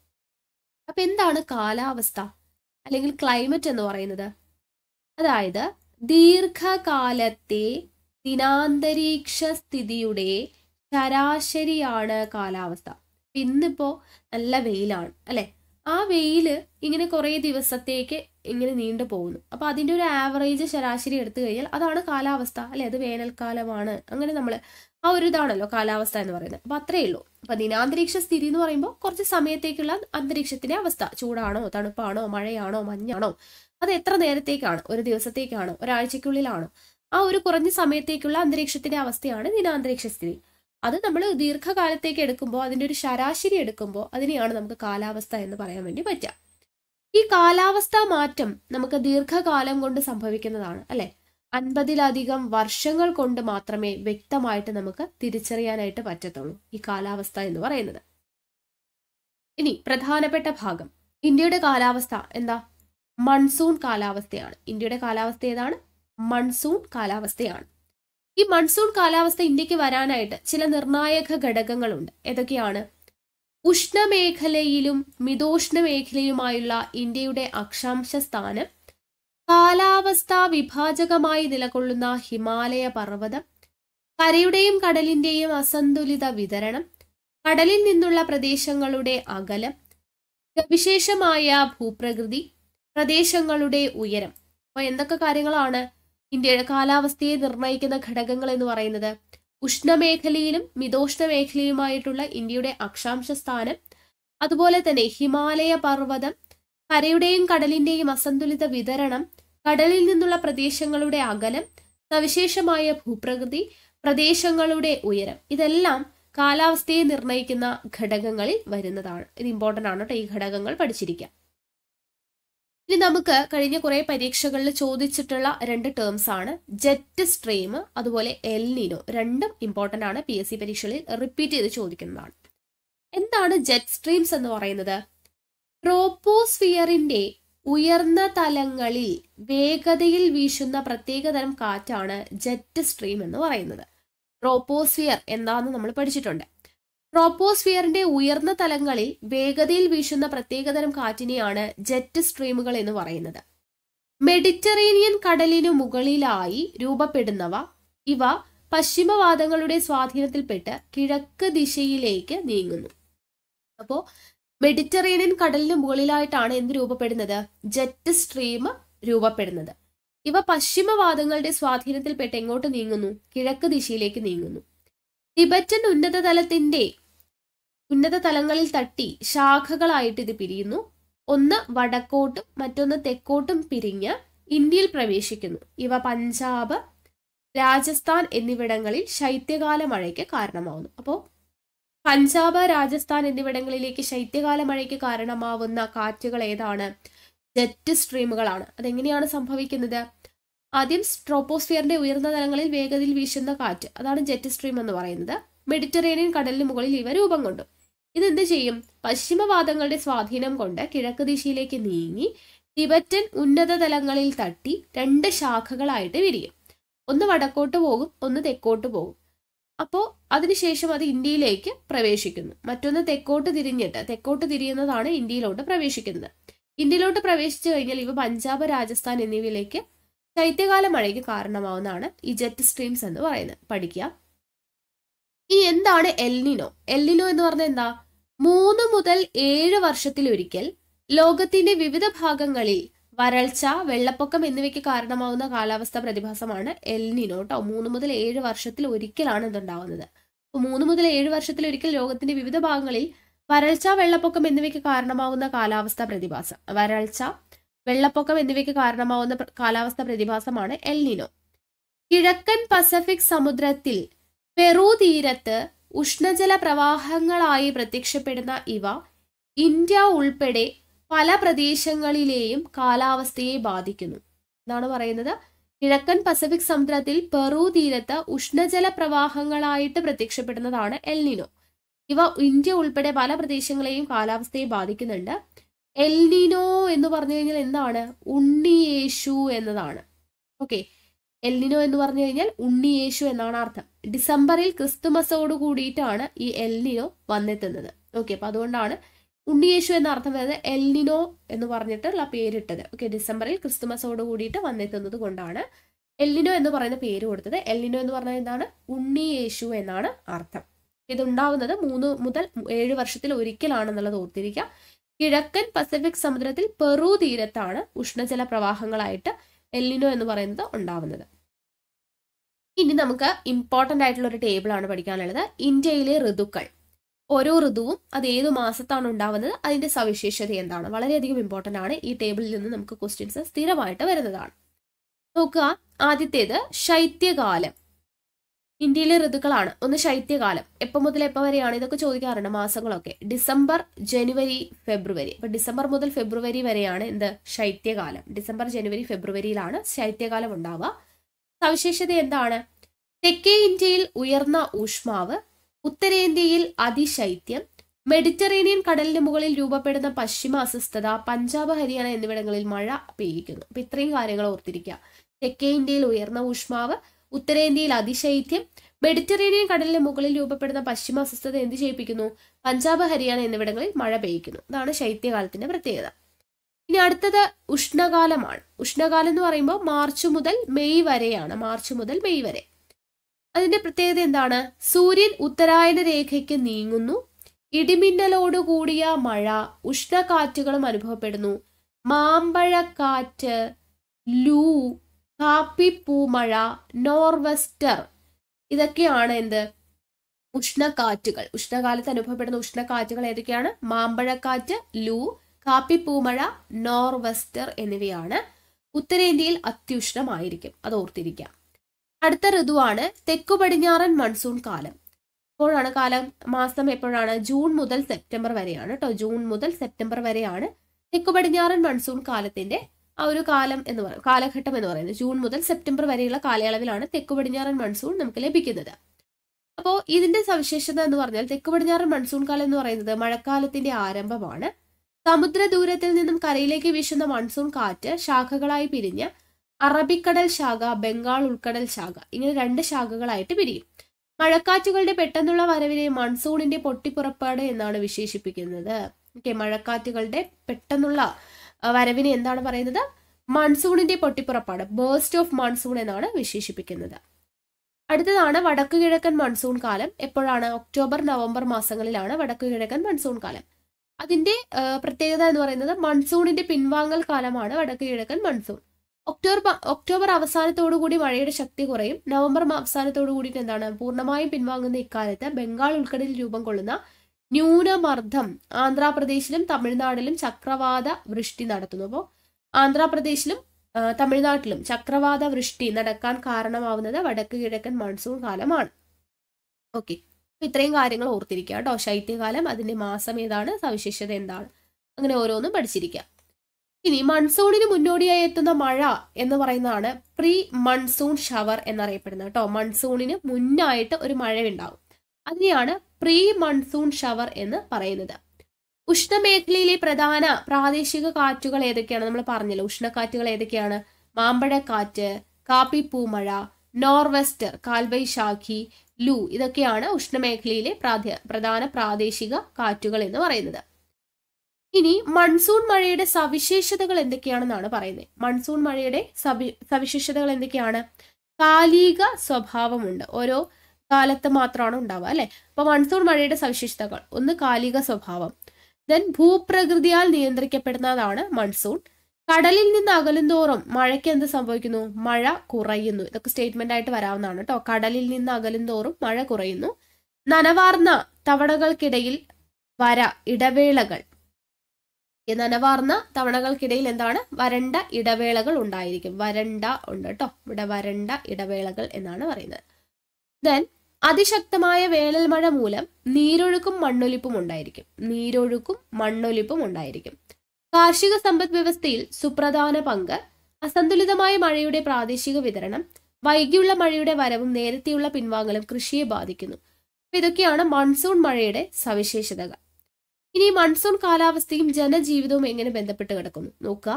അപ്പൊ എന്താണ് കാലാവസ്ഥ അല്ലെങ്കിൽ ക്ലൈമറ്റ് എന്ന് പറയുന്നത് അതായത് ദീർഘകാലത്തെ ദിനാന്തരീക്ഷ സ്ഥിതിയുടെ ശരാശരിയാണ് കാലാവസ്ഥ ഇന്നിപ്പോ നല്ല വെയിലാണ് അല്ലേ ആ വെയിൽ ഇങ്ങനെ കുറേ ദിവസത്തേക്ക് ഇങ്ങനെ നീണ്ടു പോകുന്നു അപ്പോൾ അതിൻ്റെ ഒരു ആവറേജ് ശരാശരി എടുത്തു കഴിഞ്ഞാൽ അതാണ് കാലാവസ്ഥ അല്ലേ അത് വേനൽക്കാലമാണ് അങ്ങനെ നമ്മൾ ആ ഒരു ഇതാണല്ലോ കാലാവസ്ഥ എന്ന് പറയുന്നത് അപ്പോൾ അത്രയേ ഉള്ളൂ അപ്പോൾ ദിനാന്തരീക്ഷ സ്ഥിതി എന്ന് പറയുമ്പോൾ കുറച്ച് സമയത്തേക്കുള്ള അന്തരീക്ഷത്തിൻ്റെ അവസ്ഥ ചൂടാണോ തണുപ്പാണോ മഴയാണോ മഞ്ഞാണോ അത് എത്ര നേരത്തേക്കാണ് ഒരു ദിവസത്തേക്കാണോ ഒരാഴ്ചയ്ക്കുള്ളിലാണോ ആ ഒരു കുറഞ്ഞ സമയത്തേക്കുള്ള അന്തരീക്ഷത്തിൻ്റെ അവസ്ഥയാണ് ദിനാന്തരീക്ഷ സ്ഥിതി അത് നമ്മൾ ദീർഘകാലത്തേക്ക് എടുക്കുമ്പോൾ അതിൻ്റെ ഒരു ശരാശരി എടുക്കുമ്പോൾ അതിനെയാണ് നമുക്ക് കാലാവസ്ഥ എന്ന് പറയാൻ വേണ്ടി പറ്റുക ഈ കാലാവസ്ഥാ മാറ്റം നമുക്ക് ദീർഘകാലം കൊണ്ട് സംഭവിക്കുന്നതാണ് അല്ലെ അൻപതിലധികം വർഷങ്ങൾ കൊണ്ട് മാത്രമേ വ്യക്തമായിട്ട് നമുക്ക് തിരിച്ചറിയാനായിട്ട് പറ്റത്തുള്ളൂ ഈ കാലാവസ്ഥ എന്ന് പറയുന്നത് ഇനി പ്രധാനപ്പെട്ട ഭാഗം ഇന്ത്യയുടെ കാലാവസ്ഥ എന്താ മൺസൂൺ കാലാവസ്ഥയാണ് ഇന്ത്യയുടെ കാലാവസ്ഥ ഏതാണ് മൺസൂൺ കാലാവസ്ഥയാണ് ഈ മൺസൂൺ കാലാവസ്ഥ ഇന്ത്യക്ക് വരാനായിട്ട് ചില നിർണായക ഘടകങ്ങളുണ്ട് ഏതൊക്കെയാണ് ഉഷ്ണമേഖലയിലും മിതോഷ്ണ മേഖലയുമായുള്ള ഇന്ത്യയുടെ അക്ഷാംശ സ്ഥാനം കാലാവസ്ഥാ വിഭാജകമായി നിലകൊള്ളുന്ന ഹിമാലയ പർവ്വതം കരയുടെയും കടലിന്റെയും അസന്തുലിത വിതരണം കടലിൽ നിന്നുള്ള പ്രദേശങ്ങളുടെ അകലം വിശേഷമായ ഭൂപ്രകൃതി പ്രദേശങ്ങളുടെ ഉയരം അപ്പൊ എന്തൊക്കെ കാര്യങ്ങളാണ് ഇന്ത്യയുടെ കാലാവസ്ഥയെ നിർണ്ണയിക്കുന്ന ഘടകങ്ങൾ എന്ന് പറയുന്നത് ഉഷ്ണമേഖലയിലും മിതോഷ്ണ മേഖലയുമായിട്ടുള്ള ഇന്ത്യയുടെ അക്ഷാംശ സ്ഥാനം അതുപോലെ തന്നെ ഹിമാലയ പർവ്വതം കരയുടെയും കടലിന്റെയും അസന്തുലിത വിതരണം കടലിൽ നിന്നുള്ള പ്രദേശങ്ങളുടെ അകലം സവിശേഷമായ ഭൂപ്രകൃതി പ്രദേശങ്ങളുടെ ഉയരം ഇതെല്ലാം കാലാവസ്ഥയെ നിർണ്ണയിക്കുന്ന ഘടകങ്ങളിൽ വരുന്നതാണ് ഇത് ഇമ്പോർട്ടൻ്റ് ആണ് കേട്ടോ ഈ ഘടകങ്ങൾ പഠിച്ചിരിക്കുക ഇനി നമുക്ക് കഴിഞ്ഞ കുറേ പരീക്ഷകളിൽ ചോദിച്ചിട്ടുള്ള രണ്ട് ടേംസ് ആണ് ജെറ്റ് സ്ട്രീം അതുപോലെ എൽനിനോ രണ്ടും ഇമ്പോർട്ടൻ്റ് ആണ് പി എസ് സി പരീക്ഷകളിൽ റിപ്പീറ്റ് ചെയ്ത് ചോദിക്കുന്നതാണ് എന്താണ് ജെറ്റ് സ്ട്രീംസ് എന്ന് പറയുന്നത് ട്രോപ്പോസ്ഫിയറിന്റെ ഉയർന്ന തലങ്ങളിൽ വേഗതയിൽ വീശുന്ന പ്രത്യേകതരം കാറ്റാണ് ജെറ്റ് സ്ട്രീം എന്ന് പറയുന്നത് ട്രോപ്പോസ്ഫിയർ എന്താണെന്ന് നമ്മൾ പഠിച്ചിട്ടുണ്ട് ട്രോപ്പോസ്ഫിയറിന്റെ ഉയർന്ന തലങ്ങളിൽ വേഗതയിൽ വീശുന്ന പ്രത്യേകതരം കാറ്റിനെയാണ് ജെറ്റ് സ്ട്രീമുകൾ എന്ന് പറയുന്നത് മെഡിറ്ററേനിയൻ കടലിനു മുകളിലായി രൂപപ്പെടുന്നവ ഇവ പശ്ചിമവാദങ്ങളുടെ സ്വാധീനത്തിൽപ്പെട്ട് കിഴക്ക് ദിശയിലേക്ക് നീങ്ങുന്നു അപ്പോൾ മെഡിറ്ററേനിയൻ കടലിന് മുകളിലായിട്ടാണ് എന്ത് രൂപപ്പെടുന്നത് ജെറ്റ് സ്ട്രീം രൂപപ്പെടുന്നത് ഇവ പശ്ചിമവാദങ്ങളുടെ സ്വാധീനത്തിൽപ്പെട്ട് എങ്ങോട്ട് നീങ്ങുന്നു കിഴക്ക് ദിശയിലേക്ക് നീങ്ങുന്നു ടിബറ്റൻ ഉന്നതതലത്തിന്റെ ഉന്നത തലങ്ങളിൽ തട്ടി ശാഖകളായിട്ട് ഇത് പിരിയുന്നു ഒന്ന് വടക്കോട്ടും മറ്റൊന്ന് തെക്കോട്ടും പിരിഞ്ഞ് ഇന്ത്യയിൽ പ്രവേശിക്കുന്നു ഇവ പഞ്ചാബ് രാജസ്ഥാൻ എന്നിവിടങ്ങളിൽ ശൈത്യകാല മഴയ്ക്ക് കാരണമാവുന്നു അപ്പോൾ പഞ്ചാബ് രാജസ്ഥാൻ എന്നിവിടങ്ങളിലേക്ക് ശൈത്യകാല മഴയ്ക്ക് കാരണമാവുന്ന കാറ്റുകൾ ഏതാണ് ജെറ്റ് സ്ട്രീമുകളാണ് അതെങ്ങനെയാണ് സംഭവിക്കുന്നത് ആദ്യം സ്ട്രോപ്പോസ്ഫിയറിന്റെ ഉയർന്ന തലങ്ങളിൽ വേഗതയിൽ വീശുന്ന കാറ്റ് അതാണ് ജെറ്റ് സ്ട്രീം എന്ന് പറയുന്നത് മെഡിറ്ററേനിയൻ കടലിന് മുകളിൽ ഇവ രൂപം കൊണ്ടു ഇതെന്ത് ചെയ്യും പശ്ചിമവാദങ്ങളുടെ സ്വാധീനം കൊണ്ട് കിഴക്ക് ദിശയിലേക്ക് നീങ്ങി ടിബറ്റൻ ഉന്നത തലങ്ങളിൽ തട്ടി രണ്ട് ശാഖകളായിട്ട് വിരിയും ഒന്ന് വടക്കോട്ട് പോകും ഒന്ന് തെക്കോട്ട് പോകും അപ്പോൾ അതിനുശേഷം അത് ഇന്ത്യയിലേക്ക് പ്രവേശിക്കുന്നു മറ്റൊന്ന് തെക്കോട്ട് തിരിഞ്ഞിട്ട് തെക്കോട്ട് തിരിയുന്നതാണ് ഇന്ത്യയിലോട്ട് പ്രവേശിക്കുന്നത് ഇന്ത്യയിലോട്ട് പ്രവേശിച്ചു കഴിഞ്ഞാൽ ഇവ പഞ്ചാബ് രാജസ്ഥാൻ എന്നിവയിലേക്ക് ശൈത്യകാല മഴയ്ക്ക് കാരണമാവുന്നതാണ് ഈ ജെറ്റ് സ്ട്രീംസ് എന്ന് പറയുന്നത് പഠിക്കുക ഈ എന്താണ് എൽനിനോ എൽനിനോ എന്ന് പറഞ്ഞാൽ എന്താ മൂന്ന് മുതൽ ഏഴ് വർഷത്തിലൊരിക്കൽ ലോകത്തിന്റെ വിവിധ ഭാഗങ്ങളിൽ വരൾച്ച വെള്ളപ്പൊക്കം എന്നിവയ്ക്ക് കാരണമാവുന്ന കാലാവസ്ഥ പ്രതിഭാസമാണ് എൽനിനോ കേട്ടോ മൂന്ന് മുതൽ ഏഴ് വർഷത്തിൽ ഒരിക്കലാണ് ഇതുണ്ടാവുന്നത് അപ്പോൾ മൂന്ന് മുതൽ ഏഴ് വർഷത്തിൽ ഒരിക്കൽ ലോകത്തിന്റെ വിവിധ ഭാഗങ്ങളിൽ വരൾച്ച വെള്ളപ്പൊക്കം എന്നിവയ്ക്ക് കാരണമാവുന്ന കാലാവസ്ഥ പ്രതിഭാസം വരൾച്ച വെള്ളപ്പൊക്കം എന്നിവയ്ക്ക് കാരണമാവുന്ന കാലാവസ്ഥ പ്രതിഭാസമാണ് എൽനിനോ കിഴക്കൻ പസഫിക് സമുദ്രത്തിൽ പെറു തീരത്ത് ഉഷ്ണജല പ്രവാഹങ്ങളായി പ്രത്യക്ഷപ്പെടുന്ന ഇവ ഇന്ത്യ ഉൾപ്പെടെ പല പ്രദേശങ്ങളിലെയും കാലാവസ്ഥയെ ബാധിക്കുന്നു എന്നാണ് പറയുന്നത് കിഴക്കൻ പസഫിക് സമുദ്രത്തിൽ പെറു തീരത്ത് ഉഷ്ണജല പ്രവാഹങ്ങളായിട്ട് പ്രത്യക്ഷപ്പെടുന്നതാണ് എൽനിനോ ഇവ ഇന്ത്യ ഉൾപ്പെടെ പല പ്രദേശങ്ങളെയും കാലാവസ്ഥയെ ബാധിക്കുന്നുണ്ട് എൽനിനോ എന്ന് പറഞ്ഞു കഴിഞ്ഞാൽ എന്താണ് ഉണ്ണിയേശു എന്നതാണ് ഓക്കെ എൽനിനോ എന്ന് പറഞ്ഞു കഴിഞ്ഞാൽ ഉണ്ണിയേശു എന്നാണ് അർത്ഥം ഡിസംബറിൽ ക്രിസ്തുമസോട് കൂടിയിട്ടാണ് ഈ എല്ലിനോ വന്നെത്തുന്നത് ഓക്കെ അപ്പോൾ അതുകൊണ്ടാണ് ഉണ്ണിയേശു എന്ന അർത്ഥം വരുന്നത് എല്ലിനോ എന്ന് പറഞ്ഞിട്ടുള്ള പേരിട്ടത് ഓക്കെ ഡിസംബറിൽ ക്രിസ്തുമസോട് കൂടിയിട്ട് വന്നെത്തുന്നത് കൊണ്ടാണ് എല്ലിനോ എന്ന് പറയുന്ന പേര് കൊടുത്തത് എല്ലിനോ എന്ന് പറഞ്ഞാൽ എന്താണ് ഉണ്ണിയേശു എന്നാണ് അർത്ഥം ഇതുണ്ടാവുന്നത് മൂന്ന് മുതൽ ഏഴ് വർഷത്തിൽ ഒരിക്കലാണെന്നുള്ളത് ഓർത്തിരിക്കുക കിഴക്കൻ പസഫിക് സമുദ്രത്തിൽ പെറു തീരത്താണ് ഉഷ്ണജല പ്രവാഹങ്ങളായിട്ട് എല്ലിനോ എന്ന് പറയുന്നത് ഉണ്ടാവുന്നത് ഇനി നമുക്ക് ഇമ്പോർട്ടൻ്റ് ആയിട്ടുള്ള ഒരു ടേബിളാണ് പഠിക്കാനുള്ളത് ഇന്ത്യയിലെ ഋതുക്കൾ ഓരോ ഋതുവും അത് ഏത് മാസത്താണ് ഉണ്ടാവുന്നത് അതിൻ്റെ സവിശേഷത എന്താണ് വളരെയധികം ഇമ്പോർട്ടൻ്റ് ആണ് ഈ ടേബിളിൽ നിന്ന് നമുക്ക് ക്വസ്റ്റ്യൻസ് സ്ഥിരമായിട്ട് വരുന്നതാണ് നോക്കുക ആദ്യത്തേത് ശൈത്യകാലം ഇന്ത്യയിലെ ഋതുക്കളാണ് ഒന്ന് ശൈത്യകാലം എപ്പോൾ മുതൽ എപ്പോൾ വരെയാണ് ഇതൊക്കെ ചോദിക്കാറുണ്ട് മാസങ്ങളൊക്കെ ഡിസംബർ ജനുവരി ഫെബ്രുവരി അപ്പം ഡിസംബർ മുതൽ ഫെബ്രുവരി വരെയാണ് എന്ത് ശൈത്യകാലം ഡിസംബർ ജനുവരി ഫെബ്രുവരിയിലാണ് ശൈത്യകാലം ഉണ്ടാവുക സവിശേഷത എന്താണ് തെക്കേ ഇന്ത്യയിൽ ഉയർന്ന ഊഷ്മാവ് ഉത്തരേന്ത്യയിൽ അതിശൈത്യം മെഡിറ്ററേനിയൻ കടലിന് മുകളിൽ രൂപപ്പെടുന്ന പശ്ചിമ അസ്വസ്ഥത പഞ്ചാബ് ഹരിയാന എന്നിവിടങ്ങളിൽ മഴ പെയ്യിക്കുന്നു അപ്പൊ ഇത്രയും കാര്യങ്ങൾ ഓർത്തിരിക്കുക തെക്കേ ഇന്ത്യയിൽ ഉയർന്ന ഊഷ്മാവ് ഉത്തരേന്ത്യയിൽ അതിശൈത്യം മെഡിറ്ററേനിയൻ കടലിന് മുകളിൽ രൂപപ്പെടുന്ന പശ്ചിമ അസ്വസ്ഥത എന്ത് ചെയ്യിപ്പിക്കുന്നു പഞ്ചാബ് ഹരിയാന എന്നിവിടങ്ങളിൽ മഴ പെയ്യിക്കുന്നു അതാണ് ശൈത്യകാലത്തിന്റെ പ്രത്യേകത ഇനി അടുത്തത് ഉഷ്ണകാലമാണ് ഉഷ്ണകാലം എന്ന് പറയുമ്പോൾ മാർച്ച് മുതൽ മെയ് വരെയാണ് മാർച്ച് മുതൽ മെയ് വരെ അതിന്റെ പ്രത്യേകത എന്താണ് സൂര്യൻ ഉത്തരായന രേഖയ്ക്ക് നീങ്ങുന്നു ഇടിമിന്നലോടുകൂടിയ മഴ ഉഷ്ണകാറ്റുകളും അനുഭവപ്പെടുന്നു മാമ്പഴക്കാറ്റ് ലൂ കാപ്പിപ്പൂമഴ നോർവെസ്റ്റർ ഇതൊക്കെയാണ് എന്ത് ഉഷ്ണകാറ്റുകൾ ഉഷ്ണകാലത്ത് അനുഭവപ്പെടുന്ന ഉഷ്ണകാറ്റുകൾ ഏതൊക്കെയാണ് മാമ്പഴക്കാറ്റ് ലൂ കാപ്പിപ്പൂമഴ നോർവെസ്റ്റർ എന്നിവയാണ് ഉത്തരേന്ത്യയിൽ അത്യുഷ്ണമായിരിക്കും അത് ഓർത്തിരിക്കാം അടുത്ത ഋതുവാണ് തെക്കു പടിഞ്ഞാറൻ മൺസൂൺ കാലം എപ്പോഴാണ് കാലം മാസം എപ്പോഴാണ് ജൂൺ മുതൽ സെപ്റ്റംബർ വരെയാണ് കേട്ടോ ജൂൺ മുതൽ സെപ്റ്റംബർ വരെയാണ് തെക്കു പടിഞ്ഞാറൻ മൺസൂൺ കാലത്തിന്റെ ആ ഒരു കാലം എന്ന് പറയുന്നത് കാലഘട്ടം എന്ന് പറയുന്നത് ജൂൺ മുതൽ സെപ്റ്റംബർ വരെയുള്ള കാലയളവിലാണ് തെക്കു പടിഞ്ഞാറൻ മൺസൂൺ നമുക്ക് ലഭിക്കുന്നത് അപ്പോൾ ഇതിന്റെ സവിശേഷത എന്ന് പറഞ്ഞാൽ തെക്കു പടിഞ്ഞാറൻ മൺസൂൺ കാലം എന്ന് പറയുന്നത് മഴക്കാലത്തിന്റെ ആരംഭമാണ് സമുദ്ര ദൂരത്തിൽ നിന്നും കരയിലേക്ക് വീശുന്ന മൺസൂൺ കാറ്റ് ശാഖകളായി പിരിഞ്ഞ് അറബിക്കടൽ ശാഖ ബംഗാൾ ഉൾക്കടൽ ശാഖ ഇങ്ങനെ രണ്ട് ശാഖകളായിട്ട് പിരിയും മഴക്കാറ്റുകളുടെ പെട്ടെന്നുള്ള വരവിനെ മൺസൂണിന്റെ പൊട്ടിപ്പുറപ്പാട് എന്നാണ് വിശേഷിപ്പിക്കുന്നത് ഓക്കെ മഴക്കാറ്റുകളുടെ പെട്ടെന്നുള്ള വരവിനെ എന്താണ് പറയുന്നത് മൺസൂണിന്റെ പൊട്ടിപ്പുറപ്പാട് ബേസ്റ്റ് ഓഫ് മൺസൂൺ എന്നാണ് വിശേഷിപ്പിക്കുന്നത് അടുത്തതാണ് വടക്കു കിഴക്കൻ മൺസൂൺ കാലം എപ്പോഴാണ് ഒക്ടോബർ നവംബർ മാസങ്ങളിലാണ് വടക്കു കിഴക്കൻ മൺസൂൺ കാലം അതിന്റെ പ്രത്യേകത എന്ന് പറയുന്നത് മൺസൂണിന്റെ പിൻവാങ്ങൽ കാലമാണ് വടക്ക് കിഴക്കൻ മൺസൂൺ ഒക്ടോബർ ഒക്ടോബർ അവസാനത്തോടുകൂടി മഴയുടെ ശക്തി കുറയും നവംബർ അവസാനത്തോടു കൂടിയിട്ട് എന്താണ് പൂർണ്ണമായും പിൻവാങ്ങുന്ന ഇക്കാലത്ത് ബംഗാൾ ഉൾക്കടലിൽ രൂപം കൊള്ളുന്ന ന്യൂനമർദ്ദം ആന്ധ്രാപ്രദേശിലും തമിഴ്നാട്ടിലും ചക്രവാത വൃഷ്ടി നടത്തുന്നു അപ്പോൾ ആന്ധ്രാപ്രദേശിലും തമിഴ്നാട്ടിലും ചക്രവാത വൃഷ്ടി നടക്കാൻ കാരണമാവുന്നത് വടക്ക് കിഴക്കൻ മൺസൂൺ കാലമാണ് ഓക്കെ ഇത്രയും കാര്യങ്ങൾ ഓർത്തിരിക്കുക കേട്ടോ ശൈത്യകാലം അതിൻ്റെ മാസം ഏതാണ് സവിശേഷത എന്താണ് അങ്ങനെ ഓരോന്നും പഠിച്ചിരിക്കാം ഇനി മൺസൂണിന് മുന്നോടിയായി എത്തുന്ന മഴ എന്ന് പറയുന്നതാണ് പ്രീ മൺസൂൺ ഷവർ എന്നറിയപ്പെടുന്നത് കേട്ടോ മൺസൂണിന് മുന്നായിട്ട് ഒരു മഴയുണ്ടാവും അതിനെയാണ് പ്രീ മൺസൂൺ ഷവർ എന്ന് പറയുന്നത് ഉഷ്ണമേഖലയിലെ പ്രധാന പ്രാദേശിക കാറ്റുകൾ ഏതൊക്കെയാണ് നമ്മൾ പറഞ്ഞല്ലോ ഉഷ്ണക്കാറ്റുകൾ ഏതൊക്കെയാണ് മാമ്പഴക്കാറ്റ് കാപ്പിപ്പൂമഴ നോർവെസ്റ്റർ കാൽവൈശാഖി ലു ഇതൊക്കെയാണ് ഉഷ്ണമേഖലയിലെ പ്രധാന പ്രാദേശിക കാറ്റുകൾ എന്ന് പറയുന്നത് ഇനി മൺസൂൺ മഴയുടെ സവിശേഷതകൾ എന്തൊക്കെയാണെന്നാണ് പറയുന്നത് മൺസൂൺ മഴയുടെ സവിശേഷതകൾ എന്തൊക്കെയാണ് കാലിക സ്വഭാവമുണ്ട് ഓരോ കാലത്ത് മാത്രമാണ് ഉണ്ടാവുക അല്ലെ അപ്പൊ മൺസൂൺ മഴയുടെ സവിശേഷതകൾ ഒന്ന് കാലിക സ്വഭാവം ദെൻ ഭൂപ്രകൃതിയാൽ നിയന്ത്രിക്കപ്പെടുന്നതാണ് മൺസൂൺ കടലിൽ നിന്ന് തോറും മഴയ്ക്ക് എന്ത് സംഭവിക്കുന്നു മഴ കുറയുന്നു ഇതൊക്കെ സ്റ്റേറ്റ്മെന്റ് ആയിട്ട് വരാവുന്നതാണ് കേട്ടോ കടലിൽ നിന്ന് തോറും മഴ കുറയുന്നു നനവാർന്ന തവണകൾക്കിടയിൽ വര ഇടവേളകൾ നനവാർന്ന തവണകൾക്കിടയിൽ എന്താണ് വരണ്ട ഇടവേളകൾ ഉണ്ടായിരിക്കും വരണ്ട ഉണ്ട് കേട്ടോ ഇവിടെ വരണ്ട ഇടവേളകൾ എന്നാണ് പറയുന്നത് ദെൻ അതിശക്തമായ വേനൽ മഴ മൂലം നീരൊഴുക്കും മണ്ണൊലിപ്പും ഉണ്ടായിരിക്കും നീരൊഴുക്കും മണ്ണൊലിപ്പും ഉണ്ടായിരിക്കും കാർഷിക സമ്പദ് വ്യവസ്ഥയിൽ സുപ്രധാന പങ്ക് അസന്തുലിതമായ മഴയുടെ പ്രാദേശിക വിതരണം വൈകിയുള്ള മഴയുടെ വരവും നേരത്തെയുള്ള പിൻവാങ്ങലും കൃഷിയെ ബാധിക്കുന്നു ഇതൊക്കെയാണ് മൺസൂൺ മഴയുടെ സവിശേഷതകൾ ഇനി മൺസൂൺ കാലാവസ്ഥയും ജനജീവിതവും എങ്ങനെ ബന്ധപ്പെട്ട് കിടക്കുന്നു നോക്കുക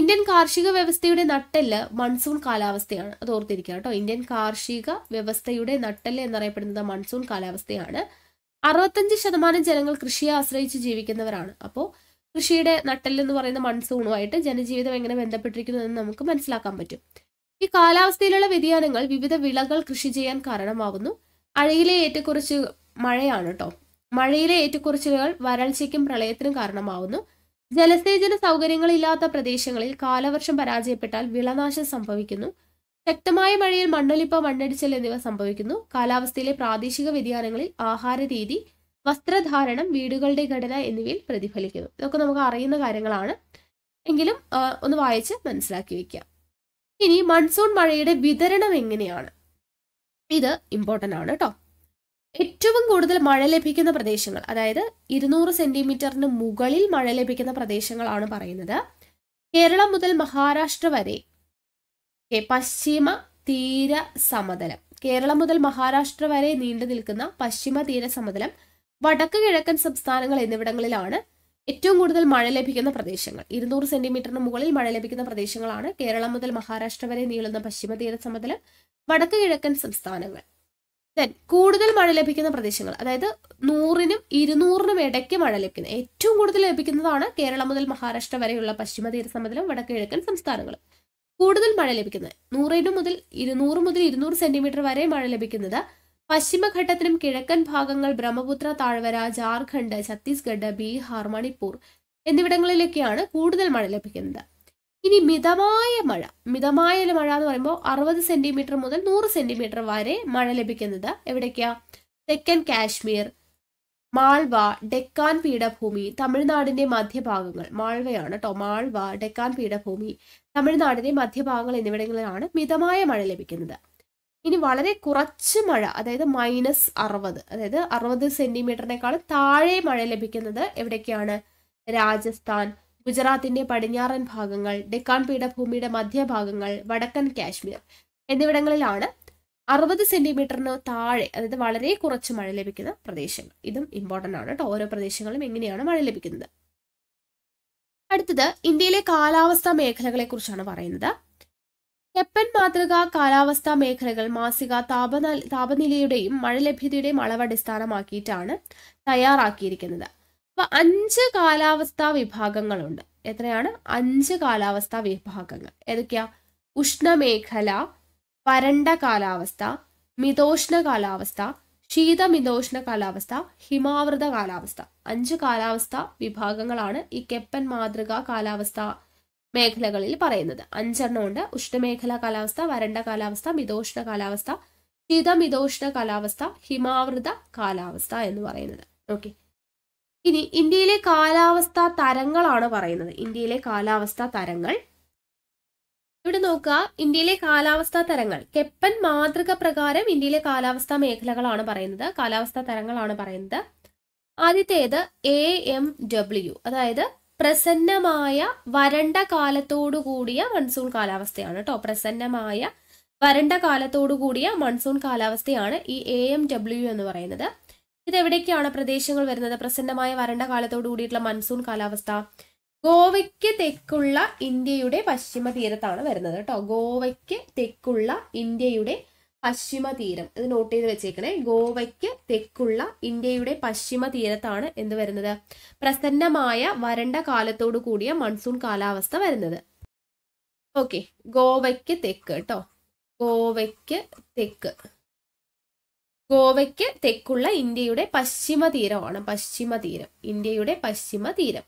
ഇന്ത്യൻ കാർഷിക വ്യവസ്ഥയുടെ നട്ടെല്ല് മൺസൂൺ കാലാവസ്ഥയാണ് അത് ഓർത്തിരിക്കുക കേട്ടോ ഇന്ത്യൻ കാർഷിക വ്യവസ്ഥയുടെ നട്ടെല്ല് എന്നറിയപ്പെടുന്നത് മൺസൂൺ കാലാവസ്ഥയാണ് അറുപത്തഞ്ച് ശതമാനം ജനങ്ങൾ കൃഷിയെ ആശ്രയിച്ച് ജീവിക്കുന്നവരാണ് അപ്പോൾ കൃഷിയുടെ നട്ടൽ എന്ന് പറയുന്ന മൺസൂണുമായിട്ട് ജനജീവിതം എങ്ങനെ ബന്ധപ്പെട്ടിരിക്കുന്നു എന്ന് നമുക്ക് മനസ്സിലാക്കാൻ പറ്റും ഈ കാലാവസ്ഥയിലുള്ള വ്യതിയാനങ്ങൾ വിവിധ വിളകൾ കൃഷി ചെയ്യാൻ കാരണമാകുന്നു അഴയിലെ ഏറ്റക്കുറച്ച് മഴയാണ് കേട്ടോ മഴയിലെ ഏറ്റക്കുറച്ചിലുകൾ വരൾച്ചയ്ക്കും പ്രളയത്തിനും കാരണമാവുന്നു ജലസേചന സൗകര്യങ്ങളില്ലാത്ത പ്രദേശങ്ങളിൽ കാലവർഷം പരാജയപ്പെട്ടാൽ വിളനാശം സംഭവിക്കുന്നു ശക്തമായ മഴയിൽ മണ്ണൊലിപ്പ് മണ്ണടിച്ചൽ എന്നിവ സംഭവിക്കുന്നു കാലാവസ്ഥയിലെ പ്രാദേശിക വ്യതിയാനങ്ങളിൽ ആഹാര രീതി വസ്ത്രധാരണം വീടുകളുടെ ഘടന എന്നിവയിൽ പ്രതിഫലിക്കുന്നു ഇതൊക്കെ നമുക്ക് അറിയുന്ന കാര്യങ്ങളാണ് എങ്കിലും ഒന്ന് വായിച്ച് മനസ്സിലാക്കി വെക്കാം ഇനി മൺസൂൺ മഴയുടെ വിതരണം എങ്ങനെയാണ് ഇത് ഇമ്പോർട്ടൻ്റ് ആണ് കേട്ടോ ഏറ്റവും കൂടുതൽ മഴ ലഭിക്കുന്ന പ്രദേശങ്ങൾ അതായത് ഇരുന്നൂറ് സെന്റിമീറ്ററിന് മുകളിൽ മഴ ലഭിക്കുന്ന പ്രദേശങ്ങളാണ് പറയുന്നത് കേരളം മുതൽ മഹാരാഷ്ട്ര വരെ പശ്ചിമ തീര സമതലം കേരളം മുതൽ മഹാരാഷ്ട്ര വരെ നീണ്ടു നിൽക്കുന്ന പശ്ചിമ തീര സമതലം വടക്ക് കിഴക്കൻ സംസ്ഥാനങ്ങൾ എന്നിവിടങ്ങളിലാണ് ഏറ്റവും കൂടുതൽ മഴ ലഭിക്കുന്ന പ്രദേശങ്ങൾ ഇരുന്നൂറ് സെന്റിമീറ്ററിന് മുകളിൽ മഴ ലഭിക്കുന്ന പ്രദേശങ്ങളാണ് കേരളം മുതൽ മഹാരാഷ്ട്ര വരെ നീളുന്ന പശ്ചിമ തീര സമതല വടക്ക് കിഴക്കൻ സംസ്ഥാനങ്ങൾ ദെൻ കൂടുതൽ മഴ ലഭിക്കുന്ന പ്രദേശങ്ങൾ അതായത് നൂറിനും ഇരുന്നൂറിനും ഇടയ്ക്ക് മഴ ലഭിക്കുന്ന ഏറ്റവും കൂടുതൽ ലഭിക്കുന്നതാണ് കേരളം മുതൽ മഹാരാഷ്ട്ര വരെയുള്ള പശ്ചിമ തീര സമതലം വടക്ക് കിഴക്കൻ സംസ്ഥാനങ്ങൾ കൂടുതൽ മഴ ലഭിക്കുന്നത് നൂറിനു മുതൽ ഇരുന്നൂറ് മുതൽ ഇരുന്നൂറ് സെന്റിമീറ്റർ വരെ മഴ ലഭിക്കുന്നത് പശ്ചിമഘട്ടത്തിനും കിഴക്കൻ ഭാഗങ്ങൾ ബ്രഹ്മപുത്ര താഴ്വര ജാർഖണ്ഡ് ഛത്തീസ്ഗഡ് ബീഹാർ മണിപ്പൂർ എന്നിവിടങ്ങളിലൊക്കെയാണ് കൂടുതൽ മഴ ലഭിക്കുന്നത് ഇനി മിതമായ മഴ മിതമായ മഴ എന്ന് പറയുമ്പോൾ അറുപത് സെന്റിമീറ്റർ മുതൽ നൂറ് സെന്റിമീറ്റർ വരെ മഴ ലഭിക്കുന്നത് എവിടേക്കാ തെക്കൻ കാശ്മീർ മാൾവ ഡെക്കാൻ പീഠഭൂമി തമിഴ്നാടിന്റെ മധ്യഭാഗങ്ങൾ മാൾവയാണ് കേട്ടോ മാൾവ ഡെക്കാൻ പീഠഭൂമി തമിഴ്നാടിന്റെ മധ്യഭാഗങ്ങൾ എന്നിവിടങ്ങളിലാണ് മിതമായ മഴ ലഭിക്കുന്നത് ഇനി വളരെ കുറച്ച് മഴ അതായത് മൈനസ് അറുപത് അതായത് അറുപത് സെന്റിമീറ്ററിനേക്കാൾ താഴെ മഴ ലഭിക്കുന്നത് എവിടേക്കാണ് രാജസ്ഥാൻ ഗുജറാത്തിന്റെ പടിഞ്ഞാറൻ ഭാഗങ്ങൾ ഡെക്കാൻ പീഠഭൂമിയുടെ മധ്യഭാഗങ്ങൾ വടക്കൻ കാശ്മീർ എന്നിവിടങ്ങളിലാണ് അറുപത് സെന്റിമീറ്ററിന് താഴെ അതായത് വളരെ കുറച്ച് മഴ ലഭിക്കുന്ന പ്രദേശങ്ങൾ ഇതും ഇമ്പോർട്ടൻ്റ് ആണ് കേട്ടോ ഓരോ പ്രദേശങ്ങളും എങ്ങനെയാണ് മഴ ലഭിക്കുന്നത് അടുത്തത് ഇന്ത്യയിലെ കാലാവസ്ഥാ മേഖലകളെ കുറിച്ചാണ് പറയുന്നത് കെപ്പൻ മാതൃക കാലാവസ്ഥാ മേഖലകൾ മാസിക താപന താപനിലയുടെയും മഴ ലഭ്യതയുടെയും അളവ് അടിസ്ഥാനമാക്കിയിട്ടാണ് തയ്യാറാക്കിയിരിക്കുന്നത് അപ്പൊ അഞ്ച് കാലാവസ്ഥാ വിഭാഗങ്ങളുണ്ട് എത്രയാണ് അഞ്ച് കാലാവസ്ഥാ വിഭാഗങ്ങൾ ഏതൊക്കെയാ ഉഷ്ണമേഖല വരണ്ട കാലാവസ്ഥ മിതോഷ്ണ കാലാവസ്ഥ ശീതമിതോഷ്ണ കാലാവസ്ഥ ഹിമാവൃത കാലാവസ്ഥ അഞ്ച് കാലാവസ്ഥ വിഭാഗങ്ങളാണ് ഈ കെപ്പൻ മാതൃക കാലാവസ്ഥ മേഖലകളിൽ പറയുന്നത് ഉണ്ട് ഉഷ്ണമേഖലാ കാലാവസ്ഥ വരണ്ട കാലാവസ്ഥ മിതോഷ്ണ കാലാവസ്ഥ ശീതമിതോഷ്ണ കാലാവസ്ഥ ഹിമാവൃത കാലാവസ്ഥ എന്ന് പറയുന്നത് ഓക്കെ ഇനി ഇന്ത്യയിലെ കാലാവസ്ഥ തരങ്ങളാണ് പറയുന്നത് ഇന്ത്യയിലെ കാലാവസ്ഥ തരങ്ങൾ ഇവിടെ നോക്കുക ഇന്ത്യയിലെ കാലാവസ്ഥ തരങ്ങൾ കെപ്പൻ മാതൃക പ്രകാരം ഇന്ത്യയിലെ കാലാവസ്ഥ മേഖലകളാണ് പറയുന്നത് കാലാവസ്ഥ തരങ്ങളാണ് പറയുന്നത് ആദ്യത്തേത് എ എം ഡബ്ല്യു അതായത് പ്രസന്നമായ വരണ്ട കാലത്തോടു കൂടിയ മൺസൂൺ കാലാവസ്ഥയാണ് കേട്ടോ പ്രസന്നമായ വരണ്ട കാലത്തോടു കൂടിയ മൺസൂൺ കാലാവസ്ഥയാണ് ഈ എ എം ഡബ്ല്യു എന്ന് പറയുന്നത് ഇത് എവിടേക്കാണ് പ്രദേശങ്ങൾ വരുന്നത് പ്രസന്നമായ വരണ്ട കാലത്തോടു കൂടിയിട്ടുള്ള മൺസൂൺ കാലാവസ്ഥ ഗോവയ്ക്ക് തെക്കുള്ള ഇന്ത്യയുടെ പശ്ചിമ തീരത്താണ് വരുന്നത് കേട്ടോ ഗോവയ്ക്ക് തെക്കുള്ള ഇന്ത്യയുടെ പശ്ചിമ തീരം ഇത് നോട്ട് ചെയ്ത് വെച്ചേക്കണേ ഗോവയ്ക്ക് തെക്കുള്ള ഇന്ത്യയുടെ പശ്ചിമ തീരത്താണ് എന്ത് വരുന്നത് പ്രസന്നമായ വരണ്ട കാലത്തോടു കൂടിയ മൺസൂൺ കാലാവസ്ഥ വരുന്നത് ഓക്കെ ഗോവയ്ക്ക് തെക്ക് കേട്ടോ ഗോവയ്ക്ക് തെക്ക് ഗോവയ്ക്ക് തെക്കുള്ള ഇന്ത്യയുടെ പശ്ചിമ തീരമാണ് പശ്ചിമ തീരം ഇന്ത്യയുടെ പശ്ചിമ തീരം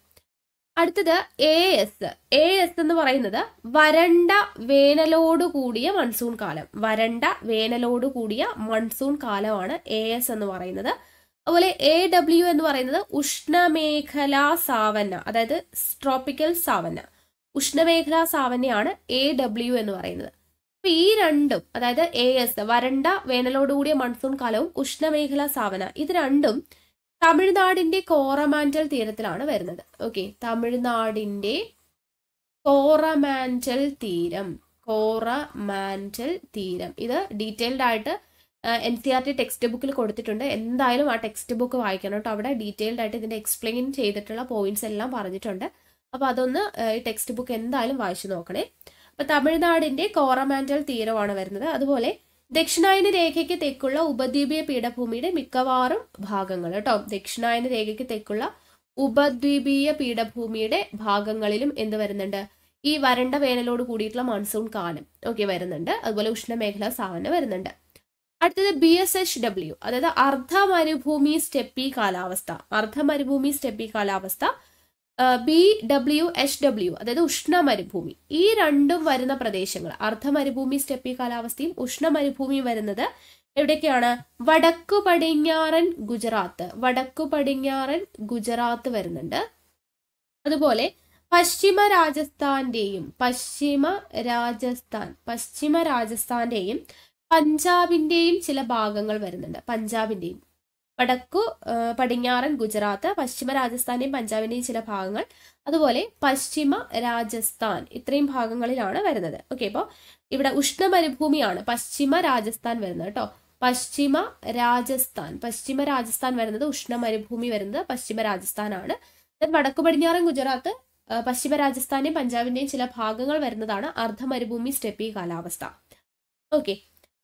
അടുത്തത് എ എസ് എ എസ് എന്ന് പറയുന്നത് വരണ്ട വേനലോട് കൂടിയ മൺസൂൺ കാലം വരണ്ട വേനലോട് കൂടിയ മൺസൂൺ കാലമാണ് എ എസ് എന്ന് പറയുന്നത് അതുപോലെ എ ഡബ്ല്യു എന്ന് പറയുന്നത് ഉഷ്ണമേഖലാ സാവന്ന അതായത് ട്രോപ്പിക്കൽ സാവന്ന ഉഷ്ണമേഖലാ സാവനയാണ് എ ഡബ്ല്യു എന്ന് പറയുന്നത് അപ്പൊ ഈ രണ്ടും അതായത് എ എസ് വരണ്ട വേനലോട് കൂടിയ മൺസൂൺ കാലവും ഉഷ്ണമേഖലാ സാവന ഇത് രണ്ടും തമിഴ്നാടിന്റെ കോറമാൻഡൽ തീരത്തിലാണ് വരുന്നത് ഓക്കെ തമിഴ്നാടിന്റെ കോറമാൻഡൽ തീരം കോറമാൻഡൽ തീരം ഇത് ഡീറ്റെയിൽഡ് ആയിട്ട് N C R T text ബുക്കിൽ കൊടുത്തിട്ടുണ്ട് എന്തായാലും ആ ടെക്സ്റ്റ് ബുക്ക് വായിക്കണം കേട്ടോ അവിടെ ഡീറ്റെയിൽഡ് ആയിട്ട് ഇതിന്റെ എക്സ്പ്ലെയിൻ ചെയ്തിട്ടുള്ള പോയിന്റ്സ് എല്ലാം പറഞ്ഞിട്ടുണ്ട് അപ്പോൾ അതൊന്ന് ഈ ടെക്സ്റ്റ് ബുക്ക് എന്തായാലും വായിച്ചു നോക്കണേ അപ്പോൾ തമിഴ്നാടിന്റെ കോറമാൻഡൽ തീരമാണ് വരുന്നത് അതുപോലെ ദക്ഷിണായന രേഖയ്ക്ക് തെക്കുള്ള ഉപദ്വീപീയ പീഠഭൂമിയുടെ മിക്കവാറും ഭാഗങ്ങൾ കേട്ടോ ദക്ഷിണായന രേഖയ്ക്ക് തെക്കുള്ള ഉപദ്വീപീയ പീഠഭൂമിയുടെ ഭാഗങ്ങളിലും എന്ത് വരുന്നുണ്ട് ഈ വരണ്ട വേനലോട് കൂടിയിട്ടുള്ള മൺസൂൺ കാലം ഓക്കെ വരുന്നുണ്ട് അതുപോലെ ഉഷ്ണമേഖലാ സാവന വരുന്നുണ്ട് അടുത്തത് ബി എസ് എച്ച് ഡബ്ല്യു അതായത് അർദ്ധ മരുഭൂമി സ്റ്റെപ്പി കാലാവസ്ഥ അർദ്ധ മരുഭൂമി സ്റ്റെപ്പി കാലാവസ്ഥ ബി ഡബ്ല്യു എച്ച് ഡബ്ല്യു അതായത് ഉഷ്ണ മരുഭൂമി ഈ രണ്ടും വരുന്ന പ്രദേശങ്ങൾ അർദ്ധ മരുഭൂമി സ്റ്റെപ്പി കാലാവസ്ഥയും ഉഷ്ണ മരുഭൂമിയും വരുന്നത് എവിടെയൊക്കെയാണ് വടക്കു പടിഞ്ഞാറൻ ഗുജറാത്ത് വടക്കു പടിഞ്ഞാറൻ ഗുജറാത്ത് വരുന്നുണ്ട് അതുപോലെ പശ്ചിമ രാജസ്ഥാന്റെയും പശ്ചിമ രാജസ്ഥാൻ പശ്ചിമ രാജസ്ഥാന്റെയും പഞ്ചാബിന്റെയും ചില ഭാഗങ്ങൾ വരുന്നുണ്ട് പഞ്ചാബിന്റെയും വടക്കു പടിഞ്ഞാറൻ ഗുജറാത്ത് പശ്ചിമ രാജസ്ഥാനെയും പഞ്ചാബിന്റെയും ചില ഭാഗങ്ങൾ അതുപോലെ പശ്ചിമ രാജസ്ഥാൻ ഇത്രയും ഭാഗങ്ങളിലാണ് വരുന്നത് ഓക്കെ അപ്പോൾ ഇവിടെ ഉഷ്ണമരുഭൂമിയാണ് പശ്ചിമ രാജസ്ഥാൻ വരുന്നത് കേട്ടോ പശ്ചിമ രാജസ്ഥാൻ പശ്ചിമ രാജസ്ഥാൻ വരുന്നത് ഉഷ്ണമരുഭൂമി വരുന്നത് പശ്ചിമ രാജസ്ഥാനാണ് വടക്കു പടിഞ്ഞാറൻ ഗുജറാത്ത് പശ്ചിമ രാജസ്ഥാനെയും പഞ്ചാബിന്റെയും ചില ഭാഗങ്ങൾ വരുന്നതാണ് അർദ്ധമരുഭൂമി സ്റ്റെപ്പി കാലാവസ്ഥ ഓക്കെ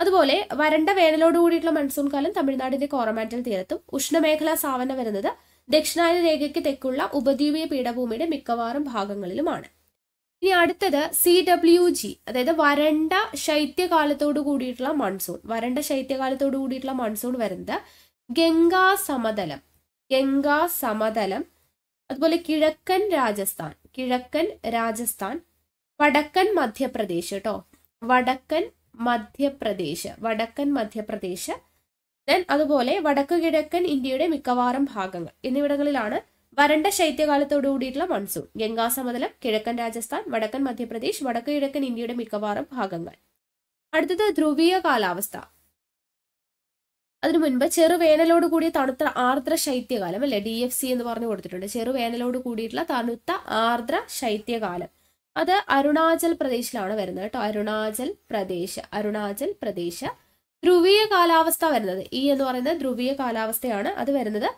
അതുപോലെ വരണ്ട വേനലോട് കൂടിയിട്ടുള്ള മൺസൂൺ കാലം തമിഴ്നാടിന്റെ കോറമാൻഡൽ തീരത്തും ഉഷ്ണമേഖലാ സാവന വരുന്നത് ദക്ഷിണായന രേഖയ്ക്ക് തെക്കുള്ള ഉപദ്വീപീയ പീഠഭൂമിയുടെ മിക്കവാറും ഭാഗങ്ങളിലുമാണ് ഇനി അടുത്തത് സി ഡബ്ല്യു ജി അതായത് വരണ്ട ശൈത്യകാലത്തോട് കൂടിയിട്ടുള്ള മൺസൂൺ വരണ്ട ശൈത്യകാലത്തോട് കൂടിയിട്ടുള്ള മൺസൂൺ വരുന്നത് ഗംഗാ സമതലം ഗംഗാ സമതലം അതുപോലെ കിഴക്കൻ രാജസ്ഥാൻ കിഴക്കൻ രാജസ്ഥാൻ വടക്കൻ മധ്യപ്രദേശ് കേട്ടോ വടക്കൻ മധ്യപ്രദേശ് വടക്കൻ മധ്യപ്രദേശ് ദെൻ അതുപോലെ വടക്കു കിഴക്കൻ ഇന്ത്യയുടെ മിക്കവാറും ഭാഗങ്ങൾ എന്നിവിടങ്ങളിലാണ് വരണ്ട ശൈത്യകാലത്തോടു കൂടിയിട്ടുള്ള മൺസൂൺ സമതലം കിഴക്കൻ രാജസ്ഥാൻ വടക്കൻ മധ്യപ്രദേശ് വടക്കു കിഴക്കൻ ഇന്ത്യയുടെ മിക്കവാറും ഭാഗങ്ങൾ അടുത്തത് ധ്രുവീയ കാലാവസ്ഥ അതിനു മുൻപ് ചെറുവേനലോട് കൂടിയ തണുത്ത ആർദ്ര ശൈത്യകാലം അല്ലെ ഡി എഫ് സി എന്ന് പറഞ്ഞു കൊടുത്തിട്ടുണ്ട് ചെറുവേനലോട് കൂടിയിട്ടുള്ള തണുത്ത ആർദ്ര ശൈത്യകാലം അത് അരുണാചൽ പ്രദേശിലാണ് വരുന്നത് കേട്ടോ അരുണാചൽ പ്രദേശ് അരുണാചൽ പ്രദേശ് ധ്രുവീയ കാലാവസ്ഥ വരുന്നത് ഈ എന്ന് പറയുന്നത് ധ്രുവീയ കാലാവസ്ഥയാണ് അത് വരുന്നത്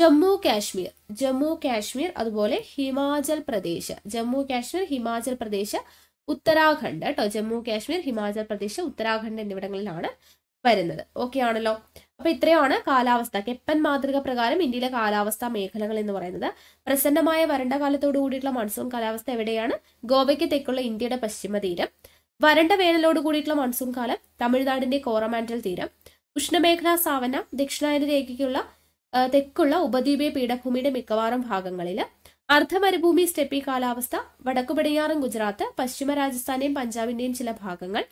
ജമ്മു കാശ്മീർ ജമ്മു കാശ്മീർ അതുപോലെ ഹിമാചൽ പ്രദേശ് ജമ്മു കാശ്മീർ ഹിമാചൽ പ്രദേശ് ഉത്തരാഖണ്ഡ് കേട്ടോ ജമ്മു കാശ്മീർ ഹിമാചൽ പ്രദേശ് ഉത്തരാഖണ്ഡ് എന്നിവിടങ്ങളിലാണ് വരുന്നത് ഓക്കെ ആണല്ലോ അപ്പോൾ ഇത്രയാണ് കാലാവസ്ഥ കെപ്പൻ മാതൃക പ്രകാരം ഇന്ത്യയിലെ കാലാവസ്ഥാ മേഖലകൾ എന്ന് പറയുന്നത് പ്രസന്നമായ വരണ്ട കാലത്തോടു കൂടിയിട്ടുള്ള മൺസൂൺ കാലാവസ്ഥ എവിടെയാണ് ഗോവയ്ക്ക് തെക്കുള്ള ഇന്ത്യയുടെ പശ്ചിമ തീരം വരണ്ട വേനലോട് കൂടിയിട്ടുള്ള മൺസൂൺ കാലം തമിഴ്നാടിന്റെ കോറമാൻഡൽ തീരം ഉഷ്ണമേഖലാ സാവന ദക്ഷിണായന രേഖയ്ക്കുള്ള തെക്കുള്ള ഉപദ്വീപീയ പീഠഭൂമിയുടെ മിക്കവാറും ഭാഗങ്ങളിൽ അർദ്ധമരുഭൂമി സ്റ്റെപ്പി കാലാവസ്ഥ വടക്കു പടിഞ്ഞാറും ഗുജറാത്ത് പശ്ചിമ രാജസ്ഥാന്റെയും പഞ്ചാബിന്റെയും ചില ഭാഗങ്ങൾ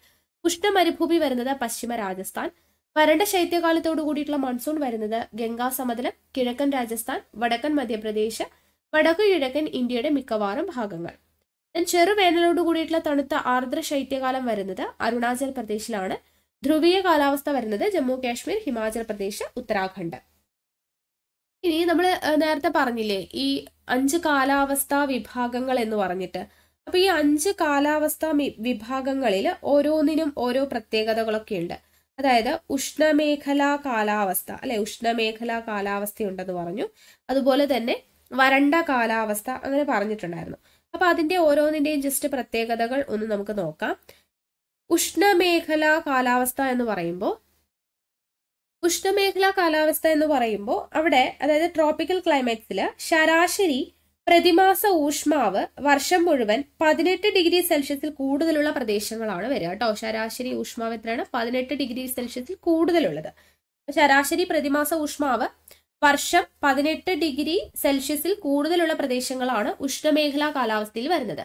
ഉഷ്ണമരുഭൂമി വരുന്നത് പശ്ചിമ രാജസ്ഥാൻ വരണ്ട ശൈത്യകാലത്തോടു കൂടിയിട്ടുള്ള മൺസൂൺ വരുന്നത് ഗംഗാ സമതലം കിഴക്കൻ രാജസ്ഥാൻ വടക്കൻ മധ്യപ്രദേശ് വടക്കു കിഴക്കൻ ഇന്ത്യയുടെ മിക്കവാറും ഭാഗങ്ങൾ ചെറുവേനലോട് കൂടിയിട്ടുള്ള തണുത്ത ആർദ്ര ശൈത്യകാലം വരുന്നത് അരുണാചൽ പ്രദേശിലാണ് ധ്രുവീയ കാലാവസ്ഥ വരുന്നത് ജമ്മു കാശ്മീർ ഹിമാചൽ പ്രദേശ് ഉത്തരാഖണ്ഡ് ഇനി നമ്മൾ നേരത്തെ പറഞ്ഞില്ലേ ഈ അഞ്ച് കാലാവസ്ഥാ വിഭാഗങ്ങൾ എന്ന് പറഞ്ഞിട്ട് അപ്പൊ ഈ അഞ്ച് കാലാവസ്ഥാ വിഭാഗങ്ങളിൽ ഓരോന്നിനും ഓരോ പ്രത്യേകതകളൊക്കെ ഉണ്ട് അതായത് ഉഷ്ണമേഖലാ കാലാവസ്ഥ അല്ലെ ഉഷ്ണമേഖലാ കാലാവസ്ഥയുണ്ടെന്ന് പറഞ്ഞു അതുപോലെ തന്നെ വരണ്ട കാലാവസ്ഥ അങ്ങനെ പറഞ്ഞിട്ടുണ്ടായിരുന്നു അപ്പൊ അതിന്റെ ഓരോന്നിന്റെയും ജസ്റ്റ് പ്രത്യേകതകൾ ഒന്ന് നമുക്ക് നോക്കാം ഉഷ്ണമേഖലാ കാലാവസ്ഥ എന്ന് പറയുമ്പോൾ ഉഷ്ണമേഖലാ കാലാവസ്ഥ എന്ന് പറയുമ്പോൾ അവിടെ അതായത് ട്രോപ്പിക്കൽ ക്ലൈമറ്റ്സിൽ ശരാശരി പ്രതിമാസ ഊഷ്മാവ് വർഷം മുഴുവൻ പതിനെട്ട് ഡിഗ്രി സെൽഷ്യസിൽ കൂടുതലുള്ള പ്രദേശങ്ങളാണ് വരിക കേട്ടോ ശരാശരി ഊഷ്മാവ് എത്രയാണ് പതിനെട്ട് ഡിഗ്രി സെൽഷ്യസിൽ കൂടുതലുള്ളത് ശരാശരി പ്രതിമാസ ഊഷ്മാവ് വർഷം പതിനെട്ട് ഡിഗ്രി സെൽഷ്യസിൽ കൂടുതലുള്ള പ്രദേശങ്ങളാണ് ഉഷ്ണമേഖലാ കാലാവസ്ഥയിൽ വരുന്നത്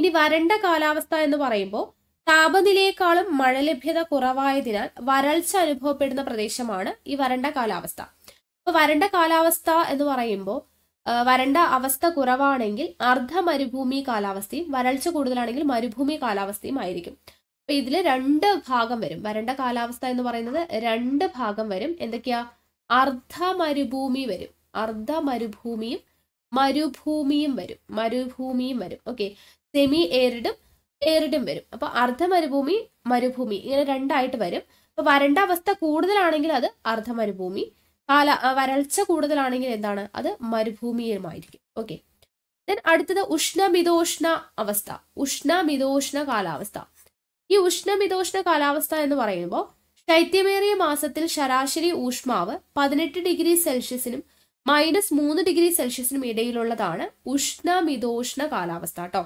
ഇനി വരണ്ട കാലാവസ്ഥ എന്ന് പറയുമ്പോൾ താപനിലയെക്കാളും മഴ ലഭ്യത കുറവായതിനാൽ വരൾച്ച അനുഭവപ്പെടുന്ന പ്രദേശമാണ് ഈ വരണ്ട കാലാവസ്ഥ അപ്പൊ വരണ്ട കാലാവസ്ഥ എന്ന് പറയുമ്പോൾ വരണ്ട അവസ്ഥ കുറവാണെങ്കിൽ അർദ്ധ മരുഭൂമി കാലാവസ്ഥയും വരൾച്ച കൂടുതലാണെങ്കിൽ മരുഭൂമി കാലാവസ്ഥയും ആയിരിക്കും അപ്പൊ ഇതിൽ രണ്ട് ഭാഗം വരും വരണ്ട കാലാവസ്ഥ എന്ന് പറയുന്നത് രണ്ട് ഭാഗം വരും എന്തൊക്കെയാ അർദ്ധ മരുഭൂമി വരും അർദ്ധ മരുഭൂമിയും മരുഭൂമിയും വരും മരുഭൂമിയും വരും ഓക്കെ സെമി ഏറിഡും ഏറിഡും വരും അപ്പൊ അർദ്ധ മരുഭൂമി മരുഭൂമി ഇങ്ങനെ രണ്ടായിട്ട് വരും അപ്പൊ വരണ്ട അവസ്ഥ കൂടുതലാണെങ്കിൽ അത് അർദ്ധ മരുഭൂമി കാല വരൾച്ച കൂടുതലാണെങ്കിൽ എന്താണ് അത് മരുഭൂമിയുമായിരിക്കും ഓക്കെ ദെൻ അടുത്തത് ഉഷ്ണമിതോഷ്ണ അവസ്ഥ ഉഷ്ണമിതോഷ്ണ കാലാവസ്ഥ ഈ ഉഷ്ണമിതോഷ്ണ കാലാവസ്ഥ എന്ന് പറയുമ്പോൾ ശൈത്യമേറിയ മാസത്തിൽ ശരാശരി ഊഷ്മാവ് പതിനെട്ട് ഡിഗ്രി സെൽഷ്യസിനും മൈനസ് മൂന്ന് ഡിഗ്രി സെൽഷ്യസിനും ഇടയിലുള്ളതാണ് ഉഷ്ണമിതോഷ്ണ കാലാവസ്ഥ കേട്ടോ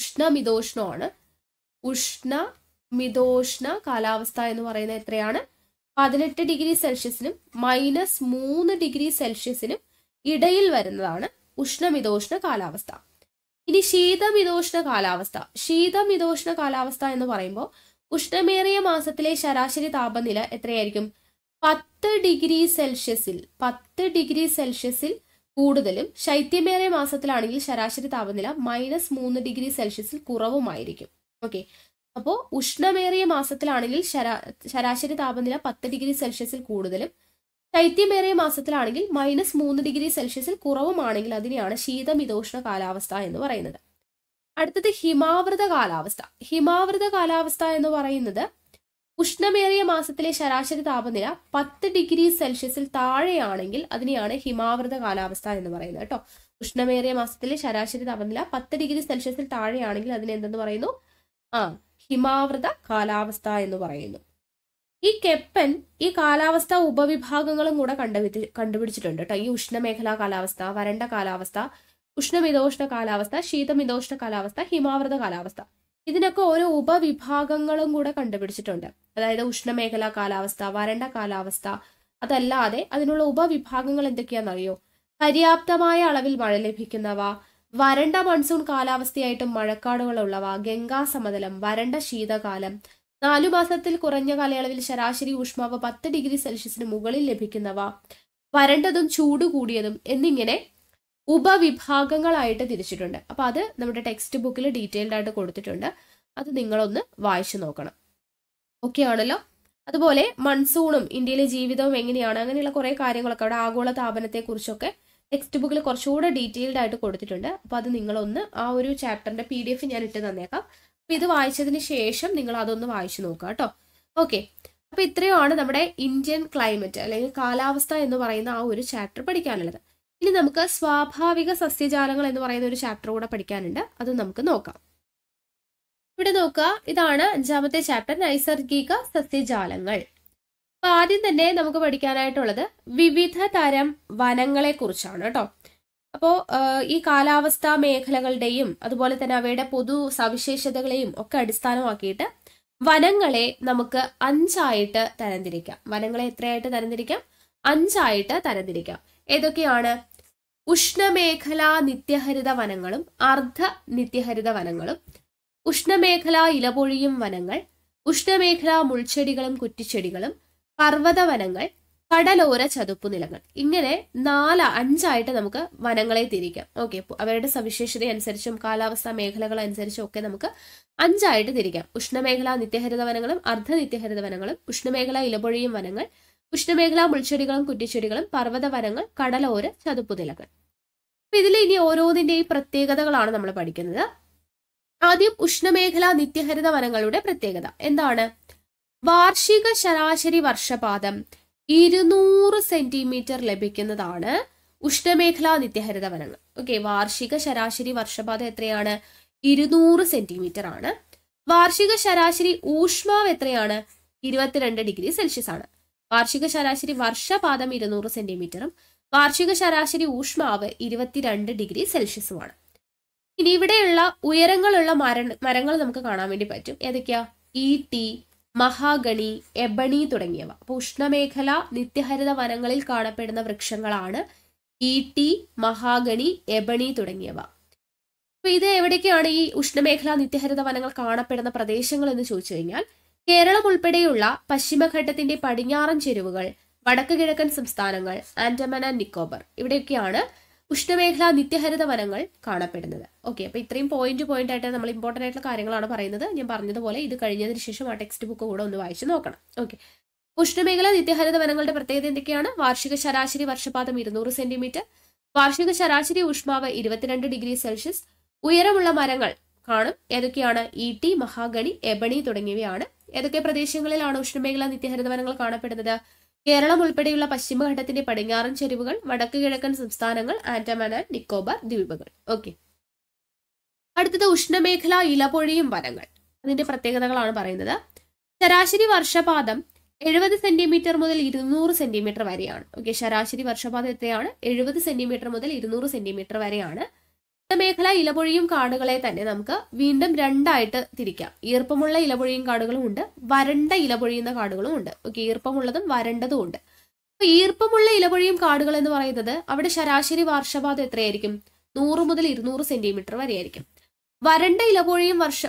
ഉഷ്ണമിതോഷ്ണമാണ് ഉഷ്ണമിതോഷ്ണ കാലാവസ്ഥ എന്ന് പറയുന്നത് എത്രയാണ് പതിനെട്ട് ഡിഗ്രി സെൽഷ്യസിനും മൈനസ് മൂന്ന് ഡിഗ്രി സെൽഷ്യസിനും ഇടയിൽ വരുന്നതാണ് ഉഷ്ണമിതോഷ്ണ കാലാവസ്ഥ ഇനി ശീതമിതോഷ്ണ കാലാവസ്ഥ ശീതമിതോഷ്ണ കാലാവസ്ഥ എന്ന് പറയുമ്പോൾ ഉഷ്ണമേറിയ മാസത്തിലെ ശരാശരി താപനില എത്രയായിരിക്കും പത്ത് ഡിഗ്രി സെൽഷ്യസിൽ പത്ത് ഡിഗ്രി സെൽഷ്യസിൽ കൂടുതലും ശൈത്യമേറിയ മാസത്തിലാണെങ്കിൽ ശരാശരി താപനില മൈനസ് മൂന്ന് ഡിഗ്രി സെൽഷ്യസിൽ കുറവുമായിരിക്കും ഓക്കെ അപ്പോൾ ഉഷ്ണമേറിയ മാസത്തിലാണെങ്കിൽ ശരാ ശരാശരി താപനില പത്ത് ഡിഗ്രി സെൽഷ്യസിൽ കൂടുതലും ശൈത്യമേറിയ മാസത്തിലാണെങ്കിൽ മൈനസ് മൂന്ന് ഡിഗ്രി സെൽഷ്യസിൽ കുറവുമാണെങ്കിൽ അതിനെയാണ് ശീതമിതോഷ്ണ കാലാവസ്ഥ എന്ന് പറയുന്നത് അടുത്തത് ഹിമാവൃത കാലാവസ്ഥ ഹിമാവൃത കാലാവസ്ഥ എന്ന് പറയുന്നത് ഉഷ്ണമേറിയ മാസത്തിലെ ശരാശരി താപനില പത്ത് ഡിഗ്രി സെൽഷ്യസിൽ താഴെയാണെങ്കിൽ അതിനെയാണ് ഹിമാവൃത കാലാവസ്ഥ എന്ന് പറയുന്നത് കേട്ടോ ഉഷ്ണമേറിയ മാസത്തിലെ ശരാശരി താപനില പത്ത് ഡിഗ്രി സെൽഷ്യസിൽ താഴെയാണെങ്കിൽ അതിനെന്തെന്ന് പറയുന്നു ആ ഹിമാവൃത കാലാവസ്ഥ എന്ന് പറയുന്നു ഈ കെപ്പൻ ഈ കാലാവസ്ഥ ഉപവിഭാഗങ്ങളും കൂടെ കണ്ടുപിടി കണ്ടുപിടിച്ചിട്ടുണ്ട് കേട്ടോ ഈ ഉഷ്ണമേഖലാ കാലാവസ്ഥ വരണ്ട കാലാവസ്ഥ ഉഷ്ണമിതോഷ്ണ കാലാവസ്ഥ ശീതമിതോഷ്ണ കാലാവസ്ഥ ഹിമാവൃത കാലാവസ്ഥ ഇതിനൊക്കെ ഓരോ ഉപവിഭാഗങ്ങളും കൂടെ കണ്ടുപിടിച്ചിട്ടുണ്ട് അതായത് ഉഷ്ണമേഖലാ കാലാവസ്ഥ വരണ്ട കാലാവസ്ഥ അതല്ലാതെ അതിനുള്ള ഉപവിഭാഗങ്ങൾ എന്തൊക്കെയാണെന്നറിയോ പര്യാപ്തമായ അളവിൽ മഴ ലഭിക്കുന്നവ വരണ്ട മൺസൂൺ കാലാവസ്ഥയായിട്ടും മഴക്കാടുകളുള്ളവ ഗംഗാ സമതലം വരണ്ട ശീതകാലം നാലു മാസത്തിൽ കുറഞ്ഞ കാലയളവിൽ ശരാശരി ഊഷ്മാവ് പത്ത് ഡിഗ്രി സെൽഷ്യസിന് മുകളിൽ ലഭിക്കുന്നവ വരണ്ടതും ചൂട് കൂടിയതും എന്നിങ്ങനെ ഉപവിഭാഗങ്ങളായിട്ട് തിരിച്ചിട്ടുണ്ട് അപ്പൊ അത് നമ്മുടെ ടെക്സ്റ്റ് ബുക്കിൽ ഡീറ്റെയിൽഡ് ആയിട്ട് കൊടുത്തിട്ടുണ്ട് അത് നിങ്ങളൊന്ന് വായിച്ചു നോക്കണം ഓക്കെ ആണല്ലോ അതുപോലെ മൺസൂണും ഇന്ത്യയിലെ ജീവിതവും എങ്ങനെയാണ് അങ്ങനെയുള്ള കുറേ കാര്യങ്ങളൊക്കെ അവിടെ ആഗോള താപനത്തെക്കുറിച്ചൊക്കെ ടെക്സ്റ്റ് ബുക്കിൽ കുറച്ചുകൂടെ ഡീറ്റെയിൽഡ് ആയിട്ട് കൊടുത്തിട്ടുണ്ട് അപ്പോൾ അത് നിങ്ങളൊന്ന് ആ ഒരു ചാപ്റ്ററിൻ്റെ പി ഡി എഫ് ഞാൻ ഇട്ട് തന്നേക്കാം അപ്പോൾ ഇത് വായിച്ചതിന് ശേഷം നിങ്ങൾ അതൊന്ന് വായിച്ചു നോക്കുക കേട്ടോ ഓക്കെ അപ്പോൾ ഇത്രയുമാണ് നമ്മുടെ ഇന്ത്യൻ ക്ലൈമറ്റ് അല്ലെങ്കിൽ കാലാവസ്ഥ എന്ന് പറയുന്ന ആ ഒരു ചാപ്റ്റർ പഠിക്കാനുള്ളത് ഇനി നമുക്ക് സ്വാഭാവിക സസ്യജാലങ്ങൾ എന്ന് പറയുന്ന ഒരു ചാപ്റ്റർ കൂടെ പഠിക്കാനുണ്ട് അത് നമുക്ക് നോക്കാം ഇവിടെ നോക്കുക ഇതാണ് അഞ്ചാമത്തെ ചാപ്റ്റർ നൈസർഗിക സസ്യജാലങ്ങൾ അപ്പൊ ആദ്യം തന്നെ നമുക്ക് പഠിക്കാനായിട്ടുള്ളത് വിവിധ തരം വനങ്ങളെ കുറിച്ചാണ് കേട്ടോ അപ്പോൾ ഈ കാലാവസ്ഥാ മേഖലകളുടെയും അതുപോലെ തന്നെ അവയുടെ പൊതു സവിശേഷതകളെയും ഒക്കെ അടിസ്ഥാനമാക്കിയിട്ട് വനങ്ങളെ നമുക്ക് അഞ്ചായിട്ട് തരംതിരിക്കാം വനങ്ങളെ എത്രയായിട്ട് തരംതിരിക്കാം അഞ്ചായിട്ട് തരംതിരിക്കാം ഏതൊക്കെയാണ് ഉഷ്ണമേഖലാ നിത്യഹരിത വനങ്ങളും അർദ്ധ നിത്യഹരിത വനങ്ങളും ഉഷ്ണമേഖലാ ഇലപൊഴിയും വനങ്ങൾ ഉഷ്ണമേഖലാ മുൾച്ചെടികളും കുറ്റിച്ചെടികളും പർവ്വതവനങ്ങൾ കടലോര ചതുപ്പ് നിലങ്ങൾ ഇങ്ങനെ നാല് അഞ്ചായിട്ട് നമുക്ക് വനങ്ങളെ തിരിക്കാം ഓക്കെ അവരുടെ സവിശേഷത അനുസരിച്ചും കാലാവസ്ഥ മേഖലകൾ അനുസരിച്ചും ഒക്കെ നമുക്ക് അഞ്ചായിട്ട് തിരിക്കാം ഉഷ്ണമേഖല നിത്യഹരിത വനങ്ങളും അർദ്ധ നിത്യഹരിത വനങ്ങളും ഉഷ്ണമേഖല ഇലപൊഴിയും വനങ്ങൾ ഉഷ്ണമേഖല മുൾച്ചെടികളും കുറ്റിച്ചെടികളും പർവ്വത വനങ്ങൾ കടലോര ചതുപ്പ് നിലകൾ അപ്പൊ ഇതിൽ ഇനി ഓരോന്നിന്റെയും പ്രത്യേകതകളാണ് നമ്മൾ പഠിക്കുന്നത് ആദ്യം ഉഷ്ണമേഖല നിത്യഹരിത വനങ്ങളുടെ പ്രത്യേകത എന്താണ് വാർഷിക ശരാശരി വർഷപാതം ഇരുന്നൂറ് സെന്റിമീറ്റർ ലഭിക്കുന്നതാണ് ഉഷ്ണമേഖലാ നിത്യഹരിത വനങ്ങൾ ഓക്കെ വാർഷിക ശരാശരി വർഷപാതം എത്രയാണ് ഇരുന്നൂറ് സെന്റിമീറ്റർ ആണ് വാർഷിക ശരാശരി ഊഷ്മാവ് എത്രയാണ് ഇരുപത്തിരണ്ട് ഡിഗ്രി സെൽഷ്യസ് ആണ് വാർഷിക ശരാശരി വർഷപാതം ഇരുന്നൂറ് സെന്റിമീറ്ററും വാർഷിക ശരാശരി ഊഷ്മാവ് ഇരുപത്തിരണ്ട് ഡിഗ്രി സെൽഷ്യസുമാണ് ഇനി ഇവിടെയുള്ള ഉയരങ്ങളുള്ള മര മരങ്ങൾ നമുക്ക് കാണാൻ വേണ്ടി പറ്റും ഏതൊക്കെയാ ഈ e ടി മഹാഗണി എബണി തുടങ്ങിയവ അപ്പോൾ ഉഷ്ണമേഖല നിത്യഹരിത വനങ്ങളിൽ കാണപ്പെടുന്ന വൃക്ഷങ്ങളാണ് ഈട്ടി മഹാഗണി എബണി തുടങ്ങിയവ അപ്പൊ ഇത് എവിടേക്കാണ് ഈ ഉഷ്ണമേഖല നിത്യഹരിത വനങ്ങൾ കാണപ്പെടുന്ന പ്രദേശങ്ങൾ എന്ന് ചോദിച്ചു കഴിഞ്ഞാൽ കേരളം ഉൾപ്പെടെയുള്ള പശ്ചിമഘട്ടത്തിന്റെ പടിഞ്ഞാറൻ ചെരുവുകൾ വടക്കു കിഴക്കൻ സംസ്ഥാനങ്ങൾ ആൻഡമാൻ ആൻഡ് നിക്കോബർ ഇവിടെയൊക്കെയാണ് ഉഷ്ണമേഖലാ നിത്യഹരിത വനങ്ങൾ കാണപ്പെടുന്നത് ഓക്കെ അപ്പോൾ ഇത്രയും പോയിന്റ് പോയിന്റ് ആയിട്ട് നമ്മൾ ഇമ്പോർട്ടൻ്റ് ആയിട്ടുള്ള കാര്യങ്ങളാണ് പറയുന്നത് ഞാൻ പറഞ്ഞതുപോലെ ഇത് കഴിഞ്ഞതിന് ശേഷം ആ ടെക്സ്റ്റ് ബുക്ക് കൂടെ ഒന്ന് വായിച്ച് നോക്കണം ഓക്കെ ഉഷ്ണമേഖലാ നിത്യഹരിത വനങ്ങളുടെ പ്രത്യേകത എന്തൊക്കെയാണ് വാർഷിക ശരാശരി വർഷപാതം ഇരുന്നൂറ് സെന്റിമീറ്റർ വാർഷിക ശരാശരി ഊഷ്മാവ് ഇരുപത്തിരണ്ട് ഡിഗ്രി സെൽഷ്യസ് ഉയരമുള്ള മരങ്ങൾ കാണും ഏതൊക്കെയാണ് ഈട്ടി e മഹാഗണി എബണി തുടങ്ങിയവയാണ് ഏതൊക്കെ പ്രദേശങ്ങളിലാണ് ഉഷ്ണമേഖലാ നിത്യഹരിത വനങ്ങൾ കാണപ്പെടുന്നത് കേരളം ഉൾപ്പെടെയുള്ള പശ്ചിമഘട്ടത്തിന്റെ പടിഞ്ഞാറൻ ചെരുവുകൾ വടക്ക് കിഴക്കൻ സംസ്ഥാനങ്ങൾ ആൻഡമാൻ ആൻഡ് നിക്കോബാർ ദ്വീപുകൾ ഓക്കെ അടുത്തത് ഉഷ്ണമേഖല ഇലപൊഴിയും വനങ്ങൾ അതിന്റെ പ്രത്യേകതകളാണ് പറയുന്നത് ശരാശരി വർഷപാതം എഴുപത് സെന്റിമീറ്റർ മുതൽ ഇരുന്നൂറ് സെന്റിമീറ്റർ വരെയാണ് ഓക്കെ ശരാശരി വർഷപാതം എത്രയാണ് എഴുപത് സെന്റിമീറ്റർ മുതൽ ഇരുന്നൂറ് സെന്റിമീറ്റർ വരെയാണ് മേഖല ഇലപൊഴിയും കാടുകളെ തന്നെ നമുക്ക് വീണ്ടും രണ്ടായിട്ട് തിരിക്കാം ഈർപ്പമുള്ള ഇലപൊഴിയും കാടുകളും ഉണ്ട് വരണ്ട ഇലപൊഴിയുന്ന കാടുകളും ഉണ്ട് ഓക്കെ ഈർപ്പമുള്ളതും വരണ്ടതും ഉണ്ട് അപ്പൊ ഈർപ്പമുള്ള ഇലപൊഴിയും കാടുകൾ എന്ന് പറയുന്നത് അവിടെ ശരാശരി വർഷപാതം എത്രയായിരിക്കും നൂറ് മുതൽ ഇരുന്നൂറ് സെന്റിമീറ്റർ വരെയായിരിക്കും വരണ്ട ഇലപൊഴിയും വർഷ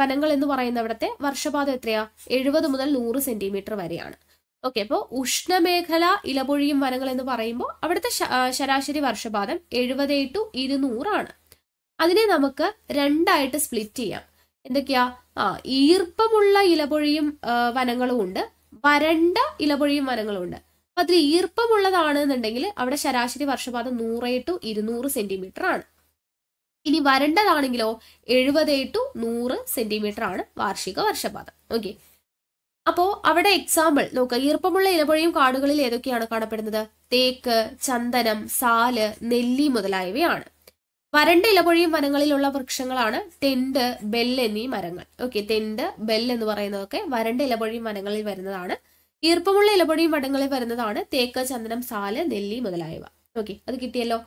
വനങ്ങൾ എന്ന് പറയുന്ന അവിടുത്തെ വർഷപാതം എത്രയാ എഴുപത് മുതൽ നൂറ് സെന്റിമീറ്റർ വരെയാണ് ഓക്കെ അപ്പോൾ ഉഷ്ണമേഖല ഇലപൊഴിയും വനങ്ങൾ എന്ന് പറയുമ്പോൾ അവിടുത്തെ ശരാശരി വർഷപാതം എഴുപത് ടു ഇരുന്നൂറാണ് അതിനെ നമുക്ക് രണ്ടായിട്ട് സ്പ്ലിറ്റ് ചെയ്യാം എന്തൊക്കെയാ ആ ഈർപ്പമുള്ള ഇലപൊഴിയും വനങ്ങളും ഉണ്ട് വരണ്ട ഇലപൊഴിയും വനങ്ങളും ഉണ്ട് അപ്പൊ അതിൽ ഈർപ്പമുള്ളതാണ് എന്നുണ്ടെങ്കിൽ അവിടെ ശരാശരി വർഷപാതം നൂറ് ടു ഇരുന്നൂറ് സെന്റിമീറ്റർ ആണ് ഇനി വരണ്ടതാണെങ്കിലോ എഴുപത് ടു നൂറ് സെന്റിമീറ്റർ ആണ് വാർഷിക വർഷപാതം ഓക്കെ അപ്പോ അവിടെ എക്സാമ്പിൾ നോക്കുക ഈർപ്പമുള്ള ഇലപുഴയും കാടുകളിൽ ഏതൊക്കെയാണ് കാണപ്പെടുന്നത് തേക്ക് ചന്ദനം സാല് നെല്ലി മുതലായവയാണ് വരണ്ട ഇലപുഴയും വനങ്ങളിലുള്ള വൃക്ഷങ്ങളാണ് തെണ്ട് ബെൽ എന്നീ മരങ്ങൾ ഓക്കെ തെണ്ട് ബെൽ എന്ന് പറയുന്നതൊക്കെ വരണ്ട ഇലപുഴയും വനങ്ങളിൽ വരുന്നതാണ് ഈർപ്പമുള്ള ഇലപുഴയും വനങ്ങളിൽ വരുന്നതാണ് തേക്ക് ചന്ദനം സാല് നെല്ലി മുതലായവ ഓക്കെ അത് കിട്ടിയല്ലോ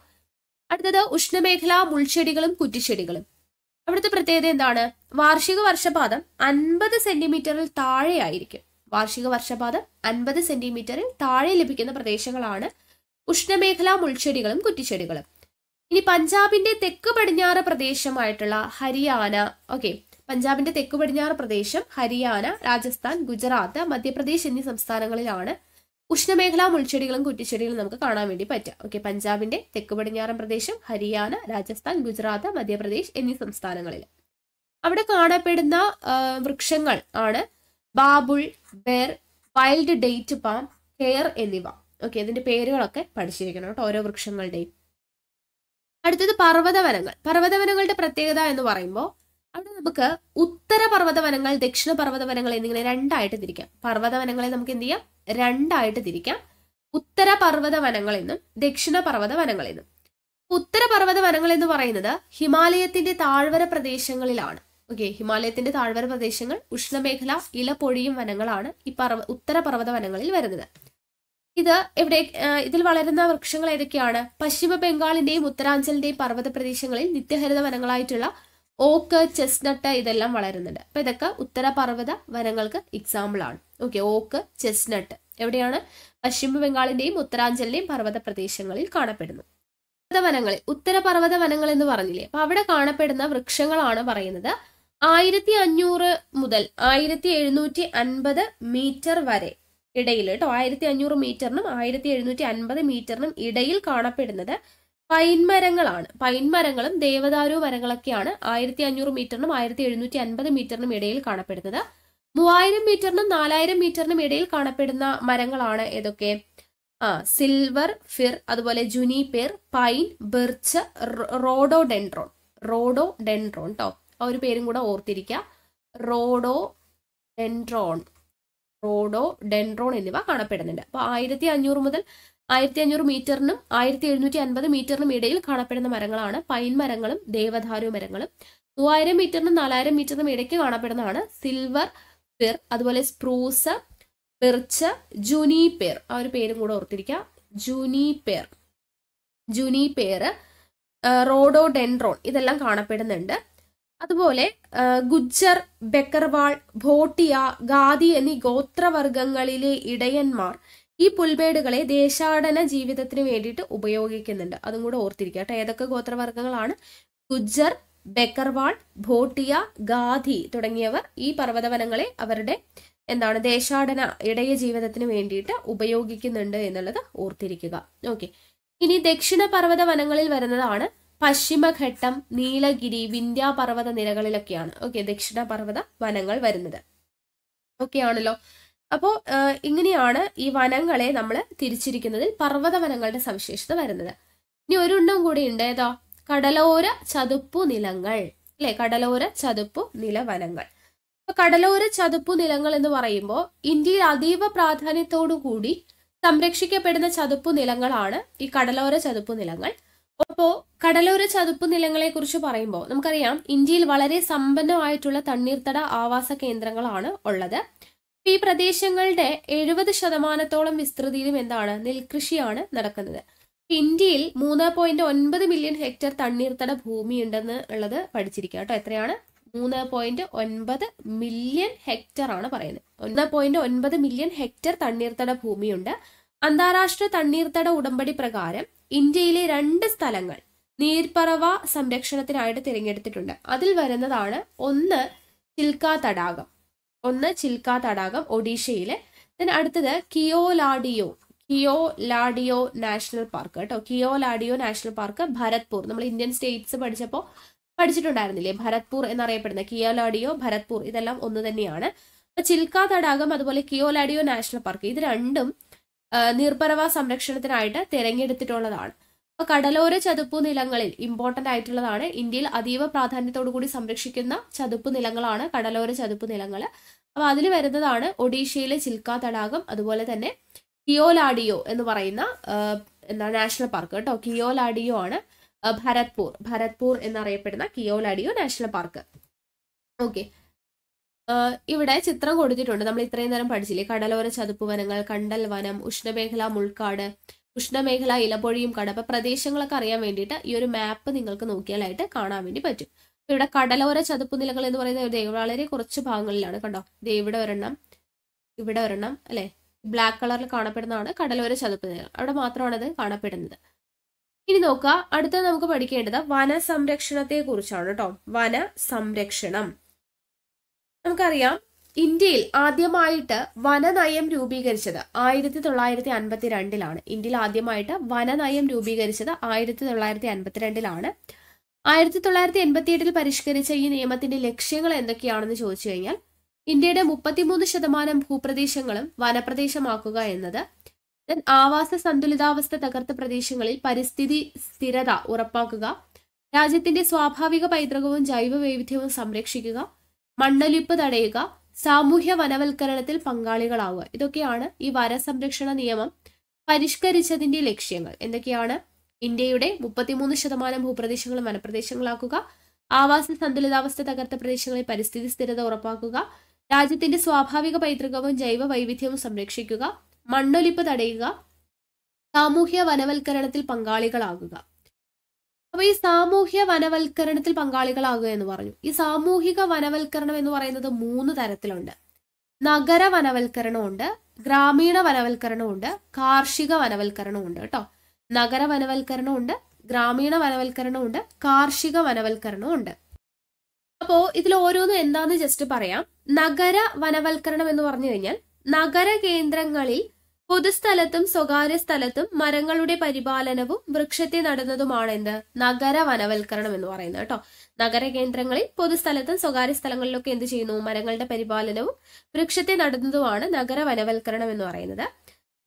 അടുത്തത് ഉഷ്ണമേഖലാ മുൾച്ചെടികളും കുറ്റിച്ചെടികളും അവിടുത്തെ പ്രത്യേകത എന്താണ് വാർഷിക വർഷപാതം അൻപത് സെന്റിമീറ്ററിൽ താഴെയായിരിക്കും വാർഷിക വർഷപാതം അൻപത് സെന്റിമീറ്ററിൽ താഴെ ലഭിക്കുന്ന പ്രദേശങ്ങളാണ് ഉഷ്ണമേഖലാ മുൾച്ചെടികളും കുറ്റിച്ചെടികളും ഇനി പഞ്ചാബിന്റെ തെക്ക് പടിഞ്ഞാറ് പ്രദേശമായിട്ടുള്ള ഹരിയാന ഓക്കെ പഞ്ചാബിന്റെ തെക്ക് പടിഞ്ഞാറ് പ്രദേശം ഹരിയാന രാജസ്ഥാൻ ഗുജറാത്ത് മധ്യപ്രദേശ് എന്നീ സംസ്ഥാനങ്ങളിലാണ് ഉഷ്ണമേഖലാ മുൾച്ചെടികളും കുറ്റിച്ചെടികളും നമുക്ക് കാണാൻ വേണ്ടി പറ്റാം ഓക്കെ പഞ്ചാബിന്റെ തെക്ക് പടിഞ്ഞാറൻ പ്രദേശം ഹരിയാന രാജസ്ഥാൻ ഗുജറാത്ത് മധ്യപ്രദേശ് എന്നീ സംസ്ഥാനങ്ങളിൽ അവിടെ കാണപ്പെടുന്ന വൃക്ഷങ്ങൾ ആണ് babul ber wild date palm ker എന്നിവ ഓക്കെ അതിന്റെ പേരുകളൊക്കെ പഠിച്ചിരിക്കണം കേട്ടോ ഓരോ വൃക്ഷങ്ങളുടെയും അടുത്തത് പർവ്വതവനങ്ങൾ പർവ്വതവനങ്ങളുടെ പ്രത്യേകത എന്ന് പറയുമ്പോൾ നമുക്ക് ഉത്തര പർവ്വത വനങ്ങൾ ദക്ഷിണ പർവ്വത വനങ്ങൾ എന്നിങ്ങനെ രണ്ടായിട്ട് തിരിക്കാം പർവ്വത വനങ്ങളെ നമുക്ക് എന്ത് ചെയ്യാം രണ്ടായിട്ട് തിരിക്കാം ഉത്തര പർവ്വത വനങ്ങൾ എന്നും ദക്ഷിണ പർവ്വത വനങ്ങൾ എന്നും ഉത്തര പർവ്വത വനങ്ങൾ എന്ന് പറയുന്നത് ഹിമാലയത്തിന്റെ താഴ്വര പ്രദേശങ്ങളിലാണ് ഓക്കെ ഹിമാലയത്തിന്റെ താഴ്വര പ്രദേശങ്ങൾ ഉഷ്ണമേഖല ഇലപൊഴിയും വനങ്ങളാണ് ഈ പർവ്വ ഉത്തര പർവ്വത വനങ്ങളിൽ വരുന്നത് ഇത് എവിടെ ഇതിൽ വളരുന്ന വൃക്ഷങ്ങൾ ഏതൊക്കെയാണ് പശ്ചിമ ബംഗാളിന്റെയും ഉത്തരാഞ്ചലിന്റെയും പർവ്വത പ്രദേശങ്ങളിൽ നിത്യഹരിത വനങ്ങളായിട്ടുള്ള ഓക്ക് ചെസ്നട്ട് ഇതെല്ലാം വളരുന്നുണ്ട് അപ്പോൾ ഇതൊക്കെ ഉത്തരപർവ്വത വനങ്ങൾക്ക് എക്സാമ്പിൾ ആണ് ഓക്കെ ഓക്ക് ചെസ്നട്ട് എവിടെയാണ് പശ്ചിമ ബംഗാളിന്റെയും ഉത്തരാഞ്ചലിന്റെയും പർവ്വത പ്രദേശങ്ങളിൽ കാണപ്പെടുന്നു പർവ്വതവനങ്ങൾ ഉത്തരപർവ്വത വനങ്ങൾ എന്ന് പറഞ്ഞില്ലേ അപ്പൊ അവിടെ കാണപ്പെടുന്ന വൃക്ഷങ്ങളാണ് പറയുന്നത് ആയിരത്തി അഞ്ഞൂറ് മുതൽ ആയിരത്തി എഴുന്നൂറ്റി അൻപത് മീറ്റർ വരെ ഇടയിൽ കേട്ടോ ആയിരത്തി അഞ്ഞൂറ് മീറ്ററിനും ആയിരത്തി എഴുന്നൂറ്റി അൻപത് മീറ്ററിനും ഇടയിൽ കാണപ്പെടുന്നത് പൈൻ മരങ്ങളാണ് പൈൻ മരങ്ങളും ദേവദാരു മരങ്ങളൊക്കെയാണ് ആയിരത്തി അഞ്ഞൂറ് മീറ്ററിനും ആയിരത്തി എഴുന്നൂറ്റി അൻപത് മീറ്ററിനും ഇടയിൽ കാണപ്പെടുന്നത് മൂവായിരം മീറ്ററിനും നാലായിരം മീറ്ററിനും ഇടയിൽ കാണപ്പെടുന്ന മരങ്ങളാണ് ഏതൊക്കെ ആ സിൽവർ ഫിർ അതുപോലെ juniper pine birch rhododendron rhododendron ടോ ആ ഒരു പേരും കൂടെ ഓർത്തിരിക്കുക റോഡോ ഡെൻട്രോൺ റോഡോ ഡെൻട്രോൺ എന്നിവ കാണപ്പെടുന്നുണ്ട് അപ്പോൾ ആയിരത്തി അഞ്ഞൂറ് മുതൽ ആയിരത്തി അഞ്ഞൂറ് മീറ്ററിനും ആയിരത്തി എഴുന്നൂറ്റി അൻപത് മീറ്ററിനും ഇടയിൽ കാണപ്പെടുന്ന മരങ്ങളാണ് പൈൻ മരങ്ങളും ദേവദാരു മരങ്ങളും മൂവായിരം മീറ്ററിനും നാലായിരം മീറ്ററിനും ഇടയ്ക്ക് കാണപ്പെടുന്നതാണ് സിൽവർ പെർ അതുപോലെ സ്പ്രൂസ് പെർച്ച് പേർ ആ ഒരു പേരും കൂടെ ഓർത്തിരിക്കുക ജുനിപേർ പേർ റോഡോ ഡെൻഡ്രോൺ ഇതെല്ലാം കാണപ്പെടുന്നുണ്ട് അതുപോലെ ഗുജ്ജർ ബെക്കർവാൾ ഭോട്ടിയ ഗാദി എന്നീ ഗോത്രവർഗങ്ങളിലെ ഇടയന്മാർ ഈ പുൽബേടുകളെ ദേശാടന ജീവിതത്തിന് വേണ്ടിയിട്ട് ഉപയോഗിക്കുന്നുണ്ട് അതും കൂടെ ഓർത്തിരിക്കുക കേട്ടോ ഏതൊക്കെ ഗോത്രവർഗ്ഗങ്ങളാണ് ഗുജ്ജർ ബെക്കർവാൾ ഭോട്ടിയ ഗാധി തുടങ്ങിയവർ ഈ പർവ്വതവനങ്ങളെ അവരുടെ എന്താണ് ദേശാടന ഇടയ ജീവിതത്തിന് വേണ്ടിയിട്ട് ഉപയോഗിക്കുന്നുണ്ട് എന്നുള്ളത് ഓർത്തിരിക്കുക ഓക്കെ ഇനി ദക്ഷിണ പർവ്വത വനങ്ങളിൽ വരുന്നതാണ് പശ്ചിമഘട്ടം നീലഗിരി വിന്ധ്യാപർവ്വത നിരകളിലൊക്കെയാണ് ഓക്കെ ദക്ഷിണ പർവ്വത വനങ്ങൾ വരുന്നത് ഓക്കെ ആണല്ലോ അപ്പോൾ ഇങ്ങനെയാണ് ഈ വനങ്ങളെ നമ്മൾ തിരിച്ചിരിക്കുന്നതിൽ പർവ്വത വനങ്ങളുടെ സവിശേഷത വരുന്നത് ഇനി ഒരെണ്ണം കൂടി ഉണ്ട് ഏതോ കടലോര ചതുപ്പു നിലങ്ങൾ അല്ലെ കടലോര ചതുപ്പു നിലവനങ്ങൾ അപ്പൊ കടലോര ചതുപ്പു നിലങ്ങൾ എന്ന് പറയുമ്പോൾ ഇന്ത്യയിൽ അതീവ പ്രാധാന്യത്തോടു കൂടി സംരക്ഷിക്കപ്പെടുന്ന ചതുപ്പു നിലങ്ങളാണ് ഈ കടലോര ചതുപ്പു നിലങ്ങൾ അപ്പോൾ കടലോര ചതുപ്പു നിലങ്ങളെ കുറിച്ച് പറയുമ്പോൾ നമുക്കറിയാം ഇന്ത്യയിൽ വളരെ സമ്പന്നമായിട്ടുള്ള തണ്ണീർത്തട ആവാസ കേന്ദ്രങ്ങളാണ് ഉള്ളത് ഈ പ്രദേശങ്ങളുടെ എഴുപത് ശതമാനത്തോളം വിസ്തൃതിയിലും എന്താണ് നെൽകൃഷിയാണ് നടക്കുന്നത് ഇന്ത്യയിൽ മൂന്ന് പോയിന്റ് ഒൻപത് മില്യൺ ഹെക്ടർ തണ്ണീർത്തട ഉണ്ടെന്ന് ഉള്ളത് പഠിച്ചിരിക്കുക കേട്ടോ എത്രയാണ് മൂന്ന് പോയിന്റ് ഒൻപത് മില്യൺ ഹെക്ടർ ആണ് പറയുന്നത് ഒന്ന് പോയിന്റ് ഒൻപത് മില്യൺ ഹെക്ടർ തണ്ണീർത്തട ഭൂമിയുണ്ട് അന്താരാഷ്ട്ര തണ്ണീർത്തട ഉടമ്പടി പ്രകാരം ഇന്ത്യയിലെ രണ്ട് സ്ഥലങ്ങൾ നീർപ്പറവ സംരക്ഷണത്തിനായിട്ട് തിരഞ്ഞെടുത്തിട്ടുണ്ട് അതിൽ വരുന്നതാണ് ഒന്ന് ചിൽക്കാ തടാകം ഒന്ന് ചിൽക്ക തടാകം ഒഡീഷയിലെ ദെൻ അടുത്തത് Keoladeo Keoladeo national park കേട്ടോ Keoladeo national park Bharatpur നമ്മൾ ഇന്ത്യൻ സ്റ്റേറ്റ്സ് പഠിച്ചപ്പോൾ പഠിച്ചിട്ടുണ്ടായിരുന്നില്ലേ ഭരത്പൂർ എന്നറിയപ്പെടുന്ന കിയോ ലാഡിയോ ഭരത്പൂർ ഇതെല്ലാം ഒന്ന് തന്നെയാണ് അപ്പൊ ചിൽക്ക തടാകം അതുപോലെ കിയോ ലാഡിയോ നാഷണൽ പാർക്ക് ഇത് രണ്ടും നീർപ്പറവ സംരക്ഷണത്തിനായിട്ട് തിരഞ്ഞെടുത്തിട്ടുള്ളതാണ് കടലോര ചതുപ്പ് നിലങ്ങളിൽ ഇമ്പോർട്ടന്റ് ആയിട്ടുള്ളതാണ് ഇന്ത്യയിൽ അതീവ പ്രാധാന്യത്തോടു കൂടി സംരക്ഷിക്കുന്ന ചതുപ്പ് നിലങ്ങളാണ് കടലോര ചതുപ്പ് നിലങ്ങൾ അപ്പോൾ അതിൽ വരുന്നതാണ് ഒഡീഷയിലെ ചിൽക്ക തടാകം അതുപോലെ തന്നെ കിയോലാഡിയോ എന്ന് പറയുന്ന എന്താ നാഷണൽ പാർക്ക് കേട്ടോ കിയോലാഡിയോ ആണ് ഭരത്പൂർ ഭരത്പൂർ എന്നറിയപ്പെടുന്ന കിയോലാഡിയോ നാഷണൽ പാർക്ക് ഓക്കെ ഇവിടെ ചിത്രം കൊടുത്തിട്ടുണ്ട് നമ്മൾ ഇത്രയും നേരം പഠിച്ചില്ലേ കടലോര ചതുപ്പ് വനങ്ങൾ കണ്ടൽ വനം ഉഷ്ണമേഖല മുൾക്കാട് ഉഷ്ണമേഖല ഇലപൊഴിയും കടപ്പ പ്രദേശങ്ങളൊക്കെ അറിയാൻ വേണ്ടിയിട്ട് ഈ ഒരു മാപ്പ് നിങ്ങൾക്ക് നോക്കിയാലായിട്ട് കാണാൻ വേണ്ടി പറ്റും അപ്പോൾ ഇവിടെ കടലോര ചതുപ്പ് നിലകൾ എന്ന് പറയുന്നത് വളരെ കുറച്ച് ഭാഗങ്ങളിലാണ് കണ്ടോ ഇത് ഇവിടെ ഒരെണ്ണം ഇവിടെ ഒരെണ്ണം അല്ലേ ബ്ലാക്ക് കളറിൽ കാണപ്പെടുന്നതാണ് കടലോര ചതുപ്പ് നിലകൾ അവിടെ മാത്രമാണ് അത് കാണപ്പെടുന്നത് ഇനി നോക്കുക അടുത്ത നമുക്ക് പഠിക്കേണ്ടത് വന സംരക്ഷണത്തെ കുറിച്ചാണ് കേട്ടോ വന സംരക്ഷണം നമുക്കറിയാം ഇന്ത്യയിൽ ആദ്യമായിട്ട് വനനയം രൂപീകരിച്ചത് ആയിരത്തി തൊള്ളായിരത്തി അൻപത്തിരണ്ടിലാണ് ഇന്ത്യയിൽ ആദ്യമായിട്ട് വനനയം രൂപീകരിച്ചത് ആയിരത്തി തൊള്ളായിരത്തി അൻപത്തിരണ്ടിലാണ് ആയിരത്തി തൊള്ളായിരത്തി എൺപത്തി എട്ടിൽ പരിഷ്കരിച്ച ഈ നിയമത്തിന്റെ ലക്ഷ്യങ്ങൾ എന്തൊക്കെയാണെന്ന് ചോദിച്ചു കഴിഞ്ഞാൽ ഇന്ത്യയുടെ മുപ്പത്തിമൂന്ന് ശതമാനം ഭൂപ്രദേശങ്ങളും വനപ്രദേശമാക്കുക എന്നത് ആവാസ സന്തുലിതാവസ്ഥ തകർത്ത പ്രദേശങ്ങളിൽ പരിസ്ഥിതി സ്ഥിരത ഉറപ്പാക്കുക രാജ്യത്തിന്റെ സ്വാഭാവിക പൈതൃകവും ജൈവ വൈവിധ്യവും സംരക്ഷിക്കുക മണ്ണൊലിപ്പ് തടയുക സാമൂഹ്യ വനവൽക്കരണത്തിൽ പങ്കാളികളാവുക ഇതൊക്കെയാണ് ഈ വനസംരക്ഷണ നിയമം പരിഷ്കരിച്ചതിന്റെ ലക്ഷ്യങ്ങൾ എന്തൊക്കെയാണ് ഇന്ത്യയുടെ മുപ്പത്തിമൂന്ന് ശതമാനം ഭൂപ്രദേശങ്ങളും വനപ്രദേശങ്ങളാക്കുക ആവാസ സന്തുലിതാവസ്ഥ തകർത്ത പ്രദേശങ്ങളിൽ പരിസ്ഥിതി സ്ഥിരത ഉറപ്പാക്കുക രാജ്യത്തിന്റെ സ്വാഭാവിക പൈതൃകവും ജൈവ വൈവിധ്യവും സംരക്ഷിക്കുക മണ്ണൊലിപ്പ് തടയുക സാമൂഹ്യ വനവൽക്കരണത്തിൽ പങ്കാളികളാകുക അപ്പൊ ഈ സാമൂഹ്യ വനവൽക്കരണത്തിൽ പങ്കാളികളാകുക എന്ന് പറഞ്ഞു ഈ സാമൂഹിക വനവൽക്കരണം എന്ന് പറയുന്നത് മൂന്ന് തരത്തിലുണ്ട് നഗര വനവൽക്കരണമുണ്ട് ഗ്രാമീണ വനവൽക്കരണമുണ്ട് കാർഷിക വനവൽക്കരണമുണ്ട് കേട്ടോ നഗര വനവൽക്കരണമുണ്ട് ഗ്രാമീണ വനവൽക്കരണമുണ്ട് കാർഷിക വനവൽക്കരണമുണ്ട് അപ്പോൾ ഇതിൽ ഓരോന്നും എന്താന്ന് ജസ്റ്റ് പറയാം നഗര വനവൽക്കരണം എന്ന് പറഞ്ഞു കഴിഞ്ഞാൽ നഗര കേന്ദ്രങ്ങളിൽ പൊതുസ്ഥലത്തും സ്വകാര്യ സ്ഥലത്തും മരങ്ങളുടെ പരിപാലനവും വൃക്ഷത്തെ നടുന്നതുമാണ് എന്ത് നഗര വനവൽക്കരണം എന്ന് പറയുന്നത് കേട്ടോ നഗര കേന്ദ്രങ്ങളിൽ പൊതുസ്ഥലത്തും സ്വകാര്യ സ്ഥലങ്ങളിലൊക്കെ എന്ത് ചെയ്യുന്നു മരങ്ങളുടെ പരിപാലനവും വൃക്ഷത്തെ നടുന്നതുമാണ് നഗര വനവൽക്കരണം എന്ന് പറയുന്നത്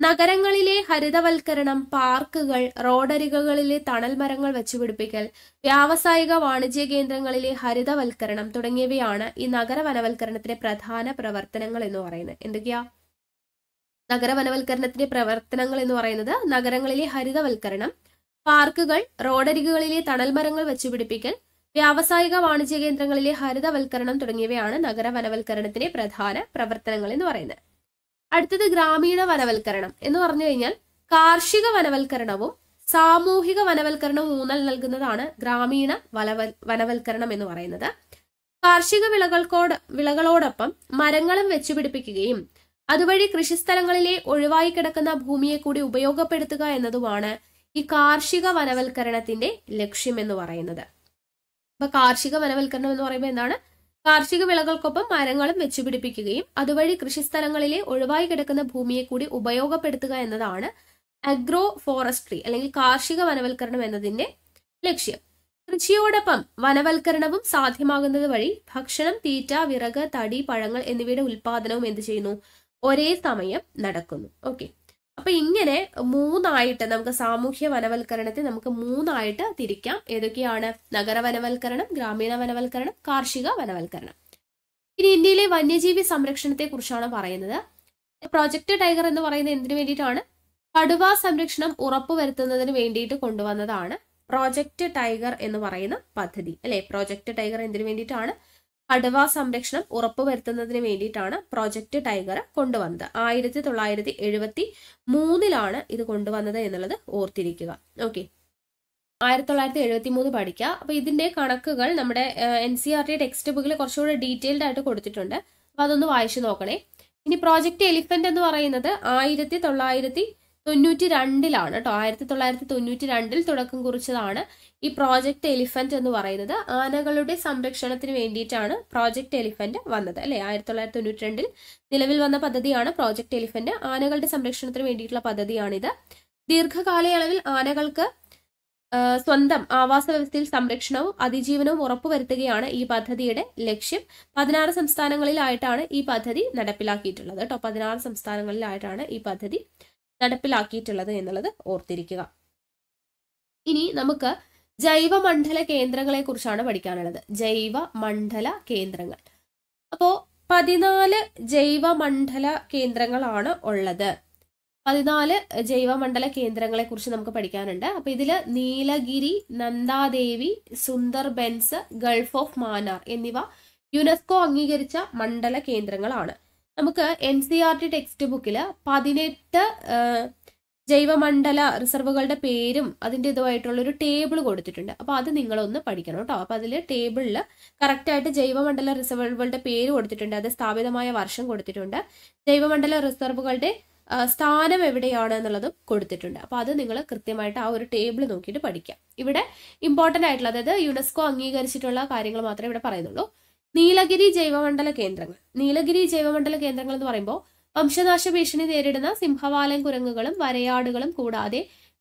നഗരങ്ങളിലെ ഹരിതവൽക്കരണം പാർക്കുകൾ റോഡരികകളിലെ തണൽ മരങ്ങൾ വെച്ചുപിടിപ്പിക്കൽ വ്യാവസായിക വാണിജ്യ കേന്ദ്രങ്ങളിലെ ഹരിതവൽക്കരണം തുടങ്ങിയവയാണ് ഈ നഗര വനവൽക്കരണത്തിലെ പ്രധാന പ്രവർത്തനങ്ങൾ എന്ന് പറയുന്നത് എന്തൊക്കെയാ നഗരവനവൽക്കരണത്തിന്റെ പ്രവർത്തനങ്ങൾ എന്ന് പറയുന്നത് നഗരങ്ങളിലെ ഹരിതവൽക്കരണം പാർക്കുകൾ റോഡരികുകളിലെ തണൽ മരങ്ങൾ വെച്ചുപിടിപ്പിക്കൽ വ്യാവസായിക വാണിജ്യ കേന്ദ്രങ്ങളിലെ ഹരിതവൽക്കരണം തുടങ്ങിയവയാണ് നഗര വനവൽക്കരണത്തിലെ പ്രധാന പ്രവർത്തനങ്ങൾ എന്ന് പറയുന്നത് അടുത്തത് ഗ്രാമീണ വനവൽക്കരണം എന്ന് പറഞ്ഞു കഴിഞ്ഞാൽ കാർഷിക വനവൽക്കരണവും സാമൂഹിക വനവൽക്കരണവും ഊന്നൽ നൽകുന്നതാണ് ഗ്രാമീണ വനവൽക്കരണം എന്ന് പറയുന്നത് കാർഷിക വിളകൾക്കോട് വിളകളോടൊപ്പം മരങ്ങളും വെച്ചുപിടിപ്പിക്കുകയും അതുവഴി കൃഷിസ്ഥലങ്ങളിലെ ഒഴിവായി കിടക്കുന്ന ഭൂമിയെ കൂടി ഉപയോഗപ്പെടുത്തുക എന്നതുമാണ് ഈ കാർഷിക വനവൽക്കരണത്തിന്റെ ലക്ഷ്യം എന്ന് പറയുന്നത് അപ്പൊ കാർഷിക വനവൽക്കരണം എന്ന് പറയുമ്പോൾ എന്താണ് കാർഷിക വിളകൾക്കൊപ്പം മരങ്ങളും വെച്ചുപിടിപ്പിക്കുകയും അതുവഴി കൃഷിസ്ഥലങ്ങളിലെ ഒഴിവായി കിടക്കുന്ന ഭൂമിയെ കൂടി ഉപയോഗപ്പെടുത്തുക എന്നതാണ് അഗ്രോ ഫോറസ്ട്രി അല്ലെങ്കിൽ കാർഷിക വനവൽക്കരണം എന്നതിന്റെ ലക്ഷ്യം കൃഷിയോടൊപ്പം വനവൽക്കരണവും സാധ്യമാകുന്നത് വഴി ഭക്ഷണം തീറ്റ വിറക് തടി പഴങ്ങൾ എന്നിവയുടെ ഉൽപാദനവും എന്ത് ചെയ്യുന്നു ഒരേ സമയം നടക്കുന്നു ഓക്കെ അപ്പൊ ഇങ്ങനെ മൂന്നായിട്ട് നമുക്ക് സാമൂഹ്യ വനവൽക്കരണത്തെ നമുക്ക് മൂന്നായിട്ട് തിരിക്കാം ഏതൊക്കെയാണ് നഗര വനവൽക്കരണം ഗ്രാമീണ വനവൽക്കരണം കാർഷിക വനവൽക്കരണം ഇനി ഇന്ത്യയിലെ വന്യജീവി സംരക്ഷണത്തെ കുറിച്ചാണ് പറയുന്നത് പ്രൊജക്ട് ടൈഗർ എന്ന് പറയുന്നത് എന്തിനു വേണ്ടിയിട്ടാണ് കടുവ സംരക്ഷണം ഉറപ്പുവരുത്തുന്നതിന് വേണ്ടിയിട്ട് കൊണ്ടുവന്നതാണ് പ്രോജക്ട് ടൈഗർ എന്ന് പറയുന്ന പദ്ധതി അല്ലെ പ്രോജക്ട് ടൈഗർ എന്തിനു വേണ്ടിയിട്ടാണ് കടുവ സംരക്ഷണം ഉറപ്പുവരുത്തുന്നതിന് വേണ്ടിയിട്ടാണ് പ്രോജക്റ്റ് ടൈഗർ കൊണ്ടുവന്നത് ആയിരത്തി തൊള്ളായിരത്തി എഴുപത്തി മൂന്നിലാണ് ഇത് കൊണ്ടുവന്നത് എന്നുള്ളത് ഓർത്തിരിക്കുക ഓക്കെ ആയിരത്തി തൊള്ളായിരത്തി എഴുപത്തി മൂന്ന് പഠിക്കുക അപ്പോൾ ഇതിന്റെ കണക്കുകൾ നമ്മുടെ N C R T text ബുക്കിൽ കുറച്ചുകൂടെ ഡീറ്റെയിൽഡ് ആയിട്ട് കൊടുത്തിട്ടുണ്ട് അപ്പോൾ അതൊന്ന് വായിച്ചു നോക്കണേ ഇനി പ്രോജക്റ്റ് എലിഫന്റ് എന്ന് പറയുന്നത് ആയിരത്തി തൊള്ളായിരത്തി തൊണ്ണൂറ്റി രണ്ടിലാണ് കേട്ടോ ആയിരത്തി തൊള്ളായിരത്തി തൊണ്ണൂറ്റി രണ്ടിൽ തുടക്കം കുറിച്ചതാണ് ഈ പ്രോജക്റ്റ് എലിഫന്റ് എന്ന് പറയുന്നത് ആനകളുടെ സംരക്ഷണത്തിന് വേണ്ടിയിട്ടാണ് പ്രോജക്റ്റ് എലിഫന്റ് വന്നത് അല്ലെ ആയിരത്തി തൊള്ളായിരത്തി തൊണ്ണൂറ്റി രണ്ടിൽ നിലവിൽ വന്ന പദ്ധതിയാണ് പ്രോജക്റ്റ് എലിഫന്റ് ആനകളുടെ സംരക്ഷണത്തിന് വേണ്ടിയിട്ടുള്ള പദ്ധതിയാണിത് ദീർഘകാലയളവിൽ ആനകൾക്ക് സ്വന്തം ആവാസ വ്യവസ്ഥയിൽ സംരക്ഷണവും അതിജീവനവും ഉറപ്പുവരുത്തുകയാണ് ഈ പദ്ധതിയുടെ ലക്ഷ്യം പതിനാറ് സംസ്ഥാനങ്ങളിലായിട്ടാണ് ഈ പദ്ധതി നടപ്പിലാക്കിയിട്ടുള്ളത് കേട്ടോ പതിനാറ് സംസ്ഥാനങ്ങളിലായിട്ടാണ് ഈ പദ്ധതി നടപ്പിലാക്കിയിട്ടുള്ളത് എന്നുള്ളത് ഓർത്തിരിക്കുക ഇനി നമുക്ക് ജൈവമണ്ഡല കേന്ദ്രങ്ങളെ കുറിച്ചാണ് പഠിക്കാനുള്ളത് ജൈവ മണ്ഡല കേന്ദ്രങ്ങൾ അപ്പോൾ പതിനാല് ജൈവമണ്ഡല കേന്ദ്രങ്ങളാണ് ഉള്ളത് പതിനാല് ജൈവമണ്ഡല കേന്ദ്രങ്ങളെ കുറിച്ച് നമുക്ക് പഠിക്കാനുണ്ട് അപ്പൊ ഇതില് നീലഗിരി നന്ദാദേവി സുന്ദർബൻസ് ഗൾഫ് ഓഫ് മാനാർ എന്നിവ യുനെസ്കോ അംഗീകരിച്ച മണ്ഡല കേന്ദ്രങ്ങളാണ് നമുക്ക് N C R T text ബുക്കിൽ പതിനെട്ട് ജൈവമണ്ഡല റിസർവുകളുടെ പേരും അതിൻ്റെ ഇതുമായിട്ടുള്ള ഒരു ടേബിൾ കൊടുത്തിട്ടുണ്ട് അപ്പോൾ അത് നിങ്ങളൊന്ന് പഠിക്കണം കേട്ടോ അപ്പോൾ അതിൽ ടേബിളിൽ കറക്റ്റായിട്ട് ജൈവമണ്ഡല റിസർവുകളുടെ പേര് കൊടുത്തിട്ടുണ്ട് അത് സ്ഥാപിതമായ വർഷം കൊടുത്തിട്ടുണ്ട് ജൈവമണ്ഡല റിസർവുകളുടെ സ്ഥാനം എവിടെയാണ് എന്നുള്ളതും കൊടുത്തിട്ടുണ്ട് അപ്പോൾ അത് നിങ്ങൾ കൃത്യമായിട്ട് ആ ഒരു ടേബിൾ നോക്കിയിട്ട് പഠിക്കാം ഇവിടെ ഇമ്പോർട്ടൻ്റ് ആയിട്ടുള്ള അതായത് യുനെസ്കോ അംഗീകരിച്ചിട്ടുള്ള കാര്യങ്ങൾ മാത്രമേ ഇവിടെ പറയുന്നുള്ളൂ നീലഗിരി ജൈവമണ്ഡല കേന്ദ്രങ്ങൾ നീലഗിരി ജൈവമണ്ഡല കേന്ദ്രങ്ങൾ എന്ന് പറയുമ്പോൾ വംശനാശ ഭീഷണി നേരിടുന്ന സിംഹവാലൻ കുരങ്ങുകളും വരയാടുകളും കൂടാതെ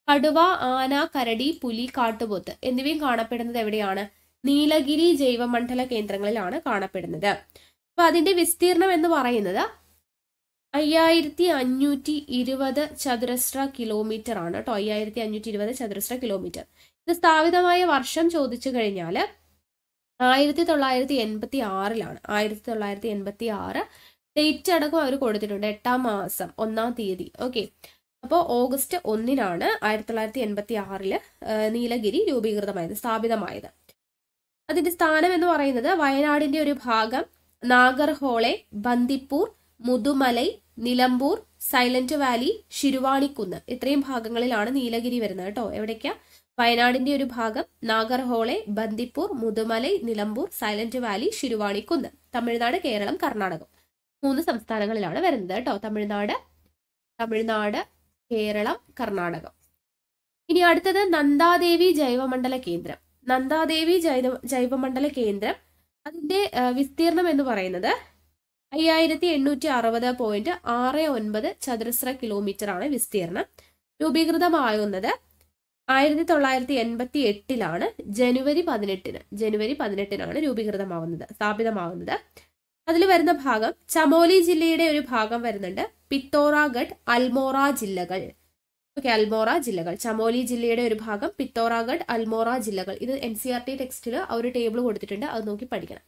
കടുവ ആന കരടി പുലി കാട്ടുപോത്ത് എന്നിവയും കാണപ്പെടുന്നത് എവിടെയാണ് നീലഗിരി ജൈവമണ്ഡല കേന്ദ്രങ്ങളിലാണ് കാണപ്പെടുന്നത് അപ്പൊ അതിന്റെ വിസ്തീർണം എന്ന് പറയുന്നത് അയ്യായിരത്തി അഞ്ഞൂറ്റി ഇരുപത് ചതുരശ്ര കിലോമീറ്റർ ആണ് കേട്ടോ അയ്യായിരത്തി അഞ്ഞൂറ്റി ഇരുപത് ചതുരശ്ര കിലോമീറ്റർ ഇത് സ്ഥാപിതമായ വർഷം ചോദിച്ചു കഴിഞ്ഞാൽ ആയിരത്തി തൊള്ളായിരത്തി എൺപത്തി ആറിലാണ് ആയിരത്തി തൊള്ളായിരത്തി എൺപത്തി ആറ് ഡേറ്റ് അടക്കം അവർ കൊടുത്തിട്ടുണ്ട് എട്ടാം മാസം ഒന്നാം തീയതി ഓക്കെ അപ്പോൾ ഓഗസ്റ്റ് ഒന്നിനാണ് ആയിരത്തി തൊള്ളായിരത്തി എൺപത്തി ആറിൽ നീലഗിരി രൂപീകൃതമായത് സ്ഥാപിതമായത് അതിന്റെ സ്ഥാനം എന്ന് പറയുന്നത് വയനാടിന്റെ ഒരു ഭാഗം നാഗർഹോളെ ബന്ദിപ്പൂർ മുതുമലൈ നിലമ്പൂർ സൈലന്റ് വാലി ശിരുവാണിക്കുന്ന് ഇത്രയും ഭാഗങ്ങളിലാണ് നീലഗിരി വരുന്നത് കേട്ടോ എവിടേക്കാണ് വയനാടിന്റെ ഒരു ഭാഗം നാഗർഹോളെ ബന്ദിപ്പൂർ മുതുമലൈ നിലമ്പൂർ സൈലന്റ് വാലി ശിരുവാണിക്കുന്ന് തമിഴ്നാട് കേരളം കർണാടകം മൂന്ന് സംസ്ഥാനങ്ങളിലാണ് വരുന്നത് കേട്ടോ തമിഴ്നാട് തമിഴ്നാട് കേരളം കർണാടകം ഇനി അടുത്തത് നന്ദാദേവി ജൈവമണ്ഡല കേന്ദ്രം നന്ദാദേവി ജൈവ ജൈവമണ്ഡല കേന്ദ്രം അതിന്റെ വിസ്തീർണം എന്ന് പറയുന്നത് അയ്യായിരത്തി എണ്ണൂറ്റി അറുപത് പോയിന്റ് ആറ് ഒൻപത് ചതുരശ്ര കിലോമീറ്റർ ആണ് വിസ്തീർണം രൂപീകൃതമാകുന്നത് ആയിരത്തി തൊള്ളായിരത്തി എൺപത്തി എട്ടിലാണ് ജനുവരി പതിനെട്ടിന് ജനുവരി പതിനെട്ടിനാണ് രൂപീകൃതമാവുന്നത് സ്ഥാപിതമാവുന്നത് അതിൽ വരുന്ന ഭാഗം ചമോലി ജില്ലയുടെ ഒരു ഭാഗം വരുന്നുണ്ട് പിത്തോറാഗഡ് അൽമോറ ജില്ലകൾ ഓക്കെ അൽമോറ ജില്ലകൾ ചമോലി ജില്ലയുടെ ഒരു ഭാഗം പിത്തോറാഗഡ് അൽമോറ ജില്ലകൾ ഇത് N C R e T ടെക്സ്റ്റിൽ ആ ഒരു ടേബിൾ കൊടുത്തിട്ടുണ്ട് അത് നോക്കി പഠിക്കണം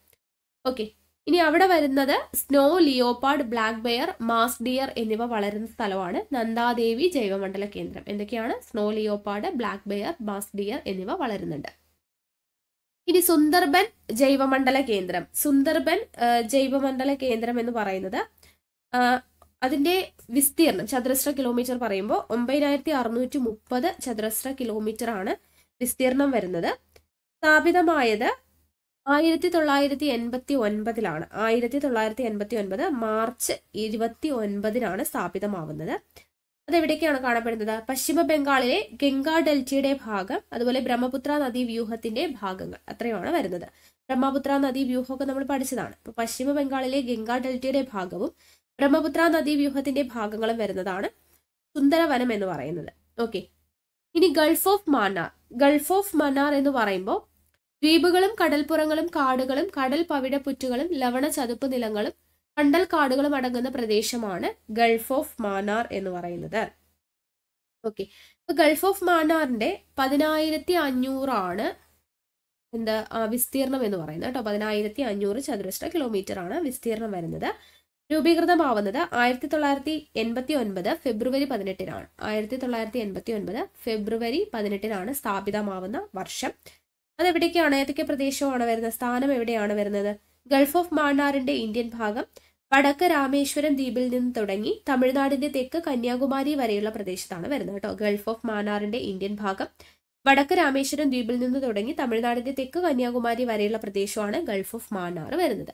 ഓക്കെ ഇനി അവിടെ വരുന്നത് snow leopard black bear musk deer എന്നിവ വളരുന്ന സ്ഥലമാണ് നന്ദാദേവി ജൈവമണ്ഡല കേന്ദ്രം എന്തൊക്കെയാണ് snow leopard black bear musk deer എന്നിവ വളരുന്നുണ്ട് ഇനി സുന്ദർബൻ ജൈവമണ്ഡല കേന്ദ്രം സുന്ദർബൻ ജൈവമണ്ഡല കേന്ദ്രം എന്ന് പറയുന്നത് അതിന്റെ വിസ്തീർണം ചതുരശ്ര കിലോമീറ്റർ പറയുമ്പോൾ ഒമ്പതിനായിരത്തി അറുന്നൂറ്റി മുപ്പത് ചതുരശ്ര കിലോമീറ്റർ ആണ് വിസ്തീർണം വരുന്നത് സ്ഥാപിതമായത് ആയിരത്തി തൊള്ളായിരത്തി എൺപത്തി ഒൻപതിലാണ് ആയിരത്തി തൊള്ളായിരത്തി എൺപത്തി ഒൻപത് മാർച്ച് ഇരുപത്തി ഒൻപതിനാണ് സ്ഥാപിതമാവുന്നത് അതെവിടേക്കാണ് കാണപ്പെടുന്നത് പശ്ചിമ ബംഗാളിലെ ഗംഗാ ഡെൽറ്റയുടെ ഭാഗം അതുപോലെ ബ്രഹ്മപുത്ര വ്യൂഹത്തിന്റെ ഭാഗങ്ങൾ അത്രയുമാണ് വരുന്നത് ബ്രഹ്മപുത്ര വ്യൂഹമൊക്കെ നമ്മൾ പഠിച്ചതാണ് ഇപ്പൊ പശ്ചിമ ബംഗാളിലെ ഗംഗാ ഡെൽറ്റയുടെ ഭാഗവും ബ്രഹ്മപുത്ര വ്യൂഹത്തിന്റെ ഭാഗങ്ങളും വരുന്നതാണ് സുന്ദരവനം എന്ന് പറയുന്നത് ഓക്കെ ഇനി gulf of Mannar gulf of Mannar എന്ന് പറയുമ്പോൾ ദ്വീപുകളും കടൽപ്പുറങ്ങളും കാടുകളും കടൽ പവിഴപ്പുറ്റുകളും ലവണ ചതുപ്പ് നിലങ്ങളും കണ്ടൽ കാടുകളും അടങ്ങുന്ന പ്രദേശമാണ് ഗൾഫ് ഓഫ് മാനാർ എന്ന് പറയുന്നത് ഓക്കെ അപ്പൊ ഗൾഫ് ഓഫ് മാനാറിന്റെ പതിനായിരത്തി അഞ്ഞൂറാണ് എന്താ വിസ്തീർണം എന്ന് പറയുന്നത് കേട്ടോ പതിനായിരത്തി അഞ്ഞൂറ് ചതുരശ്ര കിലോമീറ്റർ ആണ് വിസ്തീർണം വരുന്നത് രൂപീകൃതമാവുന്നത് ആയിരത്തി തൊള്ളായിരത്തി എൺപത്തി ഒൻപത് ഫെബ്രുവരി പതിനെട്ടിനാണ് ആയിരത്തി തൊള്ളായിരത്തി എൺപത്തി ഒൻപത് ഫെബ്രുവരി പതിനെട്ടിനാണ് സ്ഥാപിതമാവുന്ന വർഷം അതെവിടേക്കാണ് ഏതൊക്കെ പ്രദേശമാണ് വരുന്നത് സ്ഥാനം എവിടെയാണ് വരുന്നത് ഗൾഫ് ഓഫ് മാന്നാറിന്റെ ഇന്ത്യൻ ഭാഗം വടക്ക് രാമേശ്വരം ദ്വീപിൽ നിന്ന് തുടങ്ങി തമിഴ്നാടിന്റെ തെക്ക് കന്യാകുമാരി വരെയുള്ള പ്രദേശത്താണ് വരുന്നത് കേട്ടോ ഗൾഫ് ഓഫ് മാനാറിന്റെ ഇന്ത്യൻ ഭാഗം വടക്ക് രാമേശ്വരം ദ്വീപിൽ നിന്ന് തുടങ്ങി തമിഴ്നാടിന്റെ തെക്ക് കന്യാകുമാരി വരെയുള്ള പ്രദേശമാണ് ഗൾഫ് ഓഫ് മാന്നാർ വരുന്നത്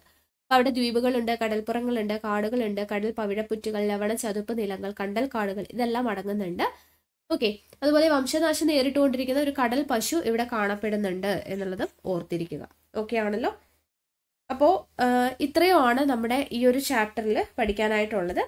അവിടെ ദ്വീപുകളുണ്ട് കടൽപ്പുറങ്ങളുണ്ട് കാടുകളുണ്ട് കടൽ പവിഴപ്പുറ്റുകൾ ലവണ ചതുപ്പ് നിലങ്ങൾ കണ്ടൽ കാടുകൾ ഇതെല്ലാം അടങ്ങുന്നുണ്ട് ഓക്കെ അതുപോലെ വംശനാശം നേരിട്ടുകൊണ്ടിരിക്കുന്ന ഒരു കടൽ പശു ഇവിടെ കാണപ്പെടുന്നുണ്ട് എന്നുള്ളത് ഓർത്തിരിക്കുക ഓക്കെ ആണല്ലോ അപ്പോൾ ഇത്രയുമാണ് നമ്മുടെ ഈ ഒരു ചാപ്റ്ററിൽ പഠിക്കാനായിട്ടുള്ളത്